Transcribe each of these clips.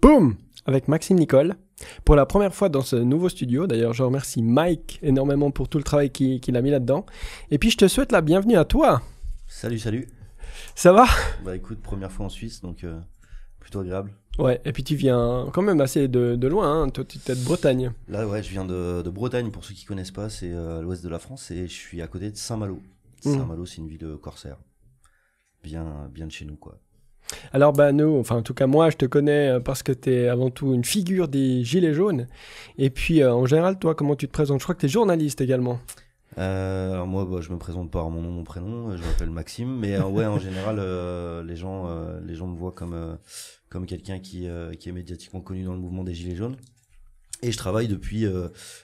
Boom avec Maxime Nicole. Pour la première fois dans ce nouveau studio, d'ailleurs je remercie Mike énormément pour tout le travail qu'il a mis là-dedans. Et puis je te souhaite la bienvenue à toi. Salut, salut. Ça va Bah écoute, première fois en Suisse, donc euh, plutôt agréable. Ouais, et puis tu viens quand même assez de, loin, hein. toi tu es de Bretagne. Là ouais, je viens de, Bretagne, pour ceux qui connaissent pas, c'est à euh, l'ouest de la France, et je suis à côté de Saint-Malo. Mmh. Saint-Malo c'est une ville corsaire, bien, bien de chez nous quoi. Alors bah nous, enfin en tout cas moi je te connais euh, parce que tu es avant tout une figure des Gilets jaunes. Et puis euh, en général toi comment tu te présentes Je crois que tu es journaliste également. Euh, moi bah, je me présente pas par mon nom, mon prénom, je m'appelle Maxime. Mais ouais en général les, gens, les gens me voient comme, comme quelqu'un qui, est médiatiquement connu dans le mouvement des Gilets jaunes. Et je travaille depuis,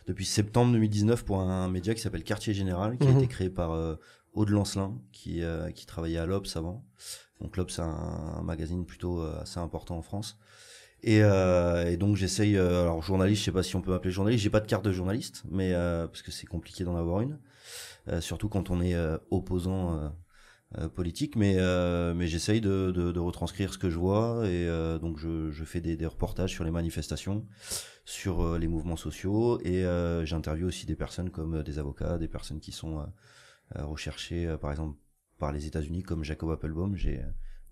depuis septembre 2019 pour un média qui s'appelle Quartier Général, qui a mhm. été créé par Aude Lancelin, qui, qui travaillait à l'Obs avant. Donc Club, c'est un, magazine plutôt euh, assez important en France. Et, euh, donc j'essaye, euh, alors journaliste, je sais pas si on peut m'appeler journaliste, j'ai pas de carte de journaliste, mais parce que c'est compliqué d'en avoir une, surtout quand on est opposant politique, mais mais j'essaye de, de, retranscrire ce que je vois et donc je, fais des, des, reportages sur les manifestations, sur les mouvements sociaux et j'interviewe aussi des personnes comme des avocats, des personnes qui sont recherchées par exemple par les États-Unis comme Jacob Applebaum. J'ai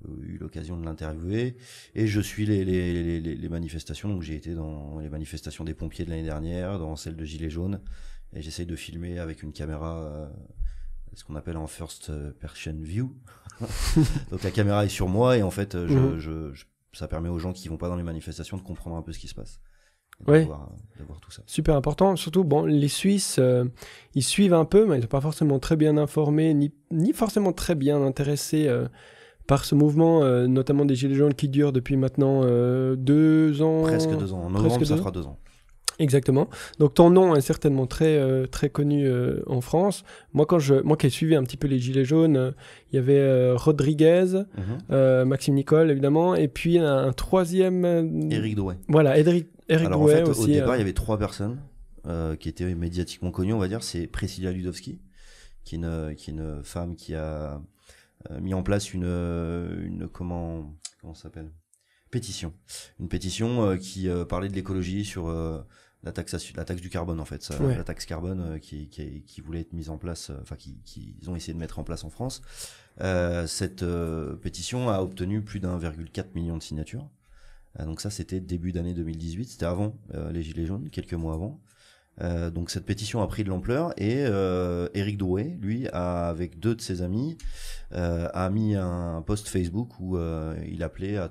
euh, eu l'occasion de l'interviewer et je suis les, manifestations. Donc j'ai été dans les manifestations des pompiers de l'année dernière, dans celle de Gilets jaunes et j'essaye de filmer avec une caméra euh, ce qu'on appelle en first person view. Donc la caméra est sur moi et en fait, euh, mhm. ça permet aux gens qui vont pas dans les manifestations de comprendre un peu ce qui se passe. Ouais. Euh, d'avoir tout ça. Super important. Surtout, bon, les Suisses, euh, ils suivent un peu, mais ils sont pas forcément très bien informés, ni, ni forcément très bien intéressés euh, par ce mouvement, notamment des Gilets jaunes qui durent depuis maintenant deux ans. Presque deux ans. En ça fera deux ans. Exactement. Donc ton nom est certainement très très connu en France. Moi quand je moi qui ai suivi un petit peu les gilets jaunes, il y avait Rodriguez, mhm. Maxime Nicole évidemment et puis un, troisième Éric Douai. Voilà, Éric alors en fait, au départ, euh. il y avait trois personnes euh, qui étaient médiatiquement connues, on va dire. C'est Priscilla Ludovsky, qui est, une, qui est une, femme qui a euh, mis en place une, une comment comment s'appelle pétition, une pétition qui parlait de l'écologie sur la taxe, la taxe du carbone en fait, la taxe carbone qui, qui, qui, voulait être mise en place, enfin qu'ils qui, ont essayé de mettre en place en France. Euh, cette pétition a obtenu plus d'1,4 million de signatures. Euh, donc ça, c'était début d'année 2018, c'était avant euh, les Gilets jaunes, quelques mois avant. Euh, donc cette pétition a pris de l'ampleur et euh, Eric Drouet, lui, avec deux de ses amis, euh, a mis un post Facebook où euh, il appelait à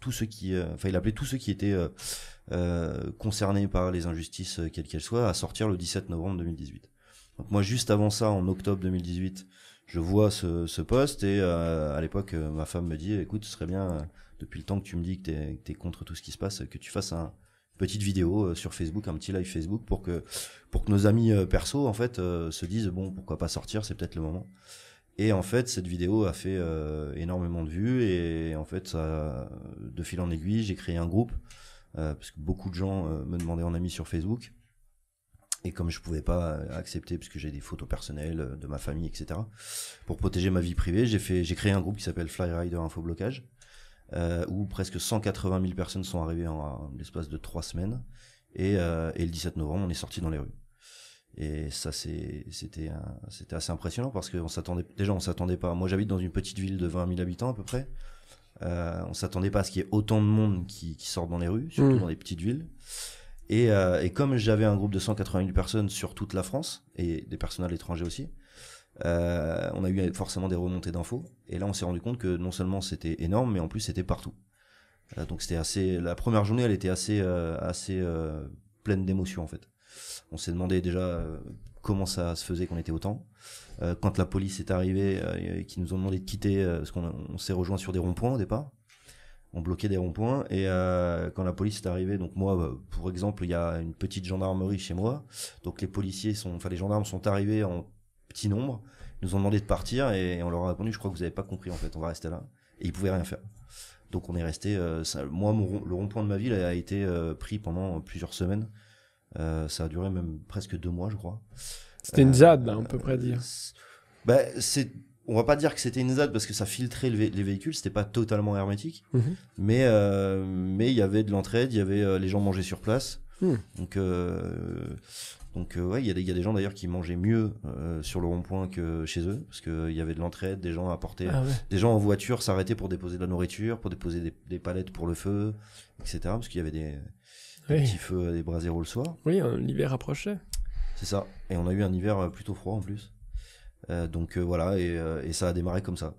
tous ceux qui, enfin, il appelait tous ceux qui étaient concernés par les injustices quelles qu'elles soient à sortir le 17 novembre 2018. Donc moi, juste avant ça, en octobre 2018, je vois ce, ce post et à l'époque, ma femme me dit, écoute, ce serait bien depuis le temps que tu me dis que tu es, contre tout ce qui se passe, que tu fasses une petite vidéo euh, sur Facebook, un petit live Facebook pour que pour que nos amis euh, perso en fait euh, se disent bon pourquoi pas sortir, c'est peut-être le moment. Et en fait, cette vidéo a fait énormément de vues et en fait, de fil en aiguille, j'ai créé un groupe parce que beaucoup de gens me demandaient en ami sur Facebook. Et comme je pouvais pas accepter parce que j'ai des photos personnelles de ma famille, etc. Pour protéger ma vie privée, j'ai fait, j'ai créé un groupe qui s'appelle Flyrider Rider Info Blocage euh, où presque 180 000 personnes sont arrivées en, l'espace de trois semaines. Et, euh, le 17 novembre, on est sorti dans les rues. Et ça, c'était assez impressionnant parce que s'attendait déjà, on s'attendait pas. Moi, j'habite dans une petite ville de 20 000 habitants à peu près. Euh, on s'attendait pas à ce qu'il y ait autant de monde qui, qui dans les rues, surtout mmh. dans les petites villes. Et, et comme j'avais un groupe de 180 000 personnes sur toute la France et des personnes à l'étranger aussi, euh, on a eu forcément des remontées d'infos. Et là, on s'est rendu compte que non seulement c'était énorme, mais en plus c'était partout. Euh, donc c'était assez. La première journée, elle était assez, euh, assez pleine d'émotions en fait. On s'est demandé déjà comment ça se faisait qu'on était autant. quand la police est arrivée, et qu'ils nous ont demandé de quitter, parce qu'on s'est rejoint sur des ronds-points au départ. On bloquait des ronds-points et quand la police est arrivée, donc moi, pour exemple, il y a une petite gendarmerie chez moi, donc les policiers sont, enfin les gendarmes sont arrivés en petit nombre. Ils nous ont demandé de partir et on leur a répondu, je crois que vous n'avez pas compris en fait, on va rester là. Et ils pouvaient rien faire. Donc on est resté. Euh, ça, moi, le rond-point de ma ville a été euh, pris pendant plusieurs semaines. Euh, ça a duré même presque deux mois, je crois. C'était une ZAD, à peu près près dire. Bah, c'est. On va pas dire que c'était une ZAD parce que ça filtrait les véhicules, c'était pas totalement hermétique, mhm. mais mais il y avait de l'entraide, il y avait les gens mangeaient sur place, hmm. Donc, euh, donc euh, ouais, il y, a des gens d'ailleurs qui mangeaient mieux euh, sur le rond-point que chez eux, parce qu'il y avait de l'entraide, des gens apportaient, ah des gens en voiture s'arrêtaient pour déposer de la nourriture, pour déposer des, palettes pour le feu, etc. Parce qu'il y avait des, petits feux, des zéros le soir. Oui, l'hiver approchait. C'est ça. Et on a eu un hiver euh, plutôt froid en plus. donc voilà, et, ça a démarré comme ça.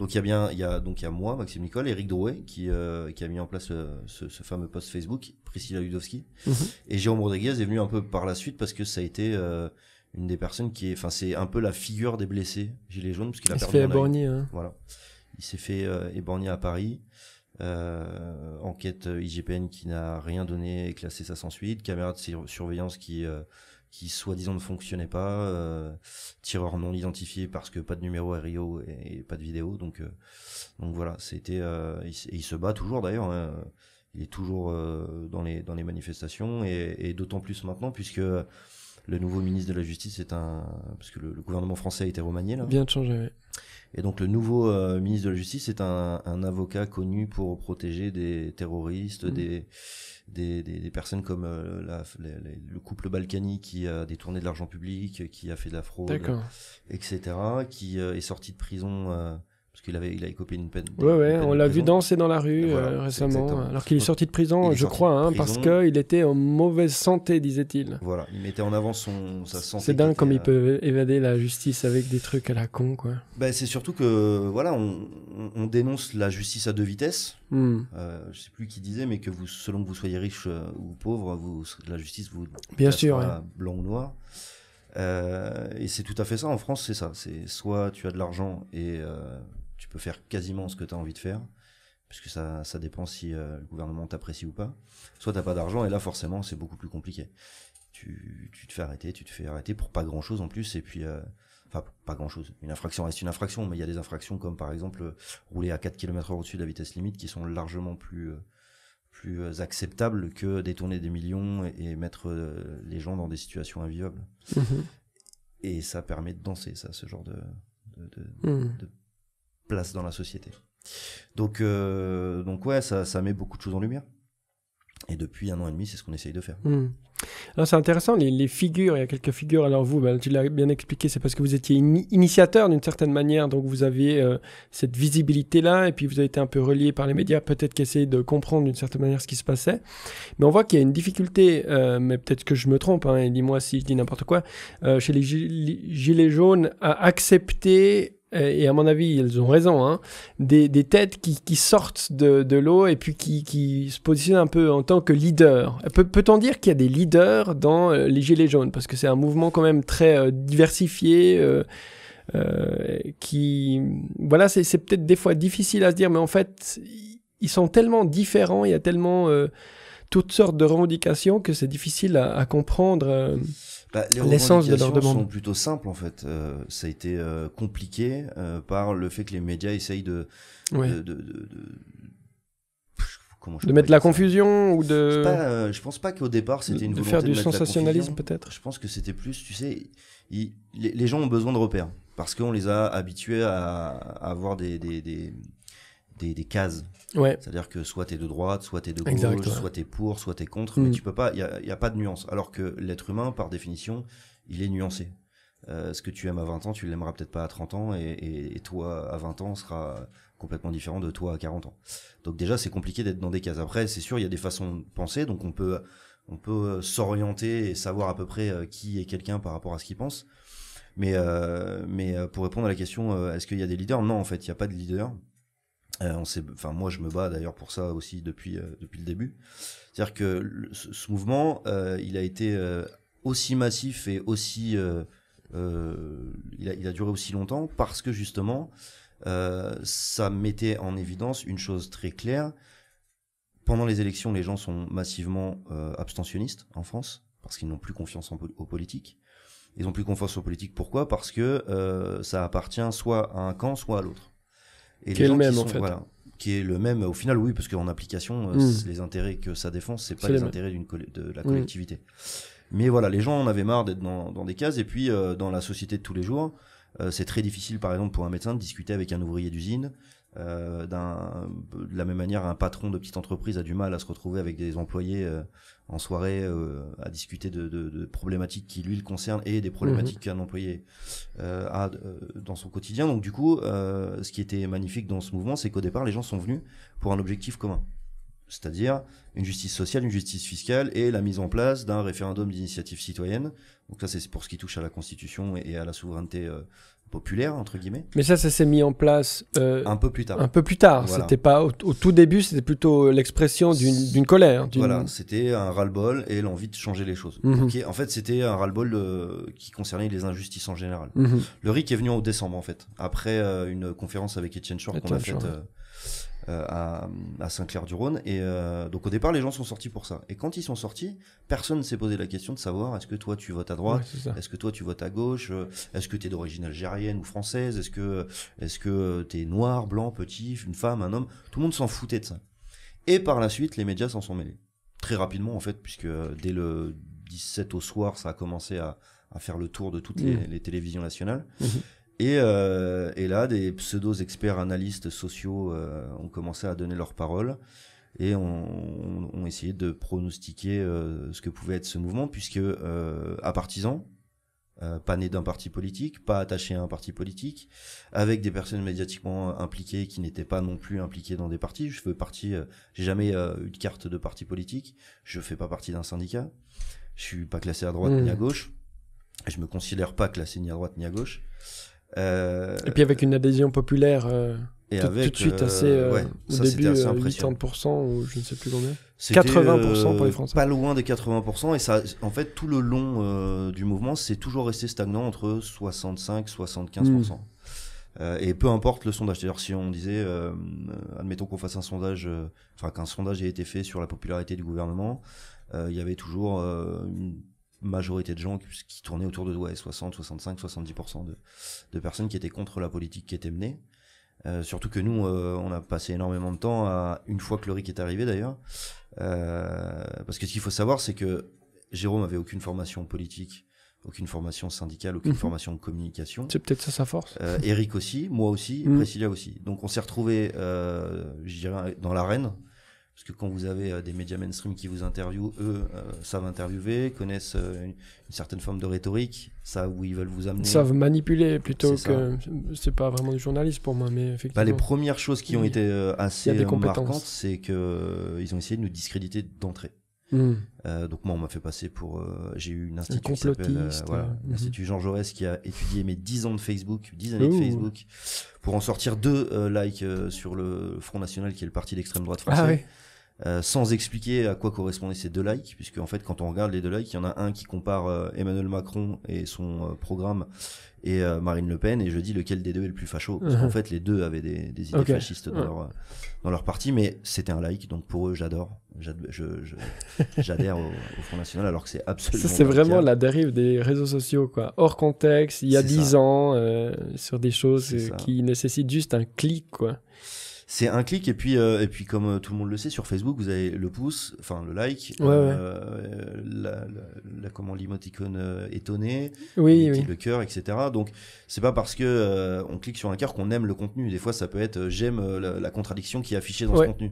Donc il y a bien, il y a donc il y a moi, Maxime Nicole, Eric Drouet qui euh, qui a mis en place euh, ce, fameux post Facebook, Priscilla Ludowski, mhm. et Jérôme Rodriguez est venu un peu par la suite parce que ça a été euh, une des personnes qui est, enfin c'est un peu la figure des blessés gilets jaunes parce qu'il a il fait éborgner. Hein. Voilà, il s'est fait éborgner à Paris. enquête IGPN qui n'a rien donné et classé ça sans suite, caméra de surveillance qui qui soi-disant ne fonctionnait pas, euh, tireur non identifié parce que pas de numéro Rio et, pas de vidéo. Donc, euh, donc voilà, c'était. Euh, il, se bat toujours d'ailleurs. Hein. il est toujours dans les dans les manifestations et, et d'autant plus maintenant puisque le nouveau ministre de la Justice est un parce que le, gouvernement français a été remanié là. Bien de changer. Et donc le nouveau ministre de la Justice est un, un avocat connu pour protéger des terroristes, mmh. des des, des, personnes comme euh, le couple Balkany qui a détourné de l'argent public, qui a fait de la fraude, etc., qui euh, est sorti de prison euh, qu'il avait, il une peine. Oui, ouais, on l'a vu danser dans la rue euh, récemment, alors qu'il est sorti de prison, je crois, hein, que parce qu'il était en mauvaise santé, disait-il. Voilà, il mettait en avant son, sa santé. C'est dingue comme il euh, peut évader la justice avec des trucs à la con, quoi. Bah, c'est surtout que, voilà, on, dénonce la justice à deux vitesses. Hmm. Euh, je sais plus qui disait, mais que selon que vous soyez riche euh, ou pauvre, la justice vous. Bien sûr. Blanc ou noir. et c'est tout à fait ça. En France, c'est ça. C'est soit tu as de l'argent et peux faire quasiment ce que tu as envie de faire, puisque ça, ça dépend si euh, le gouvernement t'apprécie ou pas. Soit t'as pas d'argent, et là forcément c'est beaucoup plus compliqué. Tu, tu te fais arrêter, tu te fais arrêter pour pas grand chose en plus, et puis euh, enfin pas grand chose. Une infraction reste une infraction, mais il y a des infractions comme par exemple euh, rouler à 4 km h au-dessus de la vitesse limite qui sont largement plus plus acceptables que détourner des millions et, mettre les gens dans des situations invivables. Mhm. Et ça permet de danser, ça, ce genre de, de hmm place dans la société. Donc, euh, donc ouais, ça, ça, met beaucoup de choses en lumière. Et depuis un an et demi, c'est ce qu'on essaye de faire. Hmm. Alors c'est intéressant, les, figures, il y a quelques figures, alors vous, ben, tu l'as bien expliqué, c'est parce que vous étiez initiateur d'une certaine manière, donc vous aviez euh, cette visibilité-là, et puis vous avez été un peu relié par les médias, peut-être qu'essayer de comprendre d'une certaine manière ce qui se passait. Mais on voit qu'il y a une difficulté, euh, mais peut-être que je me trompe, hein, et dis-moi si je dis n'importe quoi, chez les gilets jaunes à accepter et à mon avis, ils ont raison, hein, des, des, têtes qui, qui sortent de, de l'eau et puis qui, qui, se positionnent un peu en tant que leader. Peut-on dire qu'il y a des leaders dans euh, les Gilets jaunes Parce que c'est un mouvement quand même très euh, diversifié. Euh, euh, qui voilà c'est peut-être des fois difficile à se dire mais en fait ils sont tellement différents il y a tellement toutes sortes de revendications que c'est difficile à, à comprendre bah, les l'essence demande sont plutôt simples en fait. Euh, ça a été euh, compliqué euh, par le fait que les médias essayent de, de, Comment je mettre la confusion ou de. je pense pas qu'au départ c'était une de volonté faire du de sensationnalisme peut-être. Je pense que c'était plus, tu sais, les, gens ont besoin de repères parce qu'on les a habitués à, avoir des des, des, des, des cases Ouais. C'est-à-dire que soit t'es de droite, soit t'es de gauche, soit t'es pour, soit t'es contre, mais mm. tu peux pas, il y, a, pas de nuance. Alors que l'être humain, par définition, il est nuancé. Euh, ce que tu aimes à 20 ans, tu l'aimeras peut-être pas à 30 ans, et, et, et, toi à 20 ans sera complètement différent de toi à 40 ans. Donc déjà, c'est compliqué d'être dans des cases. Après, c'est sûr, il y a des façons de penser, donc on peut on peut euh, s'orienter et savoir à peu près euh, qui est quelqu'un par rapport à ce qu'il pense. Mais euh, mais euh, pour répondre à la question, est-ce qu'il y a des leaders Non, en fait, il n'y a pas de leader. Euh, on sait, enfin moi je me bats d'ailleurs pour ça aussi depuis euh, depuis le début. C'est-à-dire que ce, mouvement, euh, il a été aussi massif et aussi, il a, il, a, duré aussi longtemps parce que justement, ça mettait en évidence une chose très claire. Pendant les élections, les gens sont massivement abstentionnistes en France parce qu'ils n'ont plus confiance en, aux politiques. Ils n'ont plus confiance aux politiques pourquoi Parce que ça appartient soit à un camp, soit à l'autre. Et qui est le même, en fait. Voilà, qui est le même au final, oui, parce qu'en application, euh, hmm. les intérêts que ça défend, c'est pas les, intérêts de la hmm. collectivité. Mais voilà, les gens en avaient marre d'être dans, des cases, et puis euh, dans la société de tous les jours, euh, c'est très difficile, par exemple, pour un médecin de discuter avec un ouvrier d'usine. Euh, de la même manière, un patron de petite entreprise a du mal à se retrouver avec des employés en soirée euh, à discuter de, problématiques qui lui le concernent et des problématiques mhm. qu'un employé euh, a euh, dans son quotidien. Donc du coup, ce qui était magnifique dans ce mouvement, c'est qu'au départ, les gens sont venus pour un objectif commun, c'est-à-dire une justice sociale, une justice fiscale et la mise en place d'un référendum d'initiative citoyenne. Donc ça, c'est pour ce qui touche à la Constitution et à la souveraineté populaire entre guillemets. Mais ça, ça s'est mis en place euh, un peu plus tard. Un peu plus tard. C'était pas au, tout début, c'était plutôt l'expression d'une colère. Voilà, c'était un ras-le-bol et l'envie de changer les choses. Mhm. En fait, c'était un ras-le-bol euh, qui concernait les injustices en général. Mhm. Le RIC est venu en décembre en fait, après euh, une conférence avec Etienne Chor qu'on a faite. Euh, à, Saint-Clair-du-Rhône. Et euh, donc au départ, les gens sont sortis pour ça. Et quand ils sont sortis, personne ne s'est posé la question de savoir est-ce que toi tu votes à droite, est-ce que toi tu votes à gauche, euh, est-ce que tu es d'origine algérienne ou française, est-ce que est-ce que tu es noir, blanc, petit, une femme, un homme. Tout le monde s'en foutait de ça. Et par la suite, les médias s'en sont mêlés. Très rapidement, en fait, puisque dès le 17 au soir, ça a commencé à, faire le tour de toutes mmh. les, télévisions nationales. Mmh. Et, euh, et, là, des pseudo experts analystes sociaux euh, ont commencé à donner leur parole et ont, essayé de pronostiquer euh, ce que pouvait être ce mouvement, puisque à partisans, pas né d'un parti politique, pas attaché à un parti politique, avec des personnes médiatiquement impliquées qui n'étaient pas non plus impliquées dans des partis. Je fais partie, j'ai jamais eu de carte de parti politique. Je fais pas partie d'un syndicat. Je suis pas classé à droite ni à mmh. gauche. Je me considère pas classé ni à droite ni à gauche. Euh, et puis avec une adhésion populaire euh, tout, de suite euh, assez au début 80% ou je ne sais plus combien. 80% pour les Français. Pas loin des 80% et ça en fait tout le long du mouvement c'est toujours resté stagnant entre 65 75%. Hmm. et peu importe le sondage. C'est-à-dire si on disait, admettons qu'on fasse un sondage, enfin qu'un sondage ait été fait sur la popularité du gouvernement, il y avait toujours majorité de gens qui tournaient autour de ouais, 60, 65, 70% de, personnes qui étaient contre la politique qui était menée. Euh, surtout que nous, euh, on a passé énormément de temps à, une fois que le RIC est arrivé d'ailleurs, euh, parce que ce qu'il faut savoir, c'est que Jérôme avait aucune formation politique, aucune formation syndicale, aucune mhm. formation de communication. C'est peut-être ça sa force. Euh, Eric aussi, moi aussi, mhm. Priscilla aussi. Donc on s'est retrouvé, euh, je dirais, dans l'arène parce que quand vous avez euh, des médias mainstream qui vous interviewent, eux euh, savent interviewer, connaissent euh, une, certaine forme de rhétorique, savent où ils veulent vous amener. Ils savent manipuler plutôt que. C'est pas vraiment du journaliste pour moi, mais bah, effectivement. les premières choses qui ont été assez marquantes, c'est qu'ils ont essayé de nous discréditer d'entrée. Hmm. donc moi, on m'a fait passer pour. j'ai eu une institution qui s'appelle l'institut hmm. Jean Jaurès qui a étudié mes 10 ans de Facebook, 10 années de Facebook, pour en sortir deux likes sur le Front National qui est le parti d'extrême droite ah français. Ah, oui euh, sans expliquer à quoi correspondaient ces deux likes, puisque en fait, quand on regarde les deux likes, il y en a un qui compare euh, Emmanuel Macron et son euh, programme et Marine Le Pen, et je dis lequel des deux est le plus facho, parce qu'en uh-huh. fait, les deux avaient des, idées fascistes dans, leur, dans leur parti, mais c'était un like, donc pour eux, j'adore, j'adhère au, au, Front National, alors que c'est absolument. Ça, c'est vraiment la dérive des réseaux sociaux, quoi. Hors contexte, il y a dix ans, sur des choses qui nécessitent juste un clic, quoi. C'est un clic et puis euh, et puis comme euh, tout le monde le sait sur Facebook, vous avez le pouce, enfin le like, euh, La, la, la, comment étonné, le cœur, etc. Donc c'est pas parce que on clique sur un cœur qu'on aime le contenu. Des fois, ça peut être j'aime la, contradiction qui est affichée dans ce contenu.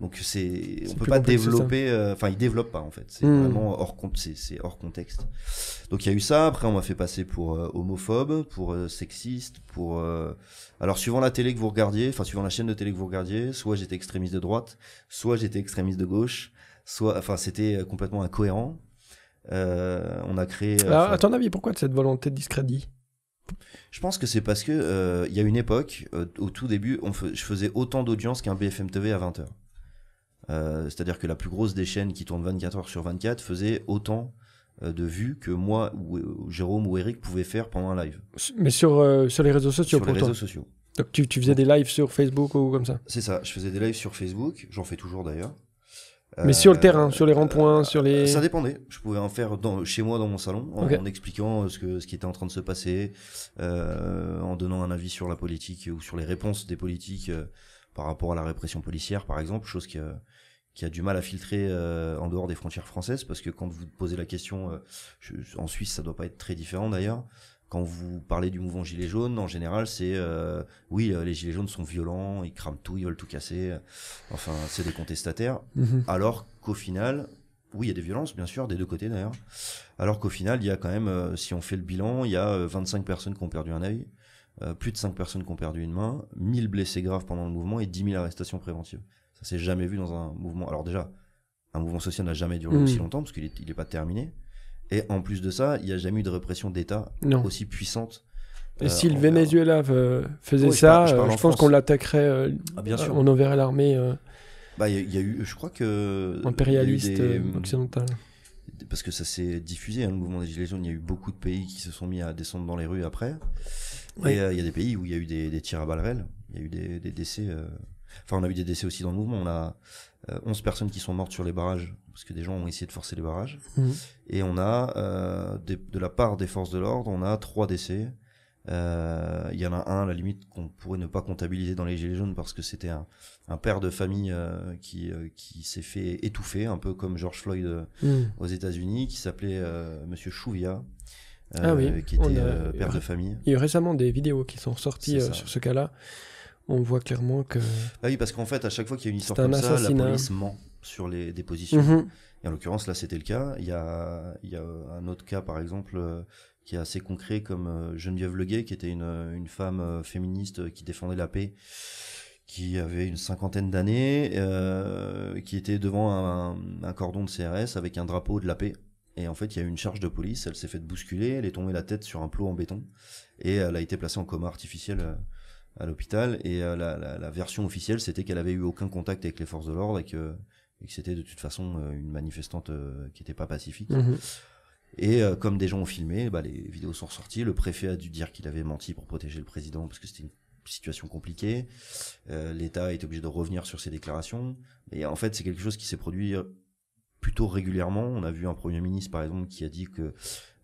Donc c'est, on peut pas développer, euh, enfin il développe pas en fait. C'est hmm. vraiment hors c'est hors contexte. Donc il y a eu ça. Après on m'a fait passer pour euh, homophobe, pour euh, sexiste, pour. alors suivant la télé que vous regardiez, enfin suivant la chaîne de télé que vous regardiez, soit j'étais extrémiste de droite, soit j'étais extrémiste de gauche, soit, enfin c'était complètement incohérent. on a créé. à ton avis, pourquoi cette volonté de discrédit je pense que c'est parce que il y a une époque, au tout début, on je faisais autant d'audience qu'un BFM TV à 20h. Euh, c'est-à-dire que la plus grosse des chaînes qui tourne 24 heures sur 24 faisait autant euh, de vues que moi ou euh, Jérôme ou Eric pouvaient faire pendant un live. Mais sur, sur les réseaux sociaux sur les réseaux sociaux. Donc tu, tu faisais des lives sur Facebook ou comme ça C'est ça, je faisais des lives sur Facebook, j'en fais toujours d'ailleurs. Mais sur le terrain, sur les ronds-points, sur les... Ça dépendait. Je pouvais en faire dans, chez moi dans mon salon, en, expliquant ce, que, ce qui était en train de se passer, en donnant un avis sur la politique ou sur les réponses des politiques par rapport à la répression policière, par exemple, chose qui a, qui a du mal à filtrer euh, en dehors des frontières françaises, parce que quand vous posez la question, euh, en Suisse, ça doit pas être très différent d'ailleurs. Quand vous parlez du mouvement Gilets jaunes, en général, c'est euh, oui, les gilets jaunes sont violents, ils crament tout, ils veulent tout casser. Enfin, c'est des contestataires. Mhm. Alors qu'au final, oui, il y a des violences, bien sûr, des deux côtés d'ailleurs. Alors qu'au final, il y a quand même, si on fait le bilan, il y a 25 personnes qui ont perdu un œil, euh, plus de 5 personnes qui ont perdu une main, 1000 blessés graves pendant le mouvement et 10 000 arrestations préventives. Ça s'est jamais vu dans un mouvement. Alors déjà, un mouvement social n'a jamais duré aussi mm. longtemps parce qu'il n'est est pas terminé. Et en plus de ça, il n'y a jamais eu de répression d'État aussi puissante. Et euh, si le Venezuela euh, faisait ça, je, pense qu'on l'attaquerait. Ah, bien sûr. On enverrait l'armée. Bah, il y, a eu, je crois que. Impérialiste occidental parce que ça s'est diffusé, hein, le mouvement des Gilets jaunes, il y a eu beaucoup de pays qui se sont mis à descendre dans les rues après. Et euh, il y a des pays où il y a eu des, tirs à balles il y a eu des, décès. Euh, enfin, on a eu des décès aussi dans le mouvement. On a 11 euh, personnes qui sont mortes sur les barrages, parce que des gens ont essayé de forcer les barrages. Mmh. Et on a, de la part des forces de l'ordre, on a trois décès. Il y en a un, à la limite, qu'on pourrait ne pas comptabiliser dans les Gilets jaunes, parce que c'était un, père de famille qui, s'est fait étouffer, un peu comme George Floyd mmh. aux États-Unis, qui s'appelait Monsieur Chouvia. Euh, ah qui était euh, père de famille. Il y a récemment des vidéos qui sont sorties euh, sur ce cas-là. On voit clairement que. Ah oui, parce qu'en fait, à chaque fois qu'il y a une histoire comme ça, la police ment sur les dépositions. Mhm. Et en l'occurrence, là, c'était le cas. Il y, a, il y un autre cas, par exemple, qui est assez concret, comme Geneviève Leguet, qui était une, femme féministe qui défendait la paix qui avait une cinquantaine d'années, qui était devant un, cordon de CRS avec un drapeau de la paix. Et en fait, il y a eu une charge de police, elle s'est faite bousculer, elle est tombée la tête sur un plot en béton, et elle a été placée en coma artificiel euh, à l'hôpital. Et euh, la, version officielle, c'était qu'elle avait eu aucun contact avec les forces de l'ordre et que, et c'était de toute façon euh, une manifestante qui n'était pas pacifique. Mmh. Et comme des gens ont filmé, bah, les vidéos sont ressorties. Le préfet a dû dire qu'il avait menti pour protéger le président parce que c'était une situation compliquée. Euh, L'État est obligé de revenir sur ses déclarations. Et en fait, c'est quelque chose qui s'est produit plutôt régulièrement. On a vu un Premier ministre, par exemple, qui a dit que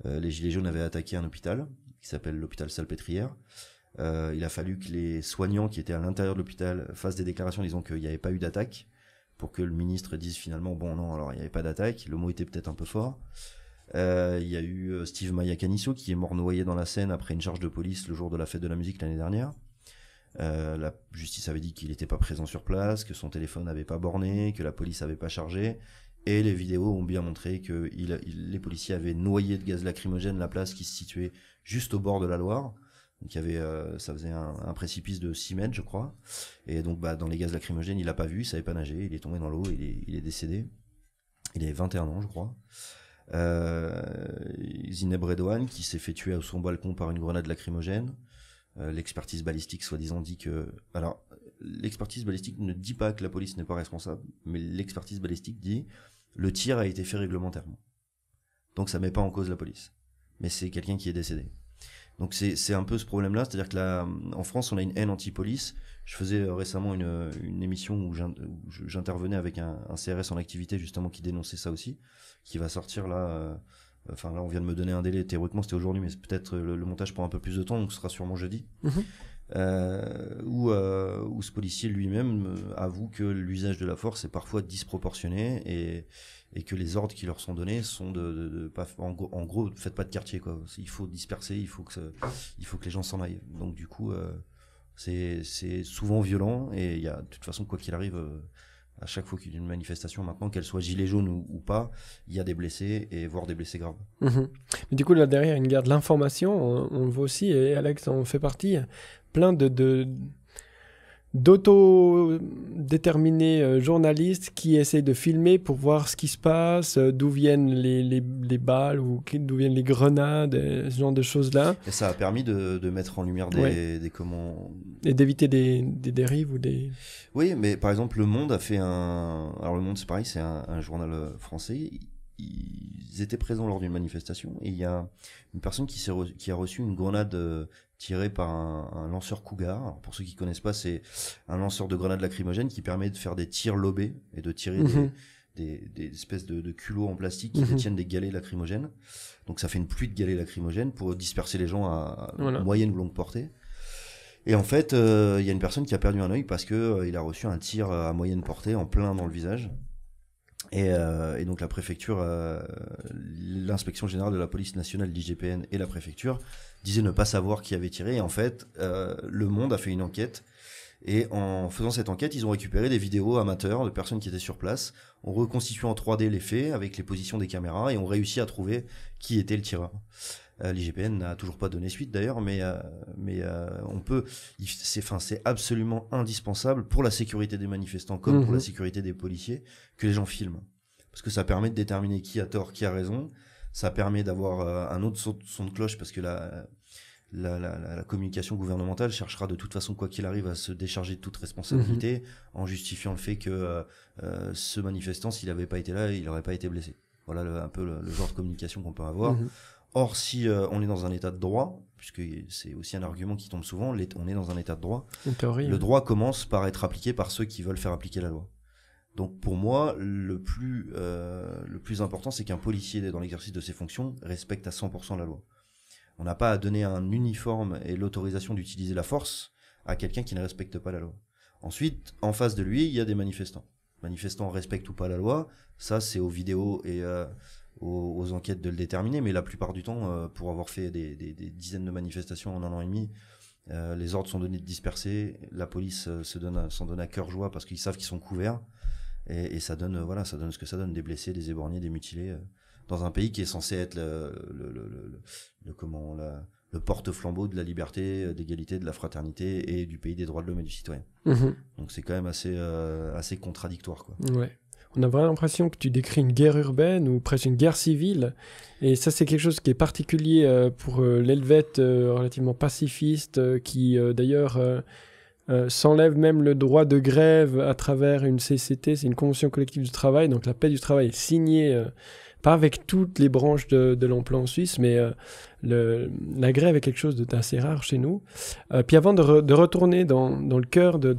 euh, les Gilets jaunes avaient attaqué un hôpital, qui s'appelle l'hôpital Salpêtrière. Euh, il a fallu que les soignants qui étaient à l'intérieur de l'hôpital fassent des déclarations disant qu'il n'y avait pas eu d'attaque, pour que le ministre dise finalement, bon non, alors il n'y avait pas d'attaque, le mot était peut-être un peu fort. Euh, il y a eu Steve Maya qui est mort noyé dans la Seine après une charge de police le jour de la fête de la musique l'année dernière. la justice avait dit qu'il n'était pas présent sur place, que son téléphone n'avait pas borné, que la police n'avait pas chargé. Et les vidéos ont bien montré que il, les policiers avaient noyé de gaz lacrymogène la place qui se situait juste au bord de la Loire. Donc il y avait, euh, ça faisait un, précipice de 6 mètres, je crois. Et donc bah, dans les gaz lacrymogènes, il n'a pas vu, il savait pas nager, il est tombé dans l'eau, il est, décédé. Il avait 21 ans, je crois. Euh, Zineb Redouane, qui s'est fait tuer à son balcon par une grenade lacrymogène. Euh, l'expertise balistique, soi-disant, dit que... Alors, l'expertise balistique ne dit pas que la police n'est pas responsable, mais l'expertise balistique dit le tir a été fait réglementairement. Donc ça met pas en cause la police. Mais c'est quelqu'un qui est décédé. Donc c'est un peu ce problème-là, c'est-à-dire que là, en France, on a une haine anti-police. Je faisais euh, récemment une, émission où j'intervenais avec un, CRS en activité justement qui dénonçait ça aussi, qui va sortir là. Euh, enfin là, on vient de me donner un délai. Théoriquement, c'était aujourd'hui, mais peut-être euh, le, montage prend un peu plus de temps, donc ce sera sûrement jeudi. Mmh où, euh, où, euh, ce policier lui-même avoue que l'usage de la force est parfois disproportionné et, et que les ordres qui leur sont donnés sont de, pas en, gros, ne faites pas de quartier quoi il faut disperser il faut que il faut que les gens s'en aillent donc du coup euh, c'est souvent violent et il y a de toute façon quoi qu'il arrive euh, à chaque fois qu'il y a une manifestation maintenant, qu'elle soit gilet jaune ou, pas, il y a des blessés et voire des blessés graves. Mhm. Mais du coup, là derrière, une guerre de l'information, on, le voit aussi, et Alex en fait partie, hein, plein de, d'auto-déterminés euh, journalistes qui essayent de filmer pour voir ce qui se passe, euh, d'où viennent les, balles ou d'où viennent les grenades, euh, ce genre de choses-là. Et ça a permis de, mettre en lumière des, comment... Et d'éviter des, dérives ou des... Oui, mais par exemple, Le Monde a fait un... Alors Le Monde, c'est pareil, c'est un, journal français. Ils étaient présents lors d'une manifestation et il y a une personne qui a reçu une grenade tiré par un, lanceur Cougar. pour ceux qui connaissent pas, c'est un lanceur de grenades lacrymogènes qui permet de faire des tirs lobés et de tirer des, mhm. espèces de, culots en plastique qui mhm. détiennent des galets lacrymogènes. Donc ça fait une pluie de galets lacrymogènes pour disperser les gens à, moyenne ou longue portée. Et en fait, euh, il y a une personne qui a perdu un œil parce que euh, il a reçu un tir à moyenne portée en plein dans le visage. Euh, et, donc la préfecture, euh, l'inspection générale de la police nationale, d'IGPN et la préfecture disaient ne pas savoir qui avait tiré. Et en fait, euh, Le Monde a fait une enquête. Et en faisant cette enquête, ils ont récupéré des vidéos amateurs de personnes qui étaient sur place, On reconstitue en 3D les faits avec les positions des caméras et ont réussi à trouver qui était le tireur. Euh, L'IGPN n'a toujours pas donné suite d'ailleurs, mais euh, mais euh, on peut. C'est c'est absolument indispensable pour la sécurité des manifestants comme pour la mhm. sécurité des policiers que les gens filment parce que ça permet de déterminer qui a tort, qui a raison. Ça permet d'avoir un autre son, de cloche parce que la, la, communication gouvernementale cherchera de toute façon, quoi qu'il arrive, à se décharger de toute responsabilité mhm. en justifiant le fait que ce manifestant, s'il n'avait pas été là, il n'aurait pas été blessé. Voilà un peu le, genre de communication qu'on peut avoir. Mhm. Or, si euh, on est dans un état de droit, puisque c'est aussi un argument qui tombe souvent, on est dans un état de droit. le droit commence par être appliqué par ceux qui veulent faire appliquer la loi. Donc pour moi, le plus, euh, le plus important, c'est qu'un policier dans l'exercice de ses fonctions respecte à 100% la loi. On n'a pas à donner un uniforme et l'autorisation d'utiliser la force à quelqu'un qui ne respecte pas la loi. Ensuite, en face de lui, il y a des manifestants. Manifestants respectent ou pas la loi, ça c'est aux vidéos et euh, aux, enquêtes de le déterminer, mais la plupart du temps, euh, pour avoir fait des, dizaines de manifestations en un an et demi, euh, les ordres sont donnés de disperser, la police euh, se donne s'en donne à cœur joie parce qu'ils savent qu'ils sont couverts, et, ça donne voilà, ça donne ce que ça donne, des blessés, des éborgnés, des mutilés, dans un pays qui est censé être le, comment le porte-flambeau de la liberté, d'égalité, de la fraternité et du pays des droits de l'homme et du citoyen. Mhm. Donc c'est quand même assez, assez contradictoire. Quoi. Ouais on a vraiment l'impression que tu décris une guerre urbaine ou presque une guerre civile. Et ça, c'est quelque chose qui est particulier euh, pour euh, euh, relativement pacifiste, euh, qui d'ailleurs s'enlève même le droit de grève à travers une CCT, c'est une convention collective du travail. Donc la paix du travail est signée, pas avec toutes les branches de, l'emploi en Suisse, mais la grève est quelque chose d'assez rare chez nous. puis avant de, retourner dans, le cœur de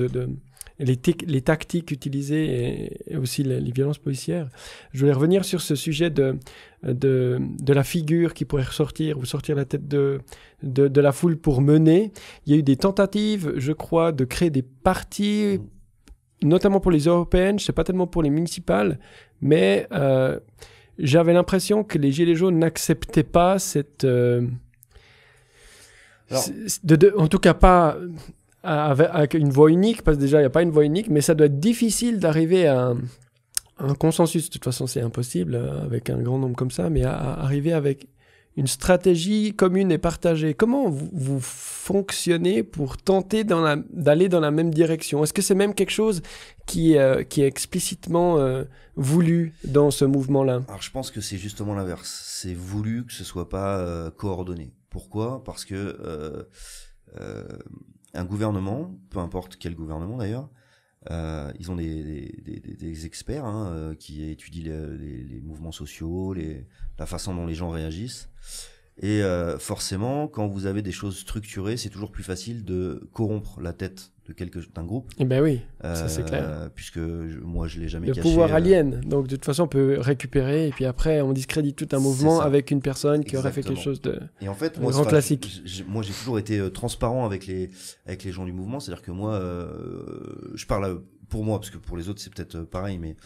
les, les tactiques utilisées et, aussi les, violences policières. Je voulais revenir sur ce sujet de, de, de la figure qui pourrait ressortir ou sortir la tête de, de, de la foule pour mener. Il y a eu des tentatives, je crois, de créer des partis notamment pour les européennes, je sais pas tellement pour les municipales, mais euh, j'avais l'impression que les Gilets jaunes n'acceptaient pas cette... Euh, de, en tout cas pas euh, avec une voix unique, parce que déjà, il n'y a pas une voix unique, mais ça doit être difficile d'arriver à un, consensus. De toute façon, c'est impossible euh, avec un grand nombre comme ça, mais à, arriver avec une stratégie commune et partagée. Comment vous, fonctionnez pour tenter d'aller dans, la même direction Est-ce que c'est même quelque chose qui, euh, qui est explicitement voulu dans ce mouvement-là Alors je pense que c'est justement l'inverse. C'est voulu que ce soit pas coordonné. Pourquoi Parce que un gouvernement, peu importe quel gouvernement d'ailleurs, euh, ils ont des, experts hein, euh, qui étudient les, mouvements sociaux, les, la façon dont les gens réagissent. Et euh, forcément, quand vous avez des choses structurées, c'est toujours plus facile de corrompre la tête de quelque d'un groupe. Eh ben oui, ça euh, c'est clair. Puisque moi je l'ai jamais le caché. Le pouvoir euh. alien. Donc de toute façon on peut récupérer et puis après on discrédite tout un mouvement avec une personne qui aurait fait quelque chose de. Et en fait moi grand classique. moi j'ai toujours été euh, transparent avec les avec les gens du mouvement, c'est-à-dire que moi je parle pour moi parce que pour les autres c'est peut-être pareil, mais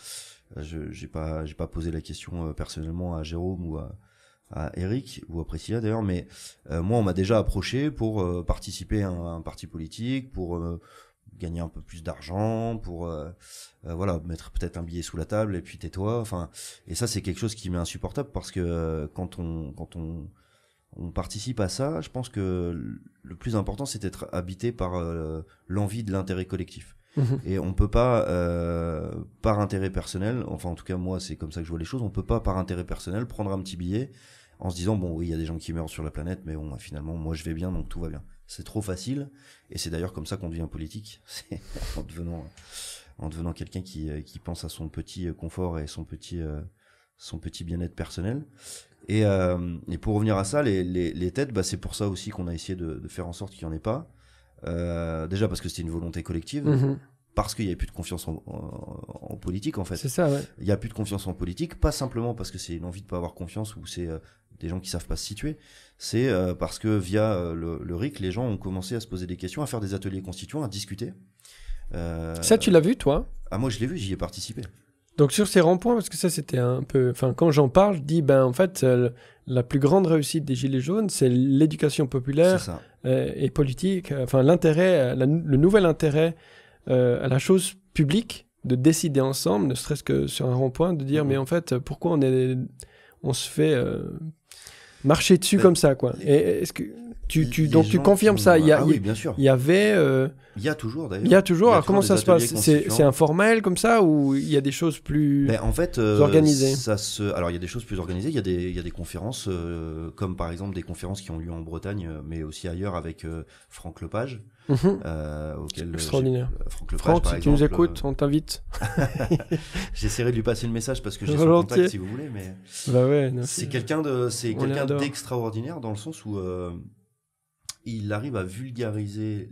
je j'ai pas j'ai pas posé la question personnellement à Jérôme ou à à Eric ou à Priscilla d'ailleurs, mais euh, moi on m'a déjà approché pour euh, participer à un, parti politique, pour euh, gagner un peu plus d'argent, pour voilà mettre peut-être un billet sous la table et puis tais-toi. Enfin, et ça c'est quelque chose qui m'est insupportable parce que quand on quand on on participe à ça, je pense que le plus important c'est d'être habité par l'envie de l'intérêt collectif. Mhm. Et on peut pas, par intérêt personnel, enfin en tout cas moi c'est comme ça que je vois les choses, on peut pas par intérêt personnel prendre un petit billet en se disant bon oui il y a des gens qui meurent sur la planète mais bon finalement moi je vais bien donc tout va bien c'est trop facile et c'est d'ailleurs comme ça qu'on devient politique c'est en devenant en devenant quelqu'un qui, euh, pense à son petit euh, confort et son petit euh, son petit bien-être personnel et, pour revenir à ça les, têtes bah, c'est pour ça aussi qu'on a essayé de, faire en sorte qu'il n'y en ait pas déjà parce que c'était une volonté collective mm-hmm. parce qu'il n'y a plus de confiance en, politique en fait. C'est ça. Il n'y a plus de confiance en politique, pas simplement parce que c'est une envie de pas avoir confiance ou c'est des gens qui savent pas se situer, c'est euh, parce que via euh, le, RIC, les gens ont commencé à se poser des questions, à faire des ateliers constituants, à discuter. Euh, ça, tu l'as vu, toi Ah, moi, je l'ai vu, j'y ai participé. Donc sur ces ronds-points, parce que ça c'était un peu, enfin quand j'en parle, je dis ben en fait la plus grande réussite des gilets jaunes, c'est l'éducation populaire et politique, enfin l'intérêt, le nouvel intérêt à la chose publique, de décider ensemble, ne serait-ce que sur un rond-point, de dire mm-hmm. mais en fait pourquoi on est, on se fait marcher dessus ben, comme ça, quoi. est-ce que tu, tu donc tu confirmes ça il y ah bien sûr. Il y avait. Euh, il y a toujours d'ailleurs. Il y a toujours. Alors comment ça se passe C'est informel comme ça ou il y a des choses plus ben, en fait, euh, organisées ça se... Alors il y a des choses plus organisées. Il y a des, il y a des conférences euh, comme par exemple des conférences qui ont lieu en Bretagne, mais aussi ailleurs avec Franck Lepage. Mhm. euh, auquel euh, extraordinaire. Euh, Franck si tu nous écoutes, on t'invite. Euh, J'essaierai de lui passer le message parce que j'ai son contact si vous voulez, mais bah ouais, c'est quelqu'un de, c'est quelqu'un d'extraordinaire dans le sens où il arrive à vulgariser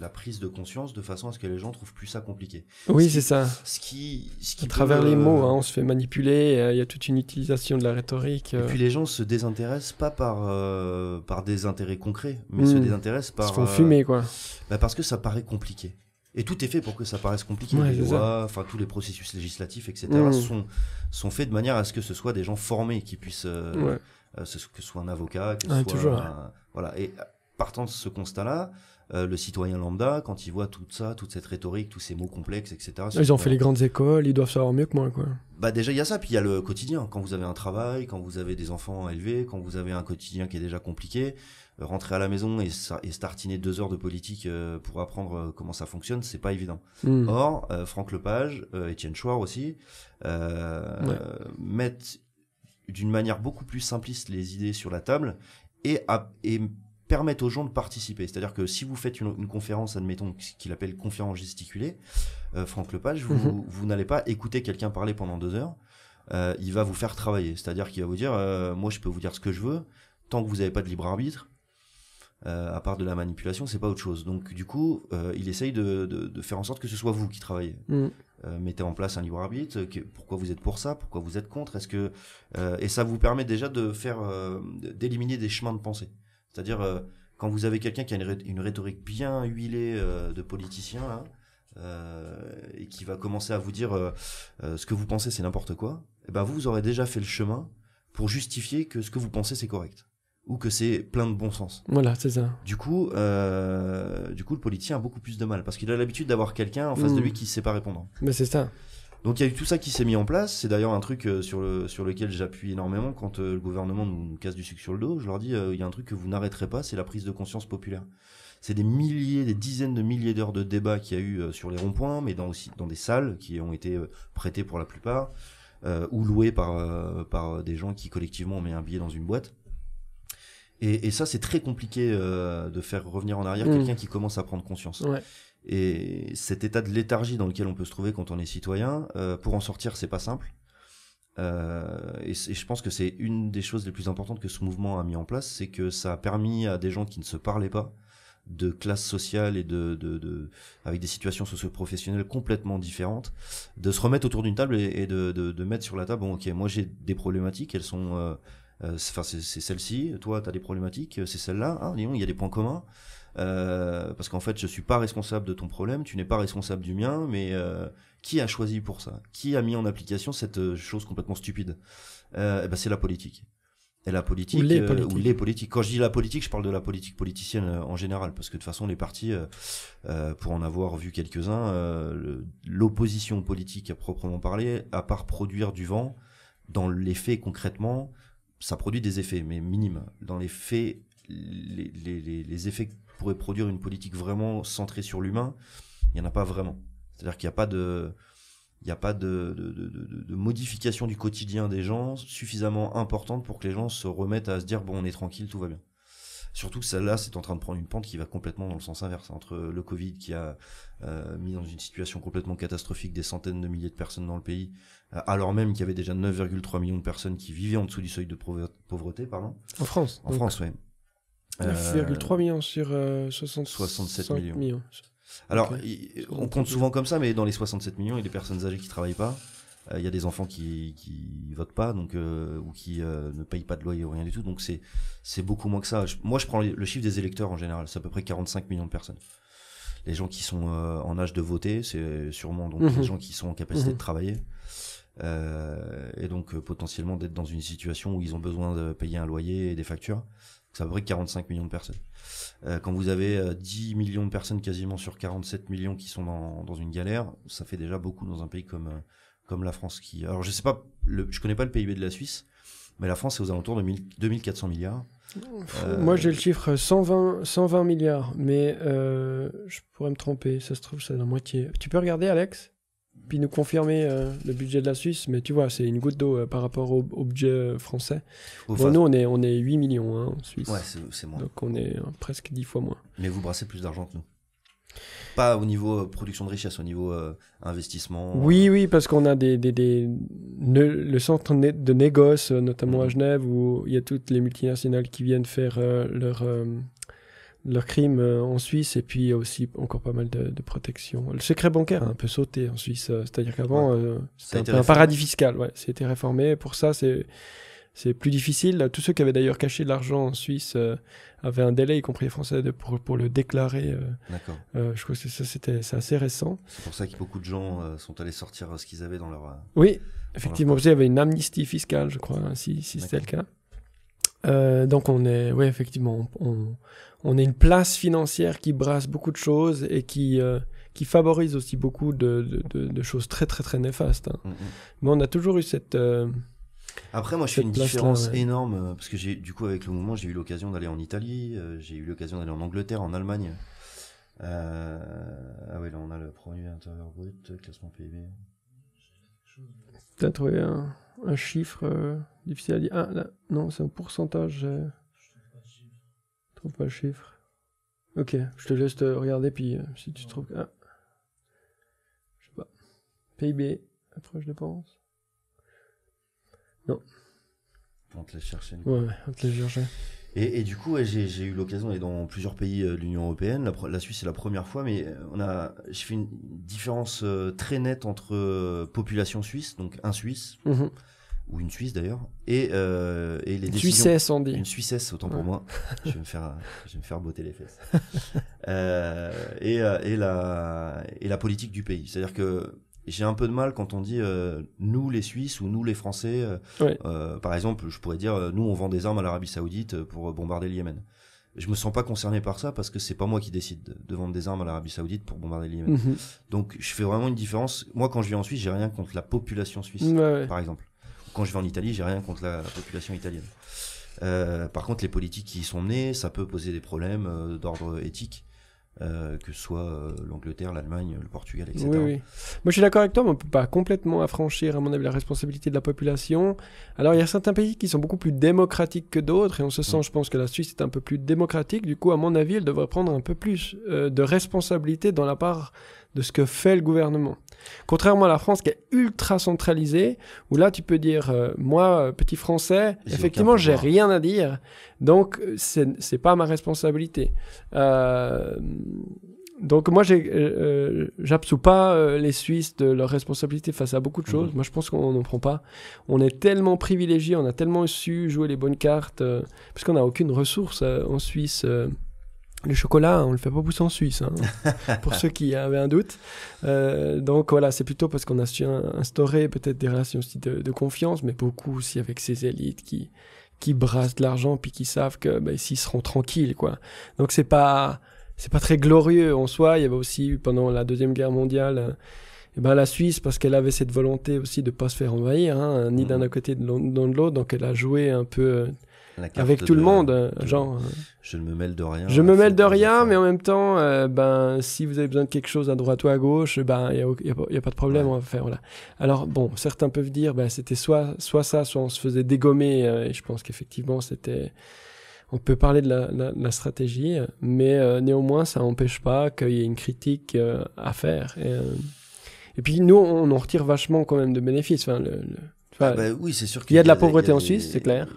la prise de conscience de façon à ce que les gens trouvent plus ça compliqué. Oui, c'est ça. Ce qui, ce qui à travers les mots, hein, on se fait manipuler. Euh, il y a toute une utilisation de la rhétorique. Et euh. puis les gens se désintéressent pas par euh, par des intérêts concrets, mais se hmm. désintéressent par. Ils se font fumer quoi. Bah parce que ça paraît compliqué. Et tout est fait pour que ça paraisse compliqué. les lois, enfin tous les processus législatifs, etc. Hmm. sont sont faits de manière à ce que ce soit des gens formés qui puissent. ce que ce soit un avocat, que ce soit un, voilà. Et partant de ce constat-là, euh, le citoyen lambda, quand il voit tout ça, toute cette rhétorique, tous ces mots complexes, etc. Ils ont fait les grandes écoles, ils doivent savoir mieux que moi, quoi. Bah déjà il y a ça, puis il y a le quotidien. Quand vous avez un travail, quand vous avez des enfants élevés, quand vous avez un quotidien qui est déjà compliqué, euh, rentrer à la maison et, startiner deux heures de politique euh, pour apprendre comment ça fonctionne, c'est pas évident. Hmm. Or, Franck Lepage, Étienne Chouard aussi, mettent d'une manière beaucoup plus simpliste les idées sur la table et permettre aux gens de participer. C'est-à-dire que si vous faites une, conférence, admettons, qu'il appelle conférence gesticulée, euh, Franck Lepage, mhm. vous, n'allez pas écouter quelqu'un parler pendant deux heures. Euh, il va vous faire travailler. C'est-à-dire qu'il va vous dire, euh, moi je peux vous dire ce que je veux, tant que vous n'avez pas de libre arbitre, à part de la manipulation, c'est pas autre chose. Donc du coup, il essaye de, faire en sorte que ce soit vous qui travaillez. Mm. mettez en place un libre arbitre, pourquoi vous êtes pour ça, pourquoi vous êtes contre, est-ce que et ça vous permet déjà de faire d'éliminer des chemins de pensée. C'est-à-dire, euh, quand vous avez quelqu'un qui a une, rhétorique bien huilée euh, de politicien, euh, et qui va commencer à vous dire ce que vous pensez, c'est n'importe quoi, et eh ben vous, vous aurez déjà fait le chemin pour justifier que ce que vous pensez, c'est correct ou que c'est plein de bon sens. Voilà, c'est ça. Du coup, du coup, le politicien a beaucoup plus de mal parce qu'il a l'habitude d'avoir quelqu'un en face hmm. de lui qui ne sait pas répondre. Mais ben, c'est ça. Donc il y a eu tout ça qui s'est mis en place. C'est d'ailleurs un truc euh, sur, le, sur lequel j'appuie énormément quand euh, le gouvernement nous, casse du sucre sur le dos. Je leur dis, euh, il y a un truc que vous n'arrêterez pas, c'est la prise de conscience populaire. C'est des milliers, des dizaines de milliers d'heures de débats qu'il y a eu sur les ronds-points, mais dans aussi dans des salles qui ont été prêtées pour la plupart ou louées par, par des gens qui collectivement ont mis un billet dans une boîte. Et, ça, c'est très compliqué de faire revenir en arrière mmh. quelqu'un qui commence à prendre conscience. Ouais. Et cet état de léthargie dans lequel on peut se trouver quand on est citoyen, euh, pour en sortir, c'est pas simple. Euh, et, je pense que c'est une des choses les plus importantes que ce mouvement a mis en place, c'est que ça a permis à des gens qui ne se parlaient pas, de classe sociale et de, avec des situations socio-professionnelles complètement différentes, de se remettre autour d'une table et, de, mettre sur la table, bon ok, moi j'ai des problématiques, elles sont... Euh, enfin c'est celle-ci, toi t'as des problématiques, c'est celle-là, hein, Disons, il y a des points communs. Euh, parce qu'en fait, je suis pas responsable de ton problème, tu n'es pas responsable du mien, mais euh, qui a choisi pour ça Qui a mis en application cette euh, chose complètement stupide euh, eh ben C'est la politique. Et la politique, ou les, politiques. Quand je dis la politique, je parle de la politique politicienne en général, parce que de toute façon, les partis, pour en avoir vu quelques-uns, l'opposition politique à proprement parler, à part produire du vent, dans les faits concrètement, ça produit des effets, mais minimes. Dans les faits, les, les, les effets pourrait produire une politique vraiment centrée sur l'humain, il n'y en a pas vraiment. C'est-à-dire qu'il n'y a pas de il y a pas de, modification du quotidien des gens suffisamment importante pour que les gens se remettent à se dire bon on est tranquille tout va bien surtout que celle-là c'est en train de prendre une pente qui va complètement dans le sens inverse entre le Covid qui a euh, mis dans une situation complètement catastrophique des centaines de milliers de personnes dans le pays euh, alors même qu'il y avait déjà 9,3 millions de personnes qui vivaient en dessous du seuil de pauvreté pardon en France en France oui 9,3 euh, millions sur 67 euh, millions. Alors, on compte souvent comme ça, mais dans les 67 millions, il y a des personnes âgées qui travaillent pas. Euh, il y a des enfants qui ne votent pas, donc ou qui ne payent pas de loyer ou rien du tout. Donc c'est beaucoup moins que ça. moi, je prends le chiffre des électeurs en général. C'est à peu près 45 millions de personnes. Les gens qui sont en âge de voter, c'est sûrement donc mhm. les gens qui sont en capacité mhm. de travailler. et donc potentiellement d'être dans une situation où ils ont besoin de payer un loyer et des factures ça à peu 45 millions de personnes. Euh, quand vous avez 10 euh, millions de personnes quasiment sur 47 millions qui sont dans, dans, une galère, ça fait déjà beaucoup dans un pays comme, euh, comme la France. Qui, alors je sais pas, le, je connais pas le PIB de la Suisse, mais la France est aux alentours de 2400 milliards. Moi j'ai le chiffre 120, 120 milliards, mais je pourrais me tromper, ça se trouve c'est la moitié. Tu peux regarder Alex puis nous confirmer euh, le budget de la Suisse, mais tu vois, c'est une goutte d'eau euh, par rapport au, budget euh, français. nous, on est, on est 8 millions hein, en Suisse. Ouais, c'est moins. Donc on est hein, presque 10 fois moins. Mais vous brassez plus d'argent que nous pas au niveau production de richesse, au niveau investissement. Oui, oui, parce qu'on a des, des, des le centre de négoce, notamment mm. à Genève, où il y a toutes les multinationales qui viennent faire leur leurs crimes euh, en Suisse et puis aussi encore pas mal de, protection. Le secret bancaire a un peu sauté en Suisse, euh, c'est-à-dire qu'avant c'était euh, un, paradis fiscal, ouais, c'était réformé. Pour ça, c'est c'est plus difficile. Tous ceux qui avaient d'ailleurs caché de l'argent en Suisse avaient un délai, y compris les Français, de, pour, le déclarer. D'accord. je crois que ça, c'était assez récent. C'est pour ça que beaucoup de gens sont allés sortir ce qu'ils avaient dans leur. oui, effectivement. Il y avait une amnistie fiscale, je crois, hein, si, si c'était le cas. donc on est, oui, effectivement, on est une place financière qui brasse beaucoup de choses et qui, euh, qui favorise aussi beaucoup de, de, choses très très très néfastes. Hein. Mm, mm. Mais on a toujours eu cette... Euh, après, moi, je fais une différence énorme euh, parce que j'ai, du coup, avec le mouvement, j'ai eu l'occasion d'aller en Italie, j'ai eu l'occasion d'aller en Angleterre, en Allemagne. ah oui, là, on a le premier intérieur brut, classement PIB. T'as trouvé un, chiffre difficile à dire. Ah, là, non, c'est un pourcentage pas le chiffre. Ok, je te laisse te regarder, puis euh, si tu trouves. Ah. Je sais pas. PIB, approche pense Non. On te laisse chercher. chercher. Et, du coup, j'ai eu l'occasion et dans plusieurs pays euh, de l'Union européenne. La, la Suisse, c'est la première fois, mais euh, on a, fait une différence très nette entre population suisse, donc un Suisse, mhm ou une Suisse d'ailleurs, et, euh, et les une décisions... Suissesse, on dit. Une Suissesse, autant pour moi. je vais me faire, je vais me faire botter les fesses. Euh, et, euh, et, la, et la politique du pays. C'est-à-dire que j'ai un peu de mal quand on dit nous les Suisses ou nous les Français. par exemple, je pourrais dire nous on vend des armes à l'Arabie Saoudite pour bombarder le Yémen. Je me sens pas concerné par ça parce que c'est pas moi qui décide de vendre des armes à l'Arabie Saoudite pour bombarder le Yémen. Mhm. Donc je fais vraiment une différence. Moi quand je vis en Suisse, j'ai rien contre la population suisse, par exemple quand je vais en Italie, j'ai rien contre la population italienne. Euh, par contre, les politiques qui y sont menées, ça peut poser des problèmes euh, d'ordre éthique. Euh, que ce soit l'Angleterre, l'Allemagne, le Portugal, etc. Oui, oui. Moi, je suis d'accord avec toi, mais on ne peut pas complètement affranchir, à mon avis, la responsabilité de la population. Alors, il y a certains pays qui sont beaucoup plus démocratiques que d'autres, et on se sent, mm. je pense, que la Suisse est un peu plus démocratique. Du coup, à mon avis, elle devrait prendre un peu plus de responsabilité dans la part de ce que fait le gouvernement. Contrairement à la France qui est ultra centralisée, où là tu peux dire, euh, moi, petit français, effectivement, j'ai rien à dire, donc c'est pas ma responsabilité. Euh, donc moi, euh, j'absous pas les Suisses de leur responsabilité face à beaucoup de mhm. choses. Moi, je pense qu'on n'en prend pas. On est tellement privilégié, on a tellement su jouer les bonnes cartes, parce puisqu'on n'a aucune ressource en Suisse le chocolat, on le fait pas pousser en Suisse, hein, pour ceux qui avaient un doute. Euh, donc voilà, c'est plutôt parce qu'on a su instaurer peut-être des relations aussi de, confiance, mais beaucoup aussi avec ces élites qui qui brassent de l'argent puis qui savent que bah, s'ils seront tranquilles quoi. Donc c'est pas c'est pas très glorieux en soi. Il y avait aussi pendant la deuxième guerre mondiale. Euh, eh ben, la Suisse, parce qu'elle avait cette volonté aussi de pas se faire envahir, hein, ni d'un mmh. côté ni de l'autre, donc elle a joué un peu euh, avec tout le monde. Euh, genre, euh, je ne me mêle de rien. Je me mêle de rien, mais en même temps, euh, ben, si vous avez besoin de quelque chose à droite ou à gauche, ben, il n'y a, pas de problème, faire. Voilà. Alors, bon, certains peuvent dire, ben, c'était soit, soit ça, soit on se faisait dégommer. et je pense qu'effectivement, c'était. On peut parler de la, stratégie, mais néanmoins, ça n'empêche pas qu'il y ait une critique à faire. Et, puis, nous, on en retire vachement quand même de bénéfices. Enfin, le ah il bah oui, c'est sûr qu'il y, a de la pauvreté en Suisse, c'est clair.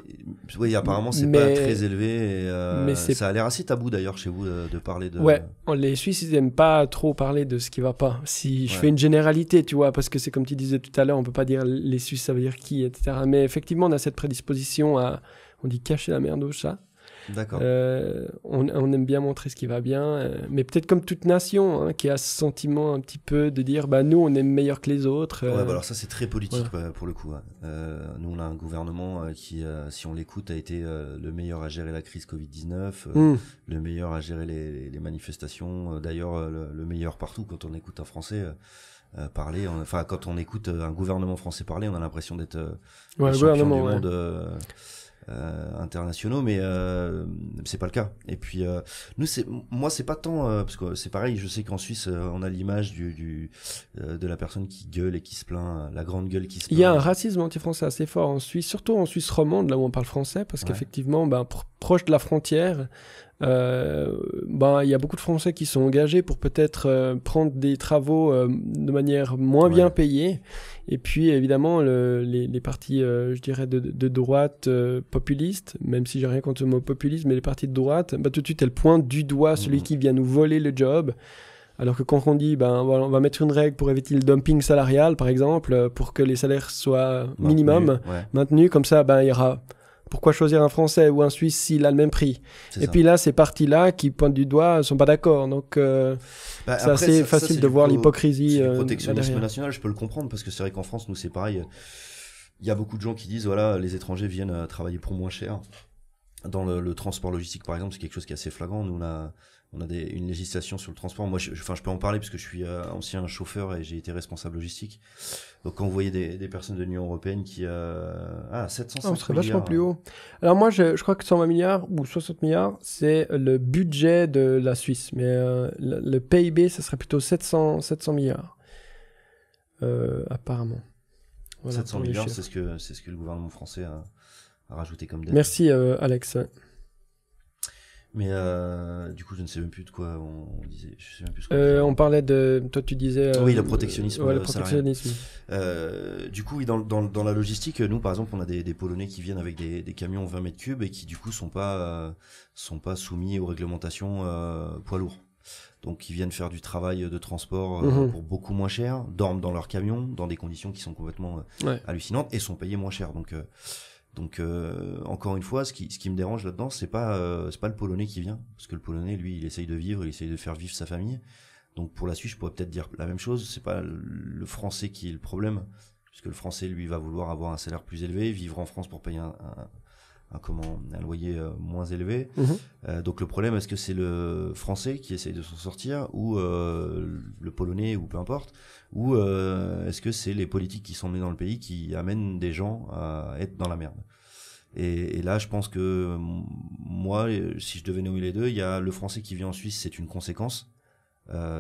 Oui, apparemment, c'est pas très élevé. Euh, ça a l'air assez tabou d'ailleurs chez vous euh, de, parler de. Ouais, les Suisses, ils aiment pas trop parler de ce qui va pas. Si je fais une généralité, tu vois, parce que c'est comme tu disais tout à l'heure, on peut pas dire les Suisses, ça veut dire qui, etc. Mais effectivement, on a cette prédisposition à. On dit cacher la merde au chat. D'accord. Euh, on, on, aime bien montrer ce qui va bien, euh, mais peut-être comme toute nation hein, qui a ce sentiment un petit peu de dire bah nous on est meilleur que les autres. Euh. Ouais, bah, alors ça c'est très politique euh, pour le coup. Hein. nous on a un gouvernement qui, si on l'écoute, a été le meilleur à gérer la crise Covid-19, hmm. le meilleur à gérer les, les, manifestations, d'ailleurs le, meilleur partout quand on écoute un Français. parler. Enfin, quand on écoute un gouvernement français parler, on a l'impression d'être le gouvernement du monde. Euh, internationaux, mais euh, c'est pas le cas. Et puis euh, nous, c'est moi, c'est pas tant parce que c'est pareil. Je sais qu'en Suisse, on a l'image du, de la personne qui gueule et qui se plaint, la grande gueule qui se. plaint. Il y a un racisme anti-français assez fort en Suisse, surtout en Suisse romande, là où on parle français, parce qu'effectivement, ben, proche de la frontière, euh, ben il y a beaucoup de Français qui sont engagés pour peut-être prendre des travaux de manière moins bien payée et puis évidemment le, les, les, partis, euh, je dirais, de, de droite euh, populiste, même si j'ai rien contre le mot populisme, mais les partis de droite, bah, tout de suite elles pointent du doigt celui mmh. qui vient nous voler le job. Alors que quand on dit, ben, on va mettre une règle pour éviter le dumping salarial, par exemple, euh, pour que les salaires soient minimum maintenus comme ça, ben, il y aura pourquoi choisir un Français ou un Suisse s'il a le même prix Et puis là, ces parties là qui pointent du doigt ne sont pas d'accord. Donc, euh, bah, c'est assez facile de voir l'hypocrisie. Protection euh, protectionnisme national, je peux le comprendre parce que c'est vrai qu'en France, nous, c'est pareil. Il y a beaucoup de gens qui disent voilà, les étrangers viennent euh, travailler pour moins cher. Dans le, transport logistique, par exemple, c'est quelque chose qui est assez flagrant. Nous, on a, on a une législation sur le transport. Moi, je, enfin, je peux en parler parce que je suis ancien chauffeur et j'ai été responsable logistique. Donc quand vous voyez des, personnes de l'Union européenne qui euh, ah 750 milliards. on serait vachement plus haut. Alors moi je, crois que 120 milliards ou 60 milliards c'est le budget de la Suisse, mais euh, le, PIB ça serait plutôt 700 700 milliards euh, apparemment. 700 milliards c'est ce que c'est ce que le gouvernement français a, a rajouté comme dette. Merci euh, Alex. Mais euh, du coup, je ne sais même plus de quoi on, disait. Je sais plus euh, on, parlait de. Toi, tu disais. Euh, oui, le protectionnisme. Ouais, le protectionnisme. du coup, dans, dans, dans, la logistique, nous, par exemple, on a des, des Polonais qui viennent avec des, des, camions 20 mètres cubes et qui, du coup, sont pas, sont pas soumis aux réglementations poids lourds. Donc, ils viennent faire du travail de transport mhm. pour beaucoup moins cher, dorment dans leurs camions, dans des conditions qui sont complètement hallucinantes et sont payés moins cher. Donc. Donc euh, encore une fois, ce qui, ce qui me dérange là-dedans, c'est pas euh, c'est pas le polonais qui vient, parce que le polonais, lui, il essaye de vivre, il essaye de faire vivre sa famille. Donc pour la Suisse, je pourrais peut-être dire la même chose. C'est pas le français qui est le problème, puisque le français, lui, va vouloir avoir un salaire plus élevé, vivre en France pour payer un, un, hein, comment, un loyer euh, moins élevé. Mhm. Euh, donc le problème, est-ce que c'est le français qui essaye de s'en sortir ou euh, le polonais ou peu importe Ou est-ce que c'est les politiques qui sont menées dans le pays qui amènent des gens à être dans la merde et, là, je pense que moi, si je devais nommer les deux, il y a le français qui vient en Suisse, c'est une conséquence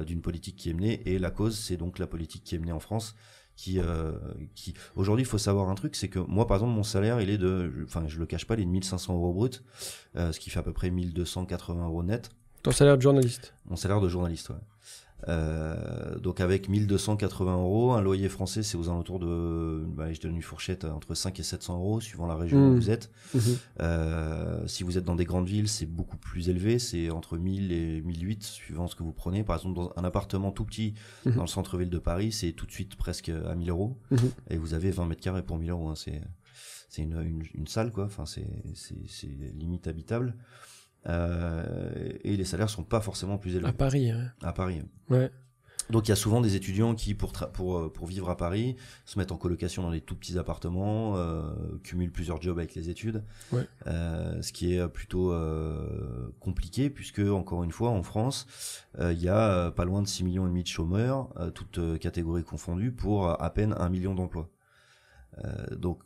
d'une politique qui est menée, et la cause, c'est donc la politique qui est menée en France, qui, euh, qui... aujourd'hui, il faut savoir un truc, c'est que moi, par exemple, mon salaire, il est de, enfin, je le cache pas, il est de 1500 euros brut, euh, ce qui fait à peu près 1280 euros net. Ton salaire de journaliste Mon salaire de journaliste, ouais. Euh, donc avec 1280 euros, un loyer français, c'est aux alentours de, bah, je donne une fourchette entre 5 et 700 euros suivant la région où mmh. vous êtes. Mmh. Euh, si vous êtes dans des grandes villes, c'est beaucoup plus élevé, c'est entre 1000 et 1008 suivant ce que vous prenez. Par exemple, dans un appartement tout petit mmh. dans le centre-ville de Paris, c'est tout de suite presque à 1000 euros et vous avez 20 mètres carrés pour 1000 euros. Hein. C'est une, salle quoi. Enfin c'est limite habitable. Euh, et les salaires sont pas forcément plus élevés. À Paris. Hein. À Paris. Ouais. Donc il y a souvent des étudiants qui, pour, pour, euh, pour vivre à Paris, se mettent en colocation dans des tout petits appartements, euh, cumulent plusieurs jobs avec les études, ouais. ce qui est plutôt compliqué puisque, encore une fois, en France, il y a pas loin de 6 millions et demi de chômeurs, toutes catégories confondues, pour à peine 1 million d'emplois. donc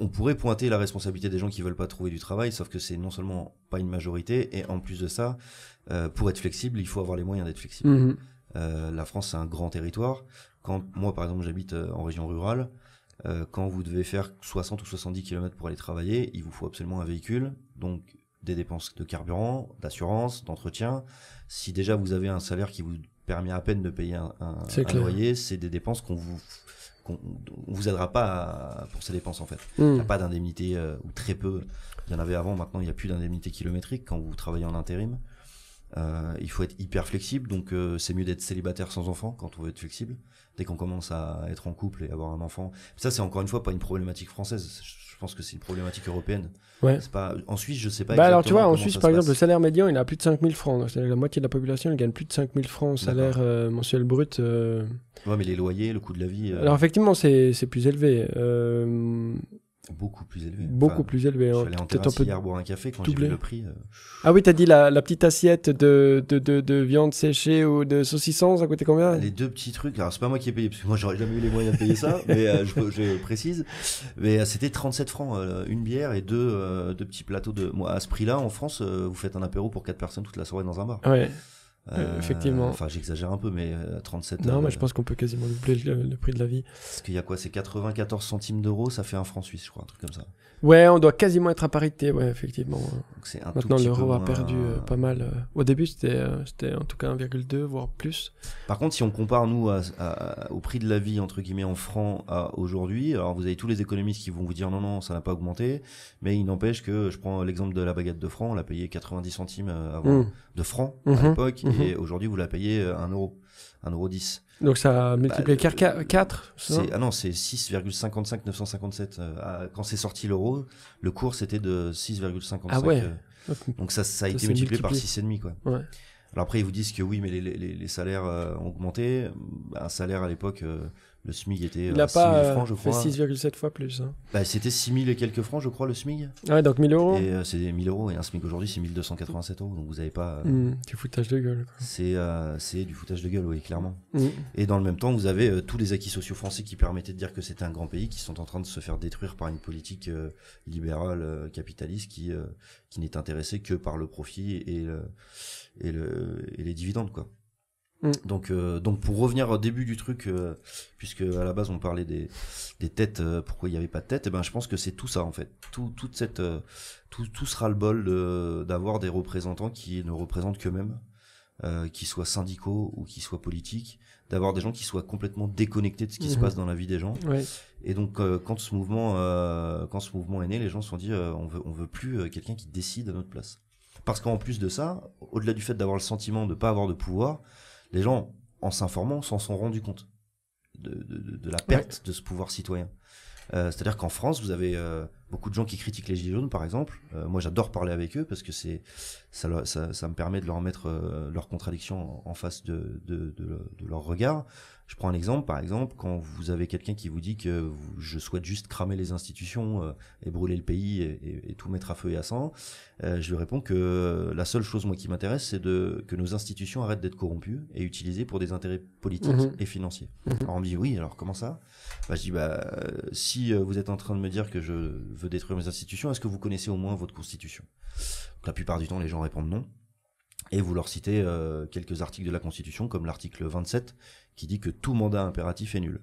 on, pourrait pointer la responsabilité des gens qui veulent pas trouver du travail, sauf que c'est non seulement pas une majorité, et en plus de ça, euh, pour être flexible, il faut avoir les moyens d'être flexible. Mhm. Euh, la France, c'est un grand territoire. Quand moi, par exemple, j'habite euh, en région rurale, quand vous devez faire 60 ou 70 km pour aller travailler, il vous faut absolument un véhicule, donc des dépenses de carburant, d'assurance, d'entretien. Si déjà vous avez un salaire qui vous permet à peine de payer un, un loyer, c'est des dépenses qu'on vous on, ne vous aidera pas pour ces dépenses en fait. Hmm. Il y n'y a pas d'indemnité euh, ou très peu. Il y en avait avant, maintenant il n'y a plus d'indemnité kilométrique quand vous travaillez en intérim. Euh, il faut être hyper flexible, donc euh, c'est mieux d'être célibataire sans enfant quand on veut être flexible. Dès qu'on commence à être en couple et avoir un enfant, ça c'est encore une fois pas une problématique française. Je pense que c'est une problématique européenne. Pas... En Suisse, je ne sais pas. Bah alors tu vois, en Suisse, par exemple, le salaire médian, il à plus de 5000 francs. la moitié de la population, elle gagne plus de 5000 francs en salaire euh, mensuel brut. Oui, euh. Ouais, mais les loyers, le coût de la vie. Euh. Alors effectivement, c'est plus élevé. Beaucoup plus élevé. Beaucoup plus élevé. Hein. Peut-être un peu hier boire un café quand j'ai vu le prix. Euh, ah oui, t'as dit la, la, petite assiette de, de, de, de, viande séchée ou de saucisson, ça coûtait combien Les deux petits trucs. Alors c'est pas moi qui ai payé parce que moi j'aurais jamais eu les moyens de payer ça, mais euh, je, précise. Mais euh, c'était 37 francs une bière et deux, deux petits plateaux de. Moi à ce prix-là en France, vous faites un apéro pour quatre personnes toute la soirée dans un bar. Ouais. Euh, Effectivement. Enfin, j'exagère un peu, mais 37 euh, Non, mais je euh, pense qu'on peut quasiment doubler le, prix de la vie. Parce qu'il y a quoi C'est 94 centimes d'euros, ça fait un franc suisse, je crois, un truc comme ça. Ouais, on doit quasiment être à parité, ouais, effectivement. Maintenant, l'euro a perdu euh, pas mal. Euh. Au début, euh, c'était en tout cas 1,2, voire plus. Par contre, si on compare, nous, au prix de la vie, entre guillemets, en francs à aujourd'hui, alors vous avez tous les économistes qui vont vous dire non, non, ça n'a pas augmenté, mais il n'empêche que, je prends l'exemple de la baguette de francs, on l'a payée 90 centimes avant, mmh. de francs à mmh. l'époque, mmh. et aujourd'hui, vous la payez 1 euro, 1 euro 10. Donc ça a multiplié 4, Ah non, c'est 6,55 957. Euh, quand c'est sorti l'euro, le cours c'était de 6,55. Ah ouais. Euh, donc ça, ça a été multiplié, par 6,5 quoi. Alors après ils vous disent que oui, mais les, les, les salaires euh, ont augmenté. Bah, un salaire à l'époque le SMIG était 6 euh, euh, francs, je crois. 6,7 fois plus. Hein. Bah, c'était 6 000 et quelques francs, je crois, le SMIG. Ah ouais, donc 1000 euros. Et euh, c'est 1000 euros. Et un SMIG aujourd'hui, c'est 1287 euros. Donc vous n'avez pas. Euh, du hmm, foutage de gueule. C'est euh, du foutage de gueule, oui, clairement. Hmm. Et dans le même temps, vous avez tous les acquis sociaux français qui permettaient de dire que c'était un grand pays, qui sont en train de se faire détruire par une politique libérale, capitaliste, qui, qui n'est intéressée que par le profit et, et, le, et les dividendes, quoi. Mm. Donc, euh, donc pour revenir au début du truc, euh, puisque à la base on parlait des, des têtes, euh, pourquoi il n'y avait pas de tête, et eh ben je pense que c'est tout ça en fait, tout toute cette tout tout ce le bol d'avoir des représentants qui ne représentent qu'eux-mêmes, qui soient syndicaux ou qui soient politiques, d'avoir des gens qui soient complètement déconnectés de ce qui se mhm. passe dans la vie des gens. Et donc quand ce mouvement quand ce mouvement est né, les gens se sont dit on veut on veut plus quelqu'un qui décide à notre place. Parce qu'en plus de ça, au-delà du fait d'avoir le sentiment de ne pas avoir de pouvoir, les gens, en s'informant, s'en sont rendus compte de, la perte de ce pouvoir citoyen. Euh, c'est-à-dire qu'en France, vous avez euh, beaucoup de gens qui critiquent les Gilets jaunes, par exemple. Euh, moi, j'adore parler avec eux parce que c'est ça, ça, me permet de leur mettre leurs contradictions en, face de, de, leur regard. Je prends un exemple, par exemple, quand vous avez quelqu'un qui vous dit que je souhaite juste cramer les institutions euh, et brûler le pays et, tout mettre à feu et à sang, euh, je lui réponds que euh, la seule chose moi qui m'intéresse, c'est de que nos institutions arrêtent d'être corrompues et utilisées pour des intérêts politiques mhm. et financiers. Mhm. Alors on me dit oui, alors comment ça bah, Je dis bah si vous êtes en train de me dire que je veux détruire mes institutions, est-ce que vous connaissez au moins votre constitution La plupart du temps, les gens répondent non et vous leur citez quelques articles de la Constitution, comme l'article 27, qui dit que tout mandat impératif est nul.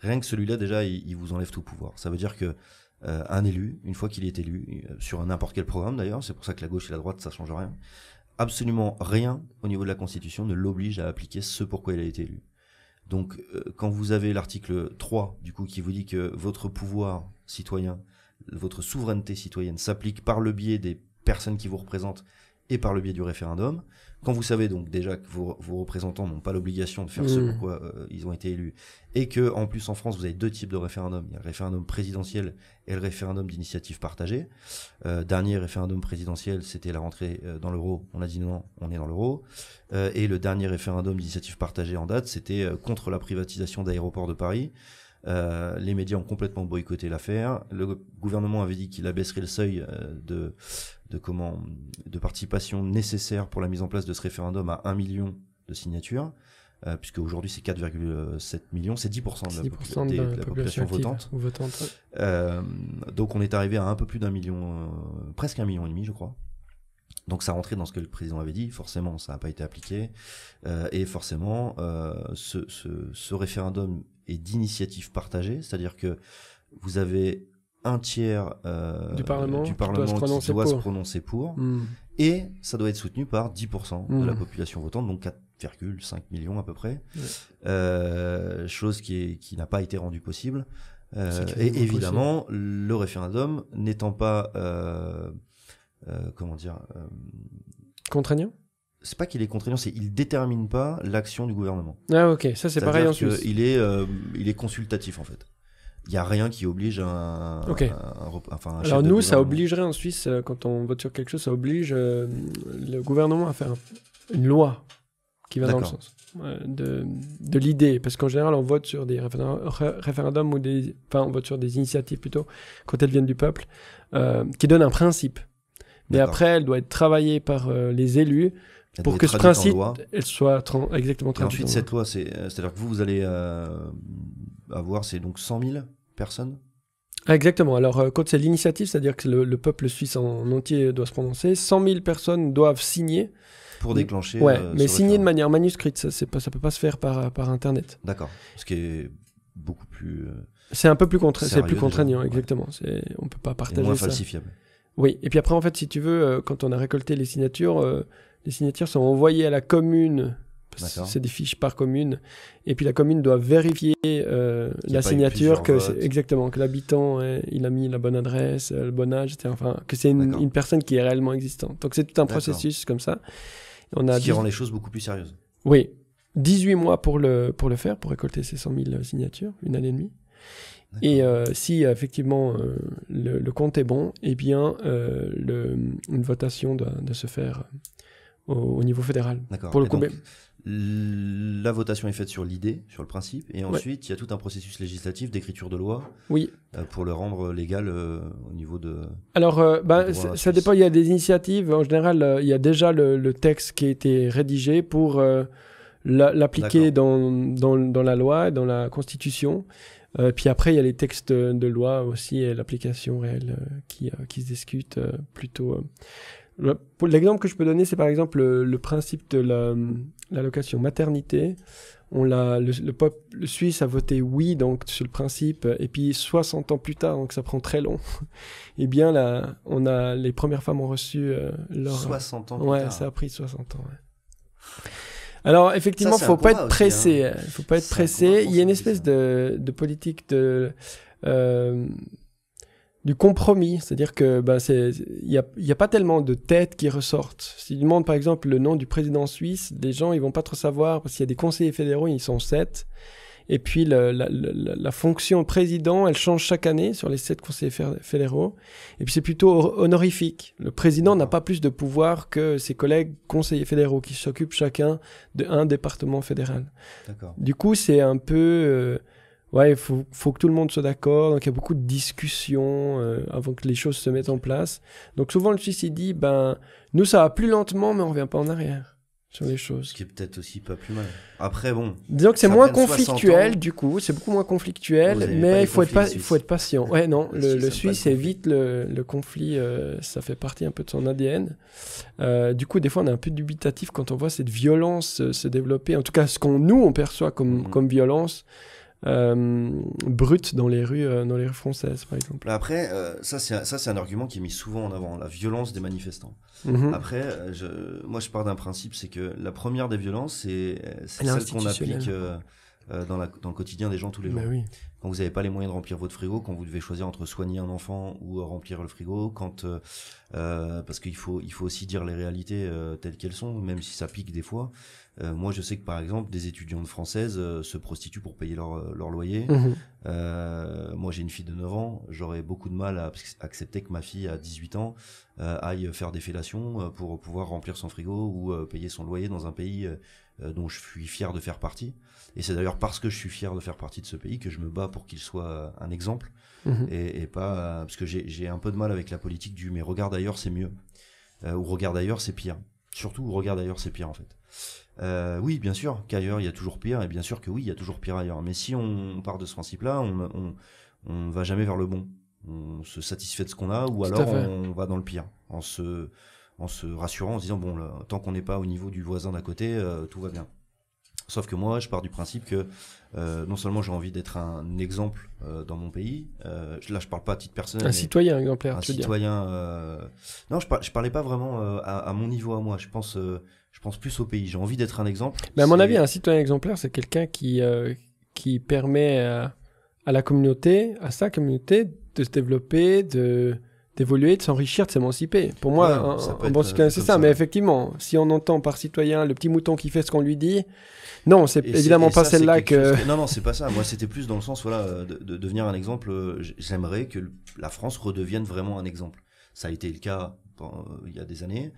Rien que celui-là, déjà, il, vous enlève tout pouvoir. Ça veut dire que euh, un élu, une fois qu'il est élu, euh, sur n'importe quel programme d'ailleurs, c'est pour ça que la gauche et la droite, ça change rien, absolument rien au niveau de la Constitution ne l'oblige à appliquer ce pourquoi il a été élu. Donc euh, quand vous avez l'article 3, du coup, qui vous dit que votre pouvoir citoyen, votre souveraineté citoyenne s'applique par le biais des personnes qui vous représentent et par le biais du référendum, quand vous savez donc déjà que vos, représentants n'ont pas l'obligation de faire ce mmh. pourquoi euh, ils ont été élus, et que en plus en France vous avez deux types de référendums, il y a le référendum présidentiel et le référendum d'initiative partagée. Euh, dernier référendum présidentiel, c'était la rentrée euh, dans l'euro, on a dit non, on est dans l'euro. et le dernier référendum d'initiative partagée en date, c'était contre la privatisation d'aéroports de Paris. Euh, les médias ont complètement boycotté l'affaire. Le gouvernement avait dit qu'il abaisserait le seuil euh, de, de, comment, de participation nécessaire pour la mise en place de ce référendum à 1 million de signatures. Euh, puisque aujourd'hui c'est 4,7 millions, c'est 10%, de la, population, votante. donc on est arrivé à un peu plus d'un million, presque un million et demi, je crois. Donc ça rentrait dans ce que le président avait dit, forcément ça n'a pas été appliqué, et forcément ce, ce, ce, référendum et d'initiatives partagées, c'est-à-dire que vous avez un tiers euh, du Parlement, qui doit, se, prononcer pour, hmm. et ça doit être soutenu par 10% de la hmm. population votante, donc 4,5 millions à peu près, euh, chose qui, qui n'a pas été rendue possible. Euh, et évidemment, le référendum n'étant pas, comment dire, contraignant c'est pas qu'il est contraignant, c'est il détermine pas l'action du gouvernement. Ah ok, ça c'est pareil en Suisse. Il est, euh, il est consultatif en fait. Il y a rien qui oblige un. Ok. Alors nous, ça obligerait en Suisse euh, quand on vote sur quelque chose, ça oblige euh, le gouvernement à faire une loi qui va dans le sens de, de l'idée, parce qu'en général on vote sur des référendums ou des, enfin on vote sur des initiatives plutôt quand elles viennent du peuple, qui donnent un principe. Mais après, elle doit être travaillée par les élus pour que ce principe elle soit exactement traduite. Ensuite, cette loi, euh, c'est-à-dire que vous, vous allez euh, avoir, c'est donc 100 000 personnes ah, exactement. Alors, euh, quand c'est l'initiative, c'est-à-dire que le, peuple suisse en entier doit se prononcer, 100 000 personnes doivent signer. Pour déclencher. Ouais, mais signer de manière manuscrite, ça ne peut pas se faire par, par Internet. D'accord. Ce qui est beaucoup plus. c'est un peu plus, contra plus contraignant, exactement. c'est On ne peut pas partager. C'est moins falsifiable. Oui. Et puis après, en fait, si tu veux, quand on a récolté les signatures les signatures sont envoyées à la commune. C'est des fiches par commune. Et puis la commune doit vérifier euh, la signature, que exactement que l'habitant eh, il a mis la bonne adresse, euh, le bon âge, Enfin, que c'est une, personne qui est réellement existante. Donc c'est tout un processus comme ça. On a Ce qui rend les choses beaucoup plus sérieuses. Oui, 18 mois pour le, pour le faire, pour récolter ces 100 000 euh, signatures, une année et demie. Et si effectivement le, compte est bon, eh bien une votation doit se faire au, niveau fédéral. Pour le la votation est faite sur l'idée, sur le principe, et ensuite il y a tout un processus législatif d'écriture de loi. Oui. Euh, pour le rendre euh, légal euh, au niveau de. Alors, bah, ça, dépend. Il y a des initiatives. En général, il y a déjà le, texte qui a été rédigé pour l'appliquer dans, dans, la loi, dans la Constitution. puis après, il y a les textes de loi aussi et l'application réelle qui, qui se discutent plutôt L'exemple que je peux donner, c'est par exemple euh, le, principe de la, euh, maternité. On l'a, le, le, Suisse a voté oui donc sur le principe, et puis 60 ans plus tard, donc ça prend très long. eh bien là, on a les premières femmes ont reçu euh, leur 60 ans. Plus ouais, ça a pris 60 ans. Alors effectivement, il faut, pas hein. Hein. faut pas être pressé. Faut pas être pressé. Il y a une espèce hein. de, de politique de euh, du compromis, c'est-à-dire que ben c'est il y a, y a pas tellement de têtes qui ressortent. Si tu demandes par exemple le nom du président suisse, les gens ils vont pas trop savoir parce qu'il y a des conseillers fédéraux, ils sont sept. Et puis la, la, la, fonction président, elle change chaque année sur les sept conseillers fédéraux. Et puis c'est plutôt honorifique. Le président n'a pas plus de pouvoir que ses collègues conseillers fédéraux qui s'occupent chacun d'un département fédéral. Du coup, c'est un peu euh, ouais, il faut, faut, que tout le monde soit d'accord. Donc, il y a beaucoup de discussions euh, avant que les choses se mettent en place. Donc, souvent, le Suisse, dit, ben, nous, ça va plus lentement, mais on revient pas en arrière sur les choses. Ce qui est peut-être aussi pas plus mal. Après, bon. Disons que c'est moins conflictuel, du coup. C'est beaucoup moins conflictuel, mais il faut, être faut être patient. Ouais, non, le, Suisse évite le, le, conflit. Euh, ça fait partie un peu de son ADN. Euh, du coup, des fois, on est un peu dubitatif quand on voit cette violence se développer. En tout cas, ce qu'on nous, on perçoit comme, mm-hmm. comme violence euh, dans les rues euh, dans les rues françaises par exemple bah après euh, ça c'est c'est un argument qui est mis souvent en avant la violence des manifestants mhm. après euh, moi je pars d'un principe c'est que la première des violences c'est celle qu'on applique dans, dans, le quotidien des gens tous les bah jours. Quand vous n'avez pas les moyens de remplir votre frigo, quand vous devez choisir entre soigner un enfant ou remplir le frigo, quand parce qu'il faut il faut aussi dire les réalités telles qu'elles sont, même si ça pique des fois. Euh, moi, je sais que par exemple, des étudiantes françaises euh, se prostituent pour payer leur, euh, leur loyer. Mhm. moi, j'ai une fille de 9 ans. J'aurais beaucoup de mal à accepter que ma fille à 18 ans aille faire des fellations pour pouvoir remplir son frigo ou payer son loyer dans un pays dont je suis fier de faire partie. Et c'est d'ailleurs parce que je suis fier de faire partie de ce pays que je me bats pour qu'il soit un exemple mhm. et, et, pas parce que j'ai un peu de mal avec la politique du mais regarde ailleurs c'est mieux ou regarde ailleurs c'est pire. Surtout regarde ailleurs c'est pire en fait. Euh, oui, bien sûr qu'ailleurs il y a toujours pire, et bien sûr que oui, il y a toujours pire ailleurs. Mais si on part de ce principe-là, on, on, va jamais vers le bon. On se satisfait de ce qu'on a, ou alors on va dans le pire, en se, en se rassurant, en se disant bon, tant qu'on n'est pas au niveau du voisin d'à côté, euh, tout va bien. Sauf que moi, je pars du principe que euh, non seulement j'ai envie d'être un exemple euh, dans mon pays, là je parle pas à titre personnel. Un citoyen exemplaire, un citoyen. non, je, parlais pas vraiment à, mon niveau à moi. Je pense je pense plus au pays. J'ai envie d'être un exemple. Mais à mon avis, un citoyen exemplaire, c'est quelqu'un qui, euh, qui permet à, la communauté, à sa communauté, de se développer, de d'évoluer, de s'enrichir, de s'émanciper. Pour moi, un, bon citoyen, euh, c'est ça, Mais effectivement, si on entend par citoyen le petit mouton qui fait ce qu'on lui dit, non, c'est évidemment pas celle-là que... Non, non, c'est pas ça. Moi, c'était plus dans le sens, voilà, euh, de, de devenir un exemple. J'aimerais que la France redevienne vraiment un exemple. Ça a été le cas il y a des années.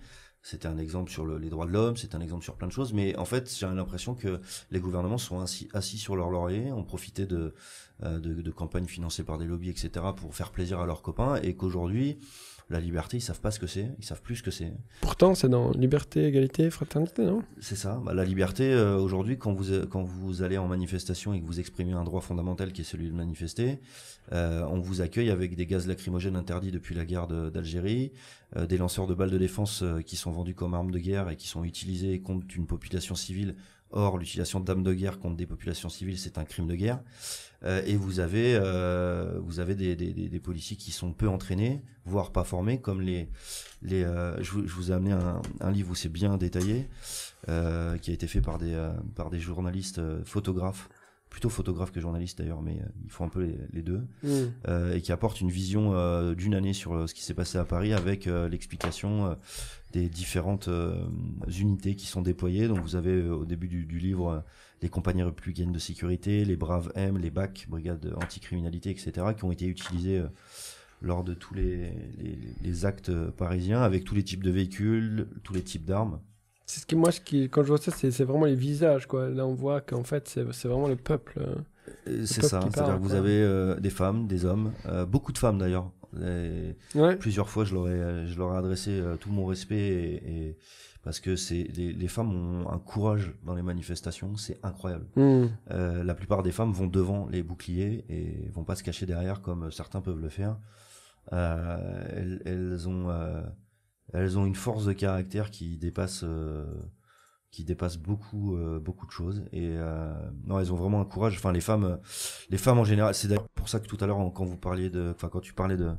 C'était un exemple sur les droits de l'homme, c'est un exemple sur plein de choses, mais en fait, j'ai l'impression que les gouvernements sont assis, assis sur leur laurier, ont profité de, euh, de, de campagnes financées par des lobbies, etc., pour faire plaisir à leurs copains, et qu'aujourd'hui, la liberté, ils savent pas ce que c'est, ils savent plus ce que c'est. Pourtant, c'est dans liberté, égalité, fraternité, non C'est ça. Bah, la liberté, euh, aujourd'hui, quand vous, quand vous allez en manifestation et que vous exprimez un droit fondamental qui est celui de manifester, euh, on vous accueille avec des gaz lacrymogènes interdits depuis la guerre d'Algérie, euh, des lanceurs de balles de défense qui sont vendus comme armes de guerre et qui sont utilisés contre une population civile. Or, l'utilisation d'armes de guerre contre des populations civiles, c'est un crime de guerre. Euh, et vous avez euh, vous avez des, des, des, policiers qui sont peu entraînés, voire pas formés, comme les les. Euh, je, vous ai amené un, un livre où c'est bien détaillé, qui a été fait par des par des journalistes photographes plutôt photographes que journalistes d'ailleurs, mais il faut un peu les, deux, mmh. euh, et qui apporte une vision d'une année sur ce qui s'est passé à Paris avec l'explication des différentes unités qui sont déployées. Donc vous avez au début du, du livre les compagnies républicaines de sécurité, les Braves M, les BAC, brigades anticriminalité, etc., qui ont été utilisées euh, lors de tous les, les, actes parisiens, avec tous les types de véhicules, tous les types d'armes. C'est ce qui, moi, ce qui, quand je vois ça, c'est vraiment les visages, quoi. Là, on voit qu'en fait, c'est vraiment le peuple. Euh, euh, c'est ça, c'est-à-dire que vous avez des femmes, des hommes, beaucoup de femmes d'ailleurs. Plusieurs fois, je leur ai, je leur ai adressé tout mon respect et parce que c'est les, femmes ont un courage dans les manifestations, c'est incroyable. Hmm. Euh, la plupart des femmes vont devant les boucliers et vont pas se cacher derrière comme certains peuvent le faire. Euh, elles, ont euh, elles ont une force de caractère qui dépasse qui dépasse beaucoup beaucoup de choses et non elles ont vraiment un courage. Enfin les femmes les femmes en général, c'est d'ailleurs pour ça que tout à l'heure quand vous parliez de quand tu parlais de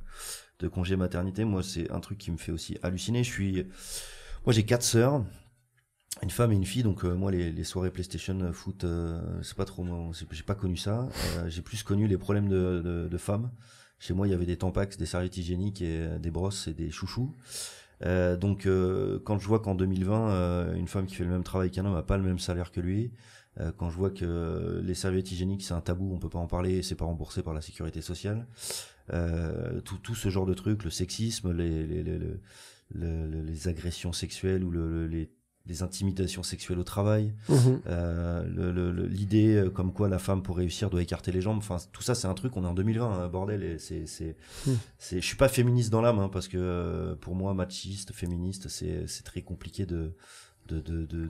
de congé maternité, moi c'est un truc qui me fait aussi halluciner. Je suis moi, j'ai quatre sœurs, une femme et une fille. Donc, euh, moi, les, soirées PlayStation, euh, foot, euh, c'est pas trop. J'ai pas connu ça. j'ai plus connu les problèmes de, femmes. Chez moi, il y avait des tampax, des serviettes hygiéniques et des brosses et des chouchous. donc quand je vois qu'en 2020 une femme qui fait le même travail qu'un homme a pas le même salaire que lui, quand je vois que les serviettes hygiéniques c'est un tabou, on peut pas en parler, c'est pas remboursé par la sécurité sociale, tout, ce genre de trucs, le sexisme, les, les, le, les agressions sexuelles ou le, les, intimidations sexuelles au travail, mhm. euh, l'idée euh, comme quoi la femme pour réussir doit écarter les jambes. Enfin, tout ça, c'est un truc. On est en 2020, hein, bordel. C'est, mhm. c'est, je suis pas féministe dans l'âme hein, parce que euh, pour moi, machiste, féministe, c'est, c'est très compliqué de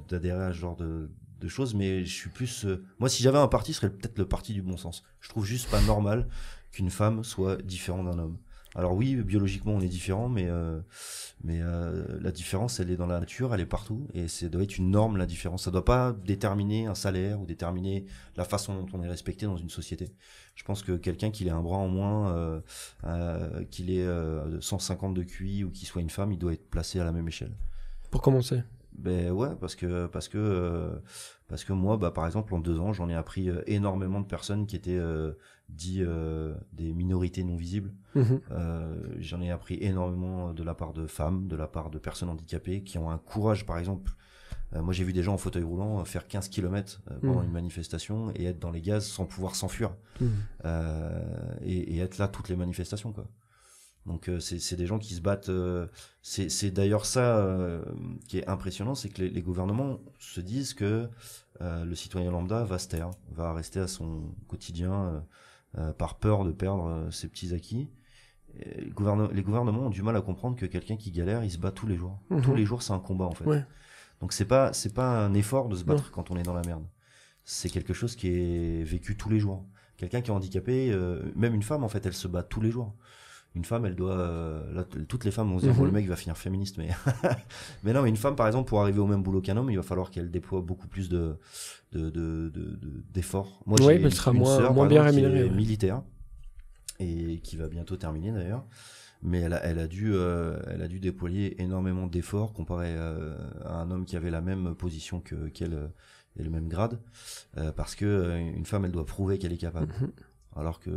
d'adhérer à ce genre de, de choses, mais je suis plus. moi, si j'avais un parti, ce serait peut-être le parti du bon sens. Je trouve juste pas normal qu'une femme soit différente d'un homme. Alors oui, biologiquement on est différent, mais euh, mais euh, la différence elle est dans la nature, elle est partout, et ça doit être une norme la différence. Ça doit pas déterminer un salaire ou déterminer la façon dont on est respecté dans une société. Je pense que quelqu'un qui ait un bras en moins, euh, euh qu'il ait 150 de QI ou qu'il soit une femme, il doit être placé à la même échelle. Pour commencer. Ben ouais, parce que parce que parce que moi, bah, par exemple en deux ans, j'en ai appris énormément de personnes qui étaient dit euh, des minorités non visibles. Mhm. Euh, j'en ai appris énormément de la part de femmes, de la part de personnes handicapées qui ont un courage, par exemple. Euh, moi, j'ai vu des gens en fauteuil roulant faire 15 km mhm. pendant une manifestation et être dans les gaz sans pouvoir s'enfuir. Mhm. Et, être là toutes les manifestations, quoi. Donc c'est des gens qui se battent. c'est d'ailleurs ça qui est impressionnant, c'est que les, les, gouvernements se disent que le citoyen lambda va se taire, va rester à son quotidien euh, par peur de perdre euh, ses petits acquis. Les, gouvernements ont du mal à comprendre que quelqu'un qui galère, il se bat tous les jours. Mhm. Tous les jours, c'est un combat en fait. Donc c'est pas c'est pas un effort de se battre quand on est dans la merde. C'est quelque chose qui est vécu tous les jours. Quelqu'un qui est handicapé, euh, même une femme en fait, elle se bat tous les jours une femme, elle doit. Euh, toutes les femmes vont se dire, le mec va finir féministe, mais. mais non, mais une femme, par exemple, pour arriver au même boulot qu'un homme, il va falloir qu'elle déploie beaucoup plus d'efforts. De, de, Moi, sera moins, soeur, bien rémunérée. Militaire et qui va bientôt terminer d'ailleurs. Mais elle a, dû, euh, elle a dû déployer énormément d'efforts comparé euh, à un homme qui avait la même position que qu'elle et le même grade, parce que une femme, elle doit prouver qu'elle est capable. Mhm. alors que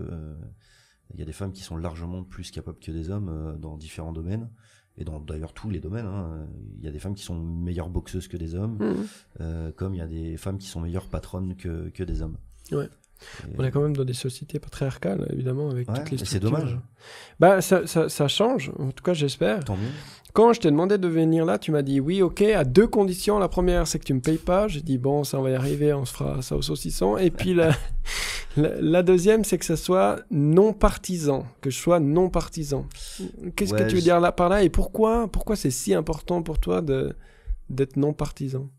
il y a des femmes qui sont largement plus capables que des hommes euh, dans différents domaines et dans d'ailleurs tous les domaines. Hein. Il y a des femmes qui sont meilleures boxeuses que des hommes, mmh. euh, comme il y a des femmes qui sont meilleures patronnes que, que des hommes. Ouais. Hmm. On est quand même dans des sociétés patriarcales, évidemment, avec toutes les C'est dommage. Bah, ça, change, en tout cas, j'espère. Tant mieux. Quand je t'ai demandé de venir là, tu m'as dit oui, ok, à deux conditions. La première, c'est que tu ne me payes pas. J'ai dit bon, ça, on va y arriver, on se fera ça au saucisson. Et puis la, deuxième, c'est que ça soit non partisan, que je sois non partisan. Qu'est-ce que tu veux dire là par là et pourquoi, pourquoi c'est si important pour toi d'être non partisan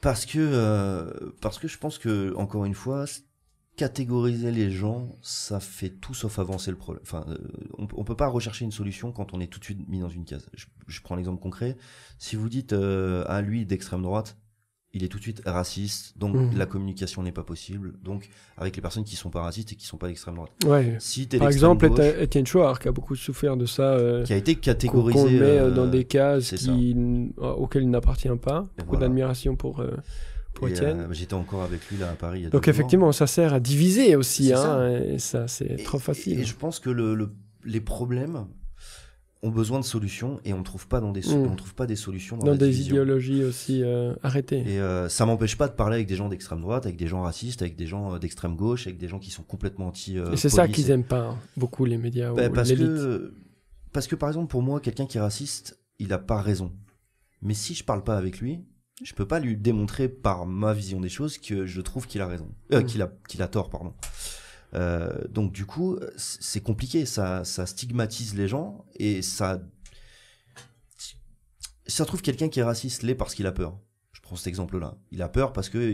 parce que euh, parce que je pense que encore une fois catégoriser les gens ça fait tout sauf avancer le problème enfin euh, on, peut pas rechercher une solution quand on est tout de suite mis dans une case je, prends l'exemple concret si vous dites euh, à lui d'extrême droite il est tout de suite raciste, donc mmh. la communication n'est pas possible. Donc, avec les personnes qui sont pas racistes et qui sont pas d'extrême droite. Ouais. Par exemple, Étienne Chouard, qui a beaucoup souffert de ça. Euh, qui a été catégorisé. Qu'on met euh, euh, dans des cases auxquelles il n'appartient pas. Beaucoup d'admiration pour. pour Étienne. J'étais encore avec lui là à Paris. donc effectivement, ça sert à diviser aussi. Hein, ça, ça c'est trop facile. Et je pense que le, le, les problèmes ont besoin de solutions et on trouve pas dans des mm. on trouve pas des solutions dans, des idéologies aussi euh, arrêtées. Et euh, ça m'empêche pas de parler avec des gens d'extrême droite, avec des gens racistes, avec des gens euh, d'extrême gauche, avec des gens qui sont complètement anti. et c'est ça qu'ils aiment pas hein, beaucoup les médias bah, parce que parce que par exemple pour moi quelqu'un qui est raciste il a pas raison. Mais si je parle pas avec lui, je peux pas lui démontrer par ma vision des choses que je trouve qu'il a raison, mm. qu'il a qu'il a tort pardon. Euh, donc du coup, c'est compliqué, ça, stigmatise les gens et ça si ça trouve quelqu'un qui est raciste l'est parce qu'il a peur. Je prends cet exemple-là. Il a peur parce que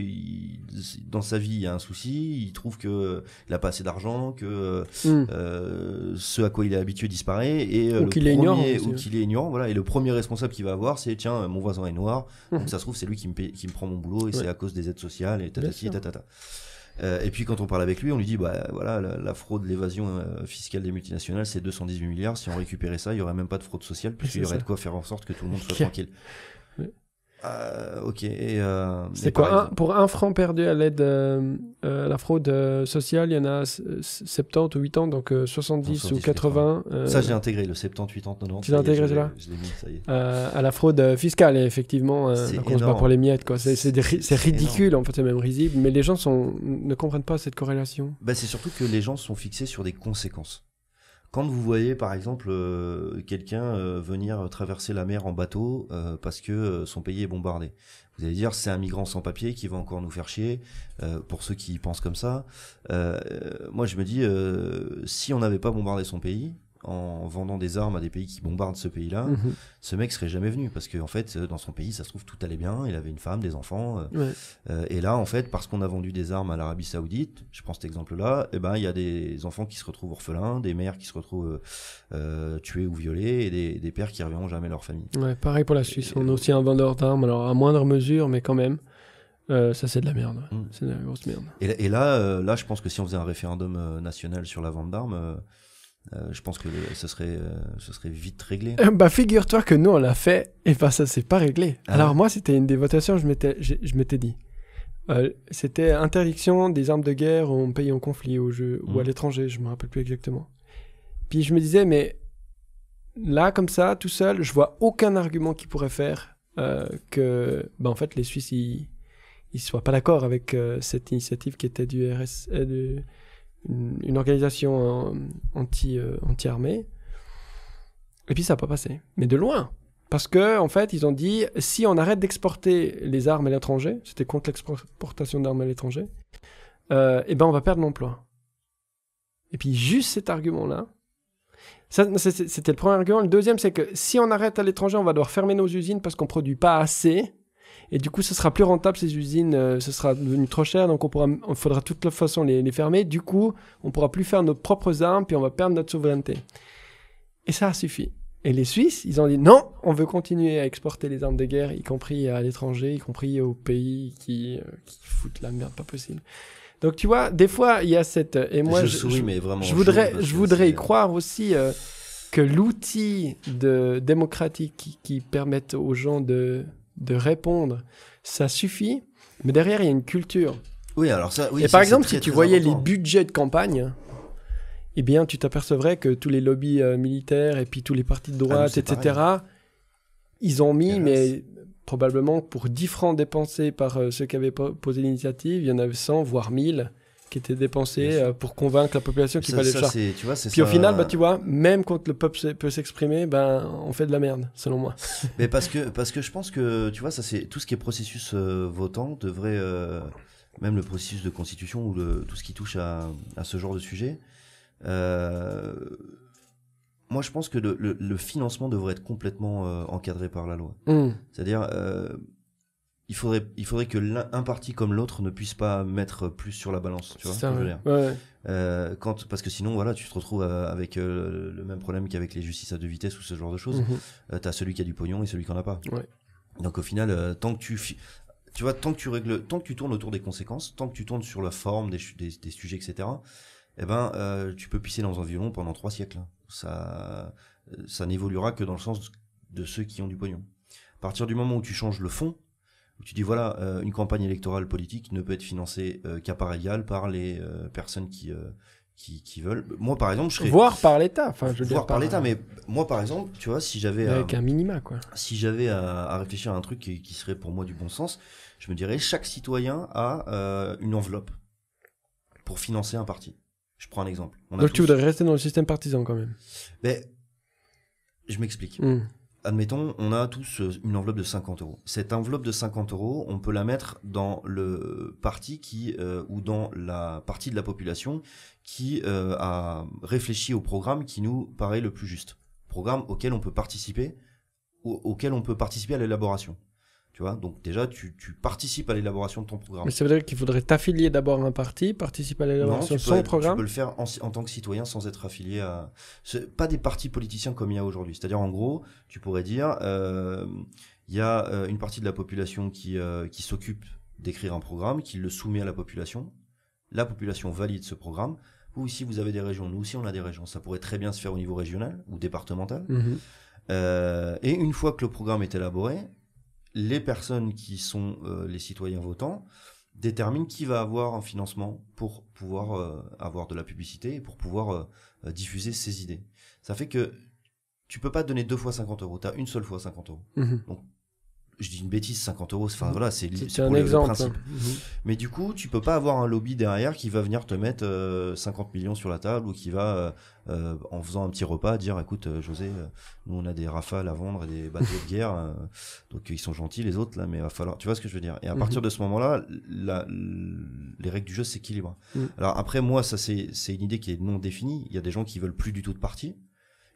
dans sa vie il y a un souci, il trouve que il a pas assez d'argent, que hmm. euh, ce à quoi il est habitué disparaît et euh, ou qu'il est ignorant, ou hein. qu'il est ignorant, voilà. Et le premier responsable qu'il va avoir, c'est tiens mon voisin est noir, hmm. donc ça se trouve c'est lui qui me, prend mon boulot et c'est à cause des aides sociales et tatati et tatata. Euh, et puis quand on parle avec lui, on lui dit bah voilà la, fraude, l'évasion euh, fiscale des multinationales, c'est 218 milliards. Si on récupérait ça, il y aurait même pas de fraude sociale, il y aurait de quoi faire en sorte que tout le monde soit tranquille. Euh, ok. Euh, c'est quoi Pour un franc perdu à l'aide euh, à la fraude sociale, il y en a 70 ou 80, donc 70 ou 80. ça, j'ai intégré le 70, 80, 90. Tu l'as intégré, là à la fraude fiscale, effectivement, pour les miettes. quoi. C'est ridicule, en fait, c'est même risible, mais les gens sont, ne comprennent pas cette corrélation. Bah, c'est surtout que les gens sont fixés sur des conséquences. Quand vous voyez par exemple euh, quelqu'un euh, venir euh, traverser la mer en bateau parce que son pays est bombardé, vous allez dire c'est un migrant sans papier qui va encore nous faire chier. pour ceux qui pensent comme ça, moi je me dis si on n'avait pas bombardé son pays, en vendant des armes à des pays qui bombardent ce pays-là, mhm. ce mec serait jamais venu parce que en fait euh, dans son pays ça se trouve tout allait bien, il avait une femme, des enfants. Euh, euh, et là en fait parce qu'on a vendu des armes à l'Arabie Saoudite, je prends cet exemple-là, et eh ben il y a des enfants qui se retrouvent orphelins, des mères qui se retrouvent tuées ou violées et des, pères qui reviendront jamais à leur famille. Ouais, pareil pour la Suisse, on est aussi un vendeur d'armes, alors à moindre mesure mais quand même. ça c'est de la merde, mm. c'est de la grosse merde. Et, là, là, je pense que si on faisait un référendum national sur la vente d'armes, euh, je pense que ce serait, euh, serait vite réglé. Euh, bah, figure-toi que nous, on l'a fait, et bah, ça s'est pas réglé. Ah Alors, moi, c'était une des votations, je m'étais, je, m'étais dit. c'était interdiction des armes de guerre en pays en conflit ou à mhm. l'étranger, je me rappelle plus exactement. Puis je me disais, mais là, comme ça, tout seul, je vois aucun argument qui pourrait faire que, bah, en fait, les Suisses, ils, soient pas d'accord avec cette initiative qui était du RS, une, organisation euh, anti, euh, armée Et puis ça n'a pas passé. Mais de loin. Parce que en fait, ils ont dit si on arrête d'exporter les armes à l'étranger, c'était contre l'exportation d'armes à l'étranger, euh, eh ben on va perdre l'emploi. Et puis juste cet argument-là, c'était le premier argument. Le deuxième, c'est que si on arrête à l'étranger, on va devoir fermer nos usines parce qu'on produit pas assez et du coup, ce sera plus rentable ces usines, euh, ce sera devenu trop cher, donc on pourra, on faudra de toute façon les, fermer. Du coup, on pourra plus faire nos propres armes, puis on va perdre notre souveraineté. Et ça suffit. Et les Suisses, ils ont dit non, on veut continuer à exporter les armes de guerre, y compris à l'étranger, y compris aux pays qui, euh, foutent la merde, pas possible. Donc tu vois, des fois, il y a cette... Et moi, je, je souris, mais vraiment... Je voudrais, je voudrais y euh, croire aussi que l'outil de démocratique qui, qui permette aux gens de de répondre, ça suffit. Mais derrière, il y a une culture. Oui, alors ça. Oui, et par exemple, si tu voyais les budgets de campagne, eh bien, tu t'apercevrais que tous les lobbies euh, militaires et puis tous les partis de droite, ah, etc., ils ont mis, mais probablement pour 10 francs dépensés par euh, ceux qui avaient posé l'initiative, il y en avait 100, voire 1000 qui était dépensé euh, pour convaincre la population qu'il fallait ça, le Tu vois, Puis ça... au final, bah, tu vois, même quand le peuple peut s'exprimer, ben on fait de la merde, selon moi. Mais parce que, parce que je pense que, tu vois, ça c'est tout ce qui est processus euh, votant devrait, euh, même le processus de constitution ou le, tout ce qui touche à, à ce genre de sujet. moi, je pense que le, le, financement devrait être complètement encadré par la loi. Hmm. C'est-à-dire il faudrait, il faudrait que l'un parti comme l'autre ne puisse pas mettre plus sur la balance. Tu vois quand, parce que sinon, voilà, tu te retrouves euh, avec euh, le même problème qu'avec les justices à deux vitesses ou ce genre de choses. tu mhm. euh, T'as celui qui a du pognon et celui qui en a pas. Donc au final, tant que tu tu vois, tant que tu règles, tant que tu tournes autour des conséquences, tant que tu tournes sur la forme des, sujets, etc. Eh ben, tu peux pisser dans un violon pendant trois siècles. Ça, ça n'évoluera que dans le sens de ceux qui ont du pognon. À partir du moment où tu changes le fond, tu dis voilà, euh, une campagne électorale politique ne peut être financée euh, qu'à part égale par les euh, personnes qui, euh, qui, qui veulent. Moi par exemple, je serais voir par l'État. Enfin, je veux voir par, l'État, mais moi par exemple, tu vois, si j'avais avec un minima quoi. Si j'avais à, à, réfléchir à un truc qui, serait pour moi du bon sens, je me dirais chaque citoyen a une enveloppe pour financer un parti. Je prends un exemple. Donc tu voudrais rester dans le système partisan quand même. Mais ben, je m'explique. Hmm admettons, on a tous euh, une enveloppe de 50 euros. Cette enveloppe de 50 euros, on peut la mettre dans le parti qui, euh, ou dans la partie de la population qui euh, a réfléchi au programme qui nous paraît le plus juste. Programme auquel on peut participer, auquel on peut participer à l'élaboration vois, donc déjà, tu, participes à l'élaboration de ton programme. Mais ça veut dire qu'il faudrait t'affilier d'abord à un parti, participer à l'élaboration de son programme programme Tu peux le faire en, tant que citoyen sans être affilié à... Pas des partis politiciens comme il y a aujourd'hui. C'est-à-dire, en gros, tu pourrais dire, euh, il y a euh, une partie de la population qui, euh, qui s'occupe d'écrire un programme, qui le soumet à la population. La population valide ce programme. Ou si vous avez des régions. Nous aussi, on a des régions. Ça pourrait très bien se faire au niveau régional ou départemental. Mhm. et une fois que le programme est élaboré, les personnes qui sont euh, les citoyens votants déterminent qui va avoir un financement pour pouvoir euh, avoir de la publicité et pour pouvoir euh, diffuser ses idées. Ça fait que tu peux pas donner deux fois 50 euros, tu as une seule fois 50 euros. Mhm je dis une bêtise, 50 euros, enfin mm. voilà, c'est un le, exemple. Principe. Mm-hmm. Mais du coup, tu peux pas avoir un lobby derrière qui va venir te mettre 50 euh, millions sur la table ou qui va, euh, euh, en faisant un petit repas, dire écoute, José, nous on a des rafales à vendre et des bateaux de guerre, donc ils sont gentils les autres là, mais il va falloir. Tu vois ce que je veux dire Et à partir mm-hmm. de ce moment-là, les règles du jeu s'équilibrent. Mm. Alors après, moi, ça c'est une idée qui est non définie. Il y a des gens qui veulent plus du tout de partie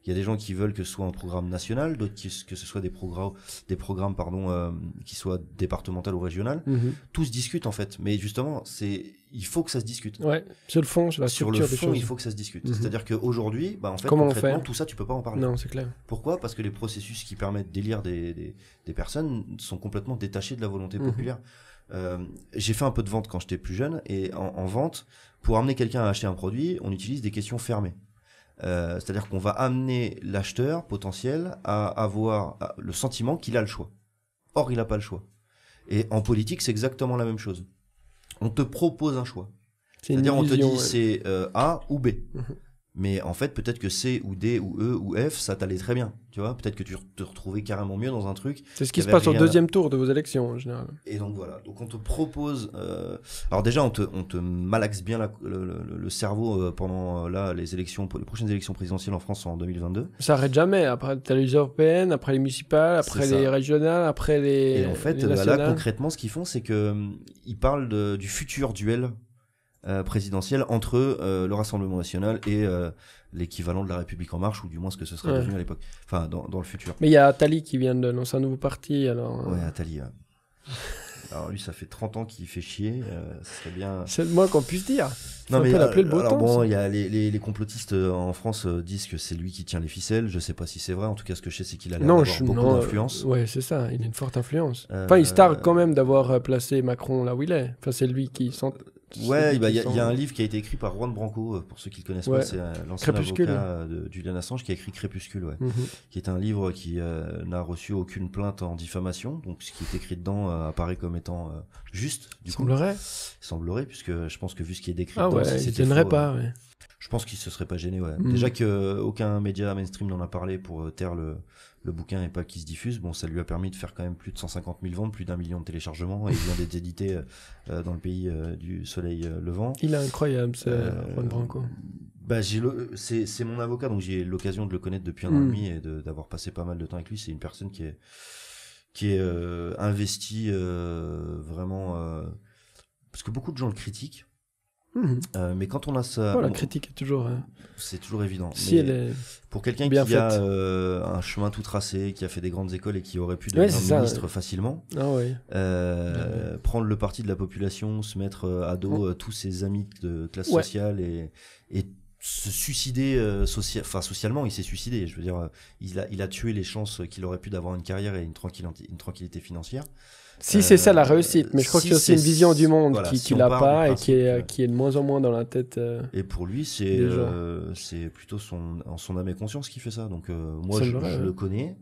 il y a des gens qui veulent que ce soit un programme national, d'autres que ce soit des, programmes, des programmes pardon, euh, qui soient départemental ou régional. Mhm. Tout se discute en fait, mais justement, c'est il faut que ça se discute. Ouais, sur le fond, sur le fond, il faut que ça se discute. Mhm. C'est-à-dire qu'aujourd'hui, bah, en fait, Comment tout ça, tu peux pas en parler. Non, c'est clair. Pourquoi Parce que les processus qui permettent d'élire des, des, des, personnes sont complètement détachés de la volonté mhm. populaire. Euh, j'ai fait un peu de vente quand j'étais plus jeune et en vente, pour amener quelqu'un à acheter un produit, on utilise des questions fermées. Euh, c'est-à-dire qu'on va amener l'acheteur potentiel à avoir le sentiment qu'il a le choix. Or, il n'a pas le choix. Et en politique, c'est exactement la même chose. On te propose un choix. C'est-à-dire, on te dit c'est euh, A ou B. Mhm. Mais en fait, peut-être que C ou D ou E ou F, ça t'allait très bien. Tu vois, peut-être que tu te retrouvais carrément mieux dans un truc. C'est ce qui se passe au deuxième tour de vos élections en général. Et donc voilà. Donc on te propose. Euh, alors déjà, on te, on te malaxe bien le, cerveau euh, pendant euh, là les élections, les prochaines élections présidentielles en France en 2022. Ça arrête jamais. Après, les européennes, après les municipales, après les régionales, après les. Et en fait, là concrètement, ce qu'ils font, c'est que hum, ils parlent du futur duel euh, présidentielle entre euh, le Rassemblement national et euh, l'équivalent de la République en marche, ou du moins ce que ce serait devenu à l'époque, enfin dans, dans, le futur. Mais il y a Attali qui vient de lancer un nouveau parti, alors. Ouais, Attali. alors lui, ça fait 30 ans qu'il fait chier. ça serait bien. C'est le moins qu'on puisse dire. non mais l'appeler le beau alors bon, il y a les, les, complotistes en France disent que c'est lui qui tient les ficelles. Je sais pas si c'est vrai. En tout cas, ce que je sais, c'est qu'il a non, je, beaucoup d'influence. ouais, c'est ça. Il a une forte influence. enfin, il se targue quand même d'avoir placé Macron là où il est. Enfin, c'est lui qui. Sent... Ouais, bah, il bah, y, y, a un livre qui a été écrit par Juan Branco, euh, pour ceux qui le connaissent pas, c'est euh, l'ancien avocat euh, de Julian Assange qui a écrit Crépuscule, ouais. Mhm. qui est un livre qui n'a reçu aucune plainte en diffamation, donc ce qui est écrit dedans apparaît comme étant juste. Du semblerait. Coup. semblerait, puisque je pense que vu ce qui est décrit ah, dedans, ouais, pas. Ouais. Je pense qu'il se serait pas gêné, ouais. Mhm. Déjà que aucun média mainstream n'en a parlé pour taire le le bouquin n'est pas qui se diffuse. Bon, ça lui a permis de faire quand même plus de 150 000 ventes, plus d'un million de téléchargements, et il vient d'être édité euh, euh, dans le pays euh, du soleil levant. Il est incroyable, c'est Juan Branco. Bah, j'ai c'est, c'est mon avocat, donc j'ai l'occasion de le connaître depuis un an et hmm. demi et de, d'avoir passé pas mal de temps avec lui. C'est une personne qui est qui est investie vraiment parce que beaucoup de gens le critiquent Mmh. Euh, mais quand on a ça, oh, la critique est toujours. Euh, c'est toujours évident. Si elle pour quelqu'un qui a euh, un chemin tout tracé, qui a fait des grandes écoles et qui aurait pu devenir ministre facilement, ah, prendre le parti de la population, se mettre à dos tous ses amis de classe sociale et, et se suicider euh, enfin, socialement, il s'est suicidé. Je veux dire, il, a, il a tué les chances qu'il aurait pu d'avoir une carrière et une, une tranquillité financière. Si, c'est ça la réussite, mais je crois que c'est une vision du monde qui, qui l'a pas et qui est, qui est de moins en moins dans la tête. Euh, et pour lui, c'est euh, c'est plutôt son, son âme et conscience qui fait ça. Donc euh, moi, je, le connais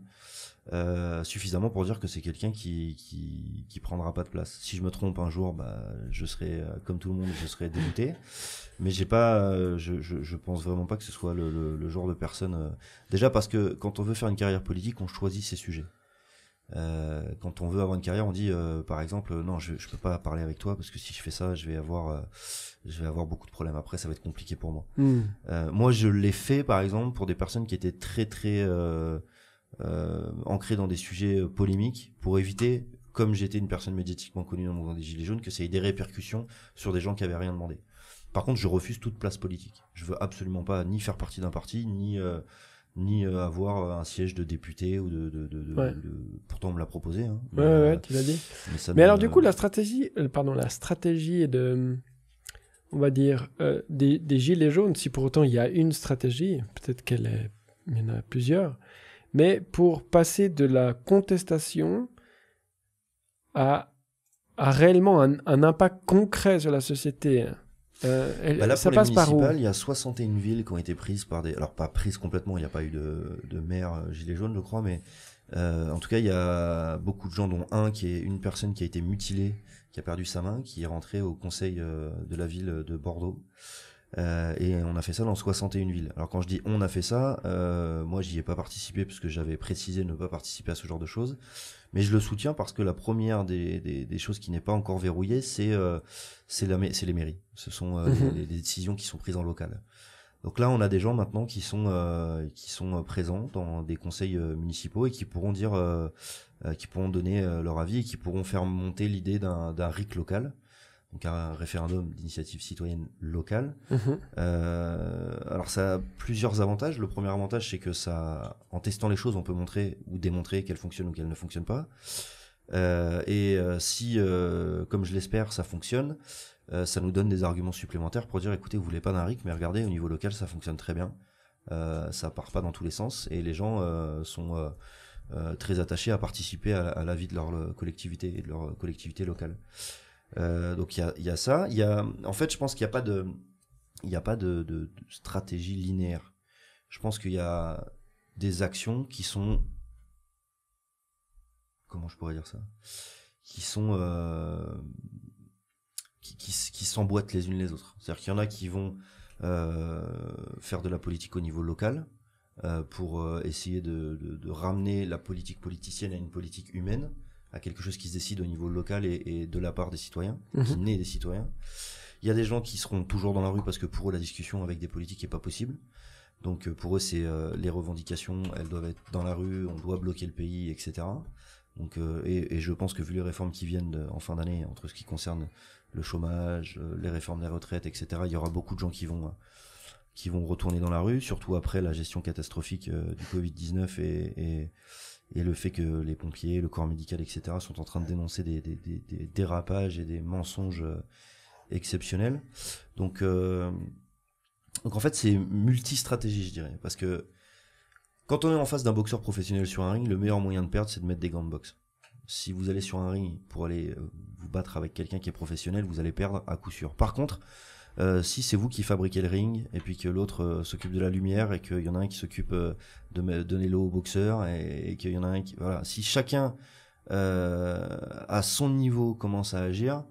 suffisamment pour dire que c'est quelqu'un qui, qui, qui prendra pas de place. Si je me trompe un jour, bah, je serai comme tout le monde, je serai dégoûté. Mais j'ai pas, je, je, je, pense vraiment pas que ce soit le, le, le genre de personne. déjà parce que quand on veut faire une carrière politique, on choisit ses sujets. Euh, quand on veut avoir une carrière, on dit euh, par exemple non, je, je peux pas parler avec toi parce que si je fais ça, je vais avoir, euh, je vais avoir beaucoup de problèmes. Après, ça va être compliqué pour moi. Hmm. moi, je l'ai fait par exemple pour des personnes qui étaient très très ancrées dans des sujets polémiques pour éviter, comme j'étais une personne médiatiquement connue dans le mouvement des Gilets jaunes, que ça ait des répercussions sur des gens qui avaient rien demandé. Par contre, je refuse toute place politique. Je veux absolument pas ni faire partie d'un parti, ni ni euh, avoir euh, un siège de député ou de, pourtant on me l'a proposé hein, euh, tu l'as dit mais, alors du coup la stratégie pardon la stratégie de on va dire des, gilets jaunes si pour autant il y a une stratégie peut-être qu'elle il y en a plusieurs mais pour passer de la contestation à, réellement un, impact concret sur la société hein. Euh, bah là, pour les municipales, il y a 61 villes qui ont été prises par des. Alors, pas prises complètement, il n'y a pas eu de, de maire euh, gilet jaune, je crois, mais euh, en tout cas, il y a beaucoup de gens, dont un qui est une personne qui a été mutilée, qui a perdu sa main, qui est rentrée au conseil de la ville de Bordeaux. Euh, et on a fait ça dans 61 villes. Alors quand je dis on a fait ça, euh, moi j'y ai pas participé parce que j'avais précisé ne pas participer à ce genre de choses. Mais je le soutiens parce que la première des, des, des choses qui n'est pas encore verrouillée, c'est euh, c'est les mairies. Ce sont des euh, mhm. les, décisions qui sont prises en local. Donc là, on a des gens maintenant qui sont euh, qui sont euh, présents dans des conseils municipaux et qui pourront dire, euh, qui pourront donner leur avis et qui pourront faire monter l'idée d'un d'un RIC local donc un référendum d'initiative citoyenne locale. Mhm. Euh, alors ça a plusieurs avantages. Le premier avantage, c'est que ça, en testant les choses, on peut montrer ou démontrer qu'elles fonctionnent ou qu'elles ne fonctionnent pas. Euh, et euh, si, comme je l'espère, ça fonctionne, ça nous donne des arguments supplémentaires pour dire, écoutez, vous voulez pas d'un RIC, mais regardez, au niveau local, ça fonctionne très bien. ça part pas dans tous les sens et les gens sont très attachés à participer à, à la vie de leur collectivité et de leur collectivité locale. Euh, donc il y, a, ça. y a, en fait, je pense qu'il n'y a pas de, y a pas de, stratégie linéaire. Je pense qu'il y a des actions qui sont, comment je pourrais dire ça, qui sont, euh, qui, s'emboîtent les unes les autres. C'est-à-dire qu'il y en a qui vont euh, faire de la politique au niveau local pour essayer de, ramener la politique politicienne à une politique humaine à quelque chose qui se décide au niveau local et, et de la part des citoyens, mhm. qui naît des citoyens. Il y a des gens qui seront toujours dans la rue parce que pour eux la discussion avec des politiques est pas possible. Donc euh, pour eux c'est euh, les revendications, elles doivent être dans la rue, on doit bloquer le pays, etc. Donc euh, et, et, je pense que vu les réformes qui viennent de, en fin d'année entre ce qui concerne le chômage, les réformes des retraites, etc. Il y aura beaucoup de gens qui vont qui vont retourner dans la rue, surtout après la gestion catastrophique du Covid 19 et, et et le fait que les pompiers, le corps médical, etc. sont en train de dénoncer des, dérapages et des mensonges euh, exceptionnels. Donc, euh, donc en fait, c'est multi-stratégie, je dirais. Parce que quand on est en face d'un boxeur professionnel sur un ring, le meilleur moyen de perdre, c'est de mettre des gants de boxe. Si vous allez sur un ring pour aller euh, vous battre avec quelqu'un qui est professionnel, vous allez perdre à coup sûr. Par contre, euh, si c'est vous qui fabriquez le ring et puis que l'autre euh, s'occupe de la lumière et qu'il y en a un qui s'occupe euh, de donner l'eau au boxeur et, qu'il y en a un qui voilà si chacun à son niveau commence à agir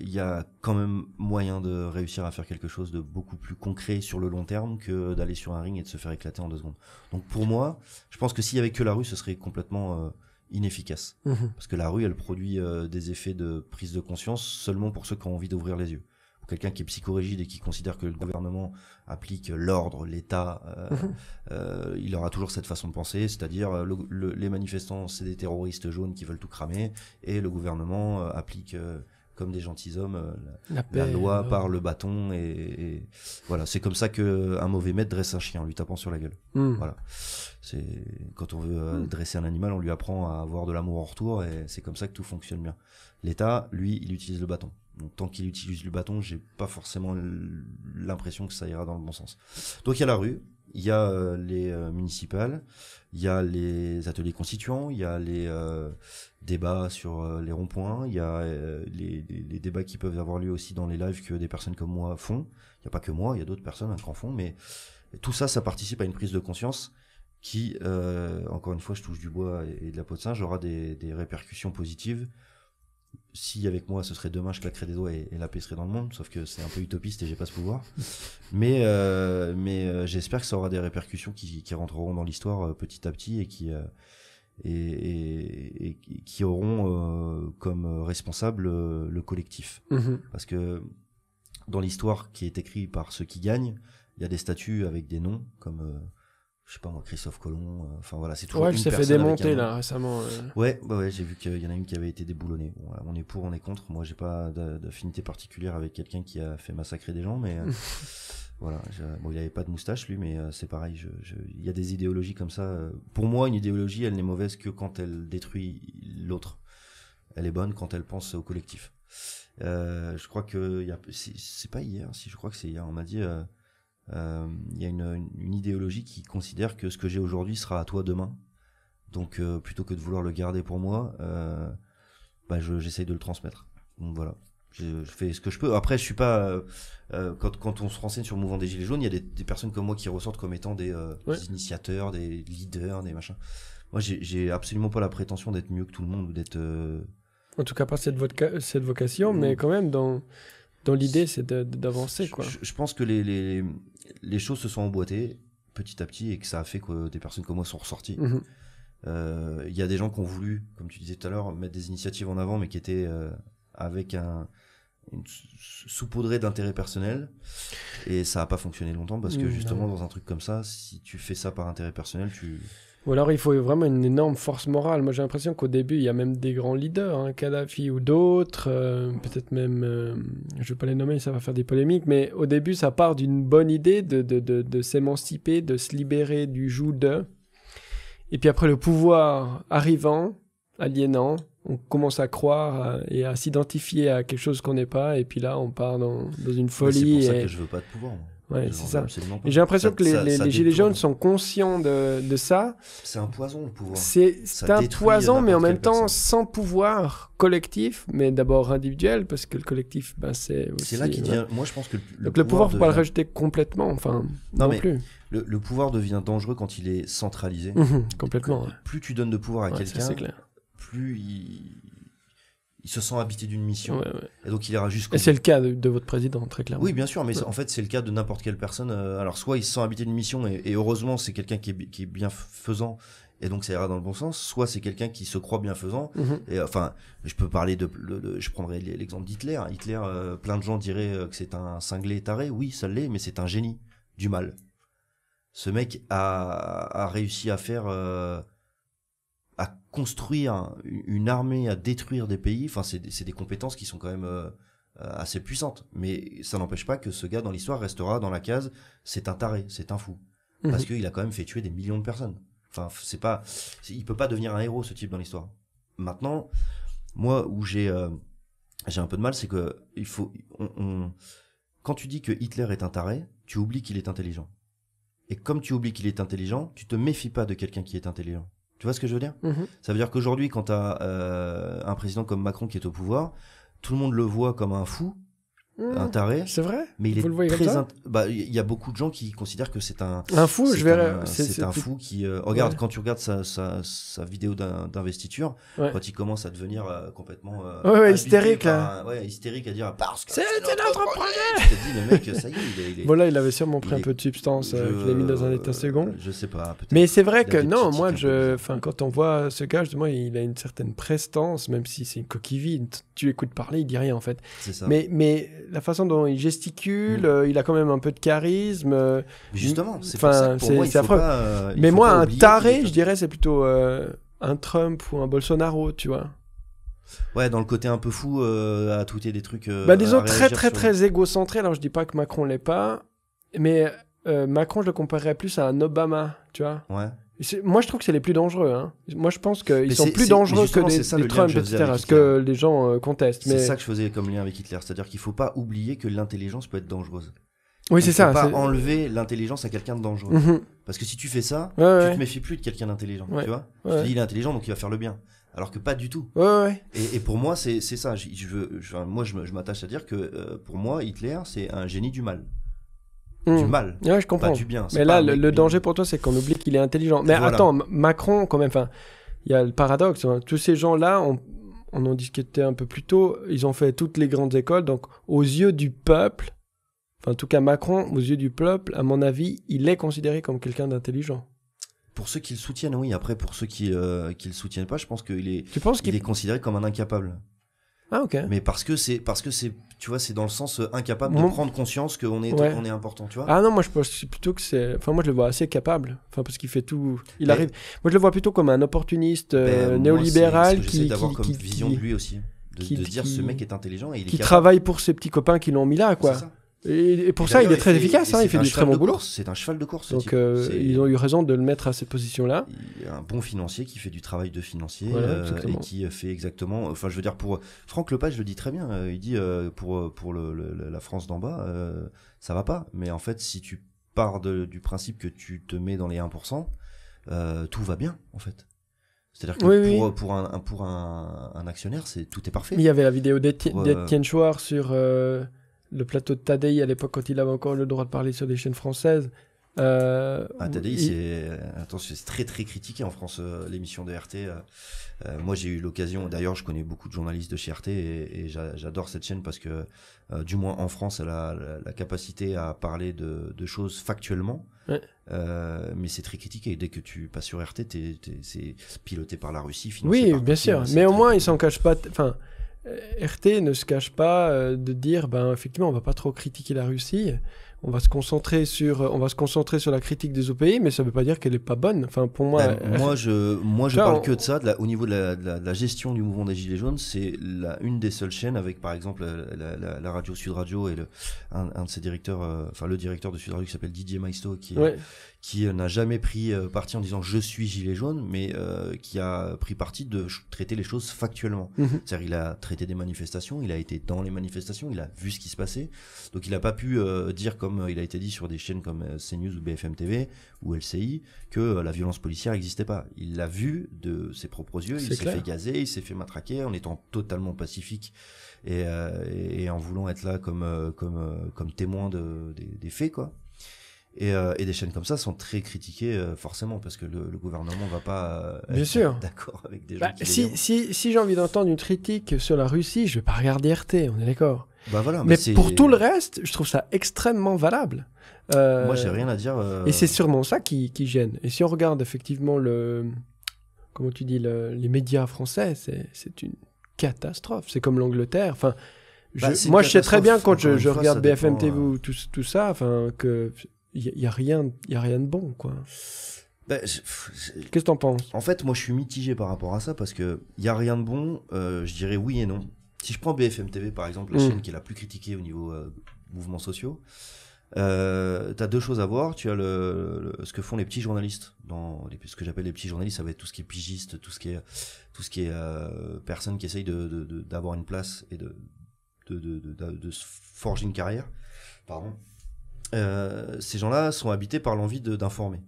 il y a quand même moyen de réussir à faire quelque chose de beaucoup plus concret sur le long terme que d'aller sur un ring et de se faire éclater en deux secondes. Donc pour moi, je pense que s'il y avait que la rue, ce serait complètement inefficace. Mmh Parce que la rue, elle produit des effets de prise de conscience seulement pour ceux qui ont envie d'ouvrir les yeux quelqu'un qui est psychorigide et qui considère que le gouvernement applique l'ordre, l'État, euh, euh, il aura toujours cette façon de penser, c'est-à-dire euh, les manifestants, c'est des terroristes jaunes qui veulent tout cramer, et le gouvernement applique comme des gentilshommes la, la, loi par le bâton, et, voilà, c'est comme ça que un mauvais maître dresse un chien en lui tapant sur la gueule. Hmm. Voilà, c'est quand on veut hmm. dresser un animal, on lui apprend à avoir de l'amour en retour, et c'est comme ça que tout fonctionne bien. L'État, lui, il utilise le bâton tant qu'il utilise le bâton, j'ai pas forcément l'impression que ça ira dans le bon sens. Donc il y a la rue, il y a euh, les euh, municipales, il y a les ateliers constituants, il y a les euh, débats sur les ronds-points, il y a les, débats qui peuvent avoir lieu aussi dans les lives que des personnes comme moi font. Il n'y a pas que moi, il y a d'autres personnes hein, qui en font, mais tout ça, ça participe à une prise de conscience qui, encore une fois, je touche du bois et, de la peau de singe, aura des répercussions positives si avec moi ce serait demain je claquerais des doigts et, la paix serait dans le monde sauf que c'est un peu utopiste et j'ai pas ce pouvoir mais euh, mais euh, j'espère que ça aura des répercussions qui, qui rentreront dans l'histoire euh, petit à petit et qui et, qui auront comme responsable le collectif mm-hmm. parce que dans l'histoire qui est écrite par ceux qui gagnent il y a des statues avec des noms comme je sais pas moi, Christophe Colomb, euh, enfin voilà, c'est toujours une personne. Ouais, fait démonter là récemment. Ouais, bah ouais, j'ai vu qu'il y en a une qui avait été déboulonnée. on est pour, on est contre. Moi, j'ai pas d'affinité particulière avec quelqu'un qui a fait massacrer des gens, mais euh, voilà. Bon, il avait pas de moustache lui, mais euh, c'est pareil. Il y a des idéologies comme ça. Pour moi, une idéologie, elle n'est mauvaise que quand elle détruit l'autre. Elle est bonne quand elle pense au collectif. je crois que c'est pas hier, si je crois que c'est hier, on m'a dit euh, il y a une, idéologie qui considère que ce que j'ai aujourd'hui sera à toi demain. Donc euh, plutôt que de vouloir le garder pour moi, euh, bah j'essaye de le transmettre. Donc voilà je, fais ce que je peux. Après, je suis pas. quand, quand, on se renseigne sur le mouvement des Gilets jaunes, il y a des, personnes comme moi qui ressortent comme étant des, initiateurs, des leaders, des machins. Moi, j'ai absolument pas la prétention d'être mieux que tout le monde ou d'être. En tout cas, pas cette, cette vocation, mais quand même, dans, dans l'idée, c'est d'avancer. quoi. Je, pense que les, les, choses se sont emboîtées petit à petit et que ça a fait que des personnes comme moi sont ressorties. Il mhm. euh, y a des gens qui ont voulu, comme tu disais tout à l'heure, mettre des initiatives en avant, mais qui étaient euh, avec un une d'intérêt personnel et ça n'a pas fonctionné longtemps parce que mm, justement dans un truc comme ça si tu fais ça par intérêt personnel tu ou alors il faut vraiment une énorme force morale. Moi j'ai l'impression qu'au début il y a même des grands leaders, hein, Kadhafi ou d'autres, euh, peut-être même, euh, je ne vais pas les nommer, ça va faire des polémiques, mais au début ça part d'une bonne idée de, de, de, s'émanciper, de se libérer du joug de. Et puis après le pouvoir arrivant, aliénant, on commence à croire euh, et à s'identifier à quelque chose qu'on n'est pas, et puis là on part dans, une folie. C'est pour ça que je veux pas de pouvoir. Ouais, c'est ça. J'ai l'impression que les, gilets jaunes sont conscients de, ça. C'est un poison, le pouvoir. C'est un poison, mais en même temps, sans pouvoir collectif, mais d'abord individuel, parce que le collectif, ben, c'est aussi... C'est là qu'il vient. Moi, je pense que... Le, Donc, pouvoir, il ne faut pas le rajouter complètement, enfin, non, mais plus. Le, pouvoir devient dangereux quand il est centralisé. Mhm, complètement. Plus, tu donnes de pouvoir à quelqu'un, plus il il se sent habité d'une mission. Et donc il ira jusqu'au. Et c'est le cas de, votre président, très clairement. Oui, bien sûr, mais en fait, c'est le cas de n'importe quelle personne. Euh, alors, soit il se sent habité d'une mission, et, heureusement, c'est quelqu'un qui est, bienfaisant, et donc ça ira dans le bon sens. Soit c'est quelqu'un qui se croit bienfaisant, mhm. et euh, enfin, je peux parler de, je prendrai l'exemple d'Hitler. Hitler, euh, plein de gens diraient que c'est un cinglé taré. Oui, ça l'est, mais c'est un génie du mal. Ce mec a, réussi à faire à construire une armée, à détruire des pays, enfin, c'est des, compétences qui sont quand même euh, euh, assez puissantes. Mais ça n'empêche pas que ce gars dans l'histoire restera dans la case, c'est un taré, c'est un fou. Mhm. Parce qu'il a quand même fait tuer des millions de personnes. Enfin, c'est pas, il peut pas devenir un héros, ce type dans l'histoire. Maintenant, moi, où j'ai, euh, j'ai un peu de mal, c'est que il faut, quand tu dis que Hitler est un taré, tu oublies qu'il est intelligent. Et comme tu oublies qu'il est intelligent, tu te méfies pas de quelqu'un qui est intelligent. Tu vois ce que je veux dire mhm. Ça veut dire qu'aujourd'hui, quand tu as euh, un président comme Macron qui est au pouvoir, tout le monde le voit comme un fou, Mmh. un taré. C'est vrai. Mais il est très. Bah, il y a beaucoup de gens qui considèrent que c'est un. Un fou, je verrais. C'est un fou qui. Euh, regarde, quand tu regardes sa, sa, sa vidéo d'investiture, quand il commence à devenir euh, complètement. Euh, ouais, hystérique, là. Ouais, hystérique à dire parce que. C'est notre projet te dis, le mec, ça y est, il Bon, là, il avait sûrement pris un peu de substance, Il qu'il mis dans un état second. Je sais pas, Mais c'est vrai que, non, moi, je. Enfin, quand on voit ce gars, moi, il a une certaine prestance, même si c'est une coquille vide. Tu écoutes parler, il dit rien, en fait. C'est ça. Mais la façon dont il gesticule, mm. euh, il a quand même un peu de charisme. Euh, justement, c'est enfin, Pas, mais moi, un taré, je dirais, c'est plutôt euh, un Trump ou un Bolsonaro, tu vois. Ouais, dans le côté un peu fou, à à tweeter des trucs. bah, disons très, très, très égocentré. Alors, je dis pas que Macron l'est pas, mais Macron, je le comparerais plus à un Obama, tu vois. Ouais. Moi, je trouve que c'est les plus dangereux. Hein. Moi, je pense qu'ils sont plus dangereux que les, ça, Trump, etc. Ce que les gens euh, contestent. C'est ça que je faisais comme lien avec Hitler. C'est-à-dire qu'il ne faut pas oublier que l'intelligence peut être dangereuse. Oui, c'est ça. Faut pas enlever l'intelligence à quelqu'un de dangereux. Mhm. Parce que si tu fais ça, tu ne te méfies plus de quelqu'un d'intelligent. Tu vois te dis, il est intelligent, donc il va faire le bien. Alors que pas du tout. Et, et, pour moi, c'est ça. Je, veux, moi, je m'attache à dire que euh, pour moi, Hitler, c'est un génie du mal. Hmm. du mal, je comprends. du bien. Mais là, le, danger pour toi, c'est qu'on oublie qu'il est intelligent. Mais attends, Macron, quand même, il y a le paradoxe. Hein. Tous ces gens-là, on, en discutait un peu plus tôt, ils ont fait toutes les grandes écoles, donc aux yeux du peuple, en tout cas Macron, aux yeux du peuple, à mon avis, il est considéré comme quelqu'un d'intelligent. Pour ceux qui le soutiennent, oui. Après, pour ceux qui ne euh, le soutiennent pas, je pense qu'il est, est considéré comme un incapable. Ah ok. Mais parce que c'est parce que c'est tu vois, c'est dans le sens euh, incapable de prendre conscience qu'on est, qu'on est important, tu vois. Ah non, moi je pense plutôt que c'est. Enfin, moi je le vois assez capable. Enfin, parce qu'il fait tout. Il arrive. Moi je le vois plutôt comme un opportuniste euh, ben, néolibéral qui... c'est ce qui, d'avoir comme vision de lui aussi. De, qui- dire ce mec est intelligent et il est qui travaille pour ses petits copains qui l'ont mis là, quoi. C'est ça. Et, pour ça, il est très efficace, hein, il fait du très bon boulot. C'est un cheval de course. Donc, euh, ils ont eu raison de le mettre à cette position-là. Un bon financier qui fait du travail de financier voilà, euh, et qui fait exactement. Enfin, je veux dire, pour Franck Lepage le dit très bien. Euh, il dit pour, pour le, la France d'en bas, ça va pas. Mais en fait, si tu pars du principe que tu te mets dans les 1%, tout va bien, en fait. C'est-à-dire que pour, pour, un, pour un, actionnaire, c'est tout est parfait. Il y avait la vidéo d'Etienne Chouard sur le plateau de Tadei à l'époque quand il avait encore le droit de parler sur des chaînes françaises. Euh, ah, Tadei, c'est euh, attention, c'est très très critiqué en France euh, l'émission de RT. Euh. moi, j'ai eu l'occasion. D'ailleurs, je connais beaucoup de journalistes de chez RT et, j'adore cette chaîne parce que, du moins en France, elle a la, capacité à parler de, choses factuellement. mais c'est très critiqué. Dès que tu passes sur RT, c'est piloté par la Russie. oui, bien sûr. Mais au moins, ils s'en cachent pas. Enfin euh, RT ne se cache pas euh, de dire, ben effectivement, on va pas trop critiquer la Russie. On va se concentrer sur, euh, on va se concentrer sur la critique des OPI, mais ça veut pas dire qu'elle est pas bonne. Enfin, pour moi, ben, moi je, moi je parle que de ça. De au niveau de la, gestion du mouvement des Gilets jaunes, c'est une des seules chaînes avec, par exemple, la, radio Sud Radio et le, un, de ses directeurs, enfin le directeur de Sud Radio qui s'appelle Didier Maisto, qui, qui euh, n'a jamais pris euh, parti en disant je suis gilet jaune, mais euh, qui a pris parti de traiter les choses factuellement. Mhm. C'est-à-dire il a traité des manifestations, il a été dans les manifestations, il a vu ce qui se passait, donc il n'a pas pu dire comme il a été dit sur des chaînes comme CNews ou BFM TV ou LCI que la violence policière n'existait pas. Il l'a vu de ses propres yeux, il s'est fait gazer, il s'est fait matraquer en étant totalement pacifique et, en voulant être là comme comme comme témoin de, des, des faits quoi. Euh, et, des chaînes comme ça sont très critiquées euh, forcément parce que le, gouvernement ne va pas euh, être d'accord avec des bah, gens. qui si, si, si j'ai envie d'entendre une critique sur la Russie, je vais pas regarder RT, on est d'accord. Bah, voilà, mais, pour tout le reste, je trouve ça extrêmement valable. Moi, j'ai rien à dire. Et c'est sûrement ça qui, gêne. Et si on regarde effectivement le, comment tu dis, les médias français, c'est une catastrophe. C'est comme l'Angleterre. Enfin, bah, moi, je sais très bien quand je, regarde BFM TV ou tout, tout ça, enfin que il n'y a, rien, y a rien de bon, quoi. Bah, Qu'est-ce que t'en penses En fait, moi, je suis mitigé par rapport à ça parce que il y a rien de bon. Euh, je dirais oui et non. Si je prends BFM TV par exemple, la mm. chaîne qui est la plus critiquée au niveau euh, mouvements sociaux, euh, t'as deux choses à voir. Tu as le, ce que font les petits journalistes, dans ce que j'appelle les petits journalistes, ça va être tout ce qui est pigiste, tout ce qui est tout ce qui est euh, personne qui essaye d'avoir de, une place et de de, de, de se forger une carrière. Pardon. Euh, ces gens-là sont habités par l'envie d'informer.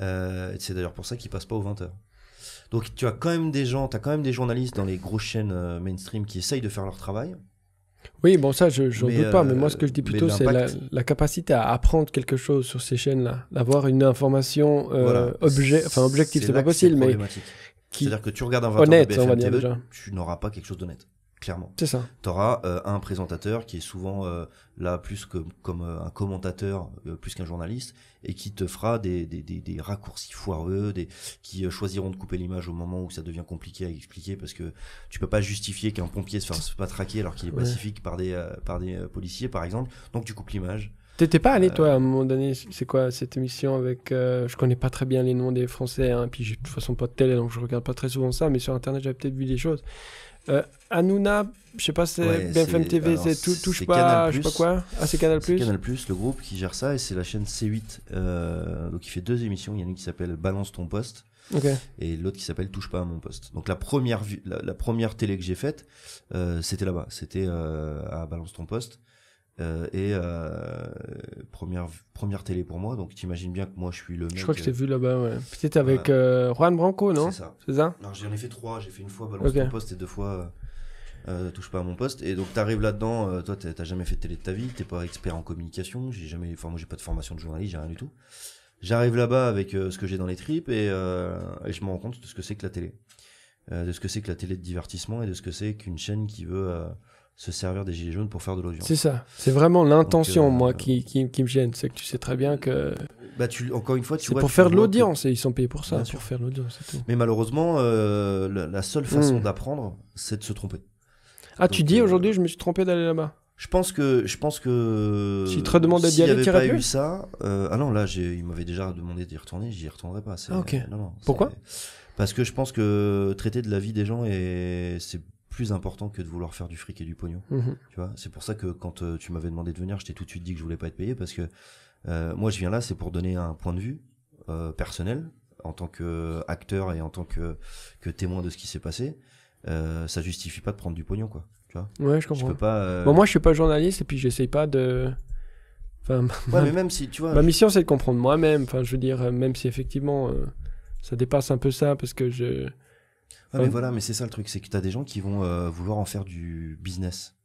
Euh, c'est d'ailleurs pour ça qu'ils passent pas aux 20 heures. Donc tu as quand même des gens, tu as quand même des journalistes dans les grosses chaînes euh, mainstream qui essayent de faire leur travail. Oui, bon ça, je n'en doute pas, mais moi ce que je dis plutôt, c'est la, capacité à apprendre quelque chose sur ces chaînes-là, d'avoir une information euh, objet, enfin objective, c'est pas possible, mais c'est-à-dire que tu regardes un 20 honnête, BFM on va dire TV, tu n'auras pas quelque chose d'honnête clairement. C'est ça. Tu auras euh, un présentateur qui est souvent euh, là plus que comme euh, un commentateur plus qu'un journaliste et qui te fera des, raccourcis foireux, des qui choisiront de couper l'image au moment où ça devient compliqué à expliquer parce que tu peux pas justifier qu'un pompier se fasse pas traquer alors qu'il est pacifique par des par des policiers par exemple. Donc tu coupes l'image. T'étais pas allé, toi, à un moment donné, c'est quoi cette émission avec. je connais pas très bien les noms des Français, hein, puis j'ai de toute façon pas de télé, donc je regarde pas très souvent ça, mais sur Internet, j'avais peut-être vu des choses. Euh, Anuna, je sais pas, c'est BFM TV, c'est Touche pas, je sais pas quoi. Ah, c'est Canal Plus Canal Plus, le groupe qui gère ça, et c'est la chaîne C8. Euh, donc il fait deux émissions. Il y en a une qui s'appelle Balance ton poste. Et l'autre qui s'appelle Touche pas à mon poste. Donc la première, la, la première télé que j'ai faite, euh, c'était là-bas. C'était euh, à Balance ton poste. Euh, et euh, première première télé pour moi donc t'imagines bien que moi je suis le mec je crois que je t'ai euh, vu là-bas ouais peut-être avec Juan Branco non c'est ça c'est ça non j'en ai fait trois j'ai fait une fois balance okay. poste et deux fois touche pas à mon poste et donc t'arrives là-dedans toi t'as jamais fait de télé de ta vie t'es pas expert en communication j'ai jamais enfin moi j'ai pas de formation de journaliste j'ai rien du tout j'arrive là-bas avec ce que j'ai dans les tripes et, et je me rends compte de ce que c'est que la télé de ce que c'est que la télé de divertissement et de ce que c'est qu'une chaîne qui veut se servir des gilets jaunes pour faire de l'audience. C'est ça. C'est vraiment l'intention, euh, moi, qui, qui, me gêne. C'est que tu sais très bien que. Bah, tu, encore une fois, tu C'est pour faire de l'audience et ils sont payés pour ça, pour faire de l'audience. Mais malheureusement, euh, la, seule façon hmm. d'apprendre, c'est de se tromper. Ah, tu dis euh, aujourd'hui, je me suis trompé d'aller là-bas. Je pense que, je pense que. Si tu te redemandais d'y aller, tu pas eu ça. ah non, là, il m'avait déjà demandé d'y retourner, j'y retournerai pas. Ah, ok. Pourquoi Parce que je pense que traiter de la vie des gens et c'est plus important que de vouloir faire du fric et du pognon. Mhm. Tu vois, c'est pour ça que quand euh, tu m'avais demandé de venir, je t'ai tout de suite dit que je voulais pas être payé parce que euh, moi je viens là c'est pour donner un point de vue euh, personnel en tant que acteur et en tant que que témoin de ce qui s'est passé. ça justifie pas de prendre du pognon quoi. Ouais, je comprends. moi je suis pas journaliste et puis j'essaye pas de. Enfin, ouais, mais même si tu vois. Ma mission c'est de comprendre moi-même. Enfin, je veux dire, même si effectivement ça dépasse un peu ça parce que je mais ah euh, voilà, mais c'est ça le truc, c'est que tu as des gens qui vont euh, vouloir en faire du business.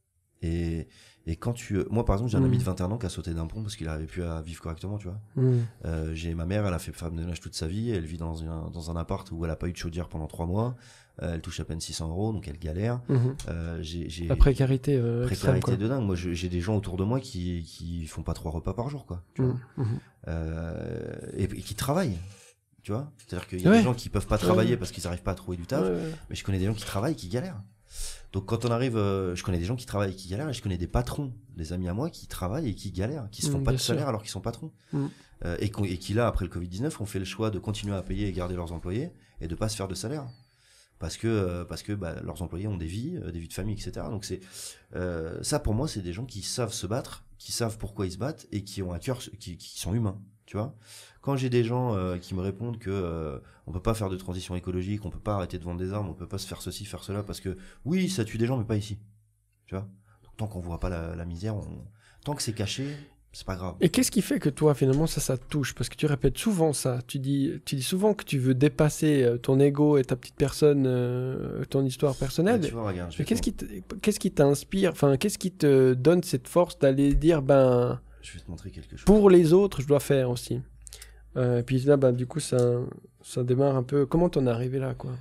Et, et quand tu. Euh, moi, par exemple, j'ai un hmm. ami de 21 ans qui a sauté d'un pont parce qu'il n'avait plus à vivre correctement, tu vois. Hmm. j'ai ma mère, elle a fait femme de ménage toute sa vie, elle vit dans un, dans appart où elle a pas eu de chaudière pendant trois mois, elle touche à peine 600 euros, donc elle galère. Hmm. j'ai, La précarité. précarité de dingue. Moi, j'ai des gens autour de moi qui, qui font pas trois repas par jour, quoi. et, qui travaillent. Tu vois C'est-à-dire qu'il y a des gens qui peuvent pas travailler parce qu'ils n'arrivent pas à trouver du taf, mais je connais des gens qui travaillent et qui galèrent. Donc quand on arrive, euh, je connais des gens qui travaillent et qui galèrent, et je connais des patrons, des amis à moi qui travaillent et qui galèrent, qui se font mm, pas de salaire alors qu'ils sont patrons. Mm. Euh, et, et, qui là, après le Covid-19, ont fait le choix de continuer à payer et garder leurs employés et de pas se faire de salaire. Parce que, euh, parce que bah, leurs employés ont des vies, des vies de famille, etc. Donc c'est ça pour moi, c'est des gens qui savent se battre, qui savent pourquoi ils se battent et qui ont un cœur, qui sont humains, tu vois. Quand j'ai des gens euh, qui me répondent que ne euh, on peut pas faire de transition écologique, on peut pas arrêter de vendre des armes, on peut pas se faire ceci, faire cela, parce que oui, ça tue des gens, mais pas ici. Tu vois Tant qu'on voit pas la, misère, tant que c'est caché, c'est pas grave. Et qu'est-ce qui fait que toi, finalement, ça, ça te touche Parce que tu répètes souvent ça. Tu dis, tu dis souvent que tu veux dépasser euh, ton ego et ta petite personne, ton histoire personnelle. tu Mais qu'est-ce qui, qu'est-ce qui t'inspire Enfin, qu'est-ce qui te donne cette force d'aller dire, ben, je vais montrer Pour les autres, je dois faire aussi. Euh, et puis là, bah, du coup, ça, ça démarre un peu. Comment t'en es arrivé là, quoi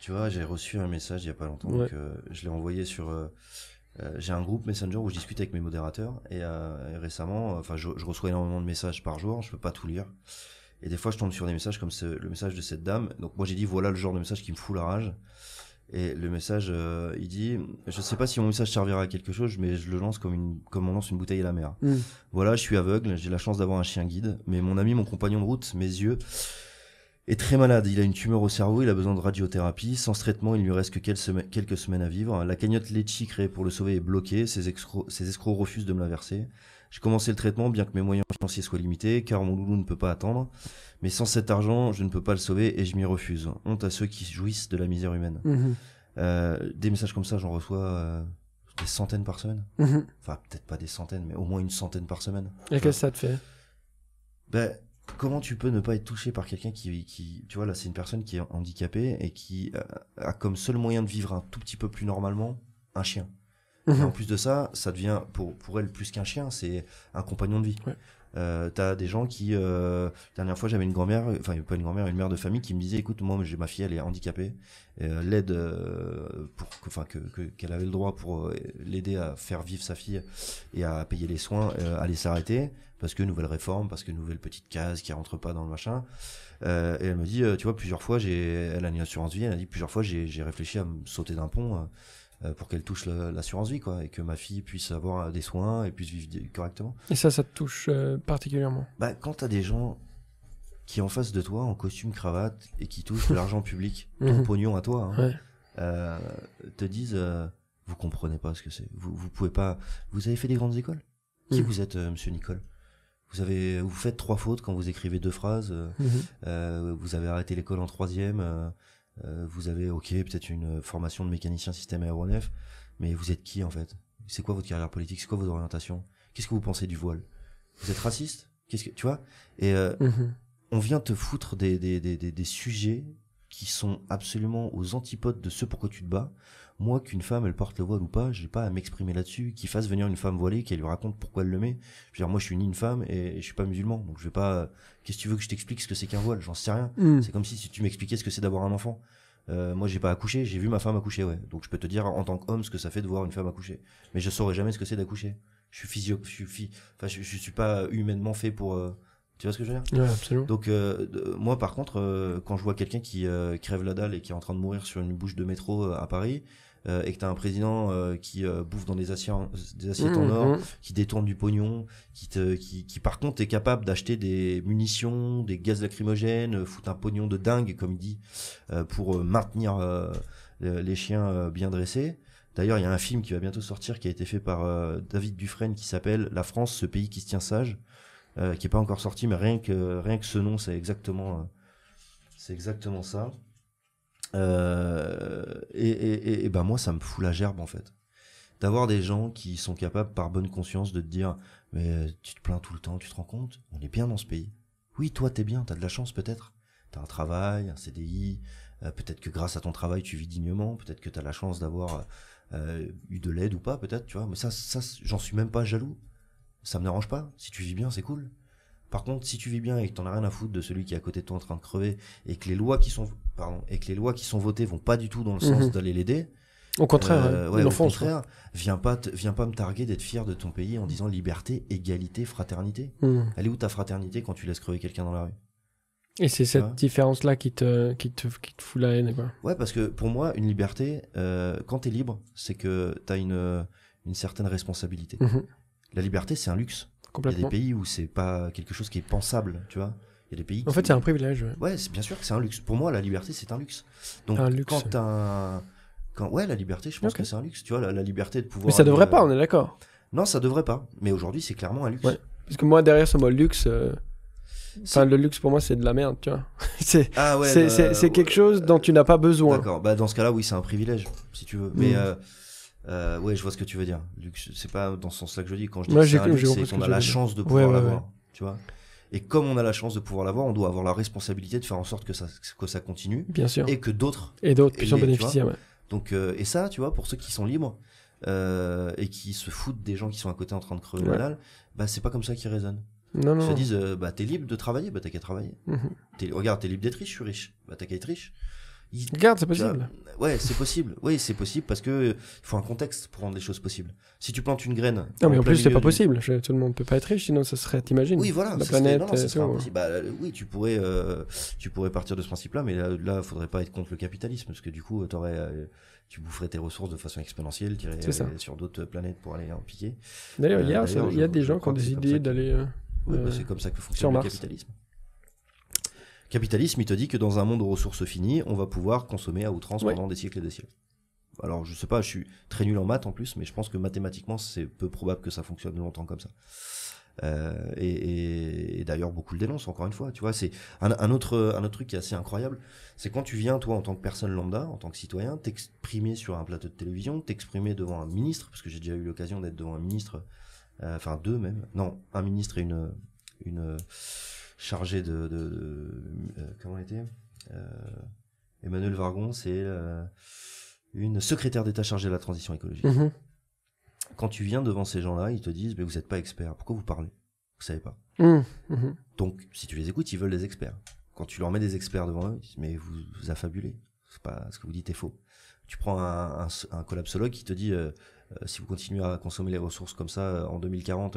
Tu vois, j'ai reçu un message il y a pas longtemps, euh, je l'ai envoyé sur. Euh, j'ai un groupe Messenger où je discute avec mes modérateurs et, récemment, enfin, je, reçois énormément de messages par jour. Je peux pas tout lire. Et des fois, je tombe sur des messages comme le message de cette dame. Donc moi, j'ai dit voilà le genre de message qui me fout la rage. Et le message, euh, il dit, je sais pas si mon message servira à quelque chose, mais je le lance comme une, comme on lance une bouteille à la mer. Mm. Voilà, je suis aveugle, j'ai la chance d'avoir un chien guide, mais mon ami, mon compagnon de route, mes yeux, est très malade. Il a une tumeur au cerveau, il a besoin de radiothérapie. Sans ce traitement, il lui reste que quelques semaines à vivre. La cagnotte Lecci créée pour le sauver est bloquée. Ses, escrocs, ses escrocs refusent de me la verser. J'ai commencé le traitement, bien que mes moyens financier soit limité, car mon loulou ne peut pas attendre. Mais sans cet argent, je ne peux pas le sauver et je m'y refuse. Honte à ceux qui jouissent de la misère humaine. Mhm. Euh, des messages comme ça, j'en reçois euh, des centaines par semaine. Mhm. Enfin, peut-être pas des centaines, mais au moins une centaine par semaine. Et qu'est-ce que ça te fait ben, Comment tu peux ne pas être touché par quelqu'un qui, qui. Tu vois, là, c'est une personne qui est handicapée et qui euh, a, comme seul moyen de vivre un tout petit peu plus normalement un chien. Mhm. Et en plus de ça, ça devient pour, pour elle plus qu'un chien, c'est un compagnon de vie. Euh, t'as des gens qui, euh, dernière fois, j'avais une grand-mère, euh, enfin pas une grand-mère, une mère de famille qui me disait, écoute, moi, j'ai ma fille, elle est handicapée, euh, l'aide pour, enfin que qu'elle avait le droit pour l'aider à faire vivre sa fille et à payer les soins, allait s'arrêter parce que nouvelle réforme, parce que nouvelle petite case qui rentre pas dans le machin. et elle me dit, tu vois, plusieurs fois, j'ai, elle a une assurance vie, elle a dit plusieurs fois, j'ai réfléchi à me sauter d'un pont. Euh, pour qu'elle touche l'assurance vie, quoi, et que ma fille puisse avoir des soins et puisse vivre correctement. Et ça, ça te touche euh, particulièrement Bah, quand as des gens qui en face de toi en costume cravate et qui touchent de l'argent public, ton mhm. pognon à toi, hein, euh, te disent vous comprenez pas ce que c'est, vous vous pouvez pas, vous avez fait des grandes écoles, qui mhm. vous êtes Monsieur Nicole vous avez vous faites trois fautes quand vous écrivez deux phrases, mhm. vous avez arrêté l'école en troisième. Euh, vous avez, ok, peut-être une euh, formation de mécanicien système aéronef, mais vous êtes qui en fait C'est quoi votre carrière politique C'est quoi vos orientations Qu'est-ce que vous pensez du voile Vous êtes raciste Qu'est-ce que tu vois Et euh, mhm. on vient te foutre des, des, des, des, sujets qui sont absolument aux antipodes de ce pourquoi tu te bats, moi, qu'une femme, elle porte le voile ou pas, j'ai pas à m'exprimer là-dessus. Qu'il fasse venir une femme voilée, qu'elle lui raconte pourquoi elle le met. Je veux dire, moi, je suis ni une femme et je suis pas musulman, donc je vais pas. Qu'est-ce que tu veux que je t'explique ce que c'est qu'un voile J'en sais rien. Hmm. C'est comme si, tu m'expliquais ce que c'est d'avoir un enfant. Euh, moi, j'ai pas accouché, j'ai vu ma femme accoucher, ouais. Donc je peux te dire en tant qu'homme ce que ça fait de voir une femme accoucher, mais je saurais jamais ce que c'est d'accoucher. Je suis physio, je suis, enfin, je, suis pas humainement fait pour. Euh, tu vois ce que je veux dire ouais, absolument. Donc euh, moi par contre, euh, quand je vois quelqu'un qui crève la dalle et qui est en train de mourir sur une bouche de métro à Paris, euh, et que tu as un président euh, qui euh, bouffe dans des assiettes, en mmh, or, mmh. qui détourne du pognon, qui, qui, qui par contre est capable d'acheter des munitions, des gaz lacrymogènes, foutre un pognon de dingue, comme il dit, pour maintenir les chiens bien dressés. D'ailleurs, il y a un film qui va bientôt sortir qui a été fait par David Dufresne qui s'appelle La France, ce pays qui se tient sage, qui est pas encore sorti, mais rien que, rien que ce nom, c'est exactement, c'est exactement ça. Euh, et, et, et, ben moi, ça me fout la gerbe en fait. D'avoir des gens qui sont capables, par bonne conscience, de te dire mais tu te plains tout le temps, tu te rends compte, on est bien dans ce pays. Oui, toi, t'es bien, t'as de la chance peut-être. T'as un travail, un CDI. Euh, peut-être que grâce à ton travail, tu vis dignement. Peut-être que t'as la chance d'avoir euh, eu de l'aide ou pas, peut-être, tu vois. Mais ça, ça, j'en suis même pas jaloux. Ça me dérange pas. Si tu vis bien, c'est cool. Par contre, si tu vis bien et que t'en as rien à foutre de celui qui est à côté de toi en train de crever et que les lois qui sont et que les lois qui sont votées vont pas du tout dans le sens mhm. d'aller l'aider, au contraire, euh, hein, contraire viens pas, viens pas me targuer d'être fier de ton pays en disant liberté, égalité, fraternité. Mhm. Allez Elle est où ta fraternité quand tu laisses crever quelqu'un dans la rue Et c'est cette différence-là qui te, qui, te, qui te fout la haine. Quoi. Ouais, parce que pour moi, une liberté, euh, quand t'es libre, c'est que t'as une, euh, une certaine responsabilité. Mhm. La liberté, c'est un luxe. Il y a des pays où c'est pas quelque chose qui est pensable, tu vois pays. En fait, c'est un privilège. Ouais, c'est bien sûr que c'est un luxe. Pour moi, la liberté, c'est un luxe. Donc, un quand un. Quand... Ouais, la liberté, je pense que c'est un luxe. Tu vois, la, liberté de pouvoir. Mais ça devrait pas, on est d'accord. Non, ça devrait pas. Mais aujourd'hui, c'est clairement un luxe. Parce que moi, derrière ce mot luxe. Euh, enfin, le luxe pour moi, c'est de la merde, tu vois. Ah bah, c'est quelque chose dont tu n'as pas besoin. D'accord, bah dans ce cas-là, oui, c'est un privilège, si tu veux. Mais hmm. euh, euh, ouais, je vois ce que tu veux dire. Luxe, c'est pas dans ce sens-là que je dis. Quand je dis que c'est qu'on a la chance de pouvoir l'avoir, tu vois. Et comme on a la chance de pouvoir l'avoir, on doit avoir la responsabilité de faire en sorte que ça, que ça continue. Bien sûr. Et que d'autres. Et d'autres puissent en bénéficier. Donc, euh, et ça, tu vois, pour ceux qui sont libres euh, et qui se foutent des gens qui sont à côté en train de crever ouais. bah, c'est pas comme ça qu'ils raisonnent. Ils se disent, euh, bah, t'es libre de travailler, bah, t'as qu'à travailler. Mhm. es, regarde, t'es libre d'être riche, je suis riche. Bah, t'as qu'à être riche. Il, regarde, c'est possible ouais, c'est possible. Oui, c'est possible parce que il faut un contexte pour rendre les choses possibles. Si tu plantes une graine. Non, mais en plus, c'est pas possible. Tout le monde peut pas être riche, sinon ça serait, t'imagines. Oui, voilà. La planète. Non, non, ça serait impossible. Bah, euh, oui, tu pourrais, euh, tu pourrais partir de ce principe-là, mais là, là, faudrait pas être contre le capitalisme parce que du coup, t'aurais, euh, tu boufferais tes ressources de façon exponentielle, irais sur d'autres planètes pour aller en piquer. D'ailleurs, il y a, des gens qui ont des idées d'aller. Oui, bah, c'est comme ça que fonctionne le capitalisme capitalisme, il te dit que dans un monde aux ressources finies, on va pouvoir consommer à outrance pendant des siècles et des siècles. Alors, je sais pas, je suis très nul en maths en plus, mais je pense que mathématiquement, c'est peu probable que ça fonctionne longtemps comme ça. Euh, et, d'ailleurs, beaucoup le dénoncent encore une fois. Tu vois, c'est un, autre, un autre truc qui est assez incroyable, c'est quand tu viens, toi, en tant que personne lambda, en tant que citoyen, t'exprimer sur un plateau de télévision, t'exprimer devant un ministre, parce que j'ai déjà eu l'occasion d'être devant un ministre, euh, enfin deux même, non, un ministre et une, une chargé de, de, euh, comment elle était euh, Emmanuel Vargon, c'est euh, une secrétaire d'État chargée de la transition écologique. Mhm. Quand tu viens devant ces gens-là, ils te disent mais vous n'êtes pas expert. pourquoi vous parlez Vous savez pas. Mhm. Mhm. Donc si tu les écoutes, ils veulent des experts. Quand tu leur mets des experts devant eux, ils disent mais vous vous affabulez. pas ce que vous dites est faux. Tu prends un, un, collapsologue qui te dit si vous continuez à consommer les ressources comme ça en 2040,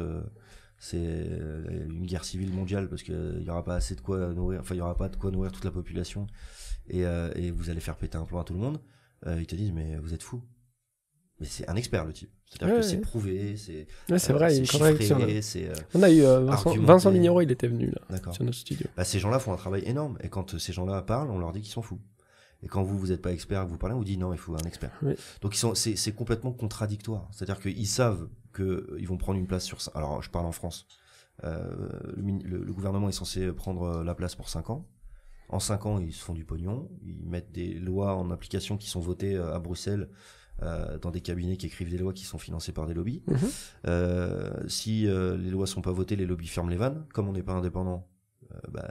c'est euh, une guerre civile mondiale parce qu'il y aura pas assez de quoi nourrir, enfin il y aura pas de quoi nourrir toute la population et, euh, et vous allez faire péter un plan à tout le monde. Euh, ils te disent mais vous êtes fou. Mais c'est un expert le type. C'est-à-dire que c'est prouvé, c'est c'est vrai, On a eu Vincent, Vincent il était venu là sur notre studio. Bah, ces gens-là font un travail énorme et quand ces gens-là parlent, on leur dit qu'ils sont fous. Et quand vous, vous êtes pas expert, vous parlez, on vous dit non, il faut un expert. Donc ils sont, c'est, complètement contradictoire. C'est-à-dire qu'ils savent euh, ils vont prendre une place sur. ça. Alors, je parle en France. Euh, le, gouvernement est censé prendre euh, la place pour 5 ans. En 5 ans, ils se font du pognon. Ils mettent des lois en application qui sont votées à Bruxelles dans des cabinets qui écrivent des lois qui sont financées par des lobbies. Mm-hmm. si les lois sont pas votées, les lobbies ferment les vannes. Comme on n'est pas indépendant, bah,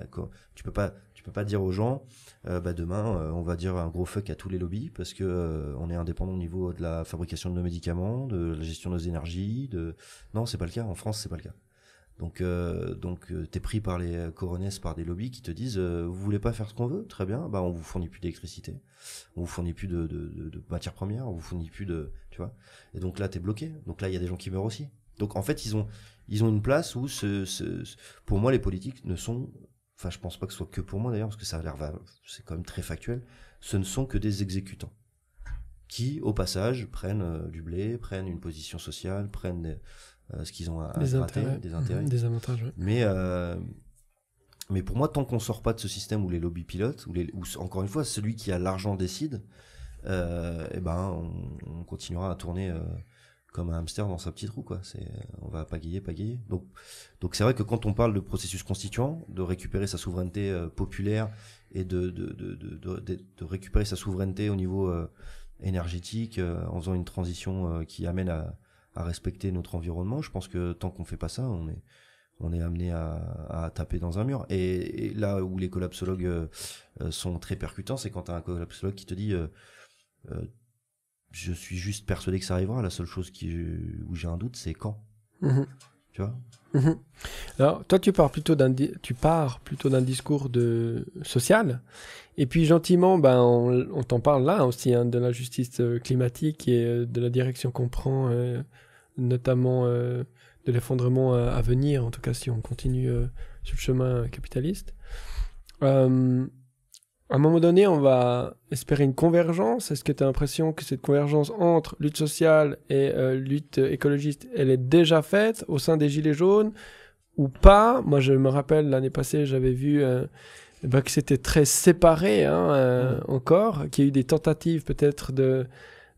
tu peux pas peux pas dire aux gens, euh, bah, demain, euh, on va dire un gros fuck à tous les lobbies parce que euh, on est indépendant au niveau de la fabrication de nos médicaments, de la gestion de nos énergies. De... Non, c'est pas le cas. En France, c'est pas le cas. Donc, donc, es pris par les coronesses, par des lobbies qui te disent, vous voulez pas faire ce qu'on veut, très bien, bah on vous fournit plus d'électricité, on vous fournit plus de, de, de, matières premières, on vous fournit plus de, tu vois. Et donc là, t'es bloqué. Donc là, il y a des gens qui meurent aussi. Donc en fait, ils ont, ils ont une place où, pour moi, les politiques ne sont enfin je pense pas que ce soit que pour moi d'ailleurs, parce que ça a l'air, c'est quand même très factuel, ce ne sont que des exécutants qui, au passage, prennent euh, du blé, prennent une position sociale, prennent euh, ce qu'ils ont à, des, gratter, intérêts. des intérêts, des avantages. Mais euh, mais pour moi, tant qu'on sort pas de ce système où les lobbies pilotent, où, encore une fois, celui qui a l'argent décide, et eh ben on, continuera à tourner comme un hamster dans sa petite roue quoi c'est on va pagayer pagayer donc donc c'est vrai que quand on parle de processus constituant de récupérer sa souveraineté euh, populaire et de de, de de, récupérer sa souveraineté au niveau euh, énergétique euh, en faisant une transition qui amène à, à respecter notre environnement je pense que tant qu'on fait pas ça on est on est amené à, à taper dans un mur et, là où les collapsologues sont très percutants c'est quand tu as un collapsologue qui te dit je suis juste persuadé que ça arrivera. La seule chose qui, où j'ai un doute, c'est quand. Mhm. Tu vois mhm. Alors, toi, tu pars plutôt d'un, tu plutôt d'un discours de social, et puis gentiment, ben, on, t'en parle là aussi hein, de la justice euh, climatique et euh, de la direction qu'on prend, euh, notamment de l'effondrement à, venir, en tout cas si on continue sur le chemin capitaliste à un moment donné, on va espérer une convergence. Est-ce que tu as l'impression que cette convergence entre lutte sociale et euh, lutte écologiste, elle est déjà faite au sein des Gilets jaunes ou pas Moi, je me rappelle, l'année passée, j'avais vu euh, bah, que c'était très séparé hein, euh, encore, qu'il y a eu des tentatives peut-être de,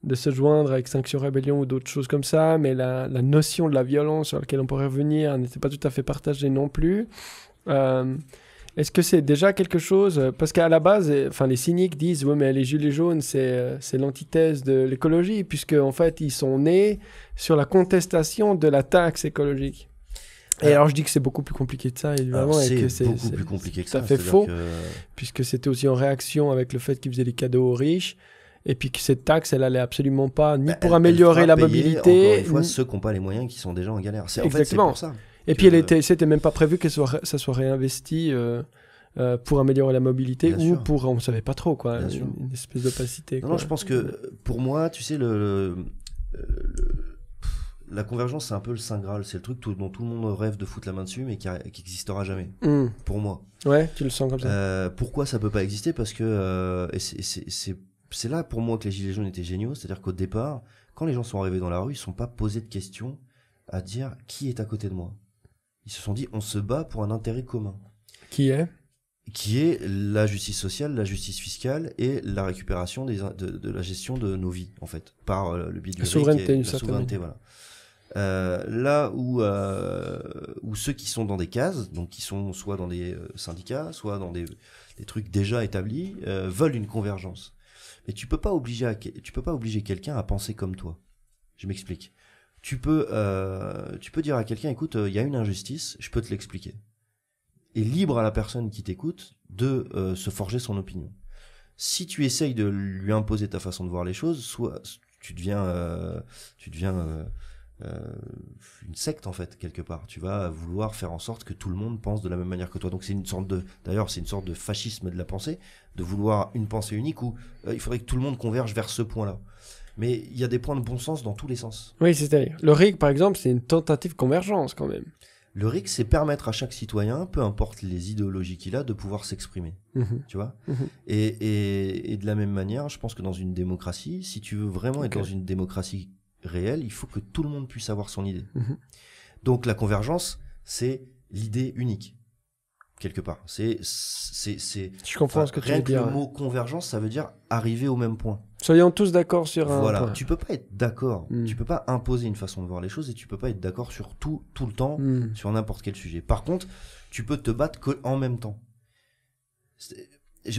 de se joindre à Extinction Rébellion ou d'autres choses comme ça, mais la, la, notion de la violence sur laquelle on pourrait revenir n'était pas tout à fait partagée non plus. Est-ce que c'est déjà quelque chose euh, Parce qu'à la base, euh, enfin, les cyniques disent oui, mais les gilets jaunes, c'est, euh, c'est l'antithèse de l'écologie, puisque en fait, ils sont nés sur la contestation de la taxe écologique. Et alors, je dis que c'est beaucoup plus compliqué que ça, évidemment, c'est et que c'est beaucoup plus compliqué que ça. Ça fait faux, puisque c'était aussi en réaction avec le fait qu'ils faisaient des cadeaux aux riches. Et puis que cette taxe, elle allait absolument pas ni bah, pour améliorer la mobilité. Encore une fois, ceux qui n'ont pas les moyens qui sont déjà en galère. C'est, Exactement. En fait, c'est pour ça. Et puis, elle euh, était, c'était même pas prévu que soit, ça soit réinvesti euh, euh, pour améliorer la mobilité ou pour, on savait pas trop, quoi, une, espèce d'opacité. Non, je pense que pour moi, tu sais, le, la convergence, c'est un peu le saint graal. C'est le truc dont tout le monde rêve de foutre la main dessus, mais qui, n'existera jamais. Hmm. Pour moi. Ouais, tu le sens comme ça. pourquoi ça peut pas exister Parce que c'est là pour moi que les gilets jaunes étaient géniaux. C'est-à-dire qu'au départ, quand les gens sont arrivés dans la rue, ils sont pas posés de questions à dire qui est à côté de moi ils se sont dit on se bat pour un intérêt commun. Qui est Qui est la justice sociale, la justice fiscale et la récupération de, la gestion de nos vies, en fait, par euh, le biais de la souveraineté. la souveraineté voilà. Euh, là euh, où, ceux qui sont dans des cases, donc qui sont soit dans des syndicats, soit dans des, trucs déjà établis, veulent une convergence. Mais tu peux pas obliger tu peux pas obliger quelqu'un à penser comme toi. Je m'explique tu peux, euh, tu peux dire à quelqu'un, écoute, euh, il y a une injustice, je peux te l'expliquer. Et libre à la personne qui t'écoute de euh, se forger son opinion. Si tu essayes de lui imposer ta façon de voir les choses, soit tu deviens, tu deviens une secte en fait quelque part. Tu vas vouloir faire en sorte que tout le monde pense de la même manière que toi. Donc c'est une sorte de, d'ailleurs c'est une sorte de fascisme de la pensée, de vouloir une pensée unique où il faudrait que tout le monde converge vers ce point-là mais il y a des points de bon sens dans tous les sens. Oui, c'est-à-dire. Le RIC, par exemple, c'est une tentative de convergence quand même. Le RIC, c'est permettre à chaque citoyen, peu importe les idéologies qu'il a, de pouvoir s'exprimer. Mhm. Tu vois mhm. et, et, et, de la même manière, je pense que dans une démocratie, si tu veux vraiment être dans une démocratie réelle, il faut que tout le monde puisse avoir son idée. Mhm. Donc la convergence, c'est l'idée unique quelque part. C'est, c'est, c'est. comprends ce que tu veux Le mot convergence, ça veut dire arriver au même point. Soyons tous d'accord sur un. Voilà, tu peux pas être d'accord. Hmm. Tu peux pas imposer une façon de voir les choses et tu peux pas être d'accord sur tout, tout le temps, hmm. sur n'importe quel sujet. Par contre, tu peux te battre en même temps.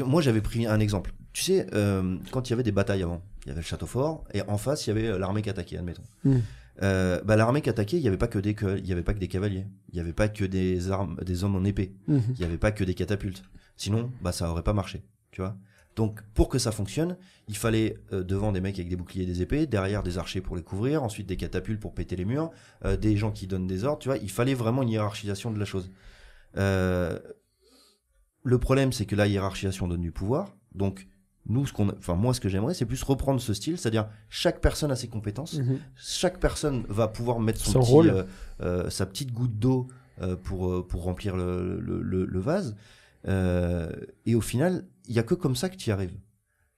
Moi, j'avais pris un exemple. Tu sais, euh, quand il y avait des batailles avant, il y avait le château fort et en face, il y avait euh, l'armée qui attaquait, admettons. Hmm. Euh, bah, l'armée qui attaquait, il n'y avait pas que des il y avait pas que des cavaliers, il n'y avait pas que des armes, des hommes en épée, il n'y avait pas que des catapultes. Sinon, bah ça aurait pas marché, tu vois. Donc pour que ça fonctionne, il fallait euh, devant des mecs avec des boucliers et des épées, derrière des archers pour les couvrir, ensuite des catapultes pour péter les murs, euh, des gens qui donnent des ordres, tu vois, il fallait vraiment une hiérarchisation de la chose. Euh, le problème c'est que la hiérarchisation donne du pouvoir, donc nous ce qu'on enfin moi ce que j'aimerais c'est plus reprendre ce style c'est-à-dire chaque personne a ses compétences mhm. chaque personne va pouvoir mettre son, sa petite goutte d'eau pour pour remplir le, vase et au final il y a que comme ça que tu y arrives.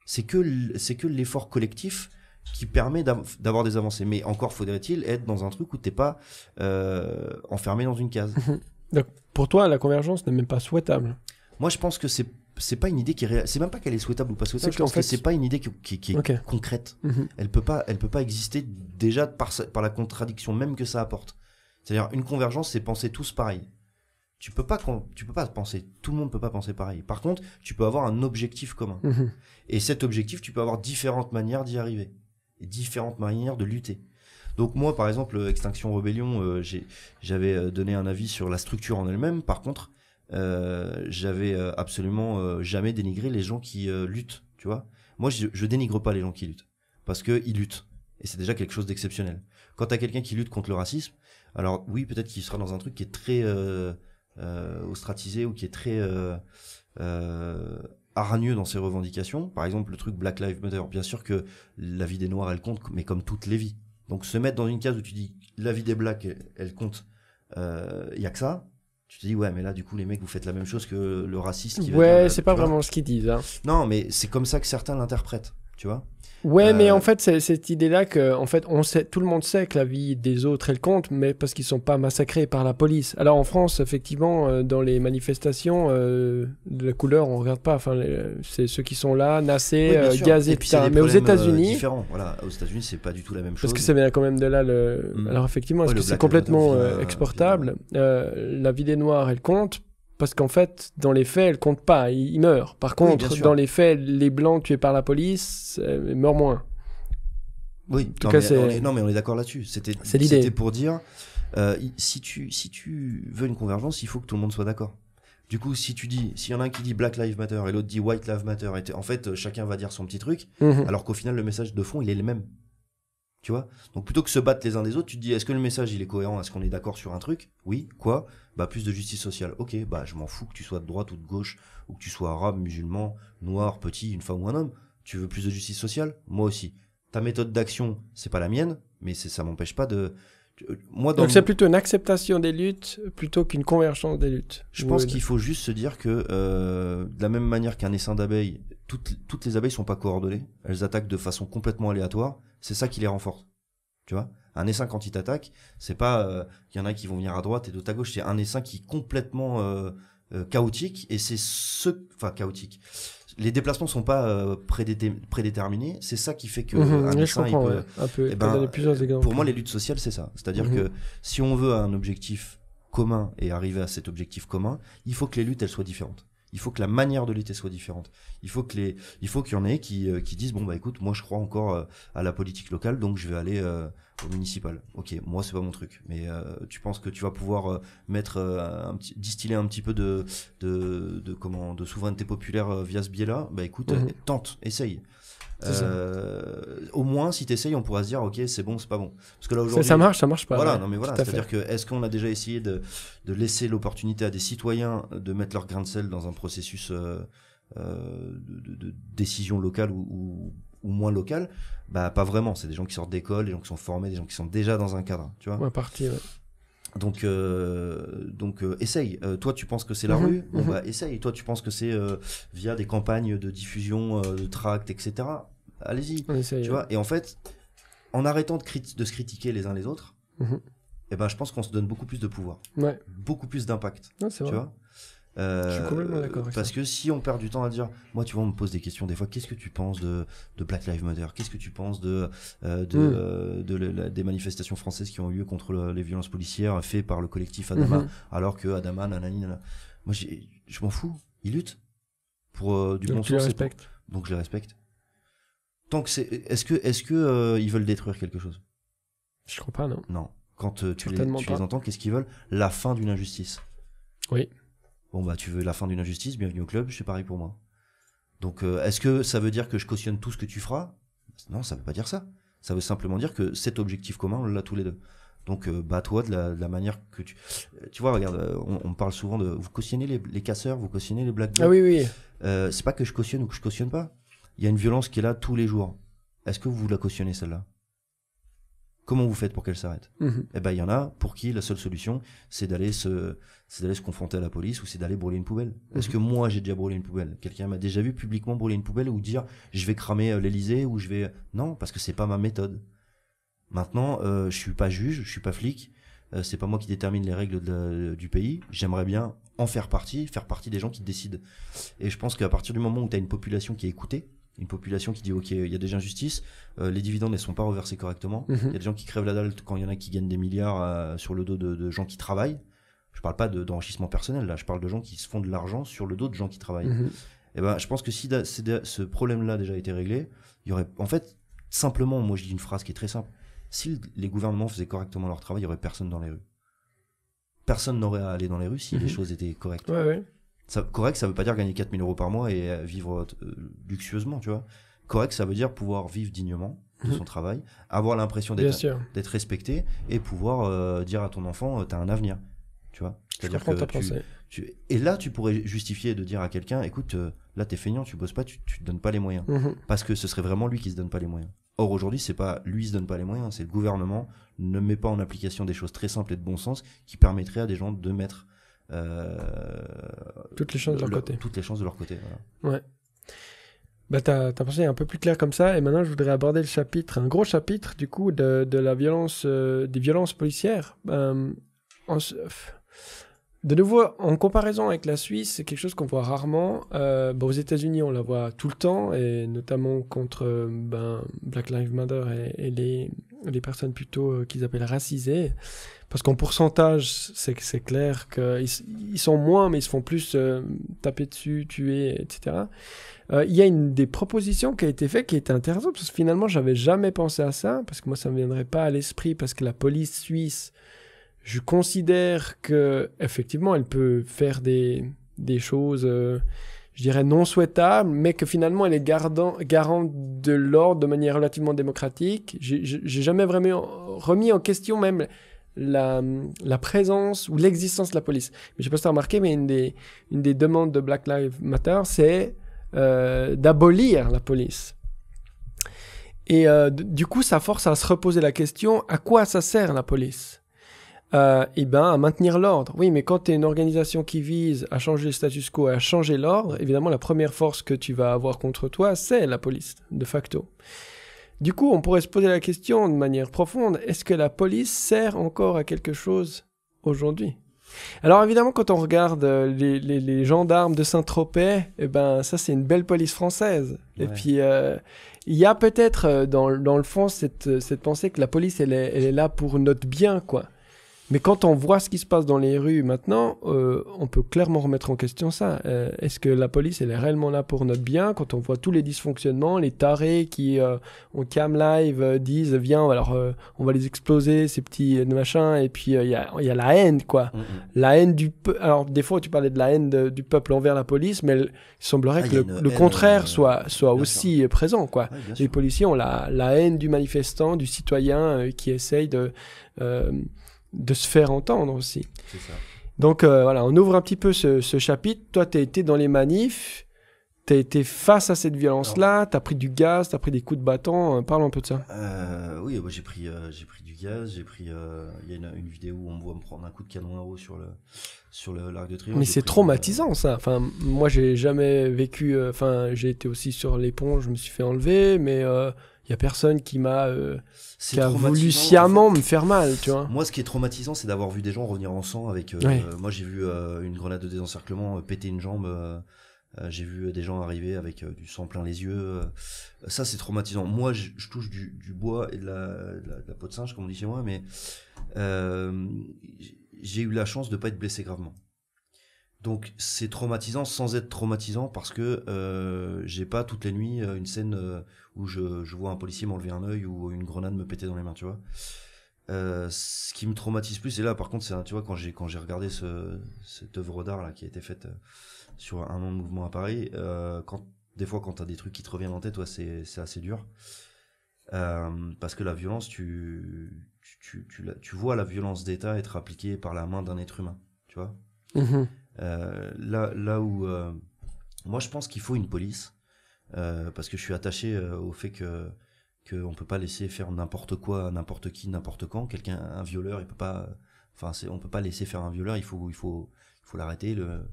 C'est que c'est que l'effort collectif qui permet d'avoir des avancées. Mais encore faudrait-il être dans un truc où tu n'es pas euh, enfermé dans une case. Donc pour toi, la convergence n'est même pas souhaitable. Moi, je pense que c'est c'est pas une idée qui est c'est même pas qu'elle est souhaitable ou pas souhaitable. Je pense fait... que c'est pas une idée qui, est concrète. Mhm. Elle peut pas elle peut pas exister déjà par par la contradiction même que ça apporte. C'est-à-dire une convergence, c'est penser tous pareil tu peux pas tu peux pas penser tout le monde peut pas penser pareil par contre tu peux avoir un objectif commun mhm. et cet objectif tu peux avoir différentes manières d'y arriver et différentes manières de lutter donc moi par exemple euh, extinction Rebellion, euh, j'ai j'avais euh, donné un avis sur la structure en elle-même par contre j'avais absolument jamais dénigré les gens qui luttent tu vois moi je, je dénigre pas les gens qui luttent parce que ils luttent et c'est déjà quelque chose d'exceptionnel quand as quelqu'un qui lutte contre le racisme alors oui peut-être qu'il sera dans un truc qui est très euh, stratisé ou qui est très euh, euh, hargneux dans ses revendications. Par exemple, le truc Black Lives Matter. Bien sûr que la vie des Noirs, elle compte, mais comme toutes les vies. Donc se mettre dans une case où tu dis la vie des Blacks, elle, compte, il euh, y a que ça. Tu te dis ouais, mais là du coup les mecs, vous faites la même chose que le raciste. Qui ouais, c'est pas vraiment ce qu'ils disent. Hein. Non, mais c'est comme ça que certains l'interprètent tu vois. Ouais, mais euh, en fait, c'est cette idée-là que, en fait, on sait, tout le monde sait que la vie des autres, elle compte, mais parce qu'ils sont pas massacrés par la police. Alors en France, effectivement, euh, dans les manifestations, euh, de la couleur, on regarde pas. Enfin, c'est ceux qui sont là, nassés, oui, gazés, Mais aux États-Unis, différent. Voilà, aux États-Unis, c'est pas du tout la même chose. Parce que ça vient quand même de là. Le... Mm. Alors effectivement, est-ce que c'est complètement exportable La vie des Noirs, elle compte parce qu'en fait, dans les faits, elle compte pas, il, meurt. Par contre, dans les faits, les blancs tués par la police meurent moins. Oui, tout non, mais, on est, non mais on est d'accord là-dessus. C'était C'était pour dire, euh, si, tu, si tu veux une convergence, il faut que tout le monde soit d'accord. Du coup, si tu dis, s'il y en a un qui dit Black Lives Matter et l'autre dit White Lives Matter, en fait, euh, chacun va dire son petit truc, mhm. alors qu'au final, le message de fond, il est le même. Tu vois Donc plutôt que se battre les uns des autres, tu te dis est-ce que le message il est cohérent Est-ce qu'on est, d'accord sur un truc Oui, quoi Bah plus de justice sociale. Ok, bah je m'en fous que tu sois de droite ou de gauche, ou que tu sois arabe, musulman, noir, petit, une femme ou un homme. Tu veux plus de justice sociale Moi aussi. Ta méthode d'action, c'est pas la mienne, mais ça m'empêche pas de. Euh, moi, Donc c'est plutôt une acceptation des luttes plutôt qu'une convergence des luttes. Je pense qu'il faut juste se dire que euh, de la même manière qu'un essaim d'abeilles, toutes, toutes les abeilles sont pas coordonnées. Elles attaquent de façon complètement aléatoire c'est ça qui les renforce. Tu vois Un essaim quand il t'attaque, c'est pas il euh, y en a qui vont venir à droite et d'autres à gauche, c'est un essaim qui est complètement euh, euh, chaotique et c'est ce enfin chaotique. Les déplacements sont pas prédéterminés, c'est ça qui fait que mhm. un essaim il peut, ah, eh ben, pour moi les luttes sociales c'est ça, c'est-à-dire mhm. que si on veut un objectif commun et arriver à cet objectif commun, il faut que les luttes elles soient différentes il faut que la manière de l'été soit différente. Il faut que les, il faut qu'il y en ait qui, euh, qui disent bon bah écoute, moi je crois encore euh, à la politique locale, donc je vais aller euh, au municipal. Ok, moi c'est pas mon truc, mais tu penses que tu vas pouvoir mettre distiller un petit peu de, de, de de souveraineté populaire via ce biais-là Bah écoute, mhm. tente, essaye. Euh, au moins, si tu essayes, on pourra se dire, ok, c'est bon, c'est pas bon. Parce que là aujourd'hui, ça marche, ça marche pas. Voilà, non mais voilà, c'est-à-dire que est-ce qu'on a déjà essayé de, laisser l'opportunité à des citoyens de mettre leur grain de sel dans un processus euh, euh, de, décision locale ou, moins locale Bah pas vraiment. C'est des gens qui sortent d'école, des gens qui sont formés, des gens qui sont déjà dans un cadre, tu vois. Ouais, Donc, donc essaye. toi, tu penses que c'est la rue essaye. Toi, tu penses que c'est via des campagnes de diffusion de tracts, etc allez-y. Tu vois Et en fait, en arrêtant de, de se critiquer les uns les autres, mhm. et eh ben, je pense qu'on se donne beaucoup plus de pouvoir, beaucoup plus d'impact. tu vois euh, je suis Parce que si on perd du temps à dire, moi, tu vois, on me pose des questions des fois. Qu'est-ce que tu penses de, Black Lives Matter Qu'est-ce que tu penses de, euh, de, mm. euh, des manifestations françaises qui ont eu lieu contre les violences policières faites par le collectif Adama, mhm. alors que Adama, nanani, nanana. Moi, je m'en fous. Ils luttent pour du bon sens. Donc je les respecte c'est, est-ce que, est-ce que euh, ils veulent détruire quelque chose Je crois pas, non. Non. Quand euh, tu, les, entends, qu'est-ce qu'ils veulent La fin d'une injustice. Oui. Bon bah tu veux la fin d'une injustice, bienvenue au club, c'est pareil pour moi. Donc euh, est-ce que ça veut dire que je cautionne tout ce que tu feras Non, ça ne veut pas dire ça. Ça veut simplement dire que cet objectif commun, on l'a tous les deux. Donc bats bah toi de la, manière que tu... Tu vois, regarde, on, parle souvent de... Vous cautionnez les, casseurs, vous cautionnez les black Ah oui, oui. Euh, c'est pas que je cautionne ou que je cautionne pas. Il y a une violence qui est là tous les jours. Est-ce que vous la cautionnez celle-là Comment vous faites pour qu'elle s'arrête mhm. Eh ben, il y en a pour qui la seule solution, c'est d'aller se, c'est d'aller se confronter à la police ou c'est d'aller brûler une poubelle. Mhm. Est-ce que moi j'ai déjà brûlé une poubelle Quelqu'un m'a déjà vu publiquement brûler une poubelle ou dire je vais cramer euh, l'Elysée ou je vais non parce que c'est pas ma méthode. Maintenant, euh, je suis pas juge, je suis pas flic, euh, c'est pas moi qui détermine les règles du pays. J'aimerais bien en faire partie, faire partie des gens qui décident. Et je pense qu'à partir du moment où tu as une population qui est écoutée, une population qui dit ok il y a des injustices euh, les dividendes ne sont pas reversés correctement mhm. il y a des gens qui crèvent la dalle quand il y en a qui gagnent des milliards euh, sur le dos de, gens qui travaillent je parle pas d'enrichissement personnel là je parle de gens qui se font de l'argent sur le dos de gens qui travaillent mhm. et eh ben je pense que si ce problème là déjà été réglé il y aurait en fait simplement moi je dis une phrase qui est très simple si les gouvernements faisaient correctement leur travail il y aurait personne dans les rues personne n'aurait à aller dans les rues si mhm. les choses étaient correctes ouais, correct, ça veut pas dire gagner 4000 euros par mois et euh, vivre euh, luxueusement, tu vois. Correct, ça veut dire pouvoir vivre dignement de mhm. son travail, avoir l'impression d'être respecté et pouvoir euh, dire à ton enfant, t'as un avenir, tu vois. et là, tu pourrais justifier de dire à quelqu'un, écoute, là, t'es feignant, tu bosses pas, tu, te donnes pas les moyens, mhm. parce que ce serait vraiment lui qui se donne pas les moyens. Or aujourd'hui, c'est pas lui qui se donne pas les moyens, c'est le gouvernement ne met pas en application des choses très simples et de bon sens qui permettraient à des gens de mettre euh, toutes les chances de leur côté. Toutes les chances de leur côté. Ouais. Bah, t'as, pensé un peu plus clair comme ça, et maintenant je voudrais aborder le chapitre, un gros chapitre du coup de, de la violence, euh, des violences policières. Euh, en, de nouveau, en comparaison avec la Suisse, c'est quelque chose qu'on voit rarement. Bah, aux États-Unis, on la voit tout le temps, et notamment contre ben, Black Lives Matter et, et les, les, personnes plutôt qu'ils appellent racisées. Parce qu'en pourcentage, c'est clair qu'ils sont moins, mais ils se font plus euh, taper dessus, tuer, etc. Euh, il y a une des propositions qui a été faite qui était intéressante, parce que finalement, j'avais jamais pensé à ça, parce que moi, ça ne me viendrait pas à l'esprit, parce que la police suisse, je considère que effectivement, elle peut faire des, des choses, euh, je dirais, non souhaitables, mais que finalement, elle est gardant, garante de l'ordre de manière relativement démocratique. J'ai jamais vraiment remis en question même la, présence ou l'existence de la police. Je ne sais pas si tu as remarqué, mais une des, demandes de Black Lives Matter, c'est euh, d'abolir la police. Et euh, du coup, ça force à se reposer la question, à quoi ça sert la police euh, Eh bien, à maintenir l'ordre. Oui, mais quand tu es une organisation qui vise à changer le status quo, à changer l'ordre, évidemment la première force que tu vas avoir contre toi, c'est la police, de facto. Du coup, on pourrait se poser la question de manière profonde, est-ce que la police sert encore à quelque chose aujourd'hui alors évidemment, quand on regarde euh, les, gendarmes de Saint-Tropez, eh ben ça c'est une belle police française. Et puis euh, il y a peut-être euh, dans, le fond cette, pensée que la police elle est là pour notre bien quoi. Mais quand on voit ce qui se passe dans les rues maintenant, euh, on peut clairement remettre en question ça. Euh, est-ce que la police, elle est réellement là pour notre bien Quand on voit tous les dysfonctionnements, les tarés qui, euh, cam live, euh, disent Viens, alors on va les exploser, ces petits machins, et puis il y a, y, a, la haine, quoi. Mm, mm. La haine du peuple. Alors, des fois, tu parlais de la haine du peuple envers la police, mais il semblerait ah, que le, contraire soit, soit aussi présent, quoi. les policiers ont la, la haine du manifestant, du citoyen qui essaye de de se faire entendre aussi. Donc euh, voilà, on ouvre un petit peu ce, chapitre. Toi, tu as été dans les manifs, tu as été face à cette violence-là, tu as pris du gaz, tu as pris des coups de bâton. Euh, parle un peu de ça. Euh, oui, j'ai pris, j'ai pris du gaz, j'ai pris. Il y a une, vidéo où on me voit me prendre un coup de canon à haut sur le sur l'arc de triomphe. Mais c'est traumatisant ça. Enfin, moi j'ai jamais vécu. Enfin, j'ai été aussi sur l'éponge, je me suis fait enlever, mais il y a personne qui m'a euh, qui a voulu sciemment me faire mal, tu vois. Moi, ce qui est traumatisant, c'est d'avoir vu des gens revenir en sang avec. Euh, moi, j'ai vu euh, une grenade de désencerclement euh, péter une jambe. j'ai vu des gens arriver avec du sang plein les yeux. ça, c'est traumatisant. Moi, je, touche du, bois et de la, la, peau de singe, comme on dit chez moi, mais j'ai eu la chance de pas être blessé gravement. Donc c'est traumatisant sans être traumatisant parce que euh, j'ai pas toutes les nuits une scène où je, vois un policier m'enlever un œil ou une grenade me péter dans les mains, tu vois. Euh, ce qui me traumatise plus, et là par contre, c'est tu vois quand j'ai quand j'ai regardé ce, cette œuvre d'art là qui a été faite euh, sur un mouvement à Paris, euh, quand des fois quand t'as des trucs qui te reviennent en tête, toi c'est c'est assez dur parce que la violence, tu tu, tu tu vois la violence d'État être appliquée par la main d'un être humain, tu vois. Mm-hmm. là là où moi je pense qu'il faut une police euh, parce que je suis attaché euh, au fait que ne peut pas laisser faire n'importe quoi, n'importe qui, n'importe quand. Quelqu'un, un violeur, il peut pas. Enfin, on peut pas laisser faire un violeur. Il faut, il faut, il faut l'arrêter, le,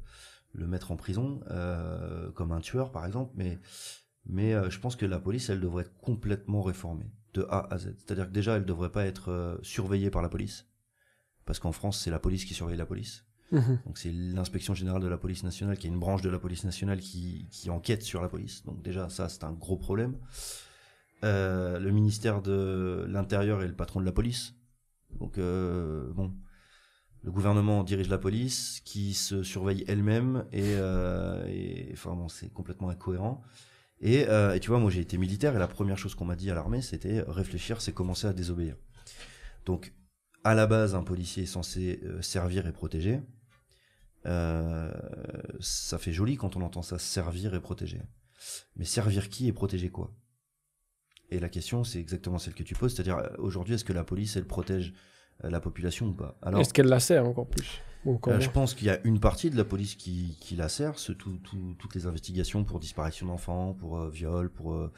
le mettre en prison, euh, comme un tueur par exemple. Mais, mais je pense que la police, elle devrait être complètement réformée de A à Z. C'est-à-dire que déjà, elle devrait pas être surveillée par la police, parce qu'en France, c'est la police qui surveille la police. Mhm. Donc c'est l'inspection générale de la police nationale qui est une branche de la police nationale qui, enquête sur la police. Donc déjà ça c'est un gros problème. Euh, le ministère de l'Intérieur est le patron de la police. Donc euh, bon, le gouvernement dirige la police qui se surveille elle-même et, euh, enfin c'est complètement incohérent. et tu vois moi j'ai été militaire et la première chose qu'on m'a dit à l'armée c'était réfléchir c'est commencer à désobéir. Donc à la base un policier est censé servir et protéger. Euh, ça fait joli quand on entend ça, servir et protéger. Mais servir qui et protéger quoi Et la question, c'est exactement celle que tu poses, c'est-à-dire euh, aujourd'hui, est-ce que la police, elle protège euh, la population ou pas Alors, Est-ce qu'elle la sert encore plus Je pense qu'il y a une partie de la police qui, qui la sert, ce, toutes les investigations pour disparition d'enfants, pour viol, pour,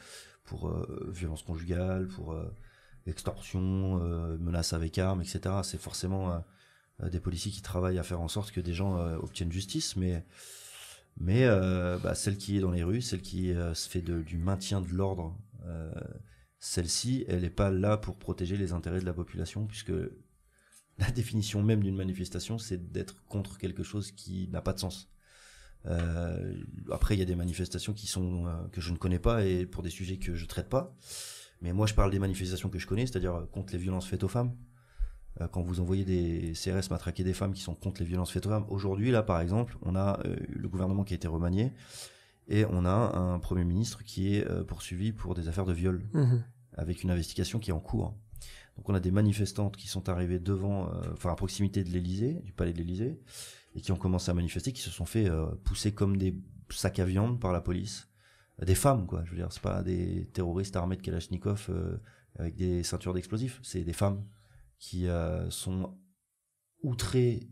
pour violence conjugale, pour extorsion, menaces avec armes, etc. C'est forcément euh, des policiers qui travaillent à faire en sorte que des gens euh, obtiennent justice, mais mais euh, bah, celle qui est dans les rues, celle qui se fait du maintien de l'ordre, celle-ci, elle n'est pas là pour protéger les intérêts de la population, puisque la définition même d'une manifestation, c'est d'être contre quelque chose qui n'a pas de sens. après, il y a des manifestations qui sont que je ne connais pas et pour des sujets que je traite pas. Mais moi, je parle des manifestations que je connais, c'est-à-dire contre les violences faites aux femmes, euh, quand vous envoyez des CRS matraquer des femmes qui sont contre les violences faites aux femmes. Aujourd'hui, là, par exemple, on a euh, le gouvernement qui a été remanié et on a un Premier ministre qui est euh, poursuivi pour des affaires de viol, mhm. avec une investigation qui est en cours. Donc on a des manifestantes qui sont arrivées devant, enfin à proximité de l'Élysée, du palais de l'Élysée, et qui ont commencé à manifester, qui se sont fait pousser comme des sacs à viande par la police. Des femmes, quoi. Je veux dire, c'est pas des terroristes armés de Kalachnikov avec des ceintures d'explosifs, c'est des femmes qui euh, sont outrés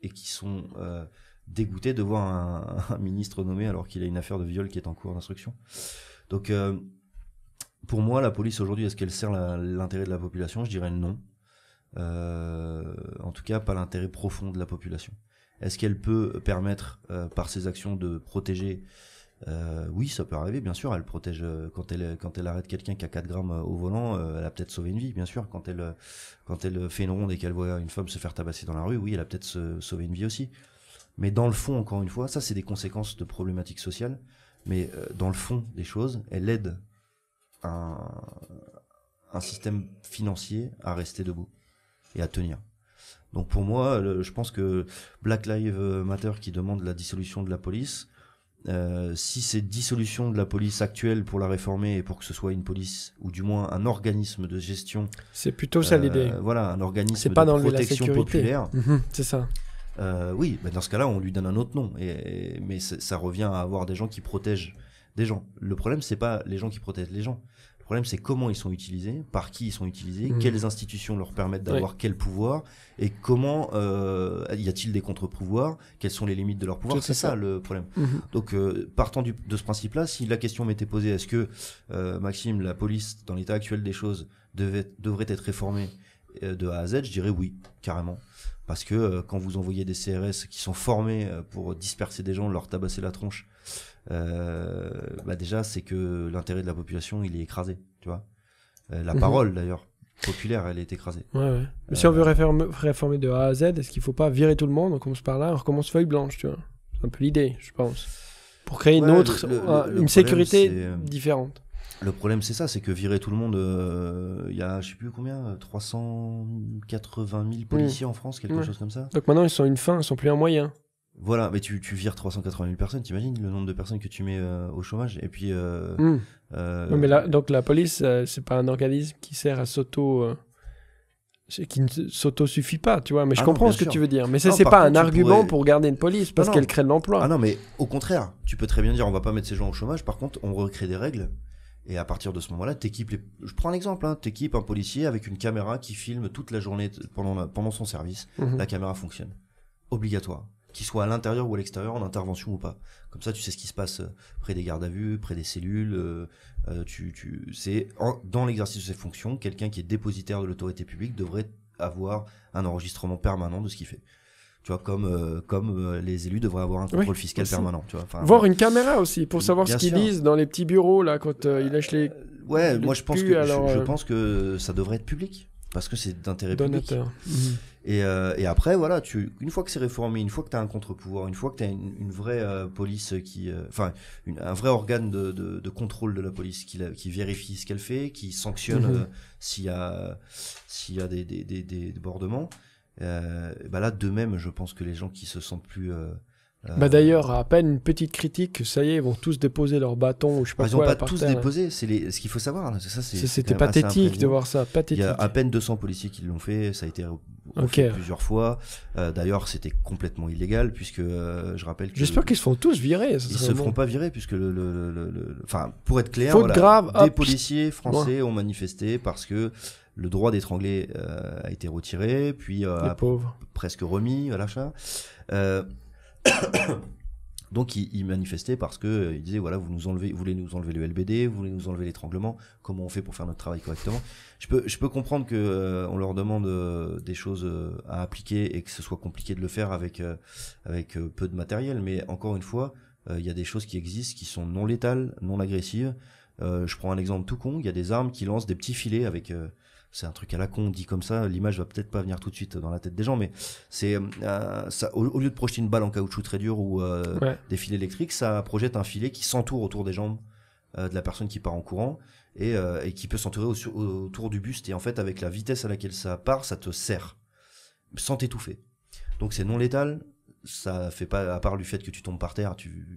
et qui sont euh, dégoûtés de voir un, ministre nommé alors qu'il a une affaire de viol qui est en cours d'instruction. Donc, euh, pour moi, la police aujourd'hui, est-ce qu'elle sert l'intérêt de la population Je dirais non. en tout cas, pas l'intérêt profond de la population. Est-ce qu'elle peut permettre, par ses actions, de protéger euh, oui, ça peut arriver, bien sûr. Elle protège euh, quand elle arrête quelqu'un qui a 4 grammes euh, au volant, elle a peut-être sauvé une vie, bien sûr. Quand elle fait une ronde et qu'elle voit une femme se faire tabasser dans la rue, oui, elle a peut-être sauvé une vie aussi. Mais dans le fond, encore une fois, ça c'est des conséquences de problématiques sociales. Mais dans le fond des choses, elle aide un système financier à rester debout et à tenir. Donc pour moi, je pense que Black Lives Matter qui demande la dissolution de la police, euh, si c'est dissolution de la police actuelle pour la réformer et pour que ce soit une police ou du moins un organisme de gestion, c'est plutôt ça euh, l'idée. Voilà, un organisme pas de dans protection populaire. Mhm, c'est ça. Euh, oui, mais dans ce cas-là, on lui donne un autre nom. et mais ça revient à avoir des gens qui protègent des gens. Le problème, c'est pas les gens qui protègent les gens. Le problème, c'est comment ils sont utilisés, par qui ils sont utilisés, mm. quelles institutions leur permettent d'avoir quel pouvoir, et comment euh, y a-t-il des contre-pouvoirs, quelles sont les limites de leur pouvoir. C'est ça, le problème. Mm-hmm. Donc, euh, partant du, de ce principe-là, si la question m'était posée, est-ce que, euh, Maxime, la police, dans l'état actuel des choses, devrait être réformée de A à Z, je dirais oui, carrément parce que quand vous envoyez des CRS qui sont formés pour disperser des gens, leur tabasser la tronche euh, bah, déjà c'est que l'intérêt de la population il est écrasé, tu vois. Euh, la mhm. parole d'ailleurs populaire, elle est écrasée. Mais si euh, on veut réformer, de A à Z, est-ce qu'il faut pas virer tout le monde On commence par là, on recommence feuille blanche, tu vois. C'est un peu l'idée, je pense. Pour créer une autre, une sécurité différente. Le problème, c'est ça, c'est que virer tout le monde, il y a, je sais plus combien, 380 000 mm. policiers en France, quelque chose comme ça. Donc maintenant, ils sont une fin, ils sont plus un moyen. Voilà, mais tu, tu vires 380 000 personnes, t'imagines le nombre de personnes que tu mets euh, au chômage Et puis. Euh, hmm. euh, mais là donc la police, c'est pas un organisme qui sert à s'auto. qui ne s'auto-suffit pas, tu vois. Mais je ah comprends ce que tu veux dire. Mais c'est pas un argument pour garder une police parce qu'elle crée de l'emploi. Ah non, mais au contraire, tu peux très bien dire on va pas mettre ces gens au chômage, par contre, on recrée des règles. Et à partir de ce moment-là, t'équipes les... Je prends un exemple, hein, t'équipes un policier avec une caméra qui filme toute la journée pendant, pendant son service. Mhm. La caméra fonctionne. Obligatoire qu'il soit à l'intérieur ou à l'extérieur, en intervention ou pas. Comme ça, tu sais ce qui se passe euh, près des gardes à vue, près des cellules. Euh, euh, tu, tu, c'est dans l'exercice de ses fonctions, quelqu'un qui est dépositaire de l'autorité publique devrait avoir un enregistrement permanent de ce qu'il fait. Tu vois, comme, comme les élus devraient avoir un contrôle fiscal permanent. Tu vois, Voir une caméra aussi, pour savoir ce qu'ils disent dans les petits bureaux, là, quand ils lâchent les. Ouais, moi je pense, que, je, pense que ça devrait être public parce que c'est d'intérêt public. Mmh. Et, euh, et, après, voilà, tu, une fois que c'est réformé, une fois que tu as un contre-pouvoir, une fois que tu as une, une vraie euh, police qui. Euh, enfin, un vrai organe de, de, de, contrôle de la police qui, qui vérifie ce qu'elle fait, qui sanctionne mhm. s'il y a, s'il y a des, des, des, des débordements. Bah là, de même, je pense que les gens qui se sentent plus bah euh, d'ailleurs, à peine une petite critique, ça y est, ils vont tous déposer leur bâton ou je sais pas bah, Ils n'ont pas tous déposé, c'est les... ce qu'il faut savoir. Ça, c'était pathétique de voir ça, pathétique. Il y a à peine 200 policiers qui l'ont fait, ça a été okay. plusieurs fois. Euh, d'ailleurs, c'était complètement illégal puisque euh, je rappelle que. J'espère qu'ils se font tous virer. Ça ils se feront pas virer puisque le, le, enfin, pour être clair, grave, des policiers français ont manifesté parce que le droit d'étrangler a été retiré, puis presque remis à l'achat. Euh, Donc il, il, manifestait parce que euh, il disait voilà vous nous enlevez vous voulez nous enlever le LBD vous voulez nous enlever l'étranglement comment on fait pour faire notre travail correctement je peux je peux comprendre que euh, on leur demande euh, des choses à appliquer et que ce soit compliqué de le faire avec avec peu de matériel mais encore une fois il y a des choses qui existent qui sont non létales non agressives je prends un exemple tout con il y a des armes qui lancent des petits filets avec c'est un truc à la con dit comme ça, l'image va peut-être pas venir tout de suite dans la tête des gens, mais c'est euh, au, lieu de projeter une balle en caoutchouc très dur ou euh, des fils électriques, ça projette un filet qui s'entoure autour des jambes euh, de la personne qui part en courant et, qui peut s'entourer autour du buste et en fait avec la vitesse à laquelle ça part, ça te serre sans t'étouffer. Donc c'est non létal, ça fait pas à part du fait que tu tombes par terre, tu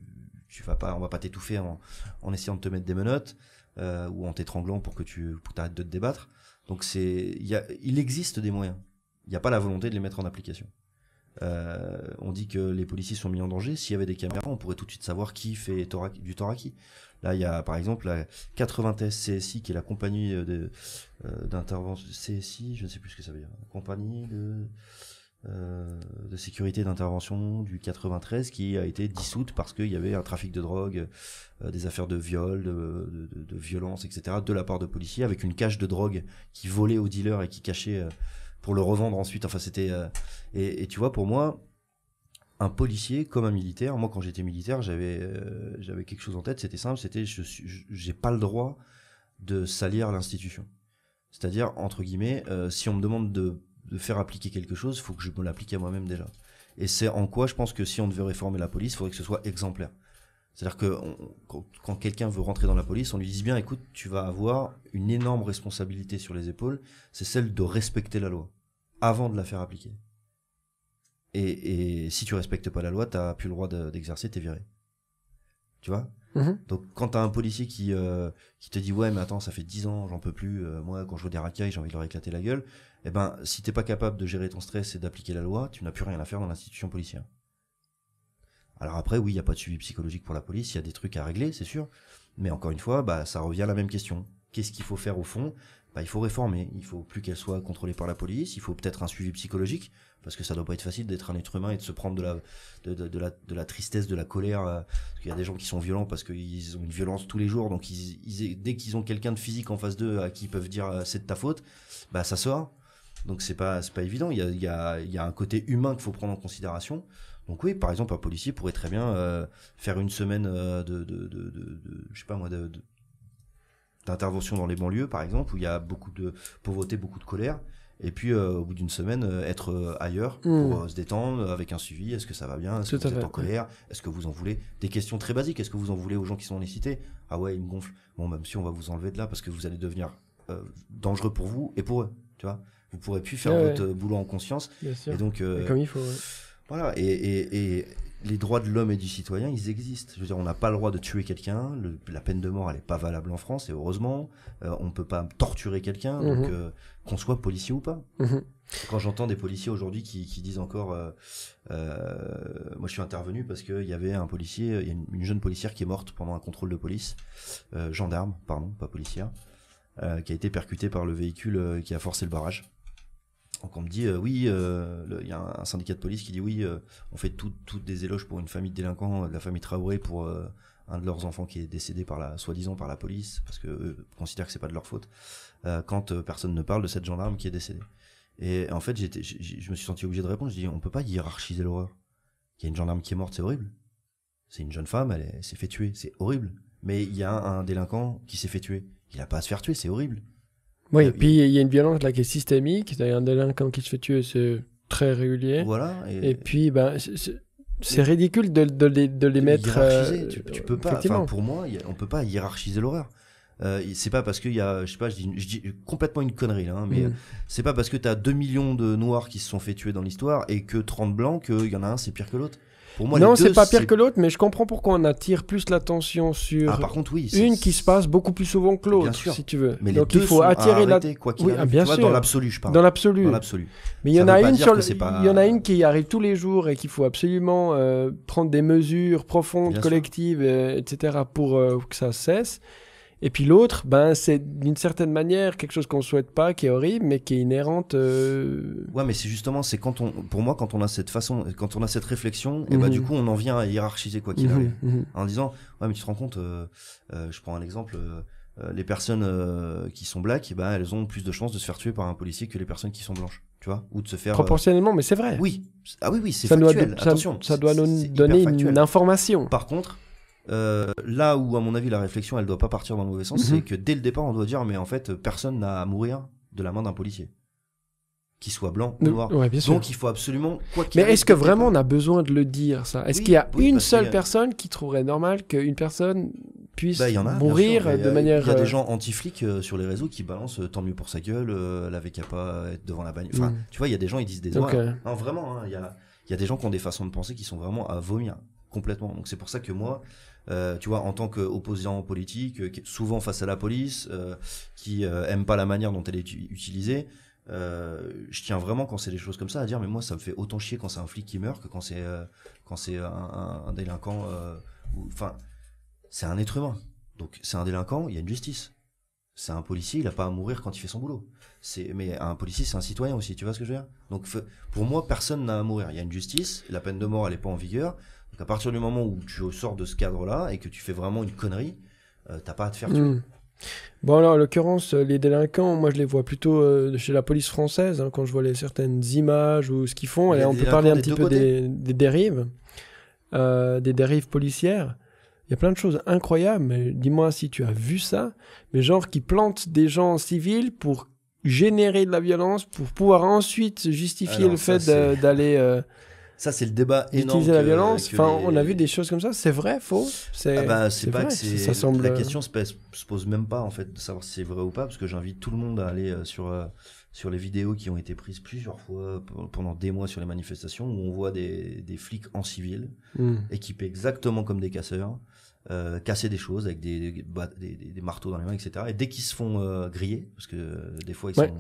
vas pas on va pas t'étouffer en, essayant de te mettre des menottes. ou en t'étranglant pour que tu arrêtes de te débattre. Donc c'est, il existe des moyens. Il n'y a pas la volonté de les mettre en application. Euh, on dit que les policiers sont mis en danger. S'il y avait des caméras, on pourrait tout de suite savoir qui fait du qui. Là, il y a par exemple la 80S CSI, qui est la compagnie euh, euh, d'intervention CSI, je ne sais plus ce que ça veut dire. Compagnie de euh, de sécurité d'intervention du 93 qui a été dissoute parce qu'il y avait un trafic de drogue, euh, des affaires de viol, de, de, violence, etc. de la part de policiers avec une cache de drogue qui volait aux dealers et qui cachait euh, pour le revendre ensuite. Enfin, c'était et, tu vois pour moi un policier comme un militaire. Moi quand j'étais militaire j'avais j'avais quelque chose en tête. C'était simple, c'était je j'ai pas le droit de salir l'institution. C'est-à-dire entre guillemets si on me demande de de faire appliquer quelque chose, il faut que je me l'applique à moi-même déjà. Et c'est en quoi je pense que si on devait réformer la police, il faudrait que ce soit exemplaire. C'est-à-dire que quand, quelqu'un veut rentrer dans la police, on lui dit bien, écoute, tu vas avoir une énorme responsabilité sur les épaules, c'est celle de respecter la loi, avant de la faire appliquer. Et, si tu respectes pas la loi, t'as plus le droit d'exercer, tu t'es viré. Tu vois mhm. Donc quand t'as un policier qui euh, qui te dit ouais mais attends ça fait 10 ans j'en peux plus euh, moi quand je vois des racailles j'ai envie de leur éclater la gueule eh ben, si t'es pas capable de gérer ton stress et d'appliquer la loi, tu n'as plus rien à faire dans l'institution policière. Alors après, oui, il n'y a pas de suivi psychologique pour la police, il y a des trucs à régler, c'est sûr. Mais encore une fois, bah, ça revient à la même question. Qu'est-ce qu'il faut faire au fond bah, Il faut réformer. Il faut plus qu'elle soit contrôlée par la police. Il faut peut-être un suivi psychologique, parce que ça doit pas être facile d'être un être humain et de se prendre de la, de, la, de la tristesse, de la colère. Euh, parce qu'il y a des gens qui sont violents parce qu'ils ont une violence tous les jours. Donc ils dès qu'ils ont quelqu'un de physique en face d'eux à qui ils peuvent dire euh, c'est de ta faute, bah ça sort. Donc c'est pas pas évident. Il y a, y, a, y a un côté humain qu'il faut prendre en considération. Donc oui, par exemple, un policier pourrait très bien euh, faire une semaine euh, de, de, de, je sais pas moi, d'intervention dans les banlieues, par exemple, où il y a beaucoup de pauvreté, beaucoup de colère, et puis euh, au bout d'une semaine, être ailleurs pour mm. se détendre, avec un suivi, est-ce que ça va bien, est-ce que vous êtes en colère, est-ce que vous en voulez Des questions très basiques, est-ce que vous en voulez aux gens qui sont dans les cités Ah ouais, ils me gonflent. Bon, même si on va vous enlever de là parce que vous allez devenir dangereux pour vous et pour eux, tu vois vous pourrez plus faire votre boulot en conscience. Et donc, euh, comme il faut. Voilà. Et, les droits de l'homme et du citoyen, ils existent. Je veux dire, on n'a pas le droit de tuer quelqu'un. La peine de mort, elle n'est pas valable en France. Et heureusement, euh, on ne peut pas torturer quelqu'un, mhm. donc euh, qu'on soit policier ou pas. Mhm. Quand j'entends des policiers aujourd'hui qui, disent encore, moi je suis intervenu parce qu'il y avait un policier, une, une, jeune policière qui est morte pendant un contrôle de police, gendarme, pardon, pas policière, qui a été percutée par le véhicule qui a forcé le barrage. Donc on me dit euh, oui, euh, il y a un, syndicat de police qui dit oui, euh, on fait toutes des éloges pour une famille de délinquants, la famille Traoré pour un de leurs enfants qui est décédé par la soi-disant par la police parce que eux considèrent que c'est pas de leur faute. quand personne ne parle de cette gendarme qui est décédée. Et en fait, j'étais, je me suis senti obligé de répondre. Je dis on peut pas hiérarchiser l'horreur. Il y a une gendarme qui est morte, c'est horrible. C'est une jeune femme, elle s'est fait tuer, c'est horrible. Mais il y a un, délinquant qui s'est fait tuer. Il n'a pas à se faire tuer, c'est horrible. Oui, et euh, puis il y a une violence là qui est systémique, il à a un délinquant qui se fait tuer, c'est très régulier. Voilà. Et, puis, ben, c'est ridicule de, de, les, de les mettre. Euh, tu, peux pas. Pour moi, on peut pas hiérarchiser l'horreur. Euh, c'est pas parce qu'il y a, je sais pas, je dis, complètement une connerie là, hein, mais mm. c'est pas parce que t'as 2 millions de noirs qui se sont fait tuer dans l'histoire et que 30 blancs qu'il y en a un c'est pire que l'autre non, c'est pas pire que l'autre, mais je comprends pourquoi on attire plus l'attention sur ah, une qui se passe beaucoup plus souvent que l'autre, si tu veux. Mais Donc il faut attirer la... quoi qu'il oui, arrive, ah, dans l'absolu, je parle. Dans l'absolu. Mais il y en a une sur il y en a une qui arrive tous les jours et qu'il faut absolument euh, prendre des mesures profondes, collectives, euh, etc. pour euh, que ça cesse. Et puis l'autre, ben, c'est d'une certaine manière quelque chose qu'on souhaite pas, qui est horrible, mais qui est inhérente. Euh, ouais, mais c'est justement, c'est quand on, pour moi, quand on a cette façon, quand on a cette réflexion, et ben mhm. du coup, on en vient à hiérarchiser quoi qu'il mhm, arrive, mhm. en disant, ouais, mais tu te rends compte, euh, euh, je prends un exemple. les personnes qui sont blacks, ben elles ont plus de chances de se faire tuer par un policier que les personnes qui sont blanches, tu vois, ou de se faire proportionnellement, mais c'est vrai. Oui, ah oui, oui, c'est factuel. ça, ça doit nous donner une information. Par contre, euh, là où, à mon avis, la réflexion, elle doit pas partir dans le mauvais sens, mhm. c'est que dès le départ, on doit dire, mais en fait, personne n'a à mourir de la main d'un policier. Qu'il soit blanc ou euh, noir. Donc, il faut absolument. mais est-ce que vraiment on a besoin de le dire, ça Est-ce qu'il y a une seule personne qui trouverait normal qu'une personne puisse bah, mourir de manière. Il y a des euh, gens anti-flics sur les réseaux qui balancent tant mieux pour sa gueule, elle avait qu'à pas être devant la bagnole. Enfin, mm. tu vois, il y a des gens, ils disent des vraiment, hein, il y, a, y a des gens qui ont des façons de penser qui sont vraiment à vomir complètement. Donc, c'est pour ça que moi, euh, tu vois, en tant qu'opposant politique, euh, souvent face à la police, euh, qui aime pas la manière dont elle est utilisée. je tiens vraiment quand c'est des choses comme ça à dire mais moi ça me fait autant chier quand c'est un flic qui meurt que quand c'est un, délinquant enfin c'est un être humain donc c'est un délinquant il y a une justice c'est un policier, il n'a pas à mourir quand il fait son boulot. mais un policier, c'est un citoyen aussi, tu vois ce que je veux dire Donc pour moi, personne n'a à mourir. Il y a une justice, la peine de mort, elle n'est pas en vigueur. À partir du moment où tu sors de ce cadre-là et que tu fais vraiment une connerie, tu euh, t'as pas à te faire tuer. Hmm. Bon, alors, en l'occurrence, euh, les délinquants, moi, je les vois plutôt euh, chez la police française, hein, quand je vois les, certaines images ou ce qu'ils font. Et on peut parler un petit peu des, dérives, des dérives policières. Il y a plein de choses incroyables. Dis-moi si tu as vu ça. Mais genre, qui plantent des gens civils pour générer de la violence, pour pouvoir ensuite justifier ah le fait d'aller ça, c'est le débat énorme. Utiliser la violence, enfin, on a vu des choses comme ça. C'est vrai, faux ah bah, C'est c'est pas que c'est. Ça semble... La question se, se pose même pas, en fait, de savoir si c'est vrai ou pas, parce que j'invite tout le monde à aller euh, sur euh, sur les vidéos qui ont été prises plusieurs fois pendant des mois sur les manifestations où on voit des, des flics en civil hmm. équipés exactement comme des casseurs euh, casser des choses avec des des, marteaux dans les mains etc et dès qu'ils se font griller parce que des fois ils sont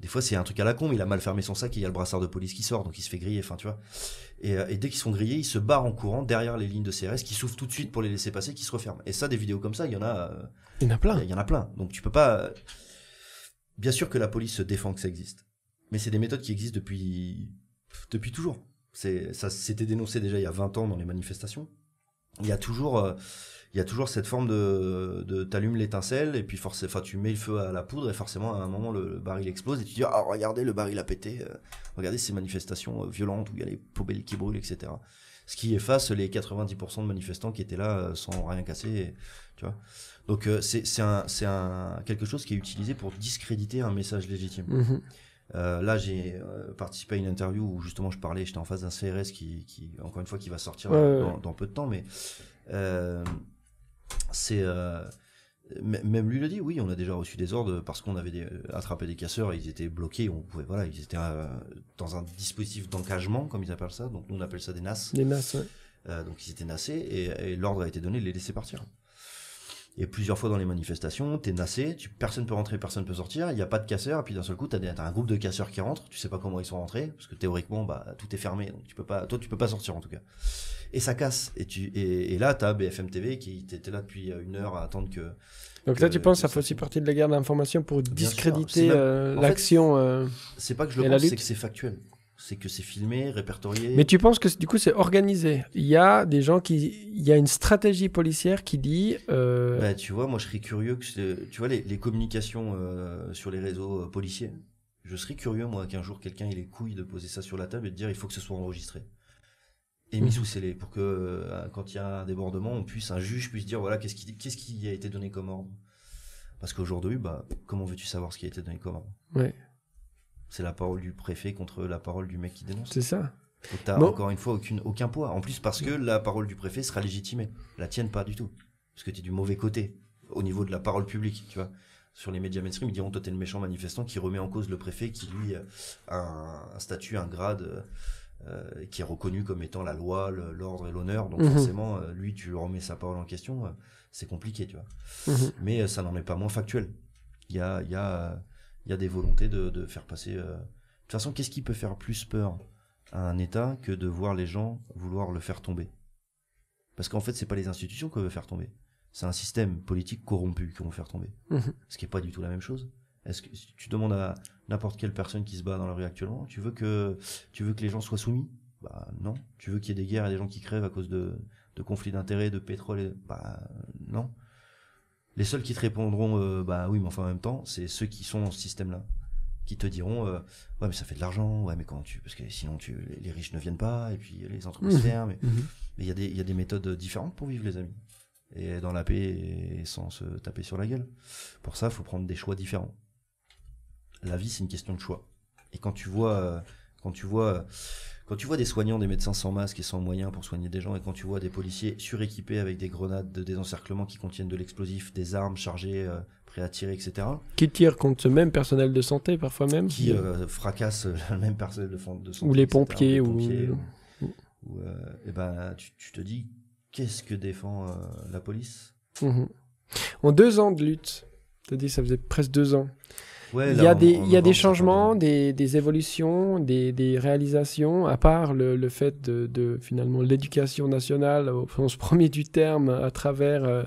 des fois, c'est un truc à la con, il a mal fermé son sac il y a le brassard de police qui sort, donc il se fait griller, enfin, tu vois. Et, euh, dès qu'ils sont grillés, ils se barrent en courant derrière les lignes de CRS qui s'ouvrent tout de suite pour les laisser passer, qui se referment. Et ça, des vidéos comme ça, il y en a. Euh, il y en a plein. Il y en a plein. Donc tu peux pas. Euh, bien sûr que la police se défend que ça existe, mais c'est des méthodes qui existent depuis depuis toujours. C'est ça, c'était dénoncé déjà il y a 20 ans dans les manifestations. Il y a toujours il y a toujours cette forme de, de t'allumes l'étincelle et puis forcément, tu mets le feu à la poudre et forcément à un moment le, baril explose et tu dis ah regardez le baril a pété, euh, regardez ces manifestations euh, violentes où il y a les poubelles qui brûlent etc. Ce qui efface les 90% de manifestants qui étaient là euh, sans rien casser, tu vois. Donc c'est c'est un quelque chose qui est utilisé pour discréditer un message légitime. Mm-hmm. là, j'ai participé à une interview où justement je parlais, j'étais en face d'un CRS qui, qui, encore une fois, qui va sortir dans, peu de temps, mais c'est euh, même lui le dit, oui, on a déjà reçu des ordres parce qu'on avait euh, attrapé des casseurs, et ils étaient bloqués, on pouvait, voilà, ils étaient euh, dans un dispositif d'encagement, comme ils appellent ça, donc nous on appelle ça des NAS. Des NAS, Donc ils étaient nassés et, l'ordre a été donné de les laisser partir. Et plusieurs fois dans les manifestations, t'es nassé, tu, personne peut rentrer, personne ne peut sortir, il n'y a pas de casseurs, et puis d'un seul coup, t'as, as un groupe de casseurs qui rentrent, tu sais pas comment ils sont rentrés, parce que théoriquement, bah, tout est fermé, donc tu peux pas, toi tu peux pas sortir en tout cas et ça casse. Et, tu, et, là, t'as BFM TV qui était là depuis euh, une heure à attendre que. Donc là, tu penses que ça fait aussi partie de la guerre d'information pour discréditer euh, l'action euh, C'est pas que je le pense, c'est que c'est factuel. C'est que c'est filmé, répertorié. Mais tu penses que du coup c'est organisé Il y a des gens qui, il y a une stratégie policière qui dit. Bah, tu vois, moi je serais curieux que tu vois les, communications sur les réseaux policiers. Je serais curieux moi qu'un jour quelqu'un ait les couilles de poser ça sur la table et de dire il faut que ce soit enregistré et mis mm. sous scellé pour que euh, quand il y a un débordement, on puisse un juge puisse dire voilà qu'est-ce qui qu'est-ce qui a été donné comme ordre. Parce qu'aujourd'hui, bah comment veux-tu savoir ce qui a été donné comme ordre Ouais. C'est la parole du préfet contre la parole du mec qui dénonce. C'est ça. T'as encore une fois aucune, aucun poids. En plus parce que la parole du préfet sera légitimée, la tienne pas du tout, parce que t'es du mauvais côté au niveau de la parole publique, tu vois sur les médias mainstream, ils diront toi t'es le méchant manifestant qui remet en cause le préfet qui lui a un, un statut, un grade, euh, euh, qui est reconnu comme étant la loi, l'ordre et l'honneur. Donc mhm. forcément, euh, lui, tu remets sa parole en question, euh, c'est compliqué, tu vois. Mhm. Mais ça n'en est pas moins factuel. Il y a, y, a, y a des volontés de, faire passer... De toute façon, qu'est-ce qui peut faire plus peur à un État que de voir les gens vouloir le faire tomber Parce qu'en fait, c'est pas les institutions qu'on veut faire tomber. C'est un système politique corrompu qu'on veut faire tomber. Mhm. Ce qui est pas du tout la même chose. Est-ce que tu demandes à n'importe quelle personne qui se bat dans la rue actuellement, tu veux que tu veux que les gens soient soumis Bah non. Tu veux qu'il y ait des guerres et des gens qui crèvent à cause de, conflits d'intérêts, de pétrole Bah non. Les seuls qui te répondront euh, bah oui, mais enfin en même temps, c'est ceux qui sont dans ce système-là qui te diront euh, ouais mais ça fait de l'argent ouais mais quand tu parce que sinon les, riches ne viennent pas et puis les entreprises mmh. mmh. Mais ferment il y a des il y a des méthodes différentes pour vivre les amis et dans la paix sans se taper sur la gueule pour ça il faut prendre des choix différents la vie, c'est une question de choix. Et quand tu vois, euh, quand tu vois, quand tu vois des soignants, des médecins sans masque et sans moyens pour soigner des gens, et quand tu vois des policiers suréquipés avec des grenades de désencerclement qui contiennent de l'explosif, des armes chargées, euh, prêts à tirer, etc. Qui tirent contre ce même personnel de santé parfois même. Qui fracasse euh, fracassent le même personnel de, santé. Ou les pompiers, ou. et ben, tu, te dis, qu'est-ce que défend la police mhm. En deux ans de lutte, t'as dit, ça faisait presque deux ans il y a des, il y a des changements, des, des, évolutions, des, des, réalisations, à part le, le fait de, de finalement l'éducation nationale, au sens premier du terme, à travers euh,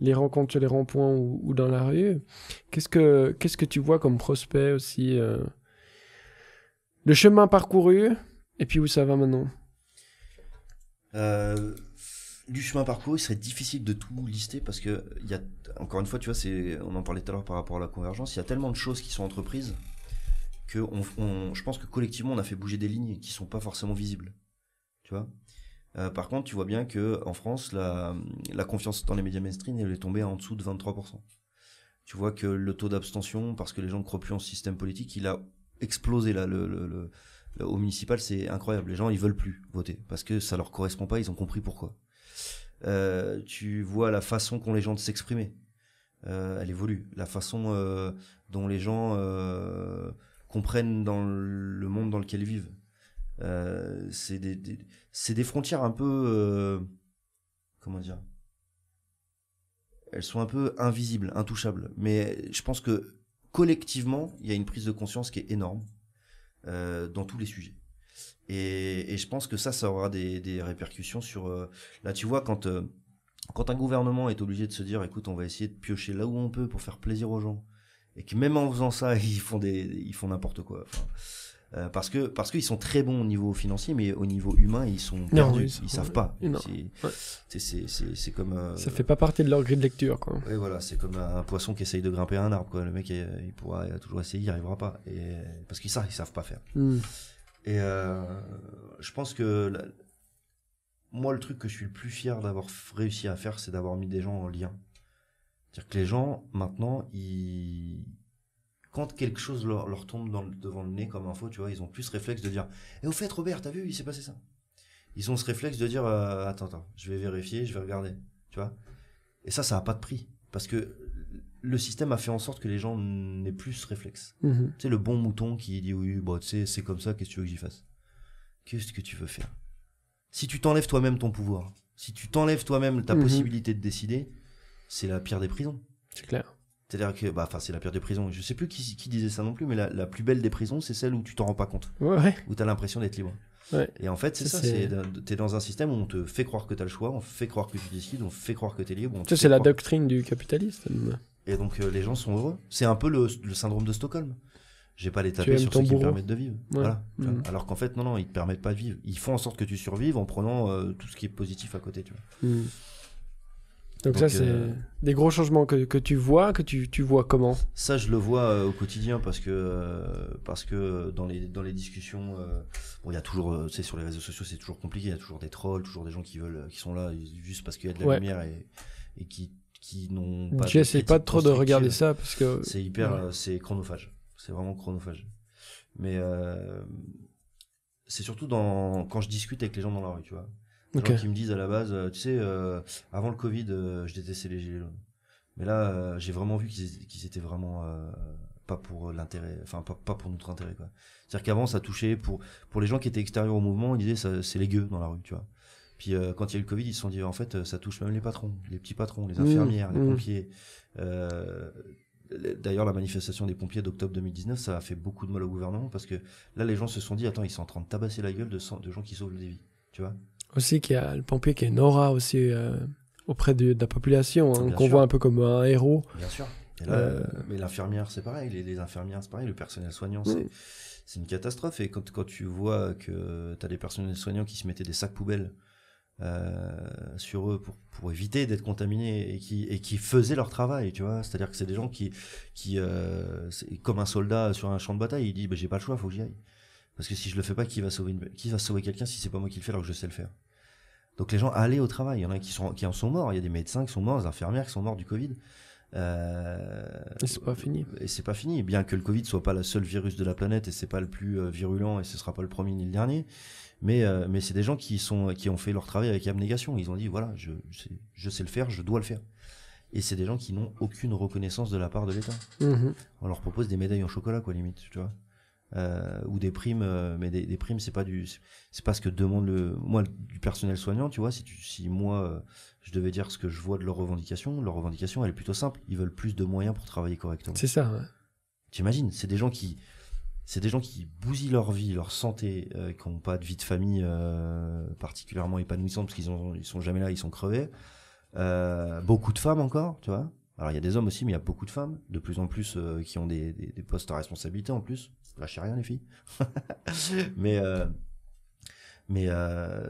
les rencontres sur les ronds-points ou, dans la rue. Qu'est-ce que, qu'est-ce que tu vois comme prospect aussi euh, Le chemin parcouru, et puis où ça va maintenant euh, du chemin parcouru, il serait difficile de tout lister parce que il y a encore une fois, tu vois, c'est on en parlait tout à l'heure par rapport à la convergence, il y a tellement de choses qui sont entreprises que je pense que collectivement on a fait bouger des lignes qui sont pas forcément visibles. Tu vois. Euh, par contre, tu vois bien que en France, la, confiance dans les médias mainstream elle est tombée en dessous de 23%. Tu vois que le taux d'abstention, parce que les gens ne croient plus en ce système politique, il a explosé là. au municipal, c'est incroyable. Les gens, ils veulent plus voter parce que ça leur correspond pas. Ils ont compris pourquoi. Euh, tu vois la façon qu'ont les gens de s'exprimer. Euh, elle évolue. La façon euh, dont les gens comprennent dans le monde dans lequel ils vivent. c'est des, c'est des frontières un peu comment dire elles sont un peu invisibles intouchables mais je pense que collectivement il y a une prise de conscience qui est énorme dans tous les sujets et, et, je pense que ça, ça aura des, des répercussions sur. Euh, là, tu vois, quand, euh, quand un gouvernement est obligé de se dire, écoute, on va essayer de piocher là où on peut pour faire plaisir aux gens, et que même en faisant ça, ils font des, ils font n'importe quoi. Enfin, euh, parce que parce qu'ils sont très bons au niveau financier, mais au niveau humain, ils sont perdus. ils, savent pas. C'est c'est comme ça fait pas partie de leur grille de lecture. Quoi. Et voilà, c'est comme un poisson qui essaye de grimper un arbre. Quoi. Le mec, il, pourra toujours essayer, il n'y arrivera pas. Et, parce qu'ils savent, ils savent pas faire. Hmm. Et euh, je pense que moi, le truc que je suis le plus fier d'avoir réussi à faire, c'est d'avoir mis des gens en lien. C'est-à-dire que les gens, maintenant, ils... quand quelque chose leur, tombe devant le nez comme info, tu vois, ils ont plus ce réflexe de dire Et eh, au fait, Robert, t'as vu, il s'est passé ça. Ils ont ce réflexe de dire euh, Attends, attends, je vais vérifier, je vais regarder. Tu vois Et ça, ça n'a pas de prix. Parce que le système a fait en sorte que les gens n'aient plus ce réflexe. C'est mhm. le bon mouton qui dit oui, bah, c'est comme ça, qu'est-ce que tu veux que j'y fasse Qu'est-ce que tu veux faire Si tu t'enlèves toi-même ton pouvoir, si tu t'enlèves toi-même ta mhm. possibilité de décider, c'est la pire des prisons. C'est clair. C'est-à-dire que, bah, enfin, c'est la pire des prisons. Je sais plus qui, disait ça non plus, mais la, plus belle des prisons, c'est celle où tu t'en rends pas compte. Ouais, Où t'as l'impression d'être libre. Ouais. Et en fait, c'est ça. T'es dans un système où on te fait croire que tu t'as le choix, on fait croire que tu décides, on fait croire que t'es libre. Ça, c'est la doctrine du capitaliste. Et donc euh, les gens sont heureux. C'est un peu le, syndrome de Stockholm. J'ai pas les tapés sur ceux qui permettent de vivre. Voilà. Mm. Alors qu'en fait, non, non, ils te permettent pas de vivre. Ils font en sorte que tu survives en prenant euh, tout ce qui est positif à côté. Tu vois. Mm. Donc, ça, c'est euh, des gros changements que, que, tu vois, que tu, tu vois comment Ça, je le vois au quotidien parce que, parce que dans, les, dans les discussions, bon, il y a toujours, tu sur les réseaux sociaux, c'est toujours compliqué. Il y a toujours des trolls, toujours des gens qui, veulent, qui sont là juste parce qu'il y a de la lumière et, et qui qui n'ont pas. J'essaie pas trop de regarder ça parce que. C'est hyper. Euh, c'est chronophage. C'est vraiment chronophage. Mais euh, c'est surtout dans, quand je discute avec les gens dans la rue, tu vois. Les qui me disent à la base, euh, tu sais, avant le Covid, je détestais les gilets jaunes. Mais là, j'ai vraiment vu qu'ils étaient vraiment pas pour l'intérêt, enfin pas, pour notre intérêt quoi. C'est-à-dire qu'avant ça touchait pour pour les gens qui étaient extérieurs au mouvement, disaient disait c'est les gueux dans la rue, tu vois. Puis euh, quand il y a eu le Covid, ils se sont dit en fait euh, ça touche même les patrons, les petits patrons, les mmh, infirmières, les mmh. pompiers. Euh, d'ailleurs, la manifestation des pompiers d'octobre 2019, ça a fait beaucoup de mal au gouvernement parce que là, les gens se sont dit attends, ils sont en train de tabasser la gueule de, gens qui sauvent des vies, tu vois. Aussi qu'il y a le pompier qui est une aura aussi auprès de, la population, hein, qu'on voit un peu comme un héros. Bien sûr. Mais l'infirmière, c'est pareil, les, infirmières, c'est pareil, le personnel soignant, mmh. c'est une catastrophe. Et quand, quand tu vois que tu as des personnels soignants qui se mettaient des sacs poubelles euh, sur eux pour, pour éviter d'être contaminés et qui, et qui faisaient leur travail, tu vois. C'est-à-dire que c'est des gens qui, qui euh, comme un soldat sur un champ de bataille, il dit ben j'ai pas le choix, faut que j'y aille. Parce que si je le fais pas, qui va sauver, qui va sauver quelqu'un si c'est pas moi qui le fais alors que je sais le faire Donc les gens allaient au travail. Il y en a qui, sont, qui en sont morts. Il y a des médecins qui sont morts, des infirmières qui sont morts du Covid. Euh, et c'est pas fini. Et c'est pas fini. Bien que le Covid soit pas le seul virus de la planète et c'est pas le plus euh, virulent et ce sera pas le premier ni le dernier, mais euh, mais c'est des gens qui sont qui ont fait leur travail avec abnégation. Ils ont dit voilà, je sais, je sais le faire, je dois le faire. Et c'est des gens qui n'ont aucune reconnaissance de la part de l'État. Mhm. On leur propose des médailles en chocolat quoi limite, tu vois. Euh, ou des primes euh, mais des, primes c'est pas du c'est pas ce que demande le moi du personnel soignant tu vois si si moi euh, je devais dire ce que je vois de leurs revendications leur revendication elle est plutôt simple ils veulent plus de moyens pour travailler correctement c'est ça ouais. t'imagines c'est des gens qui c'est des gens qui bousillent leur vie, leur santé, euh, qui n'ont pas de vie de famille euh, particulièrement épanouissante parce qu'ils ont, ils sont jamais là, ils sont crevés. Euh, beaucoup de femmes encore, tu vois. Alors il y a des hommes aussi, mais il y a beaucoup de femmes, de plus en plus qui ont des, postes à responsabilité en plus. Lâchez rien les filles. mais mais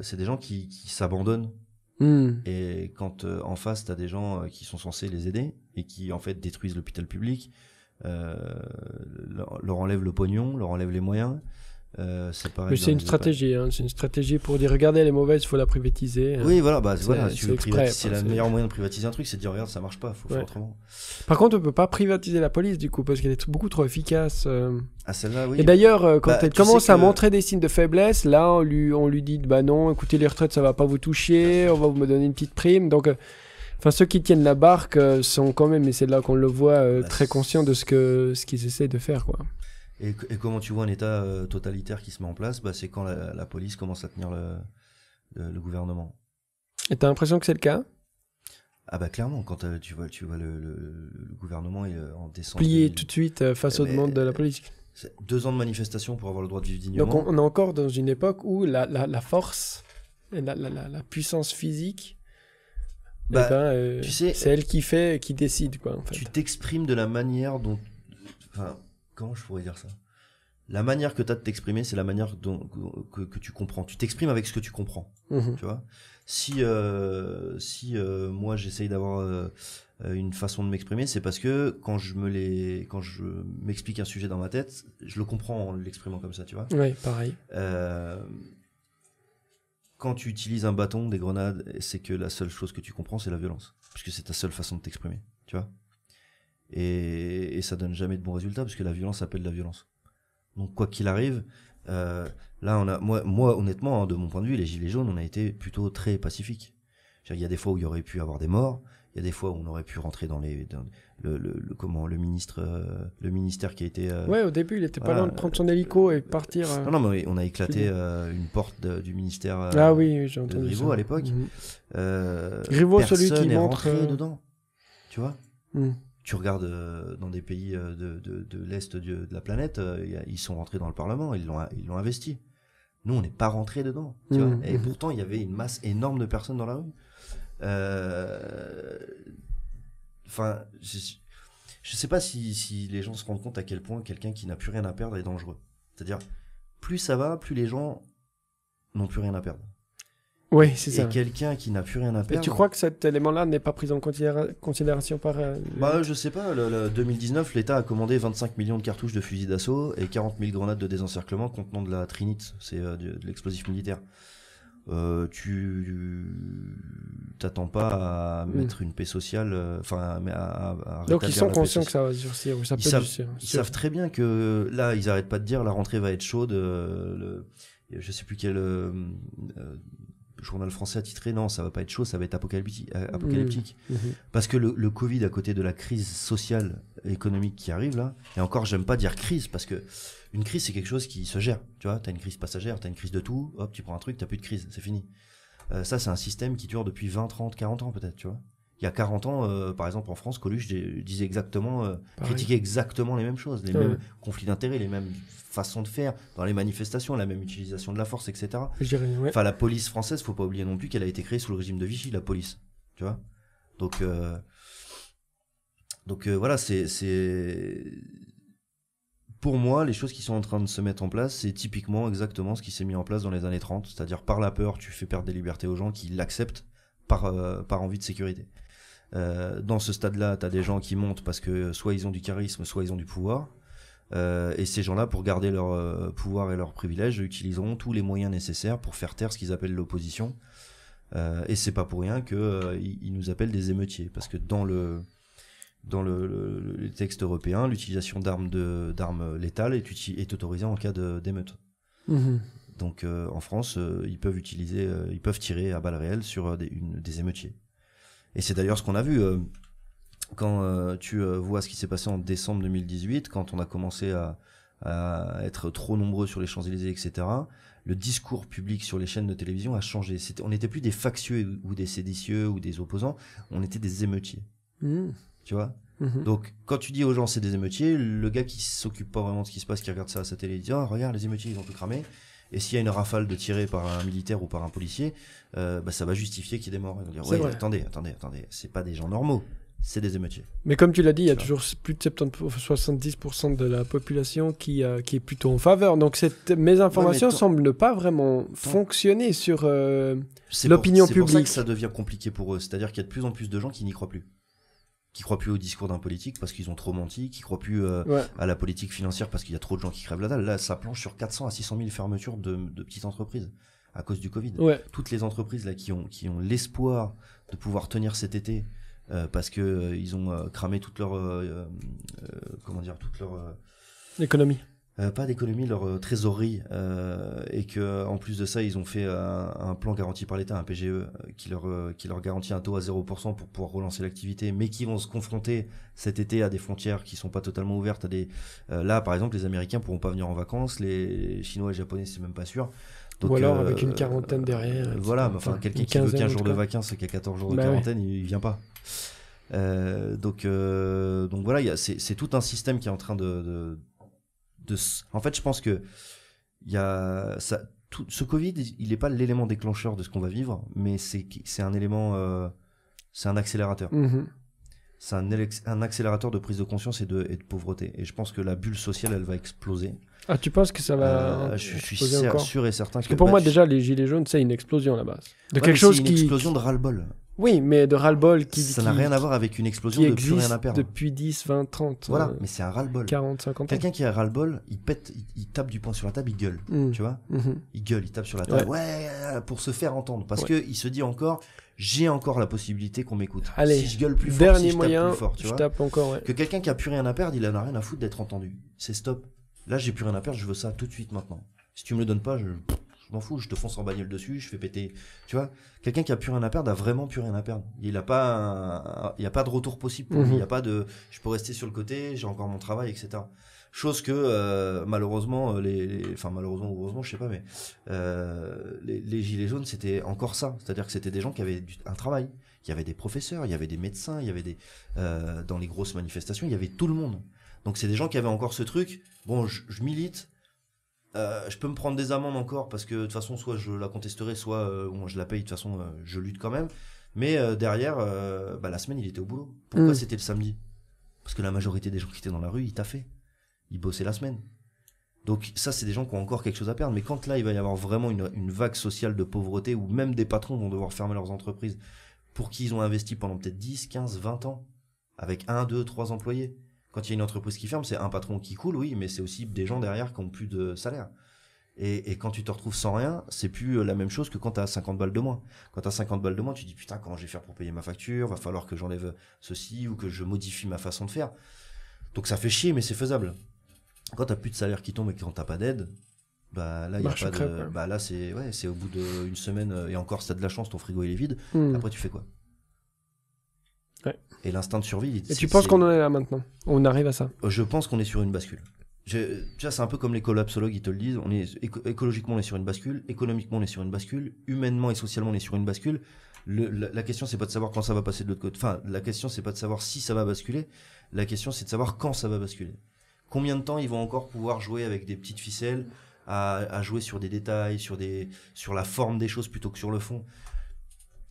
c'est des gens qui, s'abandonnent. Hmm. Et quand en face, tu as des gens qui sont censés les aider et qui en fait détruisent l'hôpital public, euh, leur enlève le pognon, leur enlève les moyens. Euh, c'est une stratégie, hein. c'est une stratégie pour dire regardez les mauvaises, il faut la privatiser. Oui, voilà, bah, c'est le hein, meilleur moyen de privatiser un truc, c'est de dire regarde, ça marche pas, faut faire autrement. Par contre, on peut pas privatiser la police du coup parce qu'elle est beaucoup trop efficace. Euh. Ah, celle-là, oui. Et d'ailleurs, quand bah, elle commence à montrer des signes de faiblesse, là, on lui, on lui dit bah non, écoutez, les retraites, ça va pas vous toucher, on va vous me donner une petite prime. Donc, Enfin, ceux qui tiennent la barque euh, sont quand même, et c'est là qu'on le voit, euh, bah, très conscients de ce que ce qu'ils essaient de faire, quoi. Et, comment tu vois un État euh, totalitaire qui se met en place bah, C'est quand la, police commence à tenir le, gouvernement. Et t'as l'impression que c'est le cas ah bah clairement, quand tu vois, tu vois le, gouvernement est en descente. Plié tout de suite face aux eh ben, demandes de la police. Deux ans de manifestation pour avoir le droit de vivre dignement. Donc on, est encore dans une époque où la, force, la, puissance physique bah, eh ben, euh, tu sais, c'est elle qui fait, qui décide quoi. En fait. Tu t'exprimes de la manière dont, enfin, comment je pourrais dire ça La manière que tu as de t'exprimer, c'est la manière dont que, tu comprends. Tu t'exprimes avec ce que tu comprends. Mhm. Tu vois Si euh, si euh, moi j'essaye d'avoir une façon de m'exprimer, c'est parce que quand je me les, quand je m'explique un sujet dans ma tête, je le comprends en l'exprimant comme ça, tu vois. Oui, pareil quand tu utilises un bâton, des grenades, c'est que la seule chose que tu comprends, c'est la violence. Puisque c'est ta seule façon de t'exprimer, tu vois. Et, et, ça donne jamais de bons résultats, parce que la violence appelle la violence. Donc, quoi qu'il arrive, euh, là, on a, moi, honnêtement, hein, de mon point de vue, les Gilets jaunes, on a été plutôt très pacifiques. Il y a des fois où il y aurait pu avoir des morts, il y a des fois où on aurait pu rentrer dans les le, comment le ministre euh, le ministère qui a été euh, ouais au début il était pas loin de prendre son hélico et partir euh, non non mais on a éclaté une porte du ministère ah oui j'ai entendu Griveaux à l'époque mhm. euh, celui qui est rentré dedans tu vois mhm. tu regardes dans des pays de, de, de l'est de, la planète ils sont rentrés dans le parlement ils l'ont ils l'ont investi nous on n'est pas rentré dedans tu vois mhm. et pourtant il y avait une masse énorme de personnes dans la rue euh, Enfin, je, ne sais pas si, les gens se rendent compte à quel point quelqu'un qui n'a plus rien à perdre est dangereux. C'est-à-dire, plus ça va, plus les gens n'ont plus rien à perdre. Oui, c'est ça. Et quelqu'un qui n'a plus rien à perdre. Et tu crois que cet élément-là n'est pas pris en considération par. Euh, bah, je sais pas. Le, 2019, l'État a commandé 25 millions de cartouches de fusils d'assaut et 40 000 grenades de désencerclement contenant de la trinite, c'est euh, de l'explosif militaire. Euh, tu t'attends pas à hmm. mettre une paix sociale, euh, enfin à, à, à Donc ils sont conscients que ça va durcir, ça ils peut savent, Ils savent très bien que là, ils arrêtent pas de dire la rentrée va être chaude. Euh, le, je sais plus quel euh, journal français a titré non, ça va pas être chaud, ça va être hmm. apocalyptique. apocalyptique. Hmm. Parce que le, le, Covid, à côté de la crise sociale, économique qui arrive là, et encore, j'aime pas dire crise parce que une crise, c'est quelque chose qui se gère. Tu vois, t'as une crise passagère, t'as une crise de tout, hop, tu prends un truc, t'as plus de crise, c'est fini. Euh, ça, c'est un système qui dure depuis 20, 30, 40 ans peut-être, tu vois. Il y a 40 ans, euh, par exemple, en France, Coluche disait exactement, euh, critiquait exactement les mêmes choses, les mêmes conflits d'intérêts, les mêmes façons de faire dans les manifestations, la même utilisation de la force, etc. Enfin, la police française, faut pas oublier non plus qu'elle a été créée sous le régime de Vichy, la police, tu vois. Donc, euh, donc voilà, c'est pour moi, les choses qui sont en train de se mettre en place, c'est typiquement exactement ce qui s'est mis en place dans les années 30, c'est-à-dire par la peur, tu fais perdre des libertés aux gens qui l'acceptent par, euh, par envie de sécurité. Euh, dans ce stade-là, tu as des gens qui montent parce que soit ils ont du charisme, soit ils ont du pouvoir. Euh, et ces gens-là, pour garder leur pouvoir et leurs privilèges, utiliseront tous les moyens nécessaires pour faire taire ce qu'ils appellent l'opposition. et c'est pas pour rien qu'ils ils nous appellent des émeutiers, parce que dans le dans le, texte européen, l'utilisation d'armes d'armes létales est, est, autorisée en cas d'émeute. Mhm. Donc euh, en France, euh, ils peuvent utiliser, euh, ils peuvent tirer à balles réelles sur des, une, des émeutiers. Et c'est d'ailleurs ce qu'on a vu quand tu vois ce qui s'est passé en décembre 2018, quand on a commencé à, être trop nombreux sur les Champs-Élysées, etc. Le discours public sur les chaînes de télévision a changé. on n'était plus des factieux ou des séditieux ou des opposants, on était des émeutiers. Mhm. Tu vois mhm. Donc, quand tu dis aux gens c'est des émeutiers, le gars qui s'occupe pas vraiment de ce qui se passe, qui regarde ça à sa télé, il dit ah regarde, les émeutiers, ils ont tout cramé. Et s'il y a une rafale de tirer par un militaire ou par un policier, euh, bah, ça va justifier qu'il y ait des morts. Ils vont dire, attendez, attendez, attendez, c'est pas des gens normaux, c'est des émeutiers. Mais comme tu l'as dit, il y a toujours plus de 70, de la population euh, qui, est plutôt en faveur. Donc cette mésinformation semble ne pas vraiment fonctionner sur euh, l'opinion publique. C'est pour ça que ça devient compliqué pour eux. C'est-à-dire qu'il y a de plus en plus de gens qui n'y croient plus qui croient plus au discours d'un politique parce qu'ils ont trop menti, qui croient plus euh, à la politique financière parce qu'il y a trop de gens qui crèvent la dalle. Là, ça planche sur 400 à 600 000 fermetures de, petites entreprises à cause du Covid. Toutes les entreprises là qui ont qui ont l'espoir de pouvoir tenir cet été euh, parce que euh, ils ont cramé toute leur comment dire toute leur économie euh, pas d'économie leur euh, trésorerie euh, et que en plus de ça ils ont fait euh, un, plan garanti par l'État, un PGE qui leur qui leur garantit un taux à 0% pour pouvoir relancer l'activité, mais qui vont se confronter cet été à des frontières qui sont pas totalement ouvertes. À des là par exemple les Américains pourront pas venir en vacances, les Chinois et les Japonais c'est même pas sûr. Donc, Ou alors avec une quarantaine derrière. voilà, enfin quelqu'un qui veut 15 jours de vacances, qui a 14 jours de quarantaine, il, vient pas. donc donc voilà, c'est tout un système qui est en train de, de en fait, je pense que il y ce Covid, il n'est pas l'élément déclencheur de ce qu'on va vivre, mais c'est un élément, euh, c'est un accélérateur. Mm-hmm. C'est un, accélérateur de prise de conscience et de, pauvreté. Et je pense que la bulle sociale, elle va exploser. Ah, tu penses que ça va euh, Je suis sûr, et certain. Parce que, pour moi, déjà, les gilets jaunes, c'est une explosion là-bas. De quelque chose qui. Une explosion de ras-le-bol. Oui, mais de ras-le-bol qui. Ça n'a rien à voir avec une explosion de plus rien à perdre. Depuis 10, 20, 30. Voilà, euh, mais c'est un ras-le-bol. 40, 50 Quelqu'un qui a ras-le-bol, il pète, il, tape du poing sur la table, il gueule. Mmh. Tu vois mmh. Il gueule, il tape sur la table. Ouais, pour se faire entendre. Parce qu'il que il se dit encore, j'ai encore la possibilité qu'on m'écoute. Allez, si je gueule plus fort, si je tape plus fort, tu vois encore. Que quelqu'un qui a plus rien à perdre, il en a rien à foutre d'être entendu. C'est stop. Là, j'ai plus rien à perdre, je veux ça tout de suite maintenant. Si tu me le donnes pas, je m'en fous, je te fonce en bagnole dessus, je fais péter. Tu vois, quelqu'un qui a plus rien à perdre a vraiment plus rien à perdre. Il a pas, il y a pas de retour possible. Pour lui. Mhm. Il n'y a pas de, je peux rester sur le côté, j'ai encore mon travail, etc. Chose que euh, malheureusement, euh, les, enfin malheureusement ou heureusement, je sais pas, mais euh, les, gilets jaunes, c'était encore ça. C'est-à-dire que c'était des gens qui avaient un travail. Il y avait des professeurs, il y avait des médecins, il y avait des dans les grosses manifestations, il y avait tout le monde. Donc c'est des gens qui avaient encore ce truc. Bon, je milite, euh, je peux me prendre des amendes encore parce que de toute façon, soit je la contesterai, soit euh, je la paye. De toute façon, euh, je lutte quand même. Mais derrière, bah, la semaine, il était au boulot. Pourquoi mm. c'était le samedi Parce que la majorité des gens qui étaient dans la rue, ils taffaient. Ils bossaient la semaine. Donc ça, c'est des gens qui ont encore quelque chose à perdre. Mais quand là, il va y avoir vraiment une, une vague sociale de pauvreté où même des patrons vont devoir fermer leurs entreprises pour qui ils ont investi pendant peut-être 10, 15, 20 ans avec un, deux, trois employés. Quand il y a une entreprise qui ferme, c'est un patron qui coule, oui, mais c'est aussi des gens derrière qui ont plus de salaire. Et, quand tu te retrouves sans rien, c'est plus euh, la même chose que quand t'as 50 balles de moins. Quand t'as 50 balles de moins, tu te dis putain, comment je vais faire pour payer ma facture Va falloir que j'enlève ceci ou que je modifie ma façon de faire. Donc ça fait chier, mais c'est faisable. Quand t'as plus de salaire qui tombe et quand t'as pas d'aide, bah là, a pas bah là c'est ouais, c'est au bout d'une semaine euh, et encore, si t'as de la chance, ton frigo il est vide. Hmm. Après, tu fais quoi et l'instinct de survie. Et tu penses qu'on en est là maintenant On arrive à ça euh, Je pense qu'on est sur une bascule. Je, c'est un peu comme les collapsologues, ils te le disent. On est écologiquement, on est sur une bascule. Économiquement, on est sur une bascule. Humainement et socialement, on est sur une bascule. la, question, c'est pas de savoir quand ça va passer de l'autre côté. Enfin, la question, c'est pas de savoir si ça va basculer. La question, c'est de savoir quand ça va basculer. Combien de temps ils vont encore pouvoir jouer avec des petites ficelles à, jouer sur des détails, sur la forme des choses plutôt que sur le fond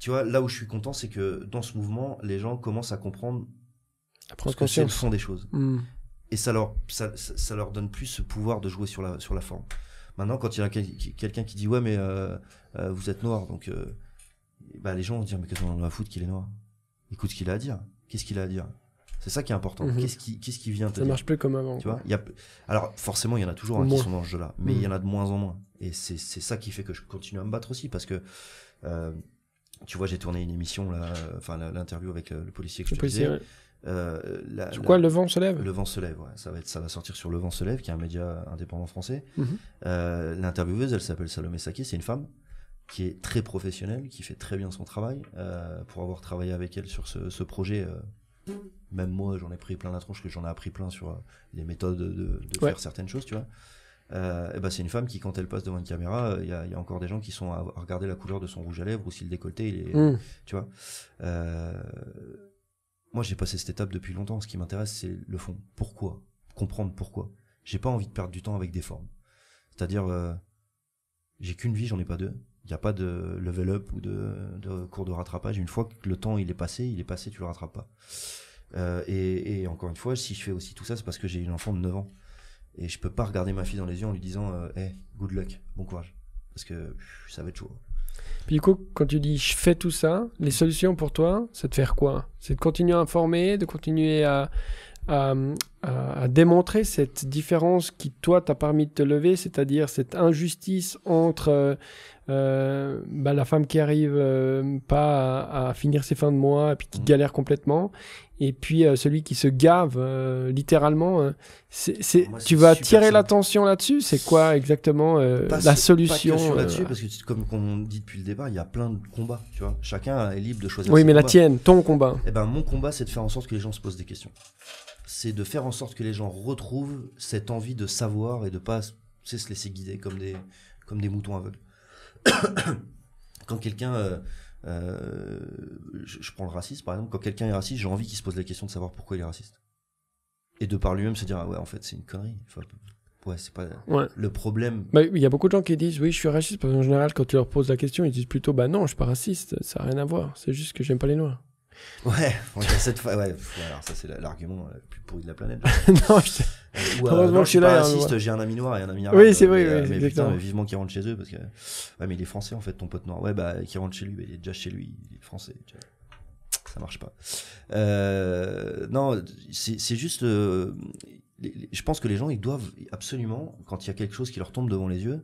tu vois, là où je suis content, c'est que dans ce mouvement, les gens commencent à comprendre ce que c'est le fond des choses. Hmm. Et ça leur, ça, ça, leur donne plus ce pouvoir de jouer sur la, sur la forme. Maintenant, quand il y a quelqu'un qui dit Ouais, mais euh, euh, vous êtes noir, donc euh, bah, les gens vont dire Mais qu'est-ce qu'on en a foutre qu'il est noir Écoute ce qu'il a à dire. Qu'est-ce qu'il a à dire C'est ça qui est important. Mhm. Qu'est-ce qui, qu'est-ce qui vient te Ça ne marche plus comme avant. Tu vois y a... Alors, forcément, il y en a toujours hein, qui sont dans ce jeu-là, mais il y en mhm. a de moins en moins. Et c'est ça qui fait que je continue à me battre aussi, parce que. Euh, tu vois, j'ai tourné une émission, là, enfin l'interview avec euh, le policier que je te disais. Euh, quoi Le vent se lève Le vent se lève, ouais. ça va être, ça va sortir sur Le vent se lève, qui est un média indépendant français. Mhm. Euh, l'intervieweuse, elle s'appelle Salomé Saki, c'est une femme qui est très professionnelle, qui fait très bien son travail. pour avoir travaillé avec elle sur ce, projet, même moi, j'en ai pris plein la tronche, que j'en ai appris plein sur les méthodes de, faire certaines choses, tu vois. Euh, ben c'est une femme qui, quand elle passe devant une caméra, euh, il y, a encore des gens qui sont à, regarder la couleur de son rouge à lèvres ou si le décolleté, il est, mm. tu vois. Euh, moi, j'ai passé cette étape depuis longtemps. Ce qui m'intéresse, c'est le fond. Pourquoi Comprendre pourquoi. J'ai pas envie de perdre du temps avec des formes. C'est-à-dire, j'ai qu'une vie, j'en ai pas deux. Il n'y a pas de level up ou de, cours de rattrapage. Une fois que le temps il est passé, il est passé, tu le rattrapes pas. Et, et encore une fois, si je fais aussi tout ça, c'est parce que j'ai une enfant de 9 ans. Et je peux pas regarder ma fille dans les yeux en lui disant euh, Hey, good luck, bon courage. Parce que ça va être chaud. Hein. Puis du coup, quand tu dis je fais tout ça, les solutions pour toi, c'est de faire quoi C'est de continuer à informer, de continuer à, à, démontrer cette différence qui, toi, t'a permis de te lever, c'est-à-dire cette injustice entre euh, euh, bah, la femme qui arrive pas à, finir ses fins de mois et puis qui mmh. galère complètement, et puis euh, celui qui se gave euh, littéralement. Euh, tu vas attirer l'attention là-dessus. C'est quoi exactement la solution là-dessus Parce que comme on dit depuis le départ, il y a plein de combats. Tu vois, chacun est libre de choisir. Oui, mais la tienne, ton combat. Et eh ben mon combat, c'est de faire en sorte que les gens se posent des questions. C'est de faire en sorte que les gens retrouvent cette envie de savoir et de pas se laisser guider comme des comme des moutons aveugles. Quand quelqu'un euh, je, prends le racisme, par exemple, quand quelqu'un est raciste, j'ai envie qu'il se pose la question de savoir pourquoi il est raciste. Et de par lui-même se dire, ah ouais, en fait, c'est une connerie. ouais, c'est pas le problème. Bah, il y a beaucoup de gens qui disent, oui, je suis raciste, parce qu'en général, quand tu leur poses la question, ils disent plutôt, bah non, je suis pas raciste, ça n'a rien à voir, c'est juste que j'aime pas les noirs. Ouais, cette ouais, alors ça c'est l'argument le plus pourri de la planète. non, je... Euh, je suis là. Hein, j'ai un ami noir et un ami noir, Oui, c'est vrai. Euh, mais, vivement qu'il rentre chez eux parce que. Ouais, mais il est français en fait, ton pote noir. Ouais, bah, qui rentre chez lui, il est déjà chez lui, il est français. Ça marche pas. Euh, non, c'est juste. je pense que les gens, ils doivent absolument, quand il y a quelque chose qui leur tombe devant les yeux,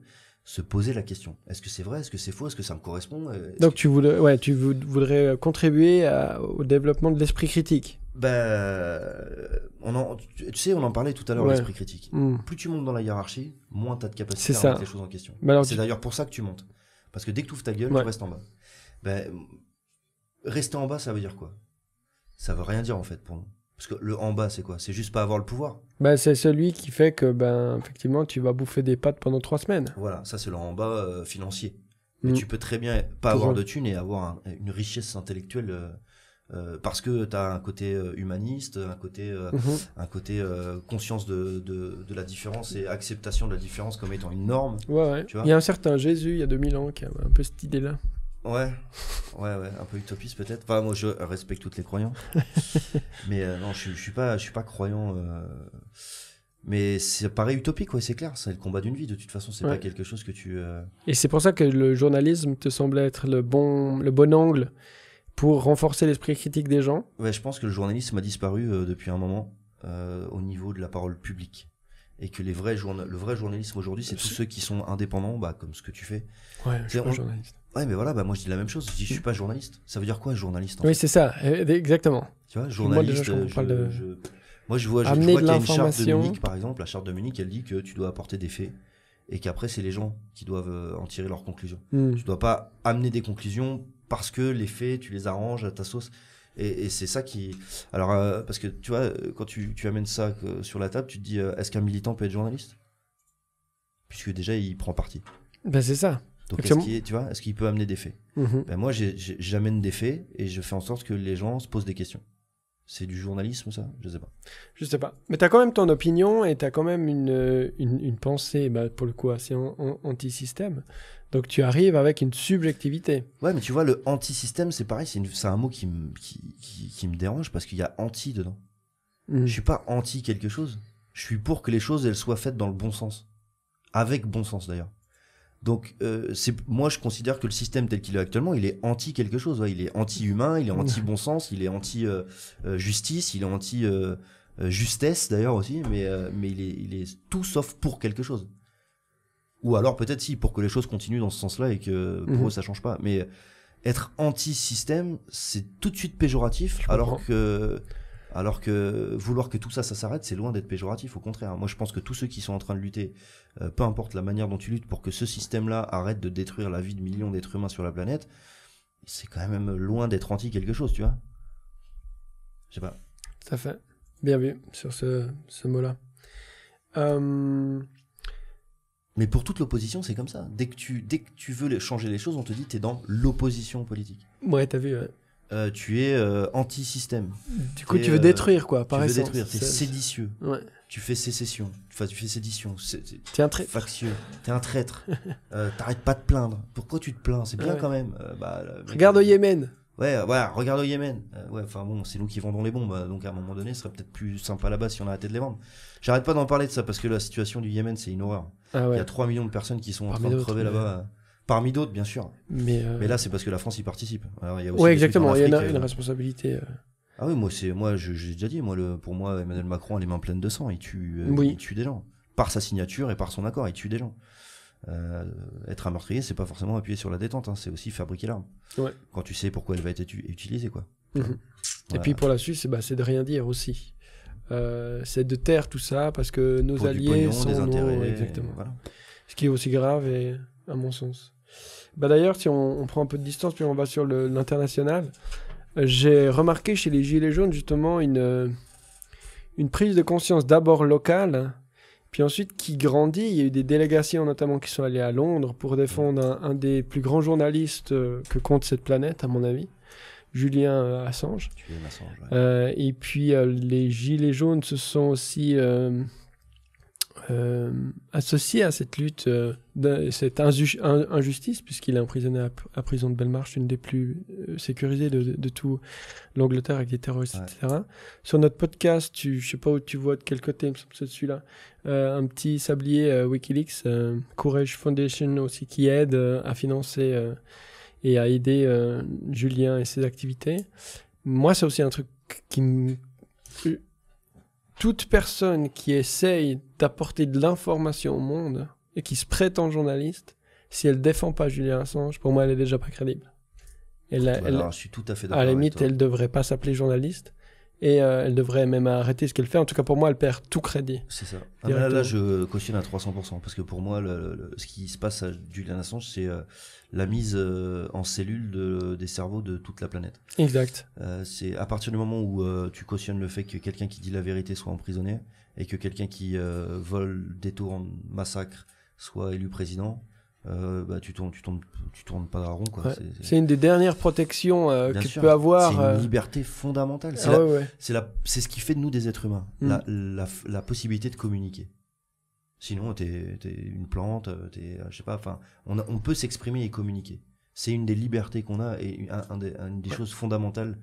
se poser la question. Est-ce que c'est vrai Est-ce que c'est faux Est-ce que ça me correspond euh, Donc tu voudrais, euh, contribuer au développement de l'esprit critique. Ben, on tu sais, on en parlait tout à l'heure, l'esprit critique. Hmm. Plus tu montes dans la hiérarchie, moins tu as de capacité à mettre les choses en question. Bah, c'est d'ailleurs pour ça que tu montes. Parce que dès que tu ouvres ta gueule, tu restes en bas. Ben, rester en bas, ça veut dire quoi Ça veut rien dire en fait pour nous. Parce que le en bas, c'est quoi C'est juste pas avoir le pouvoir ben, c'est celui qui fait que, ben, effectivement, tu vas bouffer des pâtes pendant trois semaines. Voilà, ça, c'est le rembat euh, financier. Mais mm. tu peux très bien pas avoir de thunes et avoir une richesse intellectuelle. Euh, euh, parce que tu as un côté humaniste, un côté, mm-hmm. un côté conscience de, la différence et acceptation de la différence comme étant une norme. Ouais, il y a un certain Jésus, il y a 2000 ans, qui avait un peu cette idée-là. Ouais, ouais, ouais, un peu utopiste peut-être. Enfin, moi, je respecte toutes les croyances, mais euh, non, je, suis pas, je suis pas croyant. Euh. Mais c'est pareil utopique, ouais, c'est clair. C'est le combat d'une vie. De toute façon, c'est pas quelque chose que tu. Euh. Et c'est pour ça que le journalisme te semble être le bon, le bon angle pour renforcer l'esprit critique des gens. Ouais, je pense que le journalisme a disparu depuis un moment au niveau de la parole publique et que les vrais le vrai journalisme aujourd'hui, c'est bah, tous ceux qui sont indépendants, bah, comme ce que tu fais. Ouais, je journaliste. Ouais, mais voilà, bah moi je dis la même chose. Je dis, je suis mm. pas journaliste. Ça veut dire quoi, journaliste Oui, c'est ça, eh, exactement. Tu vois, journaliste. Moi, je, moi, je vois, je, vois qu'il y a une charte de Munich, par exemple. La charte de Munich, elle dit que tu dois apporter des faits et qu'après, c'est les gens qui doivent euh, en tirer leurs conclusions. Tu mm. Tu dois pas amener des conclusions parce que les faits, tu les arranges à ta sauce. Et, c'est ça qui. Alors, euh, parce que tu vois, euh, quand tu, tu amènes ça sur la table, tu te dis, est-ce qu'un militant peut être journaliste Puisque déjà, il prend parti. Ben, c'est ça. Donc est-ce qu'il, tu vois, est-ce qu'il peut amener des faits mhm. ben Moi, j'amène des faits et je fais en sorte que les gens se posent des questions. C'est du journalisme, ça Je sais pas. Je sais pas. Mais tu as quand même ton opinion et tu as quand même une, euh, une, une pensée, bah, pour le coup, assez anti-système. Donc tu arrives avec une subjectivité. Ouais, mais tu vois, le anti-système, c'est pareil, c'est, un mot qui, me qui, qui, dérange parce qu'il y a anti dedans. Mhm. Je suis pas anti quelque chose. Je suis pour que les choses, elles soient faites dans le bon sens. Avec bon sens, d'ailleurs. Donc, euh, c'est moi, je considère que le système tel qu'il est actuellement, il est anti quelque chose. Ouais. Il est anti-humain, il est anti-bon sens, il est anti-justice, euh, euh, il est anti-justesse euh, d'ailleurs aussi, mais, mais il, est, il est tout sauf pour quelque chose. Ou alors peut-être si, pour que les choses continuent dans ce sens-là et que pour mhm. eux, ça change pas. Mais être anti-système, c'est tout de suite péjoratif, alors que alors que vouloir que tout ça, ça s'arrête, c'est loin d'être péjoratif. Au contraire, moi je pense que tous ceux qui sont en train de lutter, euh, peu importe la manière dont tu luttes, pour que ce système-là arrête de détruire la vie de millions d'êtres humains sur la planète, c'est quand même loin d'être anti quelque chose, tu vois. Je sais pas. Ça fait. Bien vu sur ce, mot-là. Euh, Mais pour toute l'opposition, c'est comme ça. Dès que tu, dès que tu veux changer les choses, on te dit tu es dans l'opposition politique. Ouais, t'as vu. Euh, tu es euh, anti-système. Du coup, tu veux euh, détruire, quoi, par Tu veux détruire, t'es séditieux. Ouais. Tu fais sécession. Enfin, tu fais sédition. T'es un traître. Factieux. T'es un traître. euh, T'arrêtes pas de plaindre. Pourquoi tu te plains C'est bien ah quand même. Bah, regarde au Yémen. Ouais, voilà, regarde au Yémen. ouais, enfin bon, c'est nous qui vendons les bombes, donc à un moment donné, ce serait peut-être plus sympa là-bas si on arrêtait de les vendre. J'arrête pas d'en parler de ça parce que la situation du Yémen, c'est une horreur. Ah ouais. Il y a 3 millions de personnes qui sont en train de crever là-bas Parmi d'autres, bien sûr. Euh, Mais, là, c'est parce que la France y participe. Alors, exactement. Il y a une, euh, responsabilité. Euh. Ah oui, moi, c'est, moi, j'ai déjà dit, moi, le, pour moi, Emmanuel Macron a les mains pleines de sang. Il tue, des gens. Par sa signature et par son accord, il tue des gens. être un meurtrier, c'est pas forcément appuyer sur la détente, hein. c'est aussi fabriquer l'arme. Quand tu sais pourquoi elle va être utilisée, quoi. Mhm. Et puis pour la Suisse, eh ben, c'est de rien dire aussi. c'est de taire tout ça parce que nos alliés pognon, sont des intérêts, exactement. Ce qui est aussi grave et à mon sens. Bah, d'ailleurs, si on, prend un peu de distance, puis on va sur l'international, euh, j'ai remarqué chez les Gilets jaunes justement une, euh, une prise de conscience d'abord locale, hein, puis ensuite qui grandit. Il y a eu des délégations notamment qui sont allées à Londres pour défendre un, des plus grands journalistes euh, que compte cette planète, à mon avis. Julien Assange. et puis les Gilets jaunes se sont aussi euh, associé à cette lutte, euh, cette injustice, puisqu'il est emprisonné à, prison de Belmarsh, une des plus euh, sécurisées de, de, tout l'Angleterre avec des terroristes, etc. Sur notre podcast, tu, je sais pas où tu vois de quel côté, c'est celui-là, euh, un petit sablier euh, Wikileaks, Courage Foundation aussi, qui aide à financer et à aider Julien et ses activités. Moi, c'est aussi un truc qui me toute personne qui essaye d'apporter de l'information au monde et qui se prétend journaliste, si elle défend pas Julian Assange, pour moi, elle est déjà pas crédible. Elle, bah elle je suis tout à fait à la limite, elle devrait pas s'appeler journaliste et euh, elle devrait même arrêter ce qu'elle fait. En tout cas, pour moi, elle perd tout crédit. C'est ça. Ah, là, je cautionne à 300%, parce que pour moi, ce qui se passe à Julian Assange, c'est euh, la mise euh, en cellule des cerveaux de toute la planète. Exact. c'est à partir du moment où tu cautionnes le fait que quelqu'un qui dit la vérité soit emprisonné, et que quelqu'un qui vole, détourne, massacre soit élu président, euh, bah, tu tournes, tu tournes, tu tournes pas rond. C'est, une des dernières protections euh, que tu peux avoir. C'est une euh, liberté fondamentale. C'est, ah c'est, ce qui fait de nous des êtres humains. Mm. La, possibilité de communiquer. Sinon, tu es une plante, t'es, je sais pas. Enfin, on, on, peut s'exprimer et communiquer. C'est une des libertés qu'on a et des, une des choses fondamentales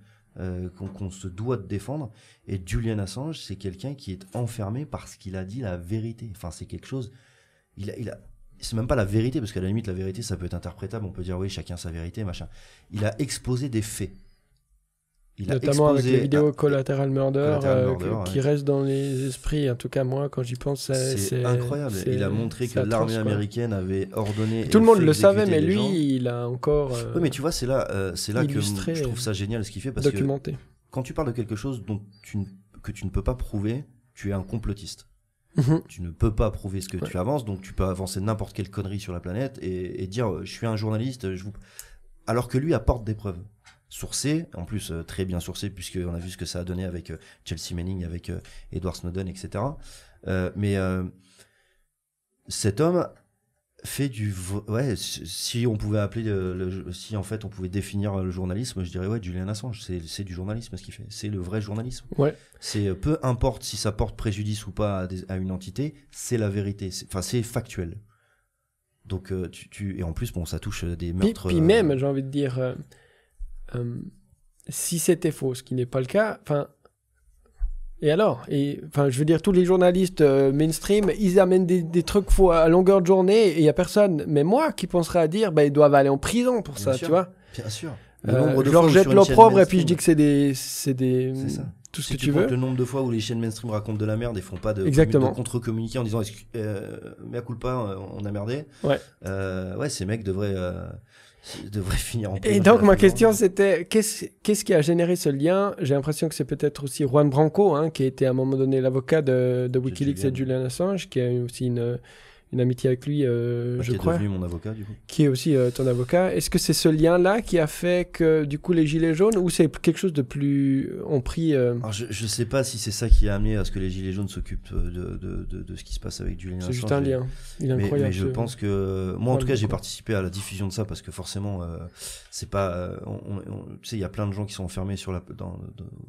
qu'on se doit de défendre. Et Julian Assange, c'est quelqu'un qui est enfermé parce qu'il a dit la vérité. Enfin, c'est quelque chose. Il il a, c'est même pas la vérité, parce qu'à la limite, la vérité, ça peut être interprétable. On peut dire, oui, chacun sa vérité, machin. Il a exposé des faits. Il Notamment a exposé... avec les vidéos Collateral Murder, euh, qui restent dans les esprits. En tout cas, moi, quand j'y pense, c'est incroyable. Il a montré que l'armée américaine avait ordonné. tout le monde le savait, mais lui, il a encore. Euh, oui, mais tu vois, c'est là, euh, c'est là que je trouve ça génial ce qu'il fait parce documenté. que quand tu parles de quelque chose dont que tu ne peux pas prouver, tu es un complotiste. Mhm. Tu ne peux pas prouver ce que tu avances, donc tu peux avancer n'importe quelle connerie sur la planète et, et, dire euh, je suis un journaliste, je vous... alors que lui apporte des preuves sourcées, en plus euh, très bien sourcées puisqu'on a vu ce que ça a donné avec euh, Chelsea Manning, avec Edward Snowden, etc. mais cet homme fait du ouais si on pouvait appeler si en fait on pouvait définir le journalisme je dirais ouais Julian Assange c'est du journalisme ce qu'il fait c'est le vrai journalisme ouais c'est euh, peu importe si ça porte préjudice ou pas à, une entité c'est la vérité enfin c'est factuel donc euh, tu, tu, et en plus bon ça touche euh, des meurtres puis, puis même j'ai envie de dire si c'était faux ce qui n'est pas le cas enfin et alors et, Enfin, je veux dire, tous les journalistes euh, mainstream, ils amènent des, trucs faux à longueur de journée et il n'y a personne, mais moi, qui penserait à dire, bah, ils doivent aller en prison pour ça, tu vois Bien sûr. Le euh, de je leur jette l'opprobre et puis je dis que c'est des. C'est des... Ça. Tout ce que tu, tu veux. Le nombre de fois où les chaînes mainstream racontent de la merde et font pas de, contre-communiqué en disant mais coup pas, on a merdé. Ouais. Euh, ouais, ces mecs devraient. finir Et donc ma question c'était qu'est-ce qui a généré ce lien J'ai l'impression que c'est peut-être aussi Juan Branco, hein, qui a été à un moment donné l'avocat de, de, WikiLeaks et Julian Assange, qui a eu aussi une, une amitié avec lui, euh, ah, je crois. Qui est mon avocat, Qui est aussi euh, ton avocat. Est-ce que c'est ce lien-là qui a fait que, du coup, les Gilets jaunes, ou c'est quelque chose de plus. ont pris. Euh, Alors, je ne sais pas si c'est ça qui a amené à ce que les Gilets jaunes s'occupent de, de, de, ce qui se passe avec Julien C'est juste un lien. Il est incroyable. Mais je pense que. Moi, en tout cas, j'ai participé à la diffusion de ça parce que forcément, c'est pas. tu sais, il y a plein de gens qui sont enfermés sur la, dans,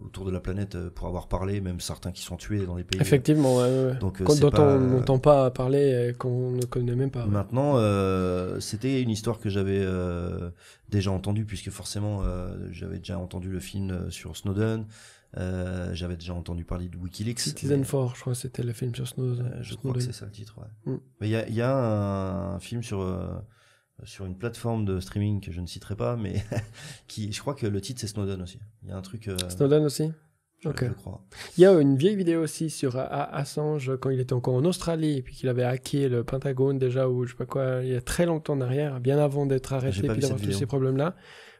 autour de la planète pour avoir parlé, même certains qui sont tués dans des pays. Effectivement, Donc, quand, pas, on n'entend pas parler, quand on ne connaît même pas. Maintenant, euh, c'était une histoire que j'avais euh, déjà entendue, puisque forcément, euh, j'avais déjà entendu le film sur Snowden. j'avais déjà entendu parler de Wikileaks. Citizen 4, je crois, c'était le film sur Snowden. je crois que c'est ça le titre, mm. Mais il y a, un, film sur sur une plateforme de streaming que je ne citerai pas, mais qui, je crois que le titre c'est Snowden aussi. Il y a un truc. Snowden aussi. Il y a une vieille vidéo aussi sur Assange quand il était encore en Australie et puis qu'il avait hacké le Pentagone déjà ou je sais pas quoi, il y a très longtemps en arrière, bien avant d'être ah, arrêté et d'avoir tous ces problèmes-là.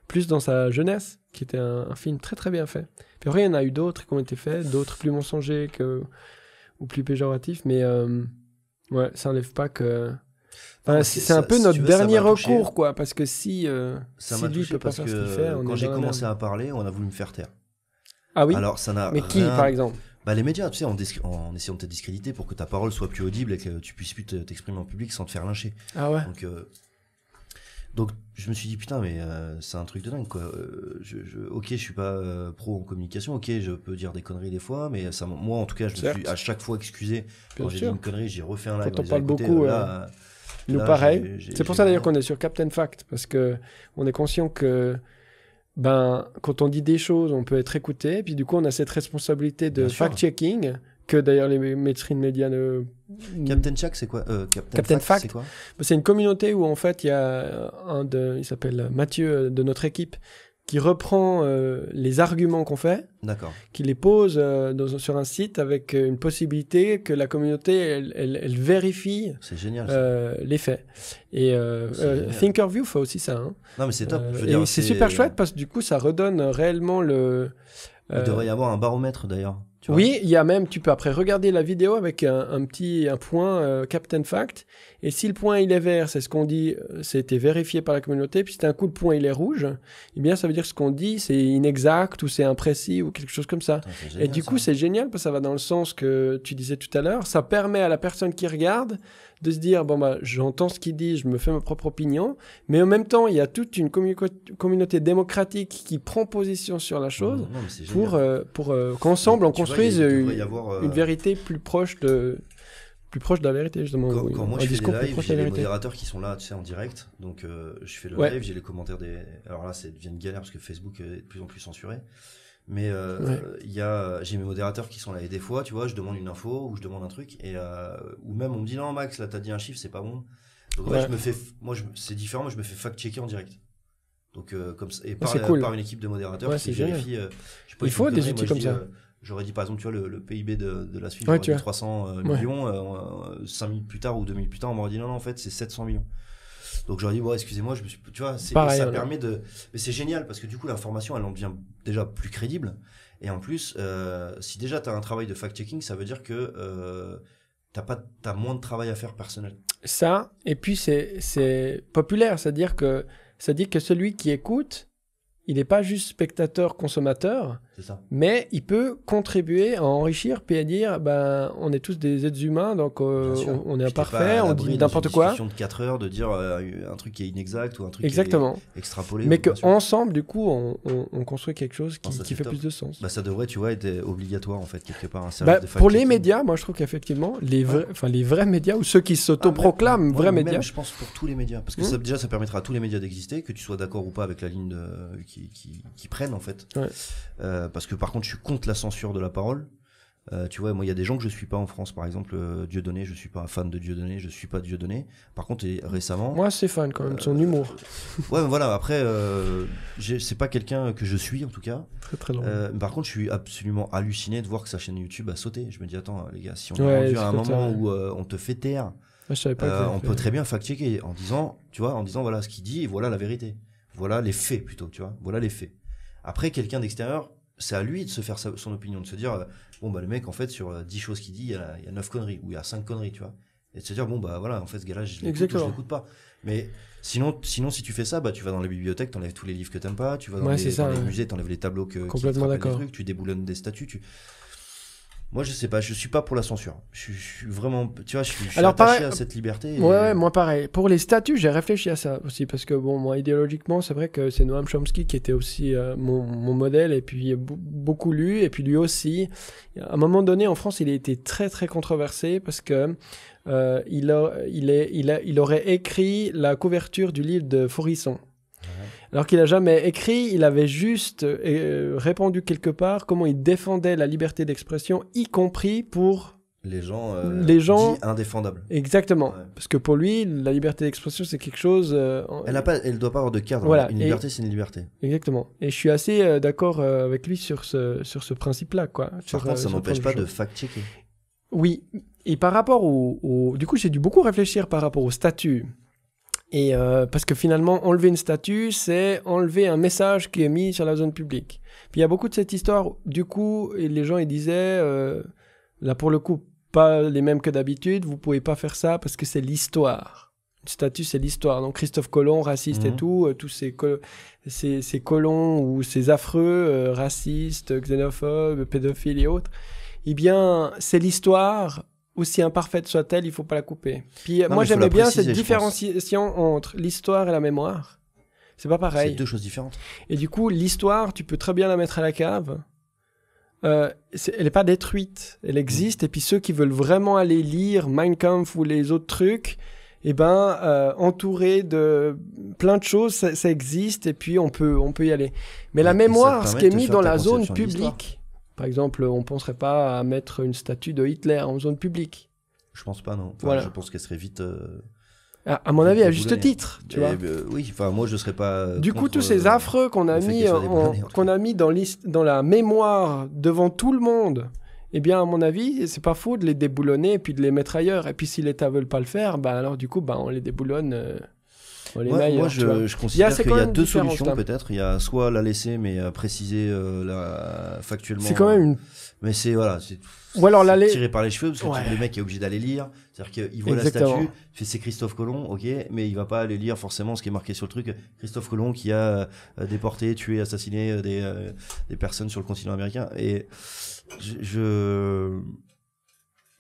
Plus dans sa jeunesse, qui était un, film très très bien fait. Puis après, il y en a eu d'autres qui ont été faits, d'autres plus mensongers que, ou plus péjoratifs, mais euh, ouais, ça n'enlève pas que. c'est un peu notre dernier recours, quoi, parce que si, euh, si lui peut pas parce faire que ce qu'il fait, Quand j'ai commencé à parler, on a voulu me faire taire. Ah oui Alors, ça n'a Mais qui, par exemple bah, les médias, tu sais, en, essayant de te discréditer pour que ta parole soit plus audible et que tu puisses plus t'exprimer en public sans te faire lyncher. Ah ouais Donc, euh, Donc je me suis dit putain mais euh, c'est un truc de dingue quoi. Euh, je, je, ok je suis pas pro en communication, ok je peux dire des conneries des fois, mais ça moi en tout cas je me suis à chaque fois excusé quand j'ai dit une connerie, j'ai refait un live. Quand on parle beaucoup, là, nous pareil. C'est pour ça d'ailleurs qu'on est sur Captain Fact parce que on est conscient que ben, quand on dit des choses, on peut être écouté. Et puis du coup, on a cette responsabilité de fact-checking, que d'ailleurs les de médias ne... Captain Chuck, c'est quoi euh, Captain, Fact, Fact. c'est quoi C'est une communauté où en fait, il y a un de... Il s'appelle Mathieu de notre équipe qui reprend euh, les arguments qu'on fait, qui les pose euh, dans, sur un site avec euh, une possibilité que la communauté, elle, vérifie les faits. Et Thinkerview fait aussi ça. Hein. Non mais c'est top. c'est super chouette parce que du coup ça redonne réellement le... Il devrait y avoir un baromètre d'ailleurs oui, il y a même, tu peux après regarder la vidéo avec un, petit un point euh, Captain Fact. Et si le point il est vert, c'est ce qu'on dit, euh, c'était vérifié par la communauté. Puis si un coup de point il est rouge, eh bien ça veut dire ce qu'on dit c'est inexact ou c'est imprécis ou quelque chose comme ça. Ah, et du coup c'est génial parce que ça va dans le sens que tu disais tout à l'heure. Ça permet à la personne qui regarde de se dire, bon, bah, j'entends ce qu'il dit, je me fais ma propre opinion, mais en même temps, il y a toute une communauté démocratique qui prend position sur la chose pour, euh, pour euh, qu'ensemble on construise euh, une, vérité plus proche de plus proche de la vérité justement. Quand, oui. quand moi je fais des lives, j'ai les modérateurs qui sont là, en direct. Donc je fais le live, j'ai les commentaires des. Alors là, ça devient une galère parce que Facebook est de plus en plus censuré. Mais euh, il y a, euh, j'ai mes modérateurs qui sont là et des fois, tu vois, je demande une info ou je demande un truc et euh, ou même on me dit non Max, là t'as dit un chiffre, c'est pas bon. Donc je me fais, moi c'est différent, moi je me fais fact checker en direct. Donc euh, comme et par, par, une équipe de modérateurs qui vérifie. Euh, il faut des outils comme ça. J'aurais dit par exemple, tu vois, le, PIB de, de, la Suisse, 300 millions, 5000 plus tard ou 2000 plus tard, on m'aurait dit non, non, en fait, c'est 700 millions. Donc j'aurais dit, bon, excusez-moi, je me suis, tu vois, ça permet de, mais c'est génial parce que du coup, l'information, elle en devient déjà plus crédible. Et en plus, euh, si déjà tu as un travail de fact-checking, ça veut dire que euh, tu as, moins de travail à faire personnel. Ça, et puis c'est populaire, c'est-à-dire que ça dit que celui qui écoute, il n'est pas juste spectateur-consommateur, ça. Mais il peut contribuer à enrichir puis à dire ben, on est tous des êtres humains, donc euh, on, est imparfait, on dit n'importe quoi. Une de 4 heures de dire euh, un truc qui est inexact ou un truc qui est extrapolé. Mais qu'ensemble, du coup, on, construit quelque chose qui, fait plus de sens. Bah, ça devrait, tu vois, être obligatoire en fait, quelque part. Un bah, de pour les médias, moi je trouve qu'effectivement, les, vrais, les vrais médias ou ceux qui ah, s'autoproclament vrais médias. je pense pour tous les médias, parce que mmh. ça, déjà ça permettra à tous les médias d'exister, que tu sois d'accord ou pas avec la ligne qui, prennent en fait. Ouais. Euh, euh, parce que par contre, je suis contre la censure de la parole. Euh, tu vois, moi, il y a des gens que je suis pas en France, par exemple, Dieu Dieudonné, je suis pas un fan de Dieudonné, je suis pas Dieudonné. Par contre, et récemment. Moi, c'est fan quand même, son humour. Euh, ouais, mais voilà, après, c'est pas quelqu'un que je suis, en tout cas. Très, très long. par contre, je suis absolument halluciné de voir que sa chaîne YouTube a sauté. Je me dis, attends, les gars, si on est rendu à un moment où on te fait taire, ah, on peut très bien fact-checker en disant, tu vois, en disant, voilà ce qu'il dit voilà la vérité. Voilà les faits, plutôt, tu vois, voilà les faits. Après, quelqu'un d'extérieur c'est à lui de se faire son opinion, de se dire, euh, bon, bah, le mec, en fait, sur 10 euh, choses qu'il dit, il y, a, 9 conneries, ou il y a 5 conneries, tu vois. Et de se dire, bon, bah, voilà, en fait, ce gars-là, je l'écoute pas. Mais sinon, sinon, si tu fais ça, bah, tu vas dans les bibliothèques, t'enlèves tous les livres que t'aimes pas, tu vas dans les, musées, t'enlèves les tableaux que, Complètement qui trucs, tu déboulonnes des statues, tu, moi, je sais pas, je suis pas pour la censure. Je, suis vraiment, tu vois, je, suis Alors, attaché à cette liberté. Ouais, moi pareil. Pour les statuts, j'ai réfléchi à ça aussi parce que bon, moi idéologiquement, c'est vrai que c'est Noam Chomsky qui était aussi euh, mon, mon, modèle et puis beaucoup lu et puis lui aussi. À un moment donné, en France, il a été très très controversé parce que euh, il, a, il, est, il, a, il aurait écrit la couverture du livre de Forisson. Ouais. Alors qu'il n'a jamais écrit, il avait juste euh, euh, répondu quelque part comment il défendait la liberté d'expression, y compris pour les gens, euh, indéfendables. Exactement. Parce que pour lui, la liberté d'expression, c'est quelque chose. pas, elle ne doit pas avoir de cadre. Hein. Voilà. Une liberté, c'est une liberté. Exactement. Et je suis assez d'accord avec lui sur ce, sur ce principe-là. Quoi. Par contre, ça n'empêche pas de fact-checker. Oui. Et par rapport au... Du coup, j'ai dû beaucoup réfléchir par rapport au statut et euh, parce que finalement, enlever une statue, c'est enlever un message qui est mis sur la zone publique. Puis il y a beaucoup de cette histoire. Du coup, les gens ils disaient, euh, là pour le coup, pas les mêmes que d'habitude. Vous pouvez pas faire ça parce que c'est l'histoire. Une statue, c'est l'histoire. Donc Christophe Colomb, raciste et mhm. tout, euh, tous ces, ces, colons ou ces affreux racistes, xénophobes, pédophiles et autres. Eh bien, c'est l'histoire aussi imparfaite soit-elle, il faut pas la couper. Puis euh, moi j'aimais bien cette différenciation entre l'histoire et la mémoire. C'est pas pareil. C'est deux choses différentes. Et du coup, l'histoire, tu peux très bien la mettre à la cave. Euh, elle n'est pas détruite, elle existe. Et puis ceux qui veulent vraiment aller lire Mein Kampf ou les autres trucs, eh ben, euh, entouré de plein de choses, ça, existe. Et puis on peut, on peut y aller. Mais la mémoire, ce qui est mis dans la zone publique, par exemple, on ne penserait pas à mettre une statue de Hitler en zone publique. Je pense pas, non. Je pense qu'elle serait vite. Euh, à, mon avis, à juste hein. titre, tu vois. Eh ben, oui, enfin, moi, je serais pas. Du coup, tous ces euh, affreux qu'on a mis, a mis dans, la mémoire devant tout le monde, eh bien, à mon avis, c'est pas faux de les déboulonner et puis de les mettre ailleurs. Et puis, si l'État veut pas le faire, bah, alors du coup, bah on les déboulonne. Euh, moi, hein, je, je, considère qu'il y a, deux solutions peut-être. Il y a soit la laisser mais euh, préciser euh, la... factuellement. C'est quand même une. Euh, mais c'est voilà, ou alors la... tiré par les cheveux parce que le mec est obligé d'aller lire. C'est-à-dire qu'il voit la statue, c'est Christophe Colomb, ok, mais il va pas aller lire forcément ce qui est marqué sur le truc. Christophe Colomb qui a déporté, tué, assassiné des, des personnes sur le continent américain. Et je,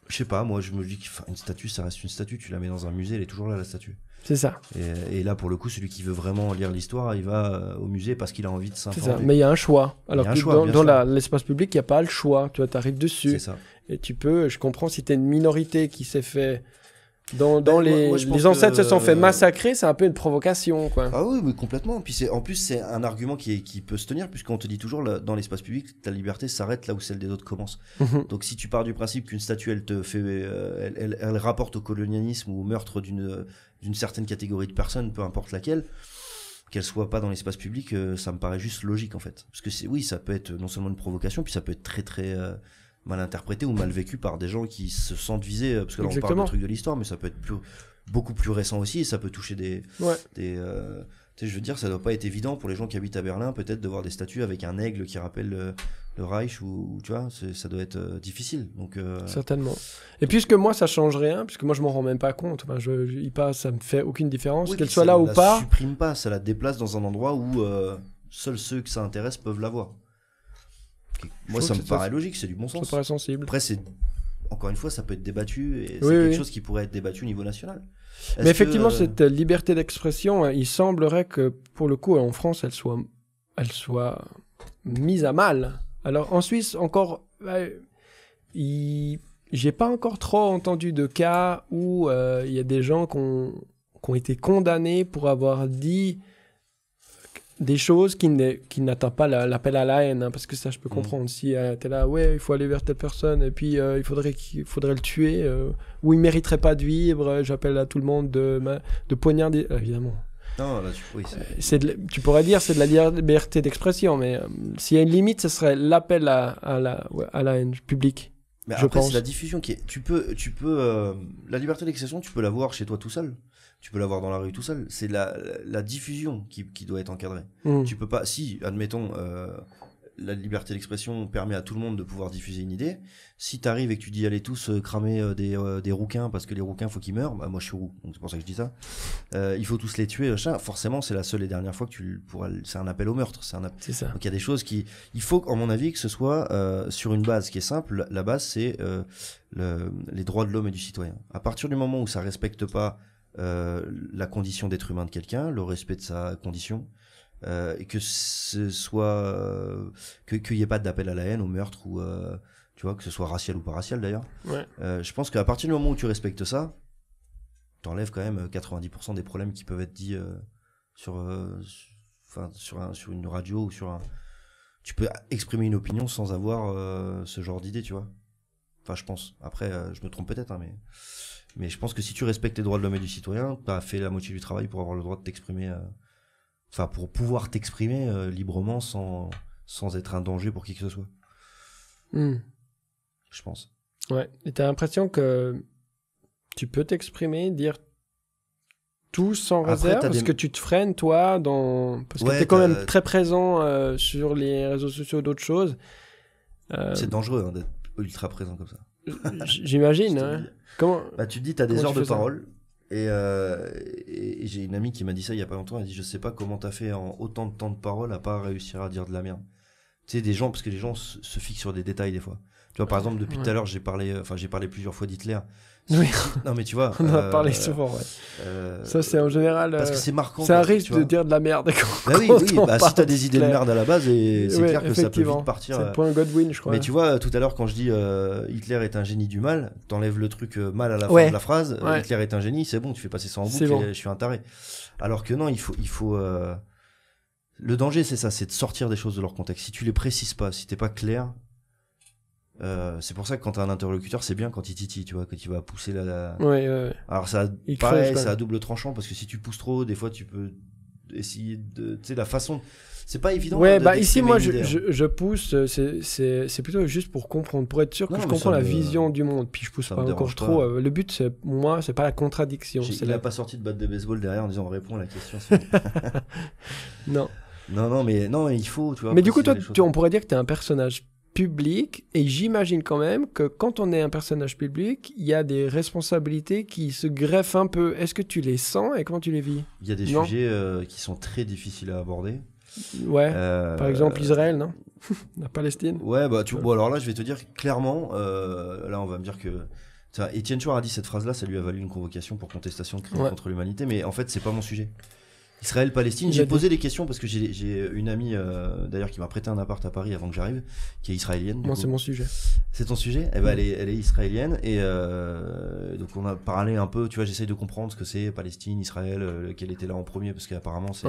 je sais pas, moi je me dis qu'une statue, ça reste une statue. Tu la mets dans un musée, elle est toujours là la statue. C'est ça. Et, là, pour le coup, celui qui veut vraiment lire l'histoire, il va euh, au musée parce qu'il a envie de s'informer. mais il y a un choix. Alors que dans, l'espace public, il n'y a pas le choix. Tu arrives dessus. Ça. Et tu peux, je comprends, si tu es une minorité qui s'est fait dans bah, les, les ancêtres se sont fait massacrer, c'est un peu une provocation. Quoi. Ah oui, oui complètement. Puis en plus, c'est un argument qui, qui peut se tenir, puisqu'on te dit toujours, dans l'espace public, ta liberté s'arrête là où celle des autres commence. Mhm. Donc si tu pars du principe qu'une statue, elle, te fait, euh, elle, rapporte au colonialisme ou au meurtre d'une certaine catégorie de personnes, peu importe laquelle, qu'elle soit pas dans l'espace public, euh, ça me paraît juste logique en fait. Parce que oui, ça peut être non seulement une provocation, puis ça peut être très très... Euh, mal interprété ou mal vécu par des gens qui se sentent visés. Euh, parce que là, on parle de trucs de l'histoire, mais ça peut être beaucoup plus récent aussi et ça peut toucher des. Euh, je veux dire, ça doit pas être évident pour les gens qui habitent à Berlin, peut-être de voir des statues avec un aigle qui rappelle le, Reich ou, tu vois, ça doit être euh, difficile. Donc certainement. Et puisque moi ça change rien, puisque moi je m'en rends même pas compte, enfin, je, pas, ça me fait aucune différence, qu'elle soit là ou pas. Ça la supprime pas, ça la déplace dans un endroit où seuls ceux que ça intéresse peuvent la voir. Moi, ça me paraît logique, c'est du bon sens. Ça paraît sensible. Après, encore une fois, ça peut être débattu et c'est quelque chose qui pourrait être débattu au niveau national. Mais effectivement, euh, cette liberté d'expression, hein, il semblerait que pour le coup, en France, elle soit, elle soit mise à mal. Alors en Suisse, encore, euh, j'ai pas encore trop entendu de cas où euh, il y a des gens qui ont, été condamnés pour avoir dit des choses qui n'atteint pas l'appel à la haine, hein, parce que ça, je peux mm. comprendre. Si tu euh, t'es là, ouais, il faut aller vers telle personne, et puis euh, il faudrait qu'il faudrait le tuer, euh, ou il mériterait pas de vivre. J'appelle à tout le monde de de poignarder, évidemment. Non, là, Tu pourrais dire, c'est de la liberté d'expression, mais s'il y a une limite, ce serait l'appel à, à, la à la haine publique. je après, c'est la diffusion qui est. Tu peux, tu peux. la liberté d'expression, tu peux l'avoir chez toi tout seul tu peux l'avoir dans la rue tout seul. C'est la, la diffusion qui, qui, doit être encadrée. Hmm. Tu peux pas, si, admettons, euh, la liberté d'expression permet à tout le monde de pouvoir diffuser une idée. Si tu arrives et que tu dis allez tous euh, cramer euh, des, des rouquins parce que les rouquins faut qu'ils meurent, bah moi je suis roux, donc c'est pour ça que je dis ça. il faut tous les tuer, machin. Forcément, c'est la seule et dernière fois que tu pourras. C'est un appel au meurtre. C'est un. ça. Donc il y a des choses qui. Il faut, en mon avis, que ce soit sur une base qui est simple. La base, c'est le... les droits de l'homme et du citoyen. À partir du moment où ça respecte pas euh, la condition d'être humain de quelqu'un, le respect de sa condition, euh, et que ce soit euh, que qu'il n'y ait pas d'appel à la haine, au meurtre ou tu vois que ce soit racial ou pas racial d'ailleurs. Ouais. je pense qu'à partir du moment où tu respectes ça, t'enlèves quand même 90% des problèmes qui peuvent être dits sur enfin sur un, sur une radio ou sur un tu peux exprimer une opinion sans avoir ce genre d'idée tu vois enfin je pense après je me trompe peut-être hein, mais mais je pense que si tu respectes les droits de l'homme et du citoyen, tu as fait la moitié du travail pour avoir le droit de t'exprimer, euh, enfin pour pouvoir t'exprimer euh, librement sans, sans être un danger pour qui que ce soit. Hmm. Je pense. Ouais, et tu as l'impression que tu peux t'exprimer, dire tout sans réserve Parce que tu te freines, toi, dans... parce que tu es quand même très présent euh, sur les réseaux sociaux d'autres choses. C'est dangereux hein, d'être ultra présent comme ça. J'imagine. Hein. Comment Bah, tu te dis, t'as des heures de parole. Et, euh, j'ai une amie qui m'a dit ça il y a pas longtemps. Elle dit, je sais pas comment t'as fait en autant de temps de parole à pas réussir à dire de la merde. Tu sais, des gens, parce que les gens se, fixent sur des détails des fois. Tu par exemple, depuis tout à l'heure, j'ai parlé, euh, enfin, j'ai parlé plusieurs fois d'Hitler. Oui. non, mais tu vois. On en a euh, parlé souvent, ouais. Euh, ça, c'est en général. Parce que euh, c'est marquant. C'est un risque de dire de la merde. bah oui, oui. Bah, si t'as des idées de merde à la base, et c'est clair que ça peut vite partir. C'est le point Godwin, je crois. Mais tu vois, tout à l'heure, quand je dis Hitler est un génie du mal, t'enlèves le truc mal à la fin de la phrase. Hitler est un génie, c'est bon, tu fais passer ça en boucle je suis un taré. Alors que non, il faut. Il faut Le danger, c'est ça, c'est de sortir des choses de leur contexte. Si tu les précises pas, si t'es pas clair, euh, c'est pour ça que quand t'as un interlocuteur, c'est bien quand il titille, tu vois, quand il va pousser la. la... Ouais, ouais, Alors ça, il pareil, c'est à double tranchant parce que si tu pousses trop, des fois tu peux essayer de, tu sais, la façon. C'est pas évident. Ouais, hein, bah ici moi hein. je, je, pousse, euh, c'est plutôt juste pour comprendre, pour être sûr que je comprends la vision du monde. Puis je pousse pas encore trop. Euh, le but, c'est moi, c'est pas la contradiction. Il n'a pas sorti de batte de baseball derrière en disant répond à la question. non. Non, non, mais non, il faut. Tu vois, mais du coup, toi, tu, on pourrait dire que t'es un personnage public et j'imagine quand même que quand on est un personnage public, il y a des responsabilités qui se greffent un peu. Est-ce que tu les sens et comment tu les vis Il y a des sujets euh, qui sont très difficiles à aborder. Ouais. Euh, par exemple euh, Israël, non La Palestine. Ouais, bah tu alors là je vais te dire clairement là on va me dire que Étienne Chouard a dit cette phrase-là, ça lui a valu une convocation pour contestation de crimes contre l'humanité, mais en fait, c'est pas mon sujet. Israël-Palestine. J'ai posé des questions parce que j'ai une amie euh, d'ailleurs qui m'a prêté un appart à Paris avant que j'arrive, qui est israélienne. Moi, c'est mon sujet. C'est ton sujet eh ben, elle, est, elle, est, israélienne et euh, donc on a parlé un peu. Tu vois, j'essaye de comprendre ce que c'est Palestine, Israël, euh, qu'elle était là en premier parce qu'apparemment c'est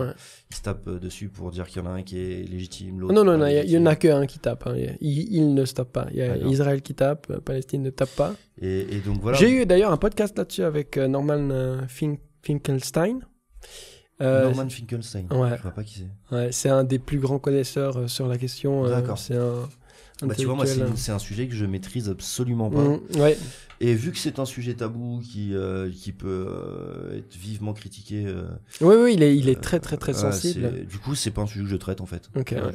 ils se tapent dessus pour dire qu'il y en a un qui est légitime, l'autre. Non, non, non, il n'y en a qu'un qui tape. Hein. Il, ne se tape pas. Il y a Israël qui tape, Palestine ne tape pas. Et, et donc voilà. J'ai eu d'ailleurs un podcast là-dessus avec Norman Finkelstein. Euh, Norman Finkelstein. Ouais. Je pas qui c'est. Ouais, c'est un des plus grands connaisseurs euh, sur la question. Euh, D'accord. c'est un. Bah, tu vois, moi, c'est hein. un sujet que je maîtrise absolument pas. Mm, ouais. Et vu que c'est un sujet tabou qui, qui peut être vivement critiqué. oui, oui, il est, il est très, très, très sensible. Du coup, c'est pas un sujet que je traite, en fait.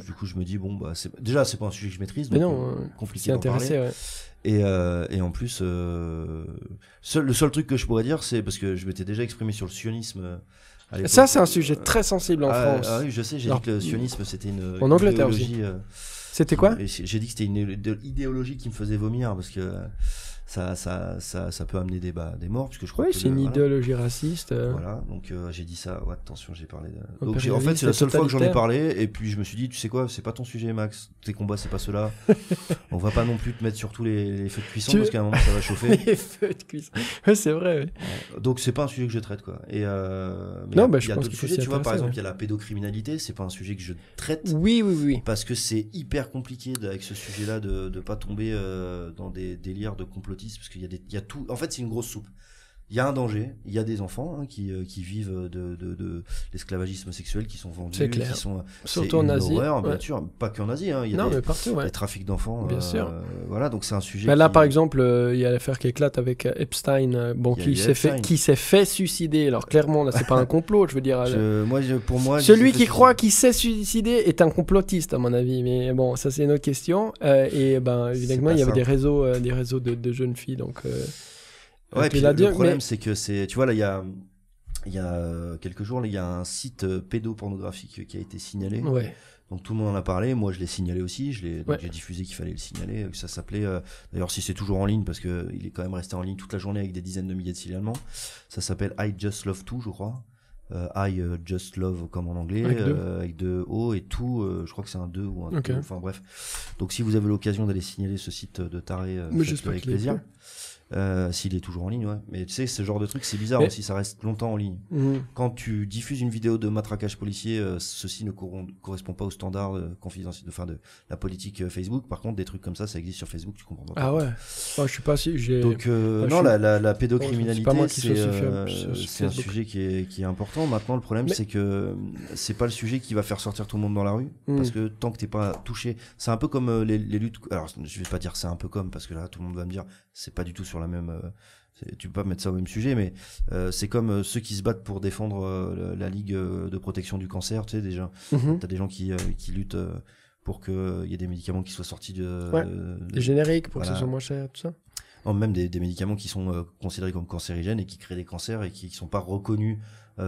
Du coup, je me dis, bon, bah, déjà, c'est pas un sujet que je maîtrise, Mais non, compliqué d'en parler. Ouais. Et, et, en plus, le seul truc que je pourrais dire, c'est parce que je m'étais déjà exprimé sur le sionisme ça, c'est un euh, sujet très sensible en ah, France. Ah, oui, je sais, j'ai dit que le sionisme, c'était une. En Angleterre euh, C'était quoi J'ai dit que c'était une idéologie qui me faisait vomir parce que ça, ça, ça, ça peut amener des, bah, des morts, puisque je crois c'est une idéologie raciste. Euh. Voilà, donc euh, j'ai dit ça. Ouais, attention, j'ai parlé. De... en fait, c'est la seule fois que j'en ai parlé, et puis je me suis dit, tu sais quoi, c'est pas ton sujet, Max. Tes combats, c'est pas cela. On va pas non plus te mettre sur tous les, feux de cuisson, parce qu'à un moment, ça va chauffer. les feux de cuisson. Ouais, c'est vrai. donc, c'est pas un sujet que je traite, quoi. Et, euh, mais non, bah, il y a, bah, d'autres sujets, tu vois, par exemple, il y a la pédocriminalité, c'est pas un sujet que je traite. Oui, oui, oui. Parce que c'est hyper compliqué avec ce sujet-là de, ne pas tomber dans des délires de complotisme parce qu'il y, a des, y a tout. En fait, c'est une grosse soupe il y a un danger, il y a des enfants hein, qui, euh, qui, vivent de, de, l'esclavagisme sexuel, qui sont vendus, clair. qui sont surtout en Asie, pas qu'en Asie, hein, il y a des, trafics d'enfants, bien euh, sûr. Voilà, donc c'est un sujet. Bah là, par exemple, euh, il y a l'affaire qui éclate avec Epstein, bon, qui s'est fait, qui s'est fait suicider. Alors clairement, là, c'est pas un complot, je veux dire. moi, pour moi, celui qui croit qu'il s'est suicidé est un complotiste, à mon avis. Mais bon, ça c'est une autre question. et ben évidemment, il y avait des réseaux, des réseaux de, de jeunes filles, donc. Ouais, le problème, c'est que c'est. Tu vois, là, il y a. Il y a euh, quelques jours, il y a un site euh, pédopornographique euh, qui a été signalé. Ouais. Donc tout le monde en a parlé. Moi, je l'ai signalé aussi. Je l'ai, j'ai diffusé qu'il fallait le signaler. ça s'appelait. d'ailleurs, si c'est toujours en ligne, parce que il est quand même resté en ligne toute la journée avec des dizaines de milliers de signalements. Ça s'appelle I Just Love Too, je crois. Euh, I Just Love comme en anglais, avec deux, O et tout. je crois que c'est un 2 ou un okay. Enfin bref. Donc si vous avez l'occasion d'aller signaler ce site de taré, faites-le avec plaisir. Euh, s'il est toujours en ligne, ouais. Mais tu sais, ce genre de truc, c'est bizarre aussi, ça reste longtemps en ligne. Mmh. Quand tu diffuses une vidéo de matraquage policier, euh, ceci ne correspond pas aux standards de, confidentiels, de, la politique euh, Facebook. Par contre, des trucs comme ça, ça existe sur Facebook, tu comprends pas. Ah ouais. Bah, je suis pas si j'ai. Donc, bah, non, la, la, pédocriminalité, oh, c'est un sujet qui est, important. Maintenant, le problème, c'est que c'est pas le sujet qui va faire sortir tout le monde dans la rue. Mmh. Parce que tant que t'es pas touché, c'est un peu comme les, les, luttes. Alors, je vais pas dire c'est un peu comme, parce que là, tout le monde va me dire, c'est pas du tout sur la même euh, tu peux pas mettre ça au même sujet, mais euh, c'est comme euh, ceux qui se battent pour défendre la ligue de protection du cancer, tu sais déjà. tu mhm. T'as des gens qui, qui luttent pour que il y ait des médicaments qui soient sortis de, des génériques pour que ce soit moins cher, tout ça. même des, médicaments qui sont considérés comme cancérigènes et qui créent des cancers et qui, sont pas reconnus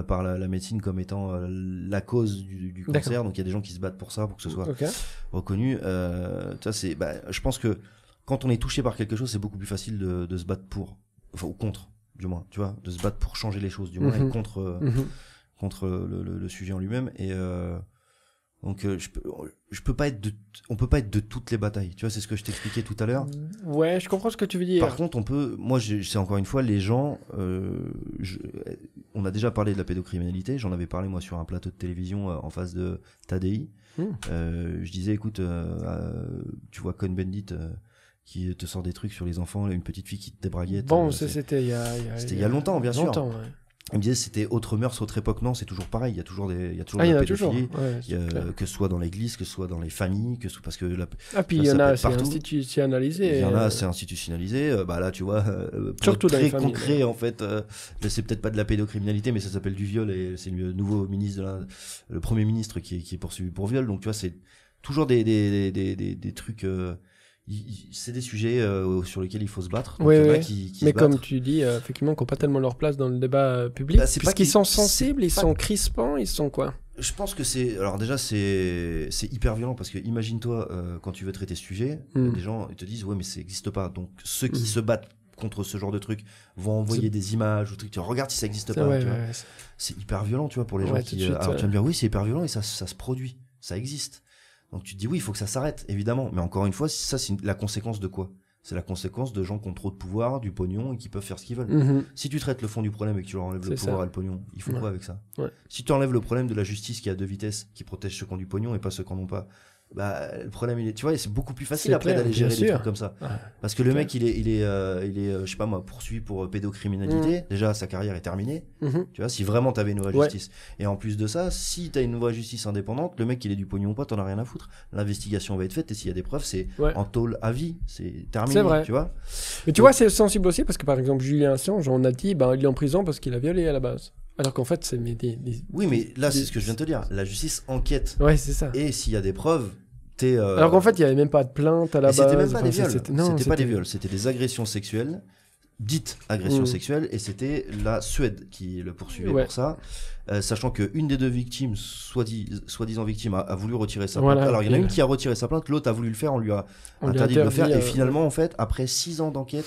par la, médecine comme étant la cause du, cancer. Donc il y a des gens qui se battent pour ça, pour que ce soit okay. reconnu. ça c'est, bah, je pense que quand on est touché par quelque chose, c'est beaucoup plus facile de, de, se battre pour, enfin, ou contre, du moins, tu vois, de se battre pour changer les choses, du moins, et mhm. contre, euh, mhm. contre le, le, sujet en lui-même. Et euh, donc, euh, je peux, je peux pas être de, on peut pas être de toutes les batailles, tu vois, c'est ce que je t'expliquais tout à l'heure. Mm. Ouais, je comprends ce que tu veux dire. Par contre, on peut, moi, c'est encore une fois, les gens, euh, je, on a déjà parlé de la pédocriminalité, j'en avais parlé, moi, sur un plateau de télévision en face de Tadei. Mm. je disais, écoute, tu vois, Cohn-Bendit qui te sort des trucs sur les enfants, une petite fille qui te Bon, euh, ça c'était il y a, y a, y a longtemps, bien longtemps, sûr. Ouais. Il me disait c'était autre mœurs, autre époque. Non, c'est toujours pareil. Il y a toujours des, il y a toujours de la que ce soit dans l'église, que ce soit dans les familles, que ce, parce que la, ah puis il y en a, c'est institutionnalisé. Il y en a, c'est institutionnalisé. Euh, bah là, tu vois, euh, très concret en fait. c'est peut-être pas de la pédocriminalité, mais ça s'appelle du viol et c'est le nouveau ministre, le premier ministre qui est, poursuivi pour viol. Donc tu vois, c'est toujours des des, des, des, des trucs c'est des sujets euh, sur lesquels il faut se battre. oui, mais comme tu dis, euh, effectivement, qu'on pas tellement leur place dans le débat euh, public, bah, C'est parce qu'ils sont sensibles, ils sont crispants, ils sont quoi Je pense que c'est, alors déjà, c'est c'est hyper violent parce que imagine-toi quand tu veux traiter ce sujet, hmm. des les gens ils te disent ouais mais ça n'existe pas. Donc ceux qui hmm. se battent contre ce genre de truc vont envoyer des images ou trucs. Tu regardes si ça n'existe pas. c'est hyper violent, tu vois, pour les gens qui. alors tu me dire oui, c'est hyper violent et ça, ça se produit, ça existe. Donc tu dis oui, il faut que ça s'arrête, évidemment. Mais encore une fois, ça, c'est la conséquence de quoi C'est la conséquence de gens qui ont trop de pouvoir, du pognon et qui peuvent faire ce qu'ils veulent. Mhm. Si tu traites le fond du problème et que tu leur enlèves le pouvoir et le pognon, il faut quoi avec ça Si tu enlèves le problème de la justice qui a deux vitesses, qui protège ceux qui ont du pognon et pas ceux qui n'en ont pas, bah, le problème, il est, tu vois, c'est beaucoup plus facile après d'aller gérer des trucs comme ça. Parce que le mec, il est, il est, euh, il est, euh, je sais pas moi, poursuivi pour euh, pédocriminalité. Mm. Déjà, sa carrière est terminée. Mm-hmm. Tu vois, si vraiment t'avais une nouvelle justice. Et en plus de ça, si t'as une voie justice indépendante, le mec, il est du pognon ou pas, t'en as rien à foutre. L'investigation va être faite et s'il y a des preuves, c'est en taule à vie. C'est terminé. Vrai. Tu vois. Mais tu vois, c'est sensible aussi parce que par exemple, Julien Assange, on a dit, ben, il est en prison parce qu'il a violé à la base. Alors qu'en fait, c'est Oui, mais là, c'est ce que je viens de te dire. La justice enquête. Ouais, c'est ça. Et s'il y a des preuves, t'es. Euh, Alors qu'en fait, il n'y avait même pas de plainte à la base. C'était même pas des viols. C'était pas des viols, c'était des agressions sexuelles, dites agressions mmh. sexuelles, et c'était la Suède qui le poursuivait pour ça. Euh, sachant sachant qu'une des deux victimes, soi-disant victime, a, voulu retirer sa plainte. Alors il y en a une qui a retiré sa plainte, l'autre a voulu le faire, on lui a interdit de le faire. Et euh, finalement, en fait, après six ans d'enquête,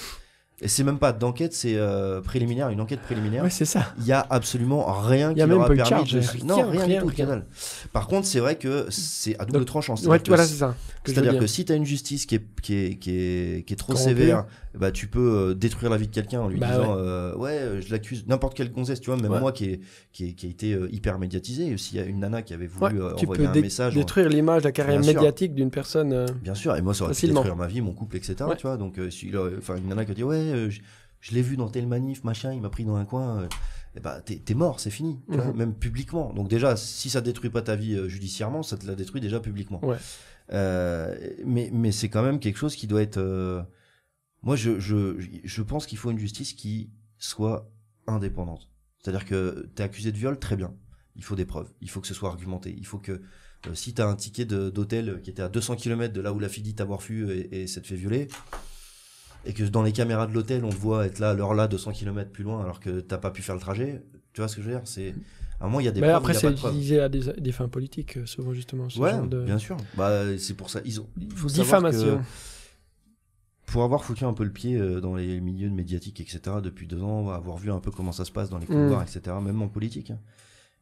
et c'est même pas d'enquête, c'est euh, préliminaire, une enquête préliminaire. Ouais, c'est ça. Il y a absolument rien qui leur a permis charge, de... rien, non, rien, rien, du tout, Canal. Par contre, c'est vrai que c'est à double tranchant. Ouais, voilà, c'est ça. C'est-à-dire que si tu as une justice qui est, qui est, qui est, qui est trop sévère bah tu peux euh, détruire la vie de quelqu'un en lui bah disant ouais, euh, euh, je l'accuse n'importe quelle gonzesse tu vois même moi qui ai, qui, a été hyper médiatisé s'il y a une nana qui avait voulu envoyer un message détruire l'image la carrière médiatique d'une personne bien sûr et moi ça aurait détruire ma vie mon couple etc tu vois donc enfin une nana qui a dit ouais je, l'ai vu dans tel manif machin il m'a pris dans un coin et eh bah ben, t'es mort c'est fini mhm. même publiquement donc déjà si ça détruit pas ta vie judiciairement ça te la détruit déjà publiquement mais mais c'est quand même quelque chose qui doit être moi, je, je, je pense qu'il faut une justice qui soit indépendante. C'est-à-dire que t'es accusé de viol, très bien. Il faut des preuves. Il faut que ce soit argumenté. Il faut que euh, si t'as un ticket d'hôtel qui était à 200 km de là où la fille dit t'avoir fui et, et fait violer, et que dans les caméras de l'hôtel, on te voit être là, l'heure là, 200 km plus loin, alors que t'as pas pu faire le trajet, tu vois ce que je veux dire C'est à un moment, il y a des mais après, c'est utilisé à des, fins politiques, euh, souvent, justement. ouais, bien sûr. Bah, c'est pour ça. Ils ont, il faut pour avoir foutu un peu le pied euh, dans les milieux médiatiques, etc., depuis deux ans, avoir vu un peu comment ça se passe dans les mm. couloirs, etc., même en politique, hein.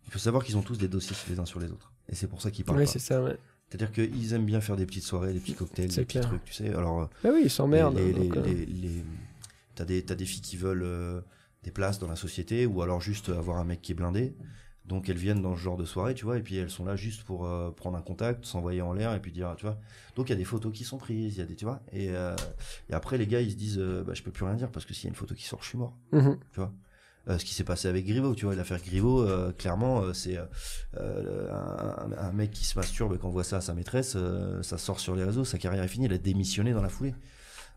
il faut savoir qu'ils ont tous des dossiers les uns sur les autres. Et c'est pour ça qu'ils parlent. Oui, c'est ça, ouais. C'est-à-dire qu'ils aiment bien faire des petites soirées, des petits cocktails, des petits trucs, tu sais. Alors, euh, bah oui, ils s'emmerdent. Les, euh. T'as des, des filles qui veulent des places dans la société, ou alors juste avoir un mec qui est blindé. Donc elles viennent dans ce genre de soirée, tu vois, et puis elles sont là juste pour euh, prendre un contact, s'envoyer en l'air et puis dire, tu vois. Donc il y a des photos qui sont prises, il y a des, tu vois. Et, euh, et, après les gars ils se disent, euh, bah, je peux plus rien dire parce que s'il y a une photo qui sort, je suis mort, mmh tu vois. ce qui s'est passé avec Griveaux, tu vois, l'affaire Griveaux, clairement, c'est un, mec qui se masturbe quand voit ça à sa maîtresse, ça sort sur les réseaux, sa carrière est finie, elle a démissionné dans la foulée.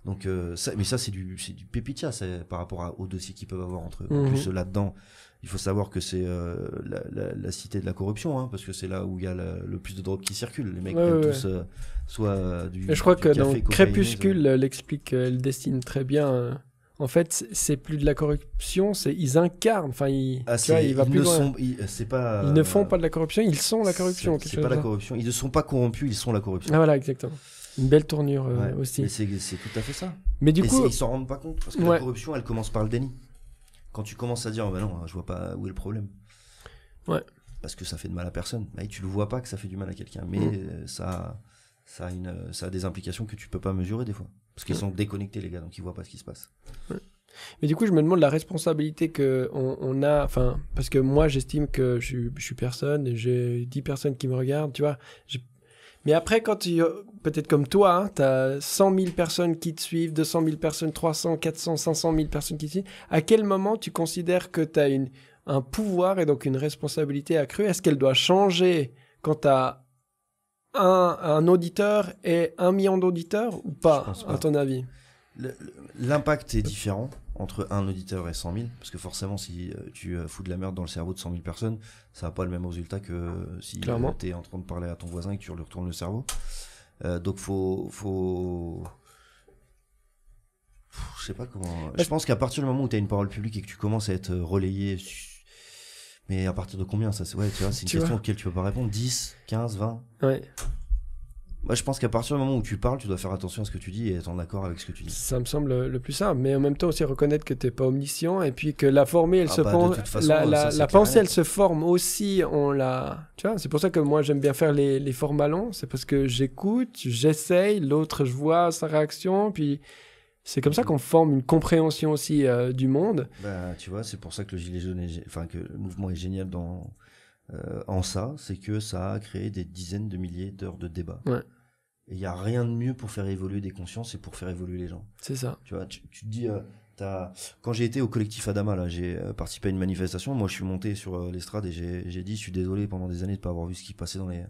Donc ça, mais ça c'est du, c'est du pépitia, par rapport à, aux dossiers qu'ils peuvent avoir entre eux. Mmh plus là-dedans, il faut savoir que c'est euh, la, cité de la corruption, hein, parce que c'est là où il y a le plus de drogue qui circule. Les mecs ouais, tous euh, soit euh, du. Et je crois que dans Crépuscule l'explique, elle dessine très bien. En fait, c'est plus de la corruption, c'est ils incarnent. Enfin, ils, ah, il va plus ne loin. ils, pas, ils ne font pas de la corruption, ils sont la corruption. C'est pas la corruption. Ils ne sont pas corrompus, ils sont la corruption. Ah, voilà, exactement. Une belle tournure aussi. c'est tout à fait ça. Mais du coup, ils s'en rendent pas compte parce que la corruption, elle commence par le déni. Quand tu commences à dire, oh, ben non, je vois pas où est le problème. Ouais. Parce que ça fait de mal à personne. et tu le vois pas que ça fait du mal à quelqu'un, mais mm. euh, ça, ça a une, ça a des implications que tu peux pas mesurer des fois, parce qu'ils mm. sont déconnectés les gars, donc ils voient pas ce qui se passe. Mais du coup, je me demande la responsabilité que on, a, enfin, parce que moi, j'estime que je, suis personne, j'ai 10 personnes qui me regardent, tu vois. Mais après, quand tu, peut-être comme toi, tu as 100 000 personnes qui te suivent, 200 000 personnes, 300, 400, 500 000 personnes qui te suivent. À quel moment tu considères que tu as une, un pouvoir et donc une responsabilité accrue Est-ce qu'elle doit changer quand tu as un, auditeur et un million d'auditeurs ou pas, pas, à ton avis L'impact est différent entre un auditeur et 100 000, parce que forcément, si euh, tu euh, fous de la merde dans le cerveau de 100 000 personnes, ça n'a pas le même résultat que si euh, tu es en train de parler à ton voisin et que tu lui retournes le cerveau. Euh, donc faut faut je sais pas comment. Je pense qu'à partir du moment où tu as une parole publique et que tu commences à être euh, relayé, mais à partir de combien ça c'est ouais, tu vois, c'est une question auquel tu peux pas répondre 10, 15, 20. Ouais. Moi, je pense qu'à partir du moment où tu parles, tu dois faire attention à ce que tu dis et être en accord avec ce que tu dis. Ça me semble le plus simple, mais en même temps aussi reconnaître que tu n'es pas omniscient et puis que la formée, elle ah se bah, la, pensée, elle se forme aussi. On la, tu vois, c'est pour ça que moi j'aime bien faire les, les long. c'est parce que j'écoute, j'essaye, l'autre, je vois sa réaction, puis c'est comme ça mhm. qu'on forme une compréhension aussi euh, du monde. Bah, tu vois, c'est pour ça que le gilet jaune, enfin que le mouvement est génial dans euh, en ça, c'est que ça a créé des dizaines de milliers d'heures de débat. Et il n'y a rien de mieux pour faire évoluer des consciences et pour faire évoluer les gens. C'est ça. Tu vois, tu, te dis, euh, quand j'ai été au collectif Adama, là, j'ai euh, participé à une manifestation. Moi, je suis monté sur l'estrade et j'ai dit, je suis désolé pendant des années de pas avoir vu ce qui passait dans les,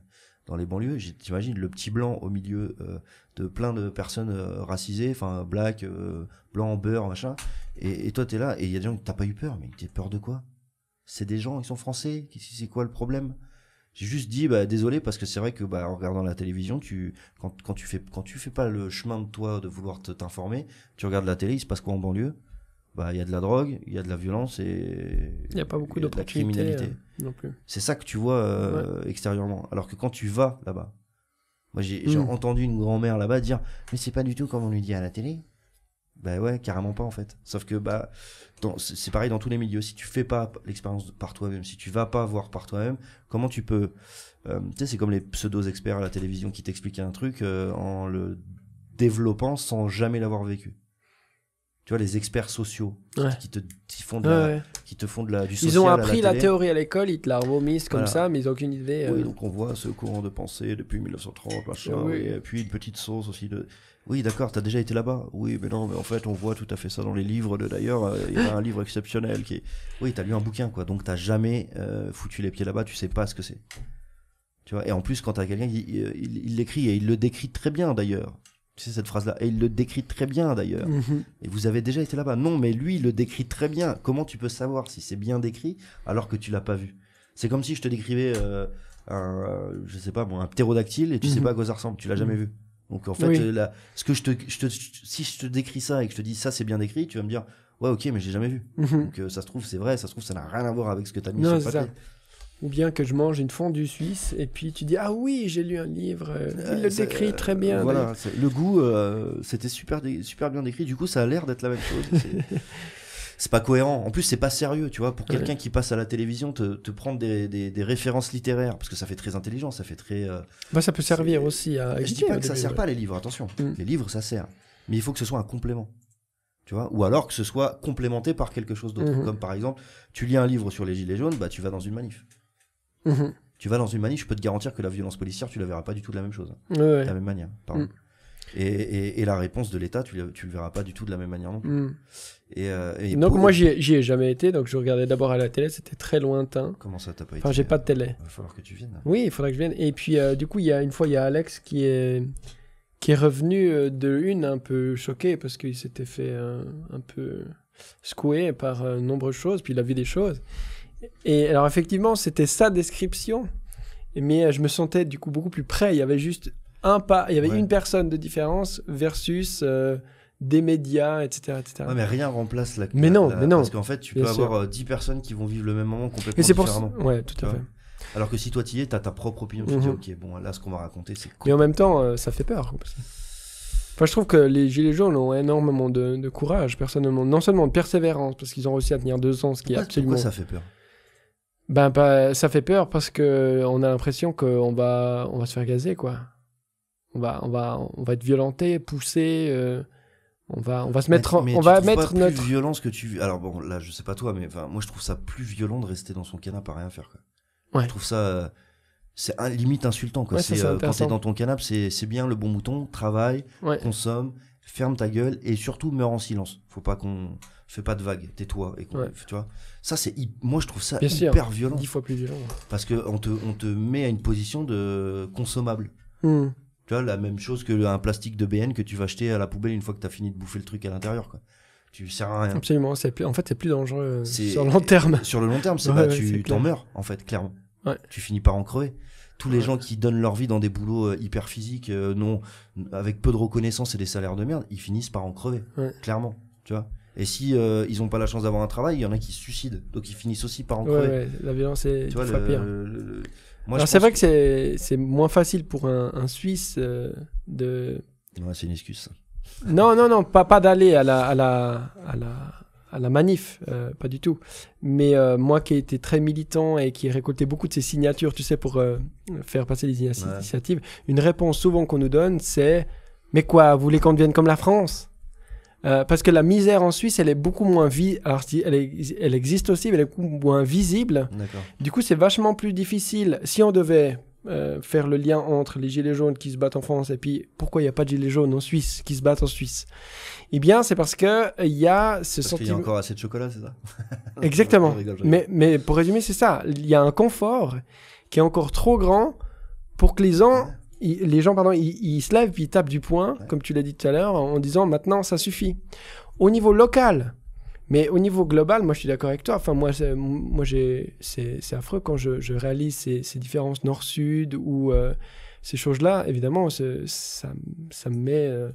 dans les banlieues, t'imagines le petit blanc au milieu de plein de personnes racisées, enfin black, blanc blanc, beurre, machin. Et, et toi t'es là et il y a des gens qui t'as pas eu peur, mais t'es peur de quoi c'est des gens, ils sont français, c'est quoi le problème J'ai juste dit, bah, désolé, parce que c'est vrai que bah, en regardant la télévision, tu, quand, quand, tu fais, quand tu fais pas le chemin de toi de vouloir te t'informer, tu regardes la télé, il se passe quoi en banlieue bah, il y a de la drogue, il y a de la violence et il y a pas beaucoup de la criminalité. Euh, plus c'est ça que tu vois euh, extérieurement. Alors que quand tu vas là-bas, moi j'ai hmm. entendu une grand-mère là-bas dire mais c'est pas du tout comme on lui dit à la télé. Bah ouais, carrément pas en fait. Sauf que bah c'est pareil dans tous les milieux. Si tu fais pas l'expérience par toi-même, si tu vas pas voir par toi-même, comment tu peux euh, Tu sais, c'est comme les pseudo experts à la télévision qui t'expliquent un truc euh, en le développant sans jamais l'avoir vécu. Tu vois, les experts sociaux qui, te, qui font de la, qui te font de la, du social. Ils ont appris la, théorie à l'école, ils te la vomissent comme ça, mais ils n'ont aucune idée. Euh. donc on voit ce courant de pensée depuis 1930, et puis une petite sauce aussi de. Oui, d'accord, t'as déjà été là-bas. Oui, mais non, mais en fait, on voit tout à fait ça dans les livres. De d'ailleurs, euh, il y a un livre exceptionnel qui est. Oui, t'as lu un bouquin, quoi. Donc t'as jamais euh, foutu les pieds là-bas. Tu sais pas ce que c'est. Tu vois. Et en plus, quand t'as quelqu'un, euh, il, l'écrit et il le décrit très bien d'ailleurs. Tu sais cette phrase-là. Et il le décrit très bien d'ailleurs. Mm-hmm. Et vous avez déjà été là-bas. Non, mais lui, il le décrit très bien. Comment tu peux savoir si c'est bien décrit alors que tu l'as pas vu C'est comme si je te décrivais, un, je sais pas, bon, un ptérodactyle et tu sais mm-hmm. pas à quoi ça ressemble. Tu l'as jamais mm-hmm. vu. Donc en fait, euh, là, ce que je te, si je te décris ça et que je te dis ça c'est bien décrit, tu vas me dire ouais ok mais j'ai jamais vu. Mhm. Donc euh, ça se trouve c'est vrai, ça se trouve ça n'a rien à voir avec ce que tu as mis sur le papier. Ou bien que je mange une fondue suisse et puis tu dis ah oui j'ai lu un livre, euh, il le décrit très bien. Voilà, le goût c'était super super bien décrit. Du coup ça a l'air d'être la même chose. c'est pas cohérent. En plus, c'est pas sérieux, tu vois. Pour ah quelqu'un qui passe à la télévision, te, prendre des, références littéraires, parce que ça fait très intelligent, ça fait très. Euh, bah, ça peut servir aussi à. Je dis pas que ça sert pas les livres, attention. Mm. Les livres, ça sert. Mais il faut que ce soit un complément. Tu vois Ou alors que ce soit complémenté par quelque chose d'autre. Mm-hmm. Comme par exemple, tu lis un livre sur les Gilets jaunes, bah, tu vas dans une manif. Mm-hmm. Tu vas dans une manif, je peux te garantir que la violence policière, tu la verras pas du tout de la même chose. De la même manière, pardon. Mm. Et, la réponse de l'État, tu, le verras pas du tout de la même manière non plus. Mm. Euh, donc moi j'y ai, jamais été, donc je regardais d'abord à la télé, c'était très lointain. Comment ça t'as pas été Enfin j'ai pas de euh, télé. Il va falloir que tu viennes. Oui, il faudra que je vienne. Et puis euh, du coup il y a une fois il y a Alex qui est qui est revenu de une un peu choqué parce qu'il s'était fait un, peu secoué par nombre nombreuses choses, puis il a vu des choses. Et alors effectivement c'était sa description, mais je me sentais du coup beaucoup plus près. Il y avait juste un pas, il y avait une personne de différence versus des médias, etc. etc. mais rien remplace la. Mais non, mais non. Parce qu'en fait, tu peux avoir 10 euh, personnes qui vont vivre le même moment complètement et différemment. Pour... Ouais, tout à fait. Alors que si toi tu y es, as ta propre opinion. dis, mhm. ok, bon, là, ce qu'on va raconter, c'est. Cool. Mais en même temps, euh, ça fait peur. Enfin, je trouve que les Gilets jaunes ont énormément de, de courage, personnellement. Non seulement de persévérance, parce qu'ils ont réussi à tenir deux ans, ce qui est absolument. Pourquoi ça fait peur ben, ça fait peur parce que on a l'impression qu'on va, on va se faire gazer, quoi. On va, on va, on va être violenté, poussé. Euh, on va, on va se mettre, on va mettre notre violence que tu. Alors bon, là, je sais pas toi, mais enfin, moi, je trouve ça plus violent de rester dans son canapé à rien faire. Quoi. Ouais. Je trouve ça, euh, c'est limite insultant. Quoi. c'est, euh, quand t'es dans ton canapé, c'est, c'est bien le bon mouton, travaille, consomme, ferme ta gueule et surtout meurs en silence. Faut pas qu'on fais pas de vagues, tais-toi et tu vois. Ça, c'est moi, je trouve ça hyper violent. Dix fois plus violent. Parce que on te, on te met à une position de consommable. Hmm. Tu vois, la même chose que un plastique de BN que tu vas acheter à la poubelle une fois que tu as fini de bouffer le truc à l'intérieur, quoi. Tu sers à rien. Absolument. en fait, c'est plus dangereux euh, sur le long terme. Sur le long terme, c'est tu t'en meurs, en fait, clairement. Ouais. Tu finis par en crever. Tous les gens qui donnent leur vie dans des boulots euh, hyper physiques, euh, non, avec peu de reconnaissance et des salaires de merde, ils finissent par en crever, clairement. Tu vois. Et si ils n'ont pas la chance d'avoir un travail, il y en a qui se suicident. Donc ils finissent aussi par en crever. Ouais, la violence est tu vois, c'est vrai que, c'est moins facile pour un, un Suisse euh, de. c'est une excuse. Non, non, non, pas, pas d'aller à la, à, la, à, la, à la manif, euh, pas du tout. Mais euh, moi qui ai été très militant et qui ai récolté beaucoup de ces signatures, tu sais, pour faire passer les initiatives, une réponse souvent qu'on nous donne, c'est Mais quoi, vous voulez qu'on devienne comme la France euh, parce que la misère en Suisse, elle est beaucoup moins visible. Alors, elle, elle existe aussi, mais elle est beaucoup moins visible. Du coup, c'est vachement plus difficile. Si on devait euh, faire le lien entre les gilets jaunes qui se battent en France et puis pourquoi il n'y a pas de gilets jaunes en Suisse qui se battent en Suisse Eh bien, c'est parce que il y a ce parce sentiment. y a encore assez de chocolat, c'est ça Exactement. mais, mais pour résumer, c'est ça. Il y a un confort qui est encore trop grand pour que les gens les gens, pardon, ils, se lèvent, puis ils tapent du poing, comme tu l'as dit tout à l'heure, en, disant maintenant ça suffit. Au niveau local, mais au niveau global, moi je suis d'accord avec toi. Enfin, moi, moi c'est affreux quand je, réalise ces, différences nord-sud ou euh, ces choses-là. Évidemment, ça, me met euh,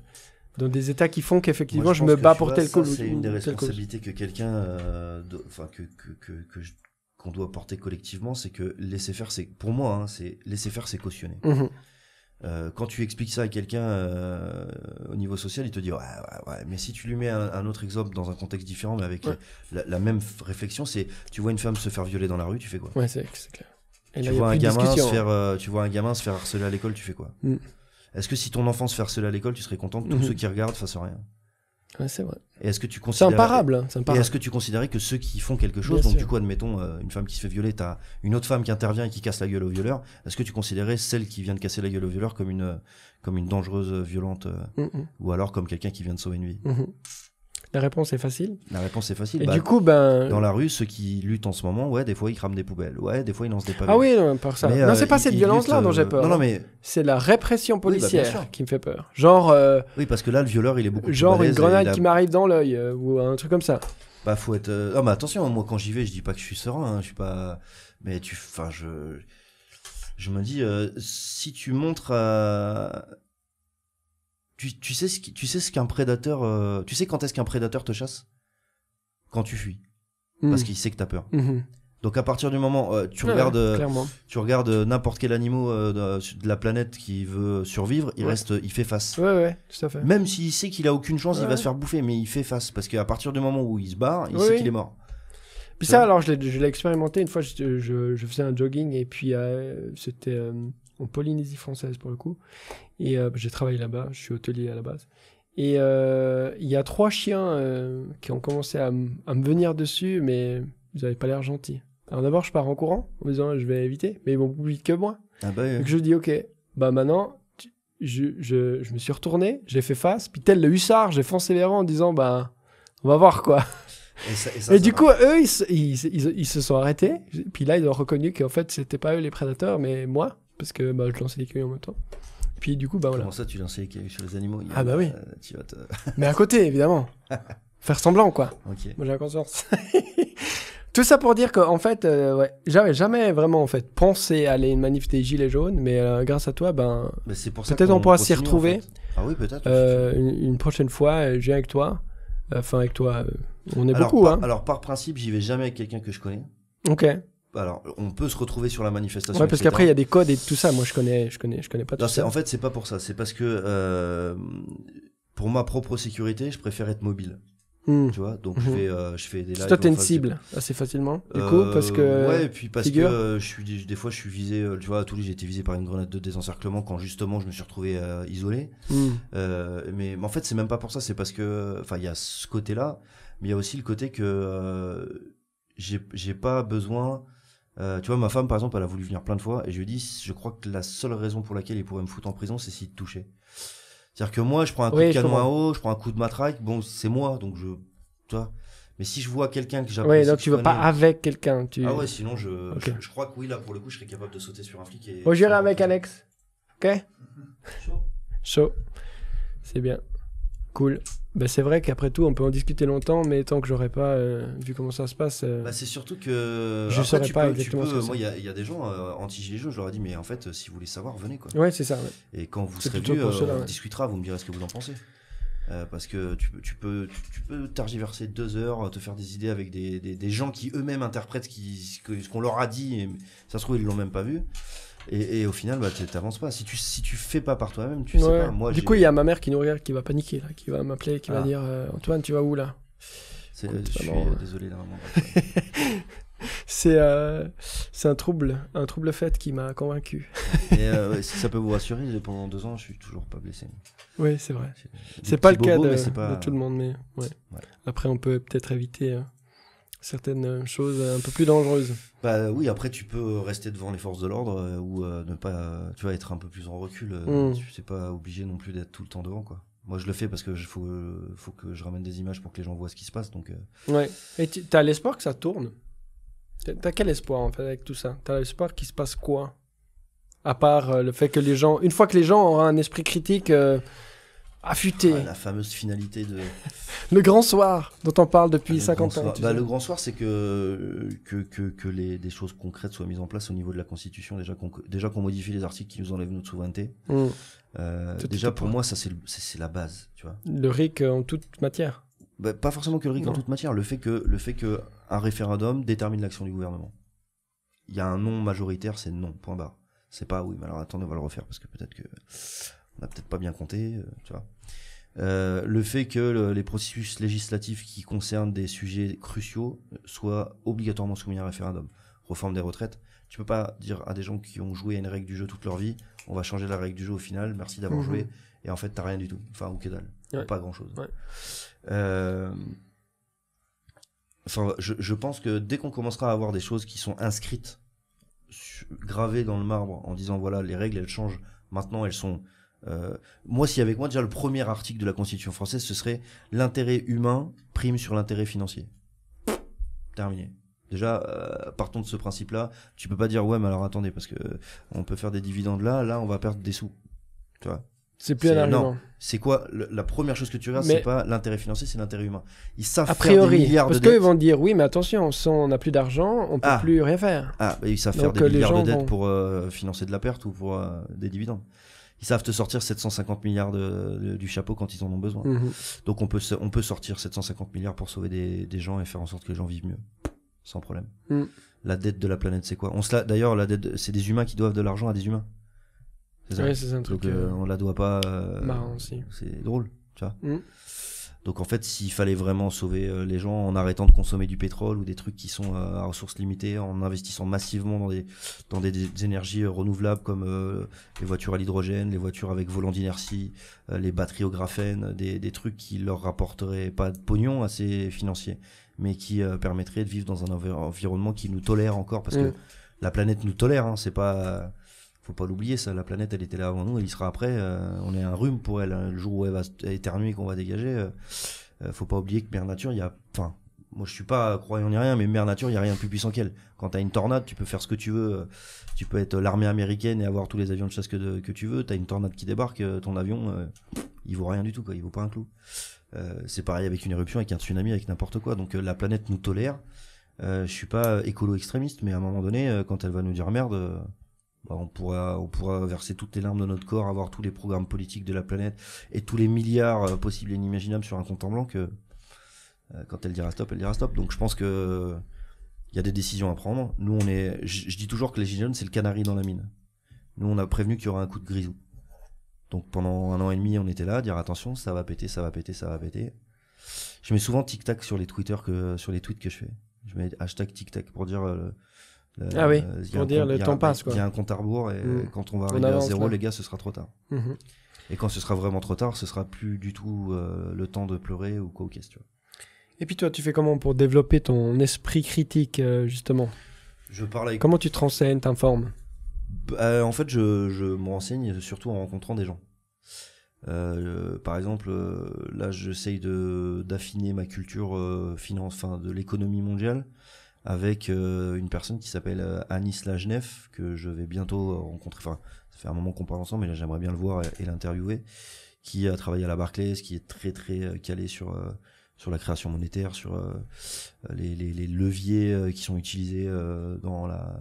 dans des états qui font qu'effectivement je, me bats pour tel C'est une des responsabilités que quelqu'un, euh, enfin, qu'on doit porter collectivement, c'est que laisser faire, c'est pour moi, hein, c'est laisser faire, c'est cautionner. Mhm. Euh, quand tu expliques ça à quelqu'un euh, au niveau social, il te dit ouais, Mais si tu lui mets un, autre exemple dans un contexte différent, mais avec la, même réflexion, c'est tu vois une femme se faire violer dans la rue, tu fais quoi Ouais, c'est clair. tu, vois un gamin se faire, harceler à l'école, tu fais quoi mm. Est-ce que si ton enfant se fait harceler à l'école, tu serais content que tous mm-hmm. ceux qui regardent fassent rien c'est vrai. Est-ce que tu considères... imparable. Est-ce que tu considérais que ceux qui font quelque chose, donc du coup, admettons, euh, une femme qui se fait violer, t'as une autre femme qui intervient et qui casse la gueule au violeur, est-ce que tu considérais celle qui vient de casser la gueule au violeur comme une, euh, comme une dangereuse, euh, violente, mm, mm. ou alors comme quelqu'un qui vient de sauver une vie mm, la réponse est facile. La réponse est facile. Et bah, du coup, ben. Dans la rue, ceux qui luttent en ce moment, ouais, des fois ils crament des poubelles, ouais, des fois ils lancent des pavés. Ah oui, par ça. non, euh, c'est pas cette violence-là dont j'ai euh, peur. Non, non, mais. C'est la répression bah, policière qui me fait peur. Genre. Euh, oui, parce que là, le violeur, il est beaucoup plus Genre une grenade qui m'arrive dans l'œil ou un truc comme ça. Bah, faut être. Non, ah, mais attention, moi quand j'y vais, je dis pas que je suis serein, hein, je suis pas. Mais tu. Enfin, je. Je me dis, si tu montres tu, sais ce tu sais ce qu'un prédateur, euh, tu sais quand est-ce qu'un prédateur te chasse Quand tu fuis, hmm. parce qu'il sait que t'as peur. Mhm. Donc à partir du moment euh, euh, tu, regardes, tu regardes n'importe quel animal de, la planète qui veut survivre, il reste, il fait face. tout Même s'il sait qu'il a aucune chance, il va se faire bouffer, mais il fait face parce qu'à partir du moment où il se barre, il sait qu'il est mort. Puis ça, alors, je l'ai expérimenté. Une fois, je, je, faisais un jogging et puis euh, c'était euh, en Polynésie française pour le coup. Et euh, j'ai travaillé là-bas, je suis hôtelier à la base. Et il y a trois chiens qui ont commencé à, à, me venir dessus, mais ils n'avaient pas l'air gentils. Alors d'abord, je pars en courant en me disant je vais éviter, mais ils vont plus vite que moi. Ah bah Donc je dis ok, bah maintenant, je, je, je me suis retourné, j'ai fait face, puis tel le hussard, j'ai foncé les rangs en disant bah on va voir quoi. Et, du coup, eux, ils, se sont arrêtés. Puis là, ils ont reconnu qu'en fait, c'était pas eux les prédateurs, mais moi, parce que bah, je lançais les cailloux en même temps. Puis du coup, bah Comment ça, tu lançais les cailloux sur les animaux Ah bah oui. Euh. mais à côté, évidemment. Faire semblant, quoi. Moi, j'ai la conscience. Tout ça pour dire en fait, euh, ouais, j'avais jamais vraiment en fait pensé aller une manif des gilets jaunes, mais euh, grâce à toi, ben, peut-être on, pourra s'y retrouver. Ah oui, peut une, une, prochaine fois, je viens avec toi. Euh, enfin, avec toi, euh, on est beaucoup. hein. Alors, par principe, j'y vais jamais avec quelqu'un que je connais. Ok. Alors, on peut se retrouver sur la manifestation. Ouais, parce qu'après, il y a des codes et tout ça. Moi, je connais, je connais, je connais pas tout non, ça. En fait, c'est pas pour ça. C'est parce que euh, pour ma propre sécurité, je préfère être mobile. Hmm. Tu vois, donc je mhm. fais, euh, je fais des lives. une cible assez facilement, du euh, coup, parce que. Ouais, et puis parce que euh, je suis, des fois, je suis visé, tu vois, à Toulouse, j'ai été visé par une grenade de désencerclement quand justement je me suis retrouvé isolé. Hmm. Mais, mais, en fait, c'est même pas pour ça, c'est parce que, enfin, il y a ce côté-là, mais il y a aussi le côté que j'ai pas besoin. tu vois, ma femme, par exemple, elle a voulu venir plein de fois, et je lui ai dit, je crois que la seule raison pour laquelle il pourrait me foutre en prison, c'est s'il te touchait. C'est-à-dire que moi, je prends un coup de canon à haut je prends un coup de matraque, bon, c'est moi, donc je. Toi. Mais si je vois quelqu'un que j'apprécie. Oui, donc tu vas pas avec quelqu'un. Tu... Ah ouais, sinon je, je, crois que oui, là pour le coup, je serais capable de sauter sur un flic. Et... Oh j'irai avec Alex. Ok Chaud. Chaud. C'est bien. Cool. Bah, c'est vrai qu'après tout, on peut en discuter longtemps, mais tant que j'aurais pas euh, vu comment ça se passe. Euh, bah, c'est surtout que. Je ne saurais pas exactement. moi, il y, a des gens euh, anti-gilets jaunes, je leur ai dit, mais en fait, si vous voulez savoir, venez. Quoi. Ouais, c'est ça. Et quand vous serez venus, on discutera, vous me direz ce que vous en pensez. parce que tu, tu peux, tu, peux targiverser deux heures, te faire des idées avec des, des, gens qui eux-mêmes interprètent ce qu'on leur a dit, et ça se trouve, ils l'ont même pas vu. Et, au final, bah, tu t'avances pas. Si tu, si tu fais pas par toi-même, tu sais pas. Moi, du coup, il y a ma mère qui nous regarde, qui va paniquer, qui va m'appeler, qui va ah. dire euh, Antoine, tu vas où là C'est, oh, Je suis euh. désolé là, euh, C'est un trouble, un trouble fait qui m'a convaincu. et ça peut vous rassurer, pendant deux ans, je suis toujours pas blessé. Oui, c'est vrai. C'est pas le cas de, tout le monde, mais après, on peut peut-être éviter certaines choses un peu plus dangereuses. Bah oui, après tu peux rester devant les forces de l'ordre euh, ou euh, ne pas, tu vas être un peu plus en recul. Euh, hmm. Tu n'es pas obligé non plus d'être tout le temps devant quoi. Moi je le fais parce que je, faut, faut que je ramène des images pour que les gens voient ce qui se passe donc. Ouais. Et tu as l'espoir que ça tourne. T'as quel espoir en fait avec tout ça T'as l'espoir qu'il se passe quoi À part le fait que les gens, une fois que les gens auront un esprit critique affûté. la fameuse finalité de. le grand soir, dont on parle depuis 50 ans. Bah, le grand soir, c'est que, que, que, les, des choses concrètes soient mises en place au niveau de la Constitution, déjà qu'on déjà qu'on modifie les articles qui nous enlèvent notre souveraineté. Mm. Euh, déjà, pour moi, ça, c'est la base. Tu vois. Le RIC en toute matière bah, Pas forcément que le RIC en toute matière, le fait que, le fait que un référendum détermine l'action du gouvernement. Il y a un non majoritaire, c'est non, point barre. C'est pas oui, mais alors attendez, on va le refaire parce que peut-être que on a peut-être pas bien compté, euh, tu vois. Euh, le fait que les processus législatifs qui concernent des sujets cruciaux soient obligatoirement soumis à un référendum. Reforme des retraites, tu peux pas dire à des gens qui ont joué à une règle du jeu toute leur vie, on va changer la règle du jeu au final, merci d'avoir mhm. joué, et en fait t'as rien du tout, enfin ou que dalle, pas grand chose. Euh, je, je, pense que dès qu'on commencera à avoir des choses qui sont inscrites, gravées dans le marbre, en disant voilà les règles elles changent, maintenant elles sont euh, moi, si avec moi, déjà le premier article de la Constitution française, ce serait l'intérêt humain prime sur l'intérêt financier. Terminé. Déjà, euh, partons de ce principe-là. Tu peux pas dire ouais, mais alors attendez, parce que euh, on peut faire des dividendes là, là, on va perdre des sous. Tu vois. C'est plus un argument. C'est quoi La première chose que tu regardes, c'est pas l'intérêt financier, c'est l'intérêt humain. Ils savent a priori, faire des milliards parce de dettes. Parce qu'ils vont dire oui, mais attention, si on n'a plus d'argent, on peut ah. plus rien faire. Ah, bah ils savent faire des euh, milliards de dettes pour euh, financer de la perte ou pour des dividendes ils savent te sortir 750 milliards du chapeau quand ils en ont besoin. Mhm. Donc on peut, on peut sortir 750 milliards pour sauver des, des, gens et faire en sorte que les gens vivent mieux, sans problème. Mhm. La dette de la planète, c'est quoi On se d'ailleurs, la dette, c'est des humains qui doivent de l'argent à des humains. C'est un truc. Donc, euh, euh, on la doit pas. Euh, aussi. C'est drôle, tu vois. Mhm. Donc en fait, s'il fallait vraiment sauver euh, les gens en arrêtant de consommer du pétrole ou des trucs qui sont euh, à ressources limitées, en investissant massivement dans des, dans des, énergies euh, renouvelables comme les voitures à l'hydrogène, les voitures avec volant d'inertie, les batteries au graphène, des, des, trucs qui leur rapporteraient pas de pognon assez financier, financiers, mais qui permettraient de vivre dans un environnement qui nous tolère encore parce mm. que la planète nous tolère, hein. c'est pas faut pas l'oublier ça la planète elle était là avant nous elle y sera après euh, on est un rhume pour elle hein. le jour où elle va éternuer qu'on va dégager euh, euh, faut pas oublier que mère nature il y a enfin moi je suis pas croyant ni rien mais mère nature il y a rien de plus puissant qu'elle quand t'as une tornade tu peux faire ce que tu veux tu peux être l'armée américaine et avoir tous les avions de chasse que, que tu veux t'as une tornade qui débarque ton avion il vaut rien du tout quoi il vaut pas un clou c'est pareil avec une éruption avec un tsunami avec n'importe quoi donc la planète nous tolère je suis pas écolo extrémiste mais à un moment donné quand elle va nous dire merde bah, on pourra on pourra verser toutes les larmes de notre corps, avoir tous les programmes politiques de la planète et tous les milliards euh, possibles et inimaginables sur un compte en blanc que euh, euh, quand elle dira stop, elle dira stop. Donc je pense que il y a des décisions à prendre. Nous on est je dis toujours que les gilets c'est le canari dans la mine. Nous on a prévenu qu'il y aura un coup de grisou. Donc pendant un an et demi, on était là, dire attention, ça va péter, ça va péter, ça va péter. Je mets souvent tic tac sur les Twitter que sur les tweets que je fais. Je mets hashtag tic tac pour dire euh, ah oui, pour dire le temps passe. Il y a un compte à rebours et hmm. quand on va arriver à zéro, les gars, ce sera trop tard. Mhm. Et quand ce sera vraiment trop tard, ce sera plus du tout euh, le temps de pleurer ou quoi tu questions. Et puis toi, tu fais comment pour développer ton esprit critique, euh, justement Je parle Comment tu te renseignes, t'informes bah, En fait, je, me renseigne surtout en rencontrant des gens. par exemple, là, j'essaye de d'affiner ma culture finance, enfin de l'économie mondiale avec euh, une personne qui s'appelle euh, Anis Lajnef, que je vais bientôt euh, rencontrer. Enfin, ça fait un moment qu'on parle ensemble, mais j'aimerais bien le voir et, l'interviewer, qui a travaillé à la Barclays, qui est très très calé sur sur la création monétaire, sur les, les, les, leviers qui sont utilisés dans la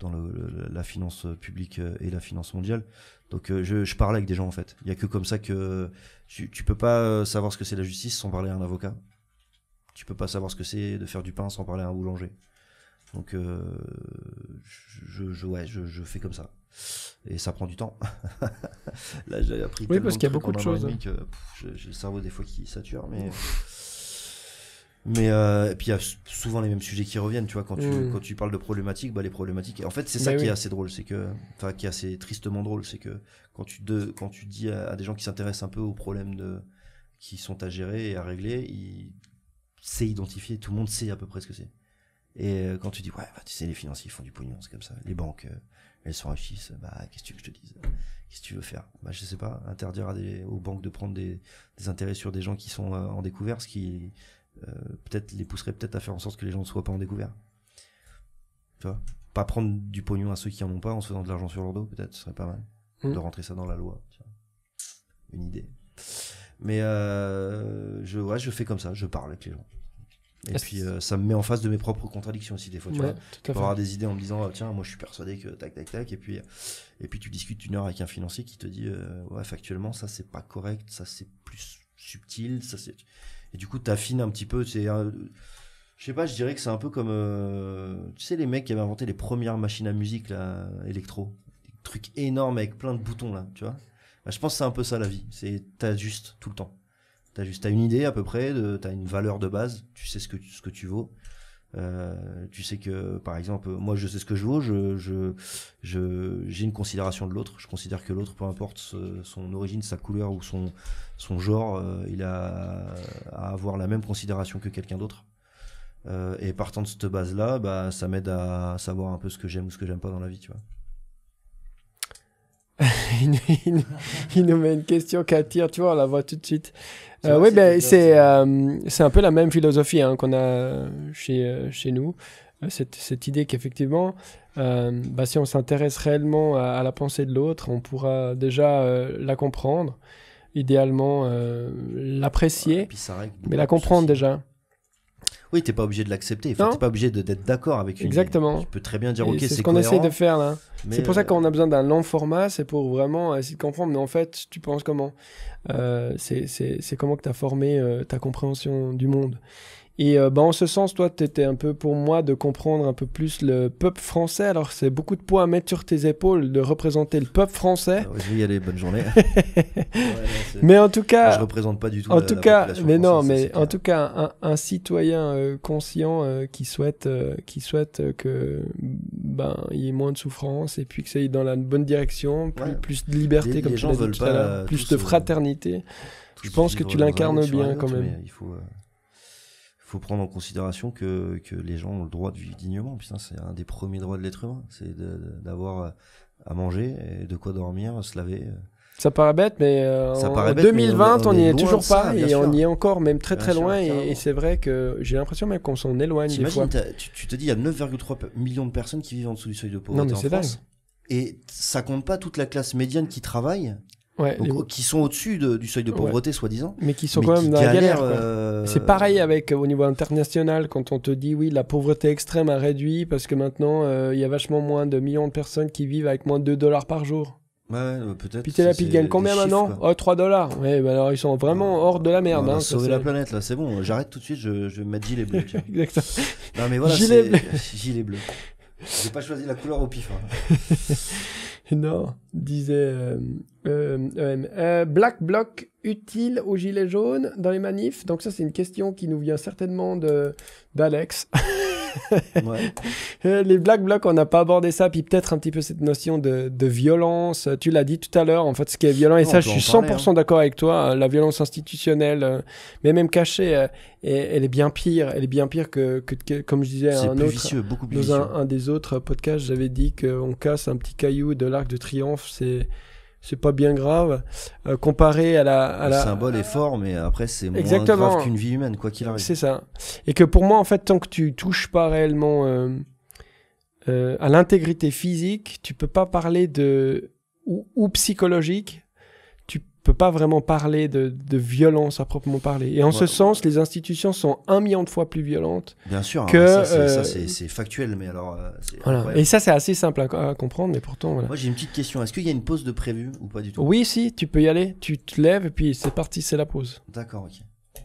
dans le, la finance publique et la finance mondiale. Donc je, je parle avec des gens en fait. Il y a que comme ça que tu, tu peux pas savoir ce que c'est la justice sans parler à un avocat tu peux pas savoir ce que c'est de faire du pain sans parler à un boulanger. Donc, euh, je, fais comme ça. Et ça prend du temps. Là, j'ai appris oui, parce qu'il y a beaucoup de choses. J'ai le cerveau des fois qui sature, mais. Mais euh, et puis il y a souvent les mêmes sujets qui reviennent, tu vois, quand tu, mmh. quand tu parles de problématiques, bah les problématiques. en fait, c'est bah ça qui est assez drôle, c'est que, enfin, qui est assez tristement drôle, c'est que quand tu, quand tu dis à, des gens qui s'intéressent un peu aux problèmes de, qui sont à gérer et à régler, ils c'est identifié, tout le monde sait à peu près ce que c'est. Et euh, quand tu dis, ouais, bah, tu sais, les financiers font du pognon, c'est comme ça. Les banques, euh, elles s'enrichissent. Bah, qu'est-ce que tu veux que je te dise Qu'est-ce que tu veux faire Bah, je sais pas, interdire aux banques de prendre des, intérêts sur des gens qui sont euh, en découvert, ce qui peut-être les pousserait peut-être à faire en sorte que les gens ne soient pas en découvert. Tu vois Pas prendre du pognon à ceux qui en ont pas en se faisant de l'argent sur leur dos, peut-être, ce serait pas mal. Mmh. De rentrer ça dans la loi. Une idée. Mais euh, je, ouais, je fais comme ça, je parle avec les gens. Et puis euh, ça me met en face de mes propres contradictions aussi des fois. Tu vois, avoir des idées en me disant oh, tiens moi je suis persuadé que tac tac tac et puis et puis tu discutes une heure avec un financier qui te dit euh, ouais factuellement ça c'est pas correct ça c'est plus subtil ça c'est et du coup tu t'affines un petit peu c'est je sais pas je dirais que c'est un peu comme euh, tu sais les mecs qui avaient inventé les premières machines à musique là électro des trucs énormes avec plein de boutons là tu vois bah, je pense que c'est un peu ça la vie. C'est juste tout le temps. juste T'as une idée à peu près, de, t'as une valeur de base. Tu sais ce que ce que tu vaux. Euh, tu sais que, par exemple, moi je sais ce que je vaux, je, je, je, j'ai une considération de l'autre. Je considère que l'autre, peu importe son origine, sa couleur ou son, son genre, euh, il a à avoir la même considération que quelqu'un d'autre. Euh, et partant de cette base-là, bah, ça m'aide à savoir un peu ce que j'aime ou ce que j'aime pas dans la vie, tu vois. il, nous met une question qui attire, tu vois, on la voit tout de suite. Euh, oui, ben, c'est euh, c'est un peu la même philosophie hein, qu'on a euh, chez, chez nous. Cette, cette idée qu'effectivement, bah, si on s'intéresse réellement à, la pensée de l'autre, on pourra déjà la comprendre, idéalement l'apprécier, mais la comprendre déjà. Oui, t'es pas obligé de l'accepter. Enfin, t'es pas obligé d'être d'accord avec une. Exactement. Tu peux très bien dire, ok, c'est ce qu'on essaie de faire là. C'est pour ça euh, qu'on a besoin d'un long format, c'est pour vraiment essayer de comprendre. Mais en fait, tu penses comment euh, C'est comment que t'as formé euh, ta compréhension du monde. Et euh, bah, en ce sens, toi, tu étais un peu pour moi de comprendre un peu plus le peuple français. Alors, c'est beaucoup de poids à mettre sur tes épaules de représenter le peuple français. Ah, je vais y aller, bonne journée. mais en tout cas. Ah, je ne représente pas du tout. En la, tout mais non, mais en tout cas, un, citoyen euh, conscient euh, qui souhaite, qui souhaite que ben il y ait moins de souffrance et puis que ça aille dans la bonne direction, plus, de liberté, comme les tu gens dit veulent pas plus de fraternité. Je pense que tu l'incarnes bien quand même. Il faut prendre en considération que, que les gens ont le droit de vivre dignement. Putain, c'est un des premiers droits de l'être humain. C'est d'avoir euh, à manger et de quoi dormir, se laver. Euh. Ça paraît bête, mais euh, ça en paraît 2020, on, n'y est toujours pas et on y est encore même très très loin. et, c'est vrai que j'ai l'impression même qu'on s'en éloigne Tu, te dis, il y a 9,3 millions de personnes qui vivent en dessous du seuil de pauvreté. en france Et ça compte pas toute la classe médiane qui travaille Ouais, qui sont au-dessus du seuil de pauvreté, soi-disant. Mais qui sont quand même euh, C'est pareil avec euh, au niveau international, quand on te dit oui, la pauvreté extrême a réduit parce que maintenant, euh, il y a vachement moins de millions de personnes qui vivent avec moins de 2 dollars par jour. Ouais, peut-être. Puis t'es là, gagne combien maintenant Oh, 3 dollars. Ouais, bah alors ils sont vraiment hors de la merde. Hein, sauvé la planète là, c'est bon, j'arrête tout de suite, je, vais mettre gilet bleu. Exactement. Non, mais voilà, gilet bleu. gilet bleu. J'ai pas choisi la couleur au pif. Hein. non, disait euh, euh, e euh, Black Bloc utile au gilet jaune dans les manifs. Donc ça, c'est une question qui nous vient certainement de d'Alex. ouais. Euh, les Black Blocs, on n'a pas abordé ça, puis peut-être un petit peu cette notion de, violence. Tu l'as dit tout à l'heure, en fait, ce qui est violent, et ça, je suis 100% hein. d'accord avec toi, hein, la violence institutionnelle, euh, mais même cachée, euh, elle, est bien pire. Elle est bien pire que, comme je disais, un autre, dans un, un, des autres podcasts, j'avais dit qu'on casse un petit caillou de l'arc de triomphe, c'est c'est pas bien grave euh, comparé à la, à le symbole est fort mais après c'est moins grave qu'une vie humaine quoi qu'il arrive c'est ça et que pour moi en fait tant que tu touches pas réellement euh, euh à l'intégrité physique tu peux pas parler de ou psychologique peut pas vraiment parler de, violence à proprement parler. Et en ce sens, les institutions sont un million de fois plus violentes. Bien sûr, hein, que ça euh, c'est factuel, mais alors. Euh, voilà. Et ça c'est assez simple à, comprendre, mais pourtant. Moi j'ai une petite question. Est-ce qu'il y a une pause de prévu ou pas du tout Oui, si, tu peux y aller. Tu te lèves et puis c'est parti, c'est la pause. D'accord, ok.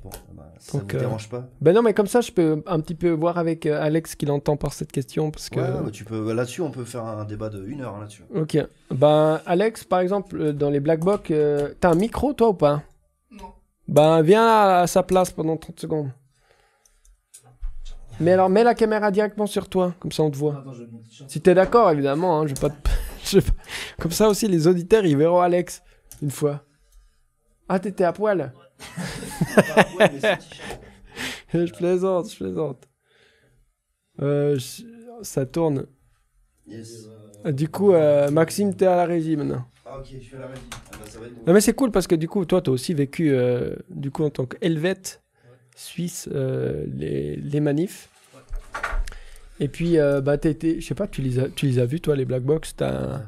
Eh ben, ça euh, dérange pas Ben non, mais comme ça, je peux un petit peu voir avec euh, Alex ce qu'il entend par cette question. Parce que... tu peux... là-dessus, on peut faire un débat de une heure hein, là-dessus. Ok. Ben, Alex, par exemple, euh, dans les Black Box, t'as un micro, toi, ou pas Non. Ben, viens à sa place pendant 30 secondes. Mais alors, mets la caméra directement sur toi, comme ça on te voit. Si t'es d'accord, évidemment, hein, je pas Comme ça aussi, les auditeurs, ils verront Alex, une fois. Ah, t'étais à poil je plaisante, je plaisante. Euh, ça tourne. Euh, du coup, euh, Maxime, t'es à la régie maintenant. Ah ok, je suis à la régie. Ah, bah, non, mais c'est cool parce que du coup, toi, t'as aussi vécu, du coup, en tant qu'Helvète suisse, les, les, manifs. Et puis, bah, je sais pas, tu les, as, tu les as vus, toi, les Black Box as...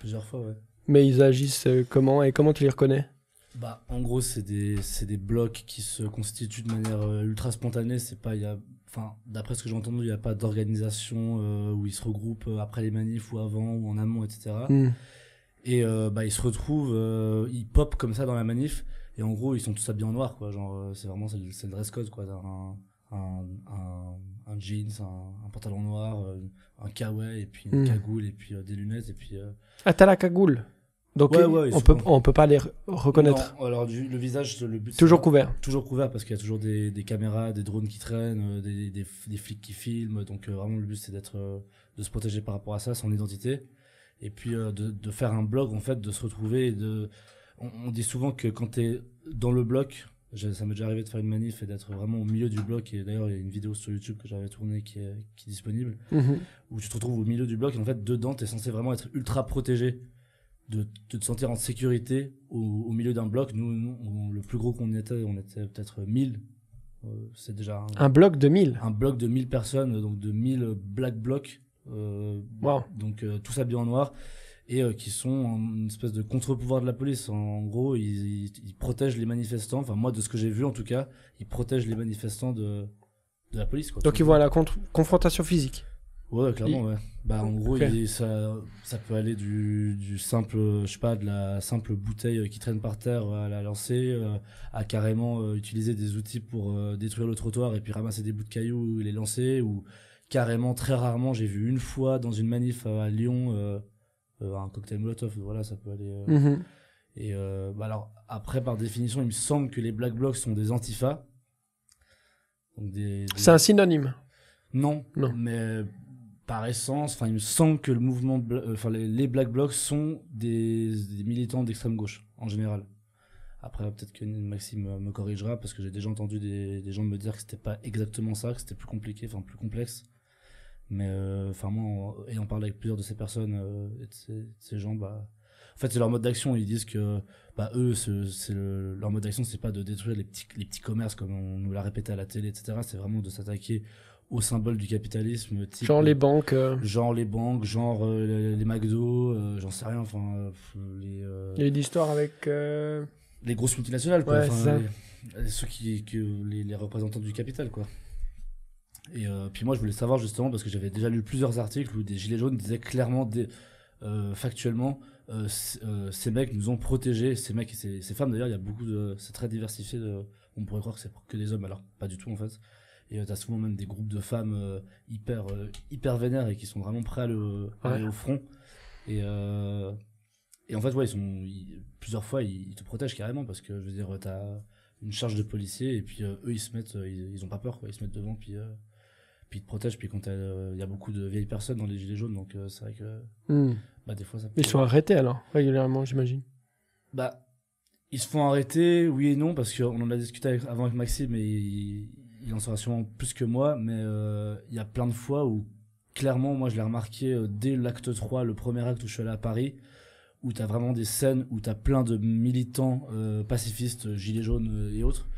Plusieurs fois, ouais. Mais ils agissent comment et comment tu les reconnais bah, en gros, c'est des, des, blocs qui se constituent de manière euh, ultra spontanée. C'est pas, il y a, enfin, d'après ce que j'ai entendu, il n'y a pas d'organisation euh, où ils se regroupent euh, après les manifs ou avant ou en amont, etc. Et hmm. bah, ils se retrouvent, ils popent comme ça dans la manif. Et en gros, ils sont tous habillés en noir, quoi. Genre, c'est vraiment, c'est le, dress code, quoi. Un, un, un, jeans, un, pantalon noir, un kawaii, et puis une hmm. cagoule, et puis des lunettes, et puis. Ah, t'as la cagoule donc on peut peut pas les reconnaître. alors le visage le but, toujours couvert. Toujours couvert parce qu'il y a toujours des, caméras, des drones qui traînent, euh, des, flics qui filment. Donc euh, vraiment le but c'est d'être euh, de se protéger par rapport à ça, son identité, et puis de, faire un blog en fait, de se retrouver. de on, dit souvent que quand t'es dans le bloc, ça m'est déjà arrivé de faire une manif et d'être vraiment au milieu du bloc. Et d'ailleurs il y a une vidéo sur YouTube que j'avais tournée qui est, disponible mhm. où tu te retrouves au milieu du bloc et en fait dedans t'es censé vraiment être ultra protégé de, de, te sentir en sécurité au, milieu d'un bloc. Nous, le plus gros qu'on était, on était peut-être 1000. Euh, c'est déjà un, bloc de 1000 Un bloc de 1000 personnes, donc de 1000 black blocs. Euh, Donc euh, tous habillés en noir et euh, qui sont une espèce de contre-pouvoir de la police. En, gros, ils, ils, protègent les manifestants. Enfin, moi, de ce que j'ai vu en tout cas, ils protègent les manifestants de, la police. Donc ils voient à la confrontation physique Ouais, clairement, ouais. Bah, en gros, ça, ça peut aller du, du, simple, je sais pas, de la simple bouteille euh, qui traîne par terre euh, à la lancer, euh, à carrément utiliser des outils pour détruire le trottoir et puis ramasser des bouts de cailloux et les lancer, ou carrément, très rarement, j'ai vu une fois dans une manif à Lyon un cocktail Molotov, voilà, ça peut aller. Mm-hmm. Et bah, alors, après, par définition, il me semble que les Black Blocs sont des antifa C'est un synonyme. Non, non, mais par essence, enfin, il me semble que le mouvement, euh, enfin, les, Black Blocs sont des, militants d'extrême gauche, en général. Après, peut-être que Maxime me corrigera, parce que j'ai déjà entendu des, gens me dire que c'était pas exactement ça, que c'était plus compliqué, enfin, plus complexe. Mais, euh, enfin, moi, en, ayant parlé avec plusieurs de ces personnes, euh, ces, gens, bah, en fait, c'est leur mode d'action. Ils disent que, bah, eux, c'est leur mode d'action, c'est pas de détruire les petits, les petits commerces comme on nous l'a répété à la télé, etc. C'est vraiment de s'attaquer au symbole du capitalisme. Type, genre les euh, banques. Euh. Genre les banques, genre euh, les, McDo, j'en sais rien. Enfin, les. Il y a avec. Les grosses multinationales, quoi. enfin, ceux qui, que les, les, représentants du capital, quoi. Et puis moi, je voulais savoir justement parce que j'avais déjà lu plusieurs articles où des gilets jaunes disaient clairement, des, factuellement, ces mecs nous ont protégés, ces mecs et ces, femmes d'ailleurs. Il y a beaucoup de, c'est très diversifié. De, on pourrait croire que c'est que des hommes, alors pas du tout en fait et euh, t'as souvent même des groupes de femmes euh, hyper euh, hyper vénères et qui sont vraiment prêts à le aller au front et et en fait ouais ils sont plusieurs fois ils, te protègent carrément parce que je veux dire t'as une charge de policiers et puis eux ils se mettent ils, ils, ont pas peur quoi ils se mettent devant puis puis te protègent. puis quand il y a beaucoup de vieilles personnes dans les gilets jaunes donc c'est vrai que hmm. bah des fois ils sont arrêtés alors régulièrement j'imagine bah ils se font arrêter oui et non parce qu'on en a discuté avant avec Maxime et il en saura sûrement plus que moi, mais euh, il y a plein de fois où, clairement, moi je l'ai remarqué euh, dès l'acte 3, le premier acte où je suis allé à Paris, où t'as vraiment des scènes où t'as plein de militants euh, pacifistes, gilets jaunes et autres,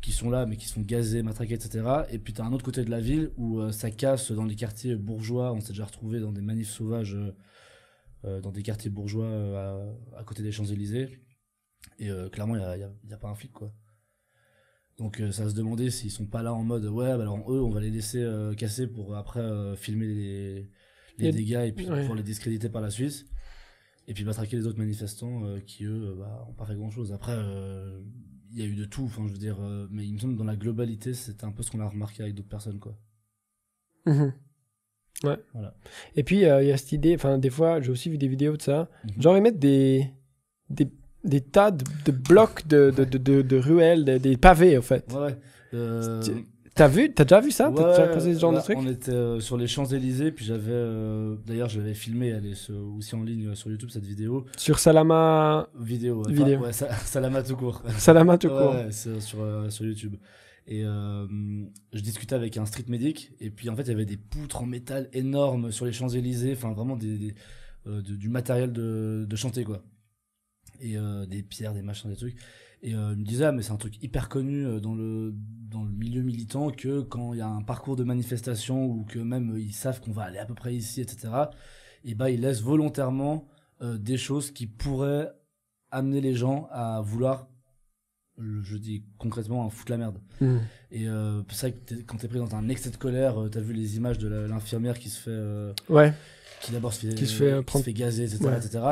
qui sont là, mais qui sont gazés, matraqués, etc. Et puis t'as un autre côté de la ville où ça casse dans les quartiers bourgeois, on s'est déjà retrouvé dans des manifs sauvages, dans des quartiers bourgeois à, côté des Champs-Élysées. Et clairement, il n'y a pas un flic, quoi. Donc euh, ça se demander s'ils sont pas là en mode ouais bah alors eux on va les laisser euh, casser pour après euh, filmer les, les, dégâts et puis pour les discréditer par la Suisse et puis traquer les autres manifestants qui eux bah, ont pas fait grand chose. Après il y a eu de tout, enfin je veux dire mais il me semble dans la globalité c'est un peu ce qu'on a remarqué avec d'autres personnes quoi. Mhm. Ouais. Voilà. Et puis il y a cette idée, enfin des fois j'ai aussi vu des vidéos de ça, mhm. genre ils mettent des des des tas de, de blocs de, de, de ruelles, des pavés en fait. Ouais. Euh... T'as vu, t'as déjà vu ça T'as déjà posé ce genre de truc On était euh, sur les Champs Élysées, puis j'avais, euh, d'ailleurs, j'avais filmé, elle est aussi en ligne euh, sur YouTube cette vidéo. Sur Salama vidéo, vidéo. Ouais, Salama tout court. Salama tout court. Ouais, sur sur YouTube. Et je discutais avec un street medic, et puis en fait, il y avait des poutres en métal énormes sur les Champs Élysées, enfin vraiment des, du matériel de, de chanter quoi et euh, des pierres, des machins, des trucs. Et euh, il me disait, ah, mais c'est un truc hyper connu euh, dans le, dans le milieu militant que quand il y a un parcours de manifestation ou que même euh, ils savent qu'on va aller à peu près ici, etc., et bah, ils laissent volontairement euh, des choses qui pourraient amener les gens à vouloir, je dis concrètement, à foutre la merde. Mmh. Et c'est vrai que quand t'es pris dans un excès de colère, t'as vu les images de l'infirmière qui se fait. ouais qui d'abord se fait, euh, fait, gazer, etc.,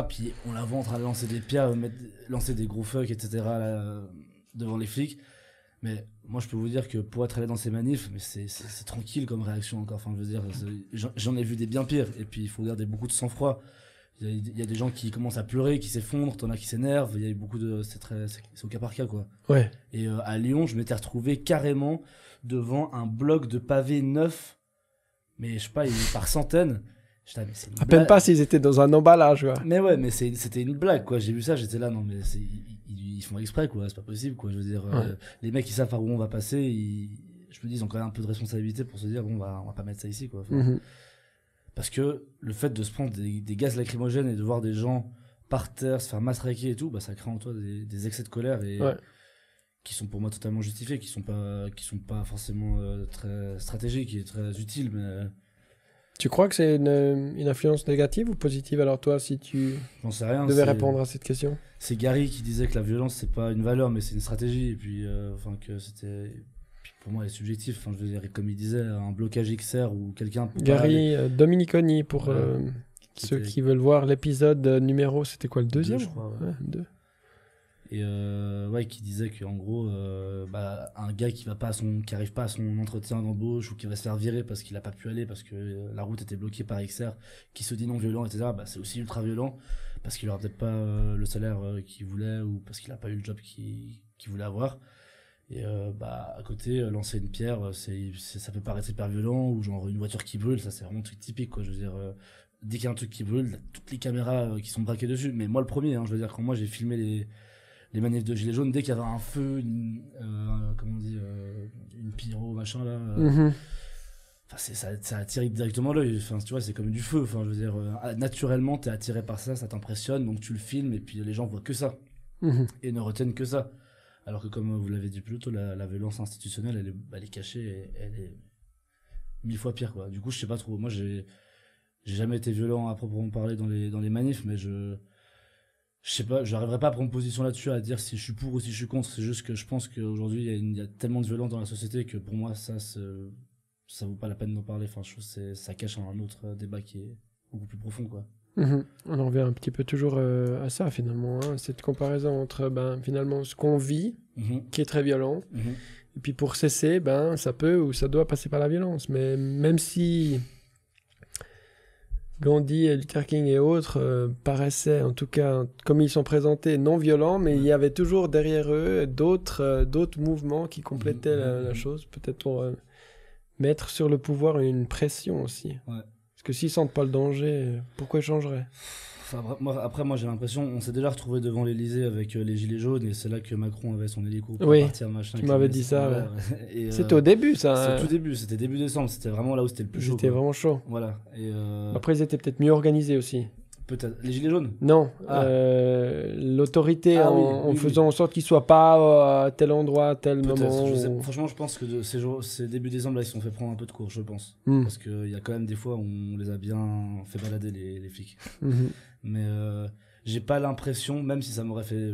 Puis on train à lancer des pierres, euh, lancer des gros fuck, etc. Euh, devant les flics. Mais moi, je peux vous dire que pour être allé dans ces manifs, mais c'est, tranquille comme réaction encore. Enfin, je veux dire, j'en ai vu des bien pires. Et puis, il faut garder beaucoup de sang-froid. Il y, a des gens qui commencent à pleurer, qui s'effondrent, t'en as qui s'énervent. Il y a beaucoup de. C'est, très, c'est, au cas par cas, quoi. Ouais. Et à Lyon, je m'étais retrouvé carrément devant un bloc de pavés neuf Mais je sais pas, il, par centaines à peine pas s'ils étaient dans un emballage. Quoi. Mais ouais, mais c'était une blague, quoi. J'ai vu ça, j'étais là, non, mais ils, ils, font exprès, quoi. C'est pas possible, quoi. Je veux dire, euh, les mecs, ils savent par où on va passer. Ils, je me dis, ils ont quand même un peu de responsabilité pour se dire, bon, on va, on va pas mettre ça ici, quoi. Mhm. Parce que le fait de se prendre des, gaz lacrymogènes et de voir des gens par terre se faire massacrer et tout, bah, ça crée en toi des, excès de colère et. qui sont pour moi totalement justifiés, qui sont pas, qui sont pas forcément euh, très stratégiques et très utiles, mais euh, tu crois que c'est une, influence négative ou positive alors toi si tu sais rien, devais répondre à cette question C'est Gary qui disait que la violence c'est pas une valeur mais c'est une stratégie et puis euh, enfin que c'était pour moi elle est subjective enfin, je veux comme il disait un blocage XR ou quelqu'un Gary euh, Dominiconi pour euh, ceux qui veulent voir l'épisode numéro c'était quoi le deuxième et euh, ouais qui disait que en gros euh, bah, un gars qui va pas à son qui arrive pas à son entretien d'embauche ou qui va se faire virer parce qu'il a pas pu aller parce que euh, la route était bloquée par XR qui se dit non violent etc bah, c'est aussi ultra violent parce qu'il aura peut-être pas le salaire qu'il voulait ou parce qu'il a pas eu le job qu'il voulait avoir et bah à côté lancer une pierre c'est ça peut paraître hyper violent ou genre une voiture qui brûle ça c'est vraiment un truc typique quoi je veux dire dès qu'il y a un truc qui brûle, toutes les caméras qui sont braquées dessus. Mais moi, le premier, hein, je veux dire, quand moi j'ai filmé les, les manifs de gilets jaunes dès qu'il y avait un feu une, euh, comment on dit euh, une pyro machin là euh, mhm. ça, ça, attire directement l'œil enfin tu vois c'est comme du feu enfin je veux dire naturellement t'es attiré par ça ça t'impressionne donc tu le filmes et puis les gens voient que ça mhm. et ne retiennent que ça alors que comme vous l'avez dit plus tôt la, violence institutionnelle elle est, cachée et, elle est mille fois pire quoi du coup je sais pas trop moi j'ai j'ai jamais été violent à proprement parler dans les dans les manifs mais je je sais pas, j'arriverai pas à prendre position là-dessus à dire si je suis pour ou si je suis contre. C'est juste que je pense qu'aujourd'hui, il y, a tellement de violence dans la société que pour moi, ça, ça vaut pas la peine d'en parler. Enfin, je trouve que ça cache un autre débat qui est beaucoup plus profond, quoi. Mm-hmm. On en revient un petit peu toujours euh, à ça finalement, hein. cette comparaison entre ben, finalement ce qu'on vit, mm-hmm. qui est très violent, mm-hmm. et puis pour cesser, ben, ça peut ou ça doit passer par la violence. Mais même si Gandhi, Luther King et autres euh, paraissaient, en tout cas, comme ils sont présentés, non violents, mais il y avait toujours derrière eux d'autres euh, mouvements qui complétaient la, chose, peut-être pour euh, mettre sur le pouvoir une pression aussi. Parce que s'ils sentent pas le danger, pourquoi ils changeraient après, moi j'ai l'impression, on s'est déjà retrouvé devant l'Elysée avec euh, les Gilets jaunes et c'est là que Macron avait son hélico oui, partir, machin. Tu m'avais dit ça. Euh, c'était au début, ça. C'était au hein. début, c'était début décembre, c'était vraiment là où c'était le plus chaud. C'était vraiment chaud. Voilà. Euh, après, ils étaient peut-être mieux organisés aussi. Peut-être. Les gilets jaunes Non. Ah. Euh, l'autorité, ah en, faisant en sorte qu'ils ne soient pas euh, à tel endroit, à tel moment. franchement, je pense que ces, jours, ces débuts décembre, là, ils se sont fait prendre un peu de cours, je pense. Hmm. Parce qu'il y a quand même des fois où on les a bien fait balader, les, les flics. Mhm. Mais euh, j'ai pas l'impression, même si ça m'aurait fait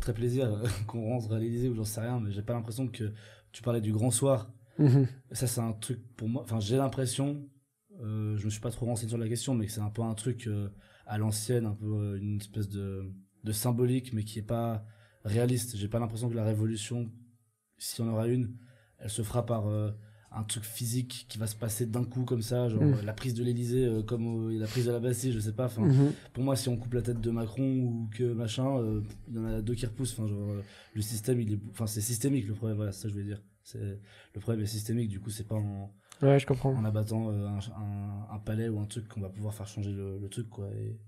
très plaisir qu'on rentre à l'Élysée ou j'en sais rien, mais j'ai pas l'impression que tu parlais du grand soir. Mhm. Ça, c'est un truc pour moi. Enfin, j'ai l'impression, euh, je me suis pas trop renseigné sur la question, mais c'est un peu un truc à l'ancienne, un peu euh, une espèce de, de symbolique, mais qui est pas réaliste. J'ai pas l'impression que la révolution, si on en aura une, elle se fera par euh, un truc physique qui va se passer d'un coup comme ça, genre mmh. la prise de l'Elysée euh, comme la prise de la Bastille, je sais pas. Enfin, mmh. pour moi, si on coupe la tête de Macron ou que machin, il y en a deux qui repoussent. Enfin, genre le système, il est, enfin c'est systémique le problème. Voilà, ça je voulais dire. C'est le problème est systémique. Du coup, c'est pas en Ouais, je comprends. En abattant euh, un, un, palais ou un truc qu'on va pouvoir faire changer le, truc, quoi. Et...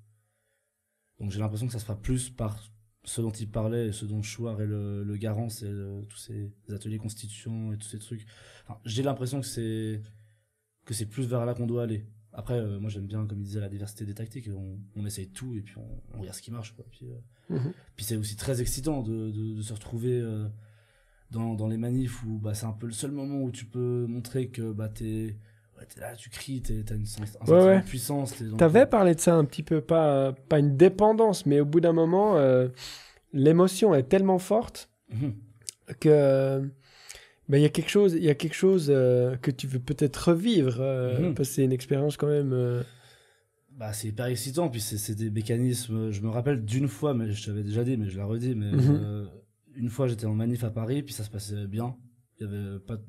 Donc j'ai l'impression que ça se fera plus par ce dont il parlait, et ce dont Chouard et le, le Garant, c'est tous ces ateliers constituants et tous ces trucs. j'ai l'impression que c'est que c'est plus vers là qu'on doit aller. Après, euh, moi j'aime bien, comme il disait, la diversité des tactiques. On, essaye tout et puis on, regarde ce qui marche. Quoi. Puis, euh, mhm. puis c'est aussi très excitant de, de, de se retrouver dans, dans les manifs où bah, c'est un peu le seul moment où tu peux montrer que bah, t'es es là, tu cries, t'as une sens, puissance. T'avais parlé de ça un petit peu, pas, pas une dépendance, mais au bout d'un moment, euh, l'émotion est tellement forte mmh. que bah, il y a quelque chose, y quelque chose euh, que tu veux peut-être revivre, euh, mhm. parce que c'est une expérience quand même. Bah, c'est hyper excitant, puis c'est des mécanismes. Je me rappelle d'une fois, mais je t'avais déjà dit, mais je la redis, mais. Mhm une fois j'étais en manif à Paris, puis ça se passait bien. Il n'y avait pas de,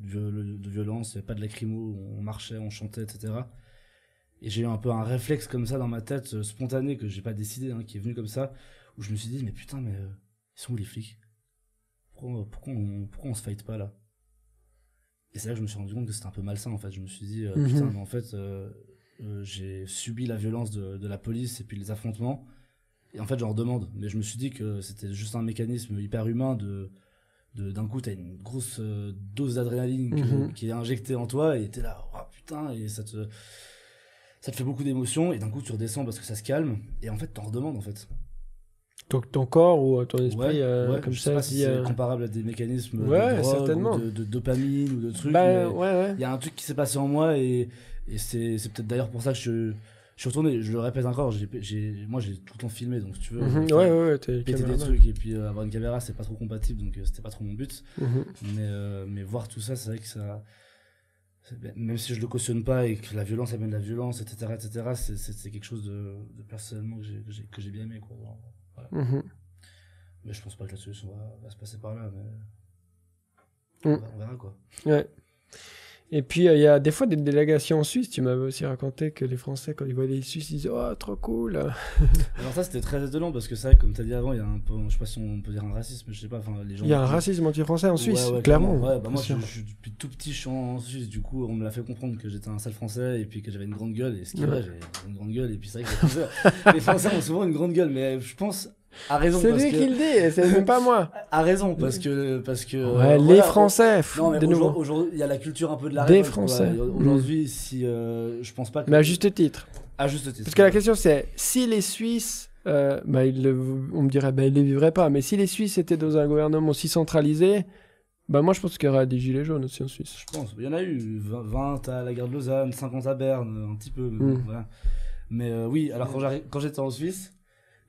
violence, il avait pas de lacrymo, on marchait, on chantait, etc. Et j'ai eu un peu un réflexe comme ça dans ma tête, euh, spontané, que j'ai pas décidé, hein, qui est venu comme ça, où je me suis dit, mais putain, mais euh, ils sont où les flics euh, pourquoi, on, pourquoi se fight pas là Et c'est là que je me suis rendu compte que c'était un peu malsain en fait. Je me suis dit, mhm. putain, mais en fait, j'ai subi la violence de, la police et puis les affrontements. Et en fait, j'en redemande. Mais je me suis dit que c'était juste un mécanisme hyper humain de. D'un coup, t'as une grosse euh, dose d'adrénaline mhm. qui est injectée en toi et t'es là, oh putain, et ça te, ça te fait beaucoup d'émotions et d'un coup, tu redescends parce que ça se calme et en fait, t'en redemandes en fait. Ton, ton, corps ou euh, ton esprit euh, comme si c'est comparable à des mécanismes de, de, dopamine ou de trucs bah, il y a un truc qui s'est passé en moi et, c'est peut-être d'ailleurs pour ça que je je suis retourné, je le répète encore, moi j'ai tout le temps filmé, donc si tu veux, mm ouais, ouais, des trucs et puis euh, avoir une caméra, c'est pas trop compatible, donc euh, c'était pas trop mon but. Mhm. mais, voir tout ça, c'est vrai que ça, même si je le cautionne pas et que la violence amène la violence, etc., etc., c'est quelque chose de, personnellement que j'ai bien aimé, quoi. Mhm. Mais je pense pas que la solution va, se passer par là, mais mm. on, on verra, quoi. Ouais. Et puis, euh, il y a des fois des délégations en Suisse. Tu m'avais aussi raconté que les Français, quand ils voient les Suisses, ils disent Oh, trop cool Alors, ça, c'était très étonnant parce que ça, comme tu as dit avant, il y a un peu, je sais pas si on peut dire un racisme, je sais pas. Les gens il y a un racisme anti-français en Suisse, clairement. Ouais, bah, moi, depuis tout petit, je suis en Suisse. Du coup, on me l'a fait comprendre que j'étais un sale Français et puis que j'avais une grande gueule. Et ce qui est vrai, j'avais une grande gueule. Et puis, c'est vrai que les Français ont souvent une grande gueule. Mais je pense, c'est lui qui le dit, c'est pas moi. A raison, parce que. Parce que ouais, euh, les Français, de nouveau. Aujourd'hui, il y a la culture un peu de la Des Français. Mm. Aujourd'hui, si. Euh, je pense pas que. Mais à juste titre. À juste titre. Parce que la question, c'est si les Suisses. Euh, bah, on me dirait, bah, ils ne les vivraient pas. Mais si les Suisses étaient dans un gouvernement aussi centralisé, bah moi je pense qu'il y aura des gilets jaunes aussi en Suisse. Je pense, il y en a eu 20 à la gare de Lausanne, 50 à Berne, un petit peu. Mais, mm. oui, alors quand j'étais en Suisse,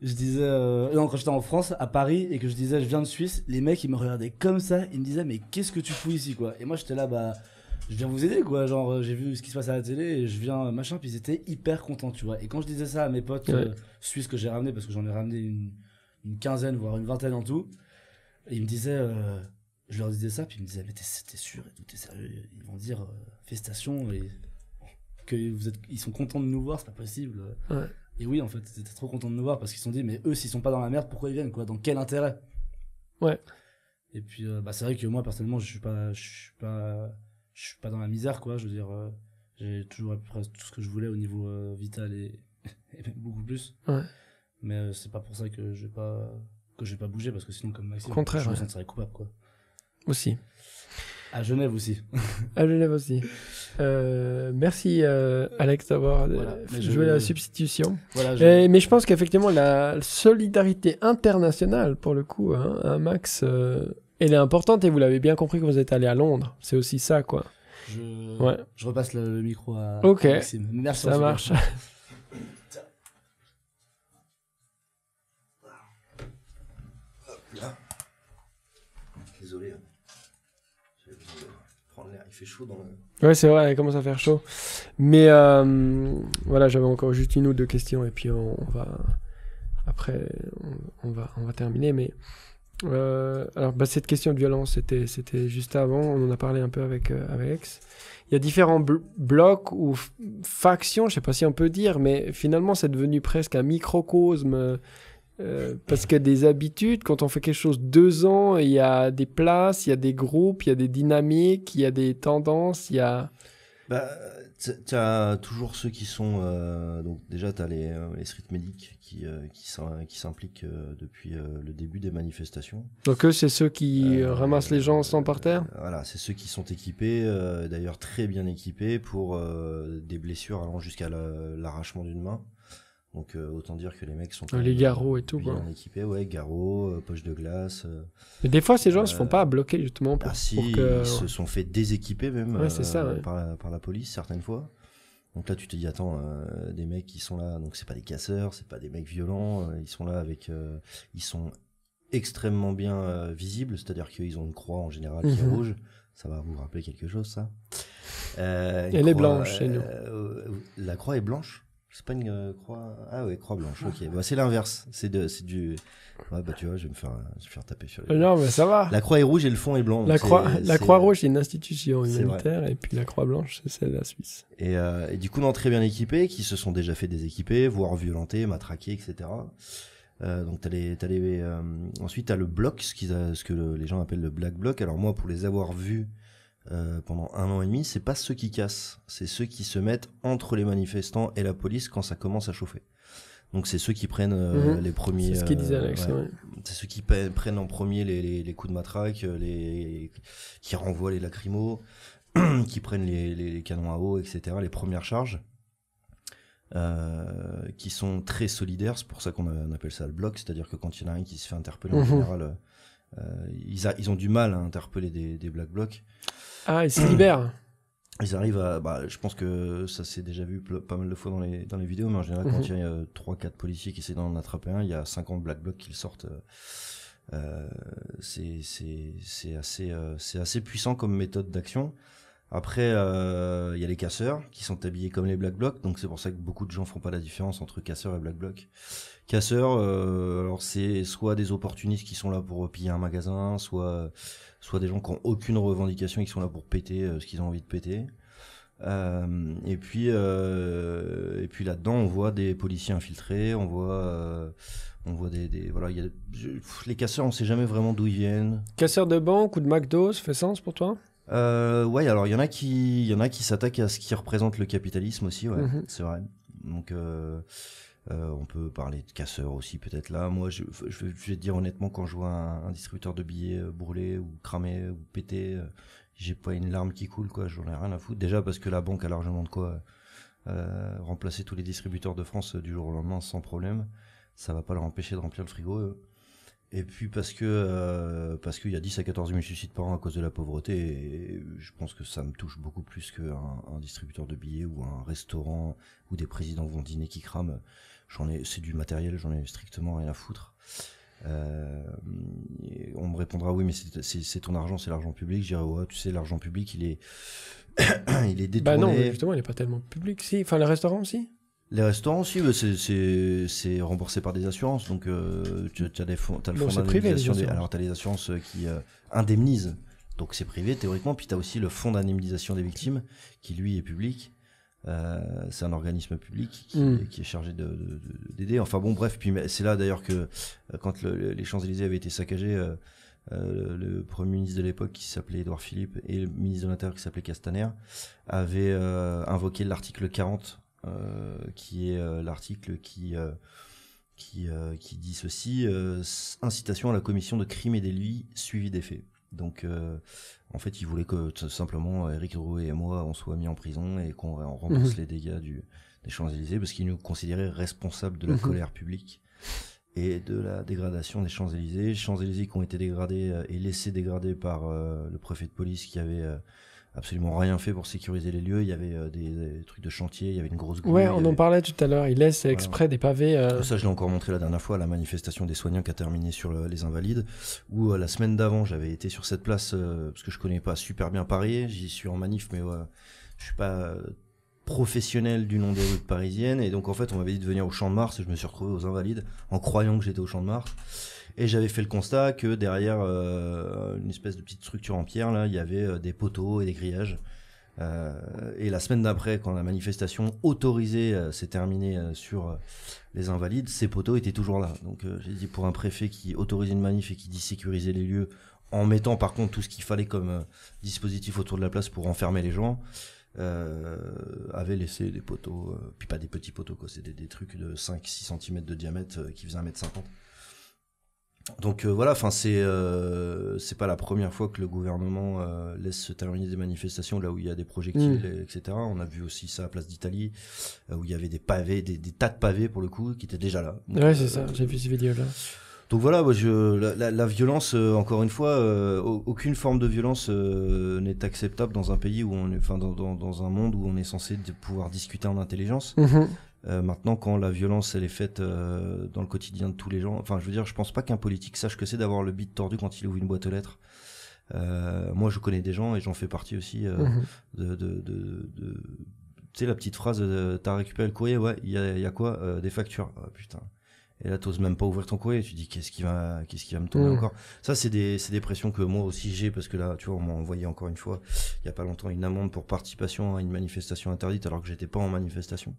je disais euh, quand j'étais en France à Paris et que je disais je viens de Suisse les mecs ils me regardaient comme ça ils me disaient mais qu'est-ce que tu fous ici quoi et moi j'étais là bah je viens vous aider quoi genre euh, j'ai vu ce qui se passe à la télé et je viens euh, machin puis ils étaient hyper contents tu vois et quand je disais ça à mes potes euh, suisses que j'ai ramenés parce que j'en ai ramené une, quinzaine voire une vingtaine en tout ils me disaient je leur disais ça puis ils me disaient mais t'es sûr t'es sérieux ils vont dire festation, et que vous êtes ils sont contents de nous voir c'est pas possible ouais. Et oui, en fait, ils étaient trop contents de nous voir parce qu'ils se sont dit, mais eux, s'ils sont pas dans la merde, pourquoi ils viennent, quoi Dans quel intérêt Ouais. Et puis, euh, bah, c'est vrai que moi, personnellement, je suis pas, je suis pas, je suis pas dans la misère, quoi. Je veux dire, euh, j'ai toujours à peu près tout ce que je voulais au niveau euh, vital et, même beaucoup plus. Ouais. Mais c'est pas pour ça que je vais pas, que je pas bouger parce que sinon, comme Maxime, je me sentirais coupable, quoi. Aussi. À Genève aussi. à Genève aussi. Euh, merci euh, Alex d'avoir euh, joué la substitution. mais je pense qu'effectivement la solidarité internationale, pour le coup, hein, hein Max, elle est importante et vous l'avez bien compris quand vous êtes allé à Londres. C'est aussi ça, quoi. Je, je repasse le, micro à, Maxime. Merci. Ça marche. fait chaud dans le... Ouais, c'est vrai, il commence à faire chaud. Mais euh, voilà, j'avais encore juste une ou deux questions et puis on, va. Après, on, va, on va terminer. Mais euh, alors, bah, cette question de violence, c'était, c'était juste avant. On en a parlé un peu avec euh, Alex. Il y a différents blocs ou factions, je sais pas si on peut dire, mais finalement, c'est devenu presque un microcosme euh, euh, parce qu'il y a des habitudes, quand on fait quelque chose deux ans, il y a des places, il y a des groupes, il y a des dynamiques, il y a des tendances, il y a. Bah, tu as toujours ceux qui sont. Euh, donc, déjà, tu as les, euh, les street medics qui, qui s'impliquent depuis le début des manifestations. Donc, eux, c'est ceux qui ramassent les gens sans par terre Voilà, c'est ceux qui sont équipés, d'ailleurs très bien équipés, pour des blessures allant jusqu'à l'arrachement d'une main. Donc euh, autant dire que les mecs sont ah, les garrots et tout bien équipés, ouais, garrots, euh, poche de glace. Euh, mais des fois ces gens se font pas bloquer justement pour, ah, ils se sont fait déséquiper même par, la, police certaines fois. Donc là tu te dis attends des mecs qui sont là donc c'est pas des casseurs, c'est pas des mecs violents, ils sont là avec ils sont extrêmement bien visibles, c'est-à-dire qu'ils ont une croix en général qui est mhm. rouge, ça va vous rappeler quelque chose ça. Elle est blanche chez nous. la croix est blanche c'est pas une euh, croix. Ah oui, croix blanche. Ok. Bah, c'est l'inverse. C'est de, c'est du. Ouais, bah tu vois, je vais me faire, je vais me faire taper sur les. Non, mais ça va. La croix est rouge et le fond est blanc. La croix, la croix rouge, c'est une institution humanitaire, et puis la croix blanche, c'est celle de la Suisse. Et, euh, et du coup, non, très bien équipés, qui se sont déjà fait déséquiper, voire violenter, matraquer, etc. Euh, donc t'as les, as les euh, ensuite t'as le bloc, ce, qu'ils ce que les gens appellent le black bloc. Alors moi, pour les avoir vus euh, pendant un an et demi, c'est pas ceux qui cassent, c'est ceux qui se mettent entre les manifestants et la police quand ça commence à chauffer. Donc c'est ceux qui prennent euh, mhm. les premiers. C'est ce euh, Alex. C'est ceux qui prennent en premier les, coups de matraque, les qui renvoient les lacrymos, qui prennent les, canons à eau, etc. Les premières charges. Euh, qui sont très solidaires. C'est pour ça qu'on appelle ça le bloc, c'est-à-dire que quand il y en a un qui se fait interpeller, en mhm. général, euh, ils, ont du mal à interpeller des, des black blocs. Ah, ils se libèrent. Ils arrivent à. Bah, je pense que ça s'est déjà vu pas mal de fois dans les, dans les vidéos, mais en général, quand mhm. il y a euh, trois 3 policiers qui essaient d'en attraper un, il y a 50 Black Blocs qui sortent. Euh, euh c'est assez, euh, assez puissant comme méthode d'action. Après, euh, il y a les casseurs qui sont habillés comme les Black Blocs, donc c'est pour ça que beaucoup de gens font pas la différence entre casseurs et Black Blocs. Casseurs, euh, alors c'est soit des opportunistes qui sont là pour piller un magasin, soit, soit des gens qui n'ont aucune revendication qui sont là pour péter euh, ce qu'ils ont envie de péter. Euh, et puis, euh, et puis là-dedans, on voit des policiers infiltrés, on voit, on voit des, des voilà, y a, les casseurs, on sait jamais vraiment d'où ils viennent. Casseurs de banque ou de McDo, ça fait sens pour toi Ouais, alors il y en a qui, il y en a qui s'attaquent à ce qui représente le capitalisme aussi, ouais, mhm. c'est vrai. Donc euh, on peut parler de casseurs aussi peut-être là. Moi, je, vais te dire honnêtement, quand je vois un, distributeur de billets euh, brûlé ou cramé ou pété, euh, j'ai pas une larme qui coule quoi. J'en ai rien à foutre. Déjà parce que la banque a largement de quoi remplacer tous les distributeurs de France du jour au lendemain sans problème. Ça va pas leur empêcher de remplir le frigo. Et puis parce que euh, parce qu'il y a 10 à 14 000 suicides par an à cause de la pauvreté, je pense que ça me touche beaucoup plus qu'un un distributeur de billets ou un restaurant où des présidents vont dîner qui crament. J'en ai, c'est du matériel, j'en ai strictement rien à foutre. Euh, on me répondra oui, mais c'est ton argent, c'est l'argent public. Je dirais ouais, tu sais, l'argent public, il est il est détourné. Bah non, justement, il n'est pas tellement public. Si, enfin le restaurant aussi. Les restaurants aussi, c'est remboursé par des assurances. Donc, euh, tu as, des fonds, as le fonds d'indemnisation. Alors, tu as les assurances euh, qui euh, indemnisent. Donc, c'est privé théoriquement. Puis, tu as aussi le fonds d'indemnisation des victimes qui, lui, est public. Euh, c'est un organisme public qui, hmm. est chargé d'aider. enfin, bon, bref. Puis, c'est là d'ailleurs que euh, quand les Champs-Élysées avaient été saccagés. le premier ministre de l'époque qui s'appelait Édouard Philippe et le ministre de l'Intérieur qui s'appelait Castaner avaient invoqué l'article 40 euh, qui est euh, l'article qui euh, qui, qui dit ceci incitation à la commission de crimes et délits suivi des faits. Donc, en fait, il voulait que tout simplement Eric Rouet et moi on soit mis en prison et qu'on rembourse mhm. les dégâts du, des Champs-Élysées parce qu'il nous considérait responsables de la mhm. colère publique et de la dégradation des Champs-Élysées. Champs-Élysées qui ont été dégradés et laissés dégrader par le préfet de police qui avait absolument rien fait pour sécuriser les lieux. Il y avait euh, des, trucs de chantier, il y avait une grosse goutte. Ouais, on en parlait tout à l'heure. il laisse exprès des pavés. Euh. Ça, je l'ai encore montré la dernière fois à la manifestation des soignants qui a terminé sur euh, les Invalides. ou la semaine d'avant, j'avais été sur cette place parce que je connais pas super bien Paris. J'y suis en manif, mais je suis pas professionnel du nom des routes parisiennes. Et donc, en fait, on m'avait dit de venir au Champ de Mars et je me suis retrouvé aux Invalides en croyant que j'étais au Champ de Mars. Et j'avais fait le constat que derrière euh, une espèce de petite structure en pierre, là, il y avait euh, des poteaux et des grillages. Euh, et la semaine d'après, quand la manifestation autorisée s'est terminée sur les invalides, ces poteaux étaient toujours là. Donc j'ai dit pour un préfet qui autorisait une manif et qui dit sécuriser les lieux en mettant par contre tout ce qu'il fallait comme dispositif autour de la place pour enfermer les gens, avait laissé des poteaux, puis pas des petits poteaux, c'était des, des trucs de 5-6 cm de diamètre qui faisaient 1m50. Donc euh, voilà, enfin c'est euh, c'est pas la première fois que le gouvernement euh, laisse se terminer des manifestations là où il y a des projectiles, mm. etc. On a vu aussi ça à Place d'Italie où il y avait des pavés, des, tas de pavés pour le coup qui étaient déjà là. Donc, ouais, c'est ça. J'ai vu ces vidéos là. Donc voilà, je, la, violence, encore une fois, aucune forme de violence n'est acceptable dans un pays où on enfin dans, un monde où on est censé pouvoir discuter en intelligence. Mm-hmm. Euh, maintenant, quand la violence elle est faite euh, dans le quotidien de tous les gens, enfin, je veux dire, je pense pas qu'un politique sache que c'est d'avoir le bit tordu quand il ouvre une boîte aux lettres. Euh, moi, je connais des gens et j'en fais partie aussi euh, mhm. de, de, de, de tu sais la petite phrase t'as récupéré le courrier, ouais, il y a, y a, quoi Des factures, ah, putain. Et là, t'oses même pas ouvrir ton courrier. Tu dis qu'est-ce qui va, qu'est-ce qui va me tomber mhm. encore Ça, c'est des, c'est des pressions que moi aussi j'ai parce que là, tu vois, on m'a envoyé encore une fois, il y a pas longtemps, une amende pour participation à une manifestation interdite alors que j'étais pas en manifestation.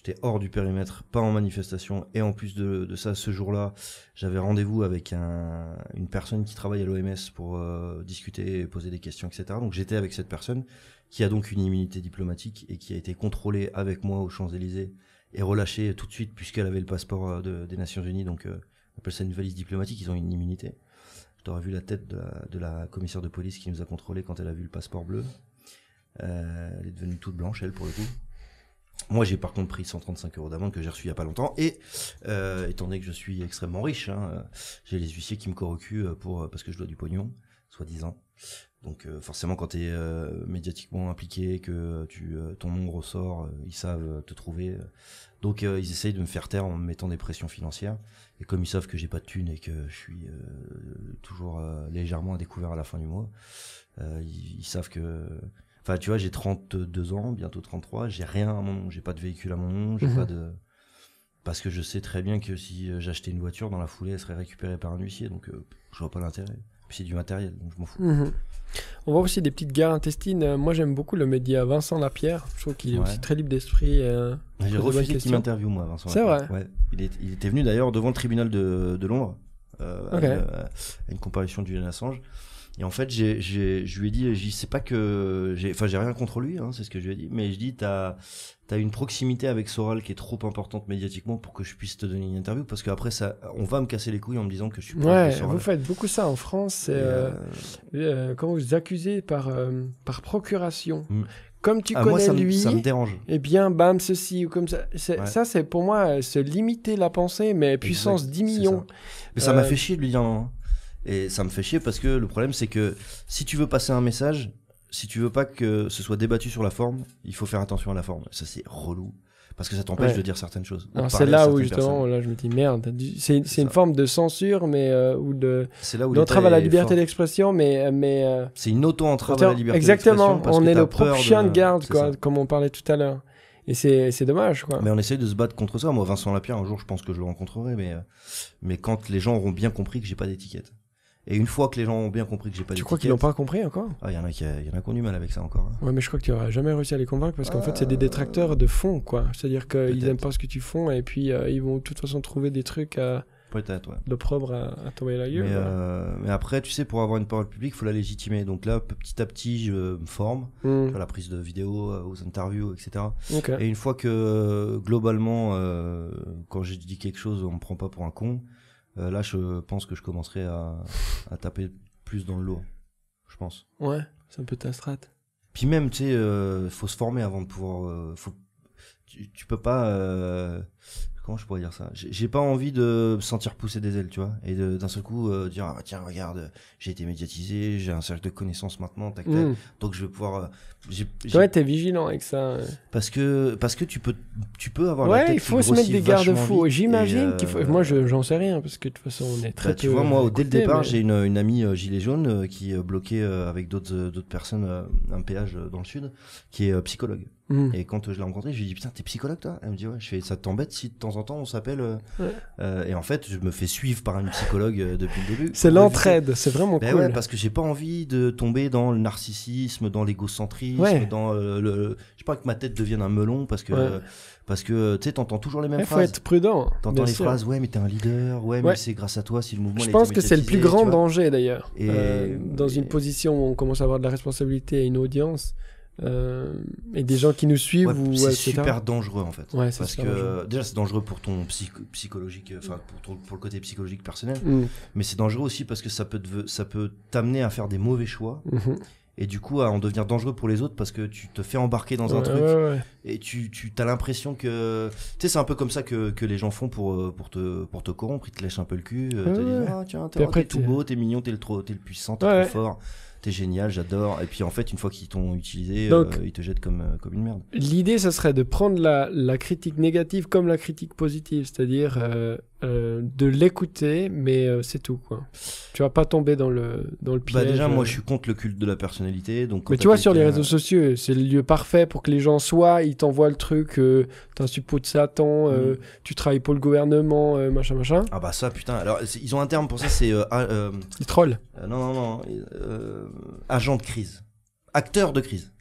J'étais hors du périmètre, pas en manifestation. Et en plus de, ça, ce jour-là, j'avais rendez-vous avec une personne qui travaille à l'OMS pour euh, discuter, poser des questions, etc. Donc j'étais avec cette personne qui a donc une immunité diplomatique et qui a été contrôlée avec moi aux Champs-Élysées et relâchée tout de suite puisqu'elle avait le passeport euh, des Nations Unies. Donc euh, on appelle ça une valise diplomatique, ils ont une immunité. Tu aurais vu la tête de la, commissaire de police qui nous a contrôlés quand elle a vu le passeport bleu. elle est devenue toute blanche, elle, pour le coup. Moi, j'ai par contre pris 135 euros d'amende que j'ai reçu il y a pas longtemps. Et euh, étant donné que je suis extrêmement riche, hein, euh, j'ai les huissiers qui me corrocuent euh, pour parce que je dois du pognon, soi-disant. Donc forcément, quand tu es médiatiquement impliqué, que tu, ton nom ressort, ils savent te trouver. Donc ils essayent de me faire taire en me mettant des pressions financières. Et comme ils savent que j'ai pas de thunes et que je suis toujours légèrement à découvert à la fin du mois, ils, savent que Enfin, tu vois, j'ai 32 ans, bientôt 33, j'ai rien à mon nom, j'ai pas de véhicule à mon nom, j'ai mhm. pas de. Parce que je sais très bien que si euh, j'achetais une voiture, dans la foulée, elle serait récupérée par un huissier, donc euh, je vois pas l'intérêt. C'est du matériel, donc je m'en fous. Mhm. On voit aussi des petites guerres intestines. Euh, moi, j'aime beaucoup le média Vincent Lapierre. Je trouve qu'il est aussi très libre d'esprit. J'ai refusé qu'il m'interviewe, moi, Vincent C'est vrai. Ouais. Il, est, était venu d'ailleurs devant le tribunal de, de Londres à, une comparution du Julian Assange. Et en fait, j'ai, j'ai, je lui ai dit, je sais pas que, j'ai, enfin, j'ai rien contre lui, hein, c'est ce que je lui ai dit, mais je dis, t'as, t'as une proximité avec Soral qui est trop importante médiatiquement pour que je puisse te donner une interview, parce qu'après ça, on va me casser les couilles en me disant que je suis. Pas ouais, Soral. vous faites beaucoup ça en France. Euh, quand euh, euh, vous accusez par euh, par procuration. Mm. comme tu ah, connais lui, ça me dérange. Eh bien, bam, ceci ou comme ça. Ça, c'est pour moi se limiter la pensée, mais puissance 10 millions. Mais ça m'a fait chier de lui dire non. Hein. Et ça me fait chier parce que le problème, c'est que si tu veux passer un message, si tu veux pas que ce soit débattu sur la forme, il faut faire attention à la forme. Ça, c'est relou. Parce que ça t'empêche de dire certaines choses. c'est là où justement, là je me dis merde, c'est, une forme de censure, mais euh, ou de c'est là où d'entrave à la liberté d'expression, mais euh, mais euh, c'est une auto-entrave à la liberté exactement, d'expression. Exactement, on est le propre chien de, garde, quoi, comme on parlait tout à l'heure. Et c'est, c'est dommage, quoi. Mais on essaye de se battre contre ça. Moi, Vincent Lapierre, un jour, je pense que je le rencontrerai, mais, mais quand les gens auront bien compris que j'ai pas d'étiquette. Et une fois que les gens ont bien compris que j'ai pas Tu crois qu'ils n'ont pas compris encore ah, Il y en a qui y en a qui ont du mal avec ça encore. Hein. Ouais, mais je crois que tu n'auras jamais réussi à les convaincre parce qu'en fait, c'est des ah. détracteurs de fond, quoi. C'est-à-dire qu'ils n'aiment pas ce que tu fais et puis euh, ils vont de toute façon trouver des trucs à. peut D'opprobre à, tomber la gueule. Euh, mais, après, tu sais, pour avoir une parole publique, il faut la légitimer. Donc là, petit à petit, je me forme à hmm. la prise de vidéos, euh, aux interviews, etc. Et une fois que, globalement, quand j'ai dit quelque chose, on me prend pas pour un con. Euh, là, je pense que je commencerai à, taper plus dans le lot, je pense. Ouais, c'est un peu ta strat. Puis même, tu sais, il euh, faut se former avant de pouvoir. Euh, tu, peux pas. comment je pourrais dire ça J'ai pas envie de me sentir pousser des ailes, tu vois, et d'un seul coup dire ah, tiens regarde, j'ai été médiatisé, j'ai un cercle de connaissances maintenant, tac, tac, mm. donc je vais pouvoir Ouais, t'es vigilant avec ça. Parce que parce que tu peux tu peux avoir ouais, il faut se mettre des garde-fous. J'imagine qu'il faut. Euh, moi, j'en sais rien parce que de toute façon, on est très. Bah, tu vois, moi, dès le départ, j'ai une, amie euh, gilet jaune euh, qui qui bloquait avec d'autres d'autres personnes un péage dans le sud, qui est psychologue. Hmm. Et quand je l'ai rencontrée, je lui ai dit putain, t'es psychologue toi Elle me dit ouais. Je fais ça t'embête si de temps en temps on s'appelle. et en fait, je me fais suivre par un psychologue depuis le début. C'est l'entraide, c'est vraiment ben cool. parce que j'ai pas envie de tomber dans le narcissisme, dans l'égocentrisme ouais. dans euh, le. Je sais pas que ma tête devienne un melon parce que. Parce que tu sais, t'entends toujours les mêmes phrases Il faut être prudent. T'entends les phrases, ouais, mais t'es un leader, ouais, mais c'est grâce à toi si le mouvement. Je pense que c'est le plus grand danger d'ailleurs. Euh, dans une position où on commence à avoir de la responsabilité à une audience, euh, et des gens qui nous suivent. c'est super dangereux en fait. parce que déjà c'est dangereux pour ton psychologique, enfin pour, pour le côté psychologique personnel, mm. mais c'est dangereux aussi parce que ça peut ça peut t'amener à faire des mauvais choix. Mhm et du coup à en devenir dangereux pour les autres parce que tu te fais embarquer dans un truc et tu, tu as l'impression que tu sais c'est un peu comme ça que, les gens font pour, euh, pour, te, pour te corrompre ils te lèchent un peu le cul euh, ah, te t'es tout beau t'es mignon t'es le, trop, es le puissant t'es trop fort t'es génial, j'adore. Et puis en fait, une fois qu'ils t'ont utilisé, euh, ils te jettent comme, comme une merde. L'idée, ça serait de prendre la, critique négative comme la critique positive. C'est-à-dire, euh, de l'écouter, mais euh, c'est tout. Quoi. Tu vas pas tomber dans le, dans le piège. Bah déjà, moi, euh. je suis contre le culte de la personnalité. Donc mais tu vois, sur les réseaux sociaux, c'est le lieu parfait pour que les gens soient. Ils t'envoient le truc, euh, un suppôt de Satan, mhm. tu travailles pour le gouvernement, machin, machin. Ah bah ça, putain. Alors, ils ont un terme pour ça, c'est... ils trollent. non, non, non. agent de crise. Acteur de crise.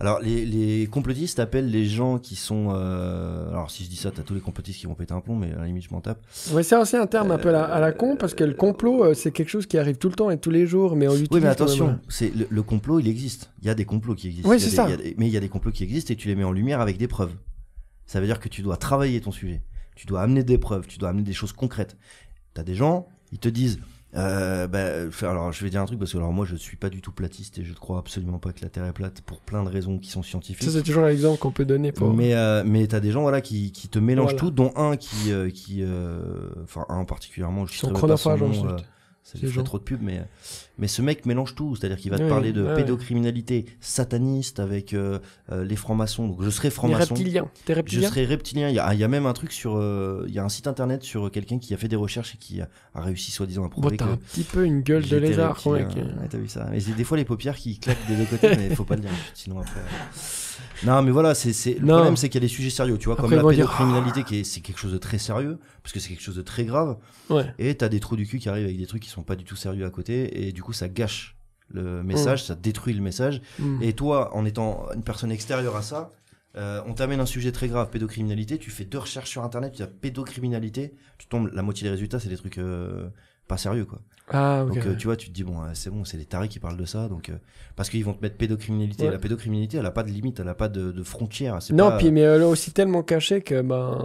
Alors, les, les, complotistes appellent les gens qui sont. Euh, alors, si je dis ça, t'as tous les complotistes qui vont péter un plomb, mais à la limite, je m'en tape. Ouais, c'est aussi un terme un peu à la, con, euh, parce que le complot, euh, c'est quelque chose qui arrive tout le temps et tous les jours, mais on l'utilise. Oui, mais attention, c'est le, complot, il existe. Il y a des complots qui existent. Oui, c'est ça. mais il y a des complots qui existent et tu les mets en lumière avec des preuves. Ça veut dire que tu dois travailler ton sujet. Tu dois amener des preuves, tu dois amener des choses concrètes. T'as des gens, ils te disent euh, ben, euh, alors je vais dire un truc parce que alors moi je suis pas du tout platiste et je ne crois absolument pas que la Terre est plate pour plein de raisons qui sont scientifiques. Ça c'est toujours un exemple qu'on peut donner. Pour... Mais euh, mais t'as des gens voilà qui, qui te mélangent tout, dont un qui euh, qui enfin un particulièrement je Son c'est trop de pub, mais, mais ce mec mélange tout, c'est-à-dire qu'il va te parler de pédocriminalité sataniste avec euh, euh, les francs-maçons. Donc je serais franc-maçon. Reptilien. reptilien. Je serai reptilien. Il y a, y a même un truc sur, euh, il y a un site internet sur quelqu'un qui a fait des recherches et qui a, réussi soi-disant à prouver bon, T'as un petit peu une gueule de lézard, mec. Ouais, t'as vu ça. Mais des fois les paupières qui claquent des deux côtés, mais faut pas le dire, sinon après. Non, mais voilà, c'est, c'est... le problème, c'est qu'il y a des sujets sérieux, tu vois, comme la pédocriminalité, ah. qui c'est quelque chose de très sérieux, parce que c'est quelque chose de très grave. Ouais. Et t'as des trous du cul qui arrivent avec des trucs qui sont pas du tout sérieux à côté, et du coup, ça gâche le mm. message, ça détruit le message. Mm. Et toi, en étant une personne extérieure à ça, euh, on t'amène un sujet très grave, pédocriminalité, tu fais deux recherches sur Internet, tu as pédocriminalité, tu tombes, la moitié des résultats, c'est des trucs euh, pas sérieux quoi. Ah, donc euh, tu vois, tu te dis bon, euh, c'est bon, c'est les tarés qui parlent de ça, donc euh, parce qu'ils vont te mettre pédocriminalité. La pédocriminalité, elle a pas de limite, elle a pas de, de frontières. Non, puis mais elle est aussi tellement cachée que ben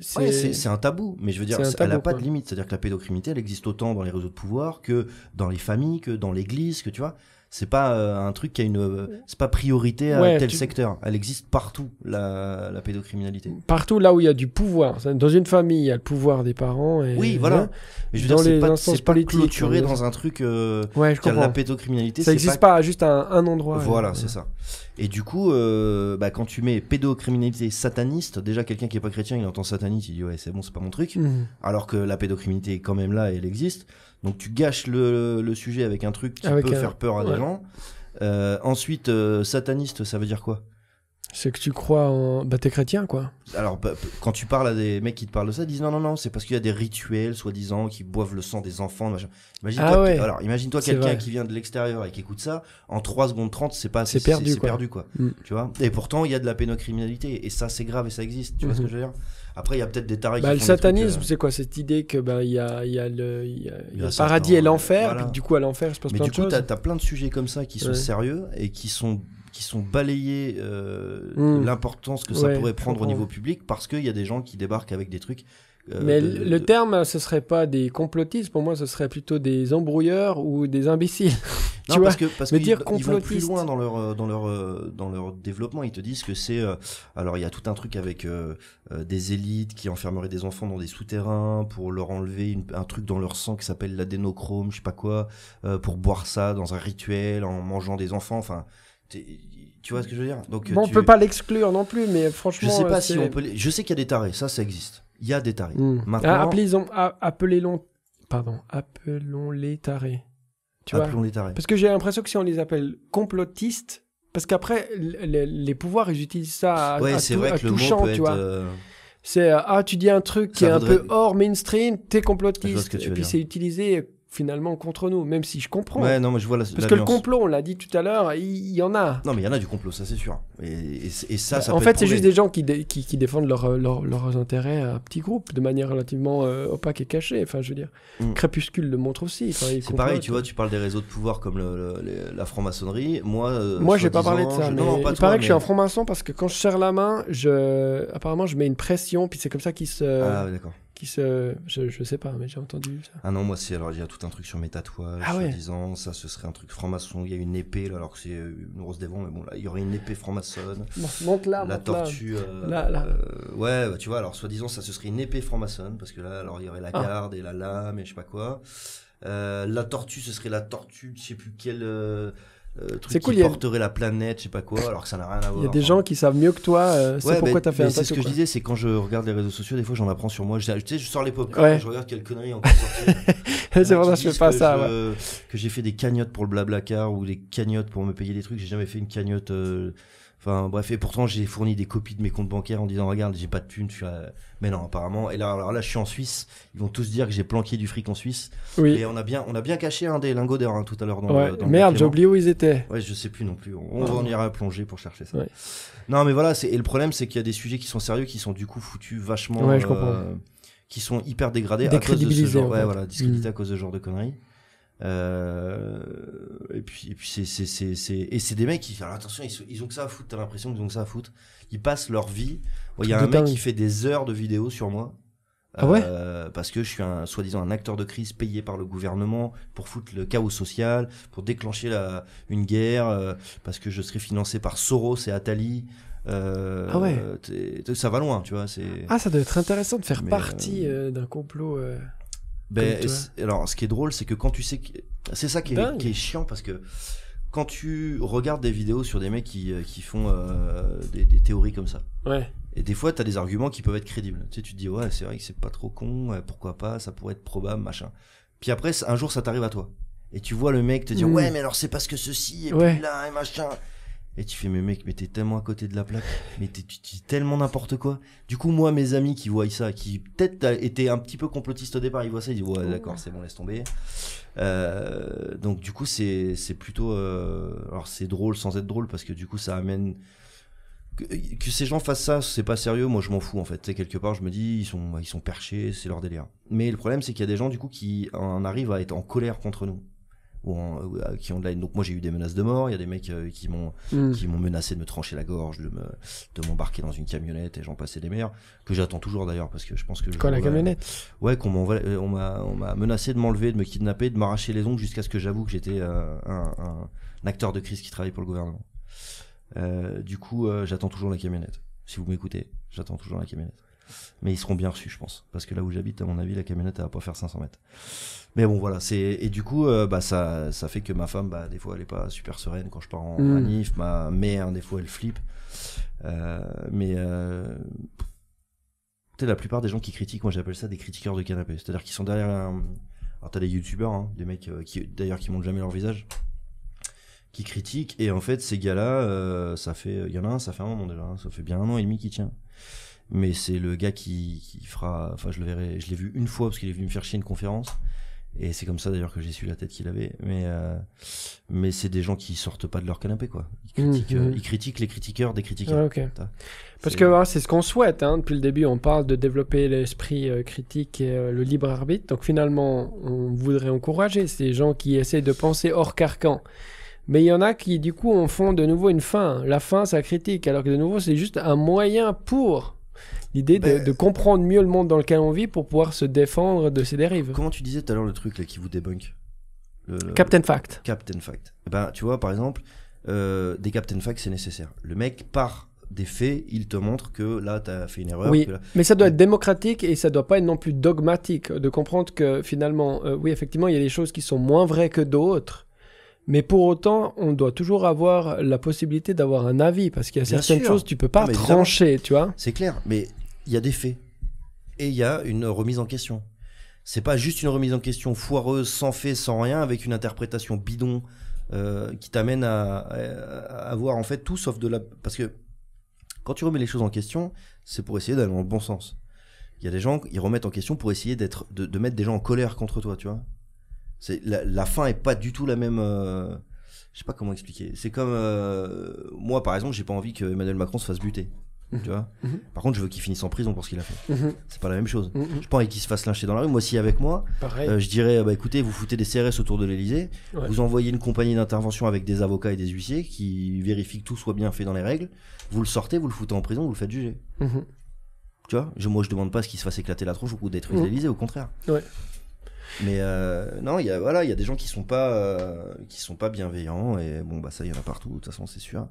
c'est un tabou. Mais je veux dire, elle a pas de limite, c'est-à-dire que la pédocriminalité, elle existe autant dans les réseaux de pouvoir que dans les familles, que dans l'Église, que tu vois. C'est pas euh, un truc qui a une, euh, c'est pas priorité à tel secteur. Elle existe partout la, la, pédocriminalité. Partout là où il y a du pouvoir. Dans une famille, il y a le pouvoir des parents. Et oui, voilà. Mais je veux dans dire, c'est pas, c'est pas clôturé dans un truc. Euh, ouais, je comprends. La pédocriminalité, ça n'existe pas... juste à un, un endroit. Voilà, c'est ça. Et du coup, euh, bah, quand tu mets pédocriminalité sataniste, déjà quelqu'un qui est pas chrétien, il entend sataniste, il dit ouais, c'est bon, c'est pas mon truc. Mhm. Alors que la pédocriminalité est quand même là et elle existe. Donc tu gâches le, sujet avec un truc qui peut faire peur à des gens. Euh, ensuite, euh, sataniste, ça veut dire quoi c'est que tu crois en. Bah, t'es chrétien, quoi. Alors, bah, quand tu parles à des mecs qui te parlent de ça, ils disent non, non, non, c'est parce qu'il y a des rituels, soi-disant, qui boivent le sang des enfants. Imagine-toi ah Alors, imagine-toi quelqu'un qui vient de l'extérieur et qui écoute ça. En 3 secondes 30, c'est pas. C'est perdu, quoi. perdu, quoi. Mm. Tu vois Et pourtant, il y a de la pénocriminalité. Et ça, c'est grave et ça existe. Tu vois ce mm-hmm. que je veux dire après, il y a peut-être des tarés bah, qui Le satanisme, euh, c'est quoi cette idée que ben il y a, y a le, y y a le paradis et l'enfer, du coup à l'enfer, je pense Mais plein du coup, tu as, plein de sujets comme ça qui sont sérieux et qui sont qui sont balayés euh, hmm. l'importance que ça pourrait prendre au niveau public parce qu'il y a des gens qui débarquent avec des trucs euh, mais le terme, ce serait pas des complotistes, pour moi, ce serait plutôt des embrouilleurs ou des imbéciles. tu parce que, parce dire vont plus loin dans leur euh, dans leur euh, dans leur développement. Ils te disent que c'est alors il y a tout un truc avec des élites qui enfermeraient des enfants dans des souterrains pour leur enlever un truc dans leur sang qui s'appelle l'adénochrome, je sais pas quoi, pour boire ça dans un rituel en mangeant des enfants. Enfin, tu vois ce que je veux dire Donc on peut pas l'exclure non plus, mais franchement, je sais pas si on peut. Je sais qu'il y a des tarés, ça, ça existe il y a des tarés. Hmm. Ah, appelons-les ah, pardon, appelons les tarés. Tu appelons les tarés. Parce que j'ai l'impression que si on les appelle complotistes, parce qu'après les, pouvoirs ils utilisent ça à, ouais, c'est le champ, peut tu être vois. Euh, c'est euh, ah tu dis un truc qui est un peu hors mainstream, t'es complotiste. et puis c'est utilisé finalement contre nous, même si je comprends. non, mais je vois Parce que le complot, on l'a dit tout à l'heure, il y, en a. Non, mais il y en a du complot, ça c'est sûr. Et, euh, ça, En fait, c'est juste des gens qui, qui, défendent euh, leurs intérêts à petits groupes, de manière relativement euh, opaque et cachée. Enfin, je veux dire, mm. Crépuscule le montre aussi. C'est pareil, tu vois, tu parles des réseaux de pouvoir comme la franc-maçonnerie. Moi, je moi j'ai pas parlé de ça. Je... Mais paraît que je suis un franc-maçon parce que quand je serre la main, je... apparemment, je mets une pression, puis c'est comme ça qu'ils se. Ah, d'accord. Je, sais pas, mais j'ai entendu ça. Ah non, moi, c'est. Alors, il y a tout un truc sur mes tatouages, ah soi disant, ça, ce serait un truc franc-maçon. Il y a une épée, alors que c'est euh, une rose des vents, mais bon, là, il y aurait une épée franc-maçonne. Euh, là, La tortue. Euh, ouais, bah, tu vois, alors, soi-disant, ça, ce serait une épée franc-maçonne, parce que là, alors, il y aurait la ah. garde et la lame et je sais pas quoi. la tortue, ce serait la tortue, je sais plus quelle. Euh, c'est truc cool, qui porterait la planète, je sais pas quoi, alors que ça n'a rien à voir. Il y a des gens qui savent mieux que toi, euh, c'est pourquoi bah, t'as fait un C'est ce que je disais, c'est quand je regarde les réseaux sociaux, des fois j'en apprends sur moi. Je, tu sais, je sors les pop je regarde quelle connerie encore c'est vrai, je fais pas ça. Que j'ai fait des cagnottes pour le blabla car ou des cagnottes pour me payer des trucs. J'ai jamais fait une cagnotte. Euh, Enfin bref, et pourtant j'ai fourni des copies de mes comptes bancaires en disant regarde, j'ai pas de thunes, je mais non apparemment. Et là, alors là, je suis en Suisse. Ils vont tous dire que j'ai planqué du fric en Suisse. Oui. Et on a bien, on a bien caché un des lingots d'or hein, tout à l'heure Merde, j'ai oublié où ils étaient. Ouais, je sais plus non plus. On, ah. ira plonger pour chercher ça. Non, mais voilà. Et le problème, c'est qu'il y a des sujets qui sont sérieux, qui sont du coup foutus vachement, ouais, je euh, qui sont hyper dégradés à cause de ouais, voilà, mm. à cause de ce genre de conneries. Euh, et puis, et puis c'est, c'est, c'est, et c'est des mecs qui, alors attention, ils, ils ont que ça à foutre. T'as l'impression qu'ils ont que ça à foutre. Ils passent leur vie. Il y a un mec qui fait des heures de vidéos sur moi. Ah ouais euh, parce que je suis un soi-disant un acteur de crise payé par le gouvernement pour foutre le chaos social, pour déclencher la, une guerre, euh, parce que je serai financé par Soros et Attali. ah ouais. ça va loin, tu vois. C'est... Ah, ça doit être intéressant de faire partie d'un complot. Ben, alors, ce qui est drôle, c'est que quand tu sais que. C'est ça qui est, chiant parce que quand tu regardes des vidéos sur des mecs qui, euh, qui font euh, des, théories comme ça. Et des fois, t'as des arguments qui peuvent être crédibles. Tu, sais, tu te dis, ouais, c'est vrai que c'est pas trop con, pourquoi pas, ça pourrait être probable, machin. Puis après, un jour, ça t'arrive à toi. Et tu vois le mec te dire, mm. ouais, mais alors c'est parce que ceci, et puis là, et machin. Et tu fais, mais mec, mais t'es tellement à côté de la plaque, mais tu dis tellement n'importe quoi. Du coup, moi, mes amis qui voient ça, qui peut-être étaient un petit peu complotistes au départ, ils voient ça, ils disent, ouais, d'accord, c'est bon, laisse tomber. Euh, donc, du coup, c'est c'est plutôt. Euh, alors, c'est drôle sans être drôle, parce que du coup, ça amène. Que, ces gens fassent ça, c'est pas sérieux, moi je m'en fous en fait. sais, quelque part, je me dis, ils sont, ils sont perchés, c'est leur délire. Mais le problème, c'est qu'il y a des gens du coup qui en arrivent à être en colère contre nous. Euh, qui ont de la haine. Donc moi j'ai eu des menaces de mort. Il y a des mecs euh, qui m'ont hmm. qui m'ont menacé de me trancher la gorge, de me de m'embarquer dans une camionnette et j'en passais des meilleurs que j'attends toujours d'ailleurs parce que je pense que quoi la euh, camionnette ouais qu'on on m'a menacé de m'enlever, de me kidnapper, de m'arracher les ongles jusqu'à ce que j'avoue que j'étais un, un, acteur de crise qui travaille pour le gouvernement. Euh, du coup j'attends toujours la camionnette. Si vous m'écoutez, j'attends toujours la camionnette mais ils seront bien reçus, je pense. Parce que là où j'habite, à mon avis, la camionnette, elle va pas faire 500 mètres. Mais bon, voilà. C'est et du coup, euh, bah ça, ça fait que ma femme, bah des fois, elle est pas super sereine quand je pars en mm. manif. Ma mère, des fois, elle flippe. Euh, mais euh, tu sais la plupart des gens qui critiquent, moi, j'appelle ça des critiqueurs de canapé. C'est-à-dire qu'ils sont derrière. Un... Alors t'as des youtubeurs, hein, des mecs qui, d'ailleurs, qui montrent jamais leur visage qui critiquent et en fait ces gars-là, ça fait, il y en a un, ça fait un moment déjà, hein, ça fait bien un an et demi qu'il tient mais c'est le gars qui, qui fera. Enfin, je le verrai. Je l'ai vu une fois parce qu'il est venu me faire chier une conférence. Et c'est comme ça d'ailleurs que j'ai su la tête qu'il avait. Mais, euh, mais c'est des gens qui sortent pas de leur canapé, quoi. Ils mhm, critiquent, mhm. Ils critiquent les critiqueurs des critiqueurs. Parce que c'est ce qu'on souhaite. Hein. Depuis le début, on parle de développer l'esprit euh, critique et euh, le libre arbitre. Donc finalement, on voudrait encourager ces gens qui essaient de penser hors carcan. Mais il y en a qui, du coup, en font de nouveau une fin. La fin, ça critique. Alors que de nouveau, c'est juste un moyen pour l'idée ben, de, comprendre mieux le monde dans lequel on vit pour pouvoir se défendre de ses dérives. Comment tu disais tout à l'heure le truc qui vous débunk Captain Fact. Captain Fact. Eh ben, tu vois, par exemple, euh, des Captain Fact, c'est nécessaire. Le mec part des faits, il te montre que là, tu as fait une erreur. Oui, mais ça doit être démocratique et ça ne doit pas être non plus dogmatique, de comprendre que finalement, euh, oui, effectivement, il y a des choses qui sont moins vraies que d'autres, mais pour autant, on doit toujours avoir la possibilité d'avoir un avis, parce qu'il y a certaines choses, tu peux pas trancher, tu vois. C'est clair, mais il y a des faits. Et il y a une remise en question. C'est pas juste une remise en question foireuse, sans fait, sans rien, avec une interprétation bidon euh, qui t'amène à, avoir en fait tout sauf de la. Parce que quand tu remets les choses en question, c'est pour essayer d'aller dans le bon sens. Il y a des gens, qui remettent en question pour essayer d'être, de mettre des gens en colère contre toi, tu vois la, fin est pas du tout la même. Euh, je sais pas comment expliquer. C'est comme euh, moi par exemple, j'ai pas envie que Emmanuel Macron se fasse buter. Mhm. Tu vois mhm. Par contre, je veux qu'il finisse en prison pour ce qu'il a fait. Mhm. C'est pas la même chose. Je pense qu'il se fasse lyncher dans la rue. Moi, si avec moi, euh, je dirais bah, écoutez, vous foutez des CRS autour de l'Elysée, vous envoyez une compagnie d'intervention avec des avocats et des huissiers qui vérifient que tout soit bien fait dans les règles, vous le sortez, vous le foutez en prison, vous le faites juger. Tu vois je, Moi, je demande pas ce qu'il se fasse éclater la tronche ou détruire l'Elysée, au contraire. Mais euh, non, il y a voilà, il y a des gens qui sont pas euh, qui sont pas bienveillants et bon bah ça il y en a partout de toute façon, c'est sûr.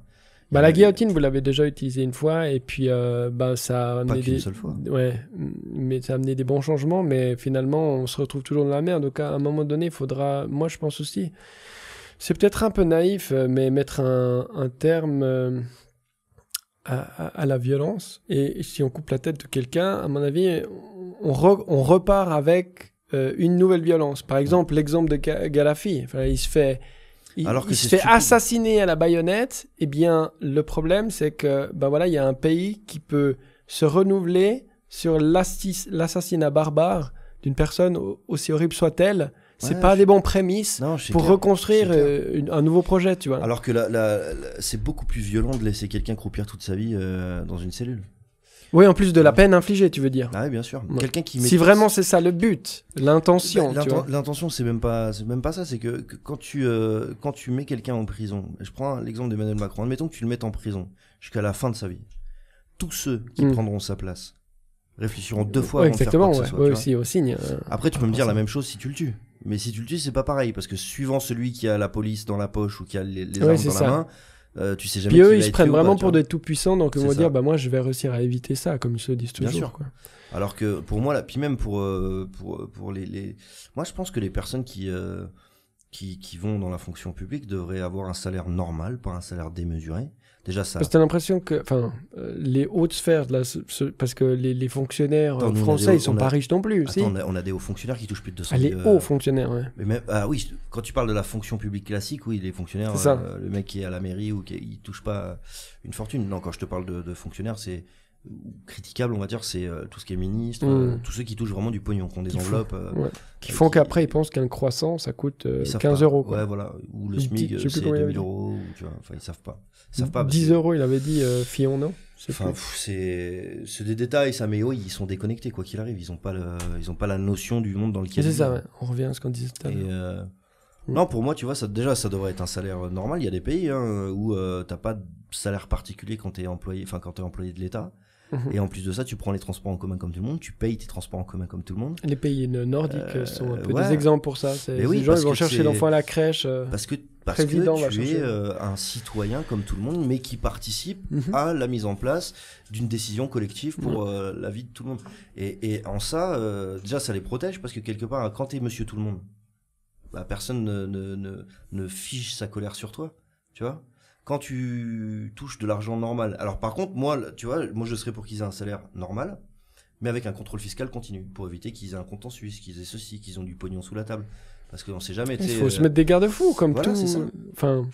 Bah, la guillotine, vous l'avez déjà utilisée une fois, et puis euh, bah, ça a amené Pas des... Seule fois. Ouais, mais ça a amené des bons changements, mais finalement, on se retrouve toujours dans la merde. Donc, à un moment donné, il faudra. Moi, je pense aussi. C'est peut-être un peu naïf, mais mettre un, un terme à, à, la violence. Et si on coupe la tête de quelqu'un, à mon avis, on, on repart avec euh, une nouvelle violence. Par exemple, l'exemple de Galafi. il se fait, se fait assassiner à la baïonnette. Eh bien, le problème, c'est que ben voilà, il y a un pays qui peut se renouveler sur l'assassinat barbare d'une personne aussi horrible soit-elle. C'est pas les des bons prémices pour reconstruire euh, un nouveau projet, tu vois. Alors que là, c'est beaucoup plus violent de laisser quelqu'un croupir toute sa vie euh, dans une cellule. Oui, en plus de la peine infligée, tu veux dire. Ah oui, bien sûr. Quelqu'un qui Si vraiment c'est ça le but, l'intention. Bah, l'intention, c'est même pas, c'est même pas ça. C'est que, quand tu euh, quand tu mets quelqu'un en prison, je prends l'exemple d'Emmanuel Macron. Admettons que tu le mettes en prison jusqu'à la fin de sa vie. Tous ceux qui mm. prendront sa place réfléchiront deux fois avant de faire quoi ce aussi, au signe. Euh, Après, tu peux me dire la même chose si tu le tues. Mais si tu le tues, c'est pas pareil parce que suivant celui qui a la police dans la poche ou qui a les, armes dans la main euh, tu sais jamais. Puis eux, ils se prennent vraiment pour des tout puissants, donc ils dire, bah moi, je vais réussir à éviter ça, comme ils se disent toujours. Quoi. Alors que pour moi, là, puis même pour euh, pour euh, pour les, les, moi, je pense que les personnes qui euh, qui, qui vont dans la fonction publique devraient avoir un salaire normal, pas un salaire démesuré. Déjà ça. Parce que t'as l'impression que, enfin, euh, les hautes sphères, de la parce que les, fonctionnaires euh, français, ils sont pas riches non plus. on, a, des hauts fonctionnaires qui touchent plus de 200 000. les hauts euh, fonctionnaires, Mais ah oui, quand tu parles de la fonction publique classique, oui, les fonctionnaires, le mec qui est à la mairie ou qui touche pas une fortune. Non, quand je te parle de, de fonctionnaires, c'est critiquable, on va dire, c'est euh, tout ce qui est ministre, euh, mm. tous ceux qui touchent vraiment du pognon, qui ont des enveloppes. Qui font euh, qu'après, ils pensent qu'un croissant, ça coûte 15 euros. Ouais, voilà. Ou le SMIC, c'est 2000 euros. ils savent pas. savent pas 10 euros, il avait dit Fillon, non c'est des détails, ça, mais ils sont déconnectés, quoi qu'il arrive. Ils n'ont pas, le... ils ont pas la notion du monde dans lequel. C'est ça, on revient à ce qu'on disait tout à l'heure. Non, pour moi, tu vois, ça, déjà, ça devrait être un salaire normal. Il y a des pays hein, où tu t'as pas de salaire particulier quand t'es employé, enfin quand t'es employé de l'État. Et en plus de ça, tu prends les transports en commun comme tout le monde, tu payes tes transports en commun comme tout le monde. Les pays nordiques euh, sont un peu des exemples pour ça. gens ils vont chercher l'enfant à la crèche. Euh, parce que, parce que tu es euh, un citoyen comme tout le monde, mais qui participe mhm. à la mise en place d'une décision collective pour la vie de tout le monde. Et, en ça, déjà, ça les protège parce que quelque part, quand tu es monsieur tout le monde, bah, personne ne, ne, ne fiche sa colère sur toi. Tu vois quand tu touches de l'argent normal. Alors par contre, moi, tu vois, moi je serais pour qu'ils aient un salaire normal, mais avec un contrôle fiscal continu, pour éviter qu'ils aient un compte en Suisse, qu'ils aient ceci, qu'ils ont du pognon sous la table parce qu'on s'est jamais été. Il faut se euh, mettre des garde-fous, comme tout. Enfin,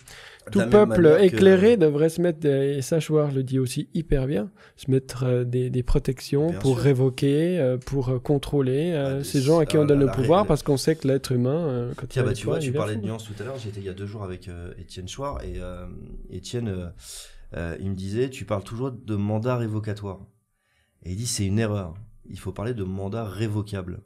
tout peuple éclairé devrait se mettre, euh, et Sachoir le dit aussi hyper bien, se mettre euh, des, protections pour révoquer, pour contrôler ah, ces gens à qui on donne le pouvoir, parce qu'on sait que l'être humain. quand bah, tu vois, tu parlais de nuance tout à l'heure, j'étais il y a deux jours avec Étienne euh, Chouard, et Étienne, il me disait Tu parles toujours de mandat révocatoire. Et il dit C'est une erreur. Il faut parler de mandat révocable.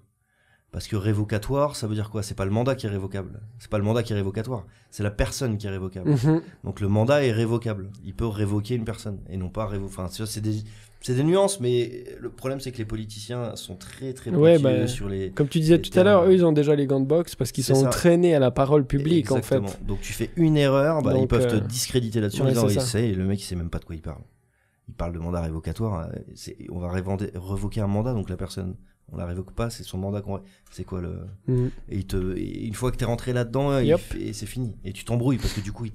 Parce que révocatoire, ça veut dire quoi C'est pas le mandat qui est révocable. C'est pas le mandat qui est révocatoire. C'est la personne qui est révocable. Mhm. Donc le mandat est révocable. Il peut révoquer une personne et non pas révoquer. Enfin, c'est des, nuances, mais le problème c'est que les politiciens sont très très ouais, bah, sur les. Comme tu disais tout à l'heure, eux ils ont déjà les gants de boxe parce qu'ils sont entraînés à la parole publique en fait. Donc tu fais une erreur, bah, ils peuvent te euh, discréditer là-dessus. Ouais, et le mec il sait même pas de quoi il parle il parle de mandat révocatoire, euh, on va révoquer un mandat, donc la personne on la révoque pas, c'est son mandat qu'on. C'est quoi le. Mm. Et, te... une fois que t'es rentré là-dedans, et c'est fini. Et tu t'embrouilles parce que du coup,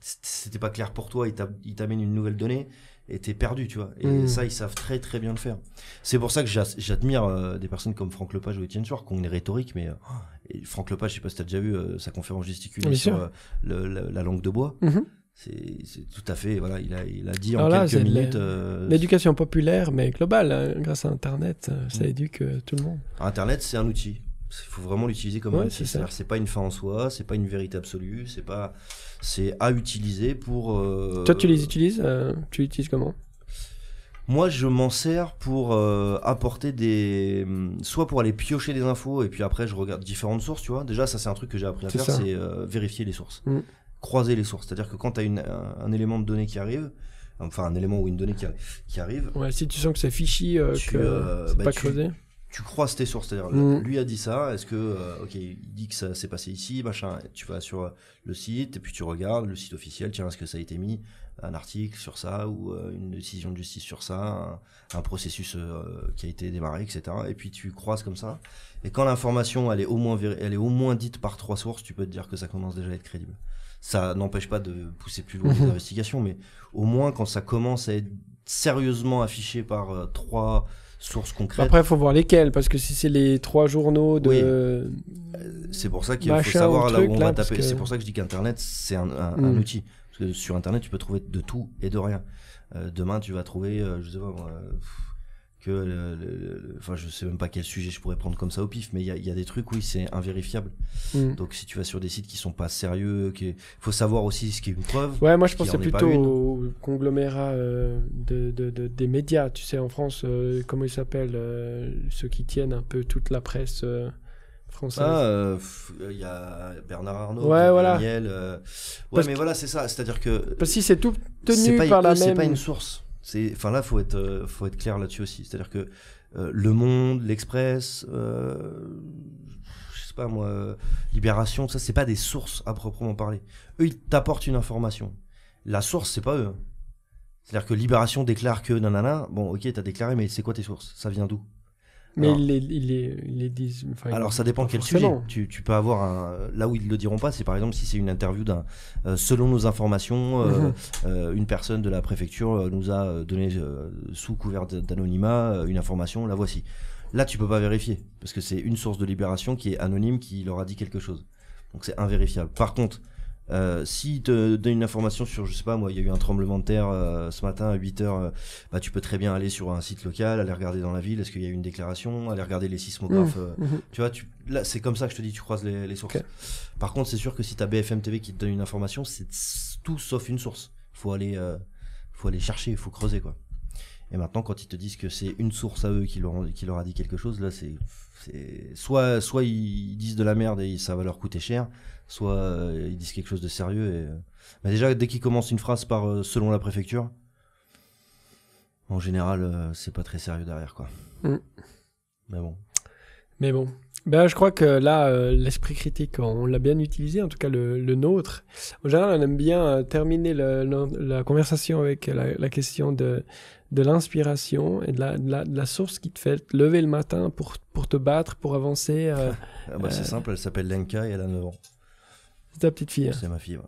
c'était pas clair pour toi, il t'amène une nouvelle donnée et t'es perdu, tu vois. Et mm. ça, ils savent très très bien le faire. C'est pour ça que j'admire euh, des personnes comme Franck Lepage ou Étienne Soir, qu'on ont rhétorique, mais. Euh, Franck Lepage, je sais pas si t'as déjà vu euh, sa conférence gesticulée sur la, langue de bois. Mm-hmm. C'est tout à fait. Voilà, il a, il a dit en quelques minutes. Euh, l'éducation populaire, mais globale, hein, grâce à Internet, euh, ça mm. éduque euh, tout le monde. Internet, c'est un outil. Il faut vraiment l'utiliser comme un outil. C'est pas une fin en soi, c'est pas une vérité absolue, c'est pas, c'est à utiliser pour. Toi, tu les utilises Tu utilises comment moi, je m'en sers pour apporter des. soit pour aller piocher des infos, et puis après, je regarde différentes sources, tu vois. Déjà, ça, c'est un truc que j'ai appris à faire, c'est vérifier les sources. Mm croiser les sources. C'est-à-dire que quand tu as une, un, élément de données qui arrive, enfin un élément ou une donnée qui, qui arrive. Ouais, si tu sens que c'est fichi, euh, que euh, c'est bah, pas tu, Tu croises tes sources, c'est-à-dire mm. lui a dit ça, est-ce que, euh, ok, il dit que ça s'est passé ici, machin, tu vas sur le site, et puis tu regardes le site officiel, tiens, est-ce que ça a été mis, un article sur ça, ou une décision de justice sur ça, un, un processus qui a été démarré, etc. Et puis tu croises comme ça, et quand l'information, elle, est au moins elle est au moins dite par trois sources, tu peux te dire que ça commence déjà à être crédible. Ça n'empêche pas de pousser plus loin mhm. les investigations, mais au moins quand ça commence à être sérieusement affiché par euh, trois sources concrètes. Après, il faut voir lesquelles, parce que si c'est les trois journaux de. Euh, c'est pour ça qu'il faut savoir là où on va taper. C'est pour ça que je dis qu'Internet, c'est un, mm. outil. Parce que sur Internet, tu peux trouver de tout et de rien. Euh, demain, tu vas trouver, je sais pas, que le, enfin je sais même pas quel sujet je pourrais prendre comme ça au pif mais il y a, des trucs oui c'est invérifiable mm. donc si tu vas sur des sites qui sont pas sérieux qui faut savoir aussi ce qui est une preuve ouais moi je pensais plutôt au conglomérat euh, des médias tu sais en France euh, comment ils s'appellent euh, ceux qui tiennent un peu toute la presse française ah, il y a Bernard Arnault ouais voilà Daniel, ouais mais voilà c'est ça c'est à dire que si c'est tout tenu par la même c'est pas une source c'est, enfin là, faut être, euh, faut être clair là-dessus aussi. C'est-à-dire que euh, Le Monde, l'Express, euh, je sais pas moi, euh, Libération, ça c'est pas des sources à proprement parler. Eux, ils t'apportent une information. La source, c'est pas eux. C'est-à-dire que Libération déclare que nanana, bon ok, t'as déclaré, mais c'est quoi tes sources Ça vient d'où mais ils, les, disent. alors, ça dépend quel sujet. Tu, peux avoir un. Là où ils ne le diront pas, c'est par exemple si c'est une interview d'un. Euh, selon nos informations, euh, mhm. euh, une personne de la préfecture nous a donné, sous couvert d'anonymat, une information, la voici. Là, tu peux pas vérifier, parce que c'est une source de libération qui est anonyme qui leur a dit quelque chose. Donc, c'est invérifiable. Par contre, euh, si te donne une information sur, je sais pas moi, il y a eu un tremblement de terre euh, ce matin à 8 heures, euh, bah tu peux très bien aller sur un site local, aller regarder dans la ville, est-ce qu'il y a eu une déclaration, aller regarder les sismographes. Mmh, mmh. Tu vois, tu, là c'est comme ça que je te dis, tu croises les, sources. Par contre, c'est sûr que si t'as BFM TV qui te donne une information, c'est tout sauf une source. Faut aller, faut aller chercher, faut creuser quoi. Et maintenant, quand ils te disent que c'est une source à eux qui leur, qui leur a dit quelque chose, là c'est soit, soit ils disent de la merde et ça va leur coûter cher, soit euh, ils disent quelque chose de sérieux. Et... Euh. Mais déjà, dès qu'ils commencent une phrase par euh, selon la préfecture, en général, c'est pas très sérieux derrière, quoi. Mm. Mais bon. Mais bon. Ben, je crois que là, l'esprit critique, on l'a bien utilisé, en tout cas le, nôtre. En général, on aime bien terminer la conversation avec la, question de, l'inspiration et de la, source qui te fait lever le matin pour, te battre, pour avancer. Ah, bah, c'est simple, elle s'appelle Lenka et elle a 9 ans. C'est ta petite fille. Hein. C'est ma fille.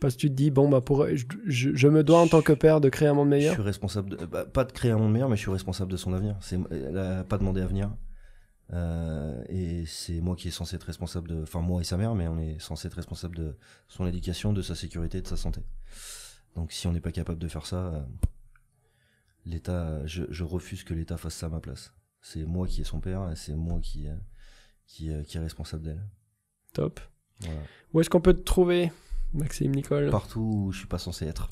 Parce que tu te dis, bon, bah, pour, je, me dois en tant que père de créer un monde meilleur. Je suis responsable, de, bah, pas de créer un monde meilleur, mais je suis responsable de son avenir. C'est, elle a pas demandé à venir. Euh, et c'est moi qui est censé être responsable de, enfin moi et sa mère, mais on est censé être responsable de son éducation, de sa sécurité, de sa santé. Donc si on n'est pas capable de faire ça, euh, l'État, je, refuse que l'État fasse ça à ma place. C'est moi qui est son père, et c'est moi qui, qui, qui est responsable d'elle. Top. Où est-ce qu'on peut te trouver, Maxime Nicole Partout où je suis pas censé être.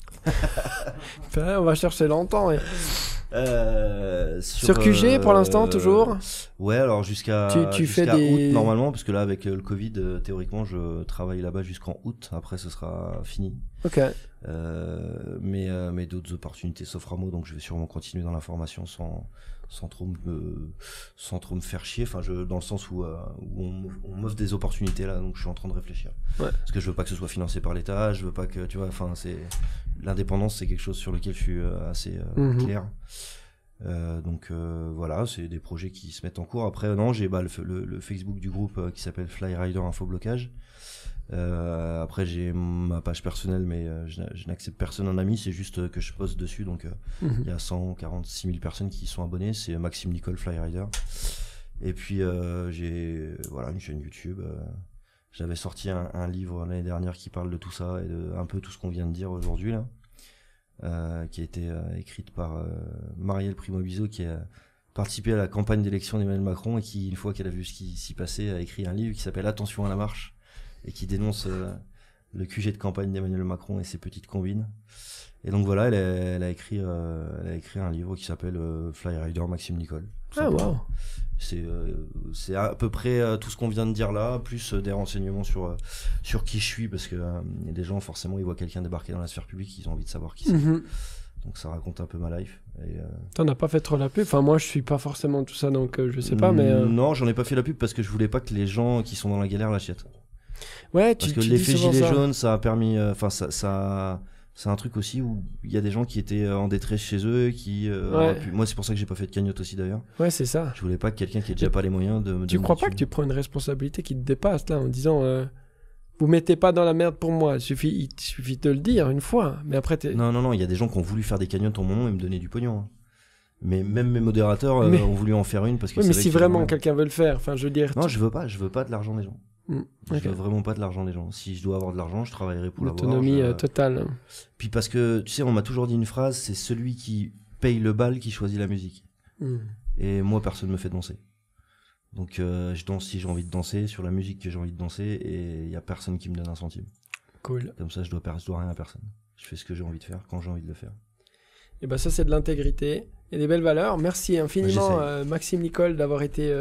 on va chercher longtemps. Euh, sur, QG pour euh, l'instant toujours Ouais, alors jusqu'à tu, août normalement, parce que là avec euh, le Covid, théoriquement je travaille là-bas jusqu'en août, après ce sera fini. Ok. mais mais d'autres opportunités s'offrent à moi, donc je vais sûrement continuer dans la formation sans, sans trop me faire chier enfin je dans le sens où, euh, on, on m'offre des opportunités là donc je suis en train de réfléchir parce que je veux pas que ce soit financé par l'État je veux pas que tu vois enfin c'est l'indépendance c'est quelque chose sur lequel je suis euh, assez euh, mhm. clair donc voilà, c'est des projets qui se mettent en cours. Après, non, j'ai bah, le, Facebook du groupe qui s'appelle Fly Rider Info Blocage, euh, après, j'ai ma page personnelle, mais euh, je, n'accepte personne en ami, c'est juste euh, que je poste dessus. Donc, mhm. il y a 146 000 personnes qui sont abonnées. C'est Maxime Nicole Flyrider. Et puis, j'ai voilà une chaîne YouTube. J'avais sorti un, livre l'année dernière qui parle de tout ça et de un peu tout ce qu'on vient de dire aujourd'hui là, qui a été écrite par Marielle Primobiso, qui a participé à la campagne d'élection d'Emmanuel Macron et qui, une fois qu'elle a vu ce qui s'y passait, a écrit un livre qui s'appelle Attention à la marche et qui dénonce euh, le QG de campagne d'Emmanuel Macron et ses petites combines. Et donc voilà, elle a, elle a écrit, euh, elle a écrit un livre qui s'appelle euh, Fly Rider Maxime Nicole. Ah euh, C'est à peu près tout ce qu'on vient de dire là, plus des renseignements sur sur qui je suis parce que les gens forcément ils voient quelqu'un débarquer dans la sphère publique, ils ont envie de savoir qui c'est. Mhm. Donc ça raconte un peu ma life. T'en as pas fait trop la pub. Enfin moi je suis pas forcément tout ça donc je sais pas mais. Non j'en ai pas fait la pub parce que je voulais pas que les gens qui sont dans la galère l'achètent. Ouais, tu, Parce que les l'effet gilet jaune, ça a permis. Euh, enfin, ça, c'est un truc aussi où il y a des gens qui étaient euh, en détresse chez eux, qui. Euh, moi, c'est pour ça que j'ai pas fait de cagnotte aussi d'ailleurs. Ouais, c'est ça. Je voulais pas que quelqu'un qui ait déjà pas les moyens de. Tu crois pas que tu prends une responsabilité qui te dépasse là en disant. vous mettez pas dans la merde pour moi. Il suffit, il suffit de le dire une fois. Mais après, non, non, non. Il y a des gens qui ont voulu faire des cagnottes au moment et me donner du pognon. Hein. Mais même mes modérateurs ont voulu en faire une parce que. mais si vraiment quelqu'un veut le faire, enfin, je veux dire. Non, je veux pas. Je veux pas de l'argent des gens. Mmh, Je veux vraiment pas de l'argent, les gens. Si je dois avoir de l'argent, je travaillerai pour l'avoir. Autonomie euh, totale. Puis parce que, tu sais, on m'a toujours dit une phrase, c'est celui qui paye le bal qui choisit la musique. Mm. Et moi, personne ne me fait danser. Donc euh, je danse si j'ai envie de danser, sur la musique que j'ai envie de danser, et il n'y a personne qui me donne un centime. Cool. Comme ça, je dois, dois rien à personne. Je fais ce que j'ai envie de faire, quand j'ai envie de le faire. Et eh bien ça, c'est de l'intégrité et des belles valeurs. Merci infiniment, euh, Maxime Nicole, d'avoir été...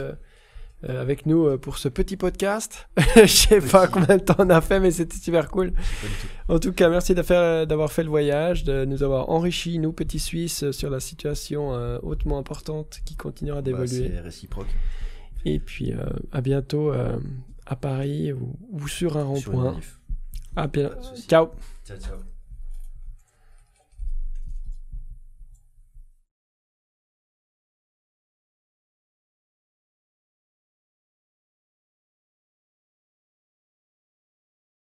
Euh, avec nous euh, pour ce petit podcast. Je sais pas combien de temps on a fait, mais c'était super cool. En tout cas, merci d'avoir fait le voyage, de nous avoir enrichi, nous, petits Suisses, sur la situation euh, hautement importante qui continuera bah, d'évoluer. réciproque. Et puis, à bientôt à Paris ou, sur un rond-point. À Ciao. Ciao, ciao.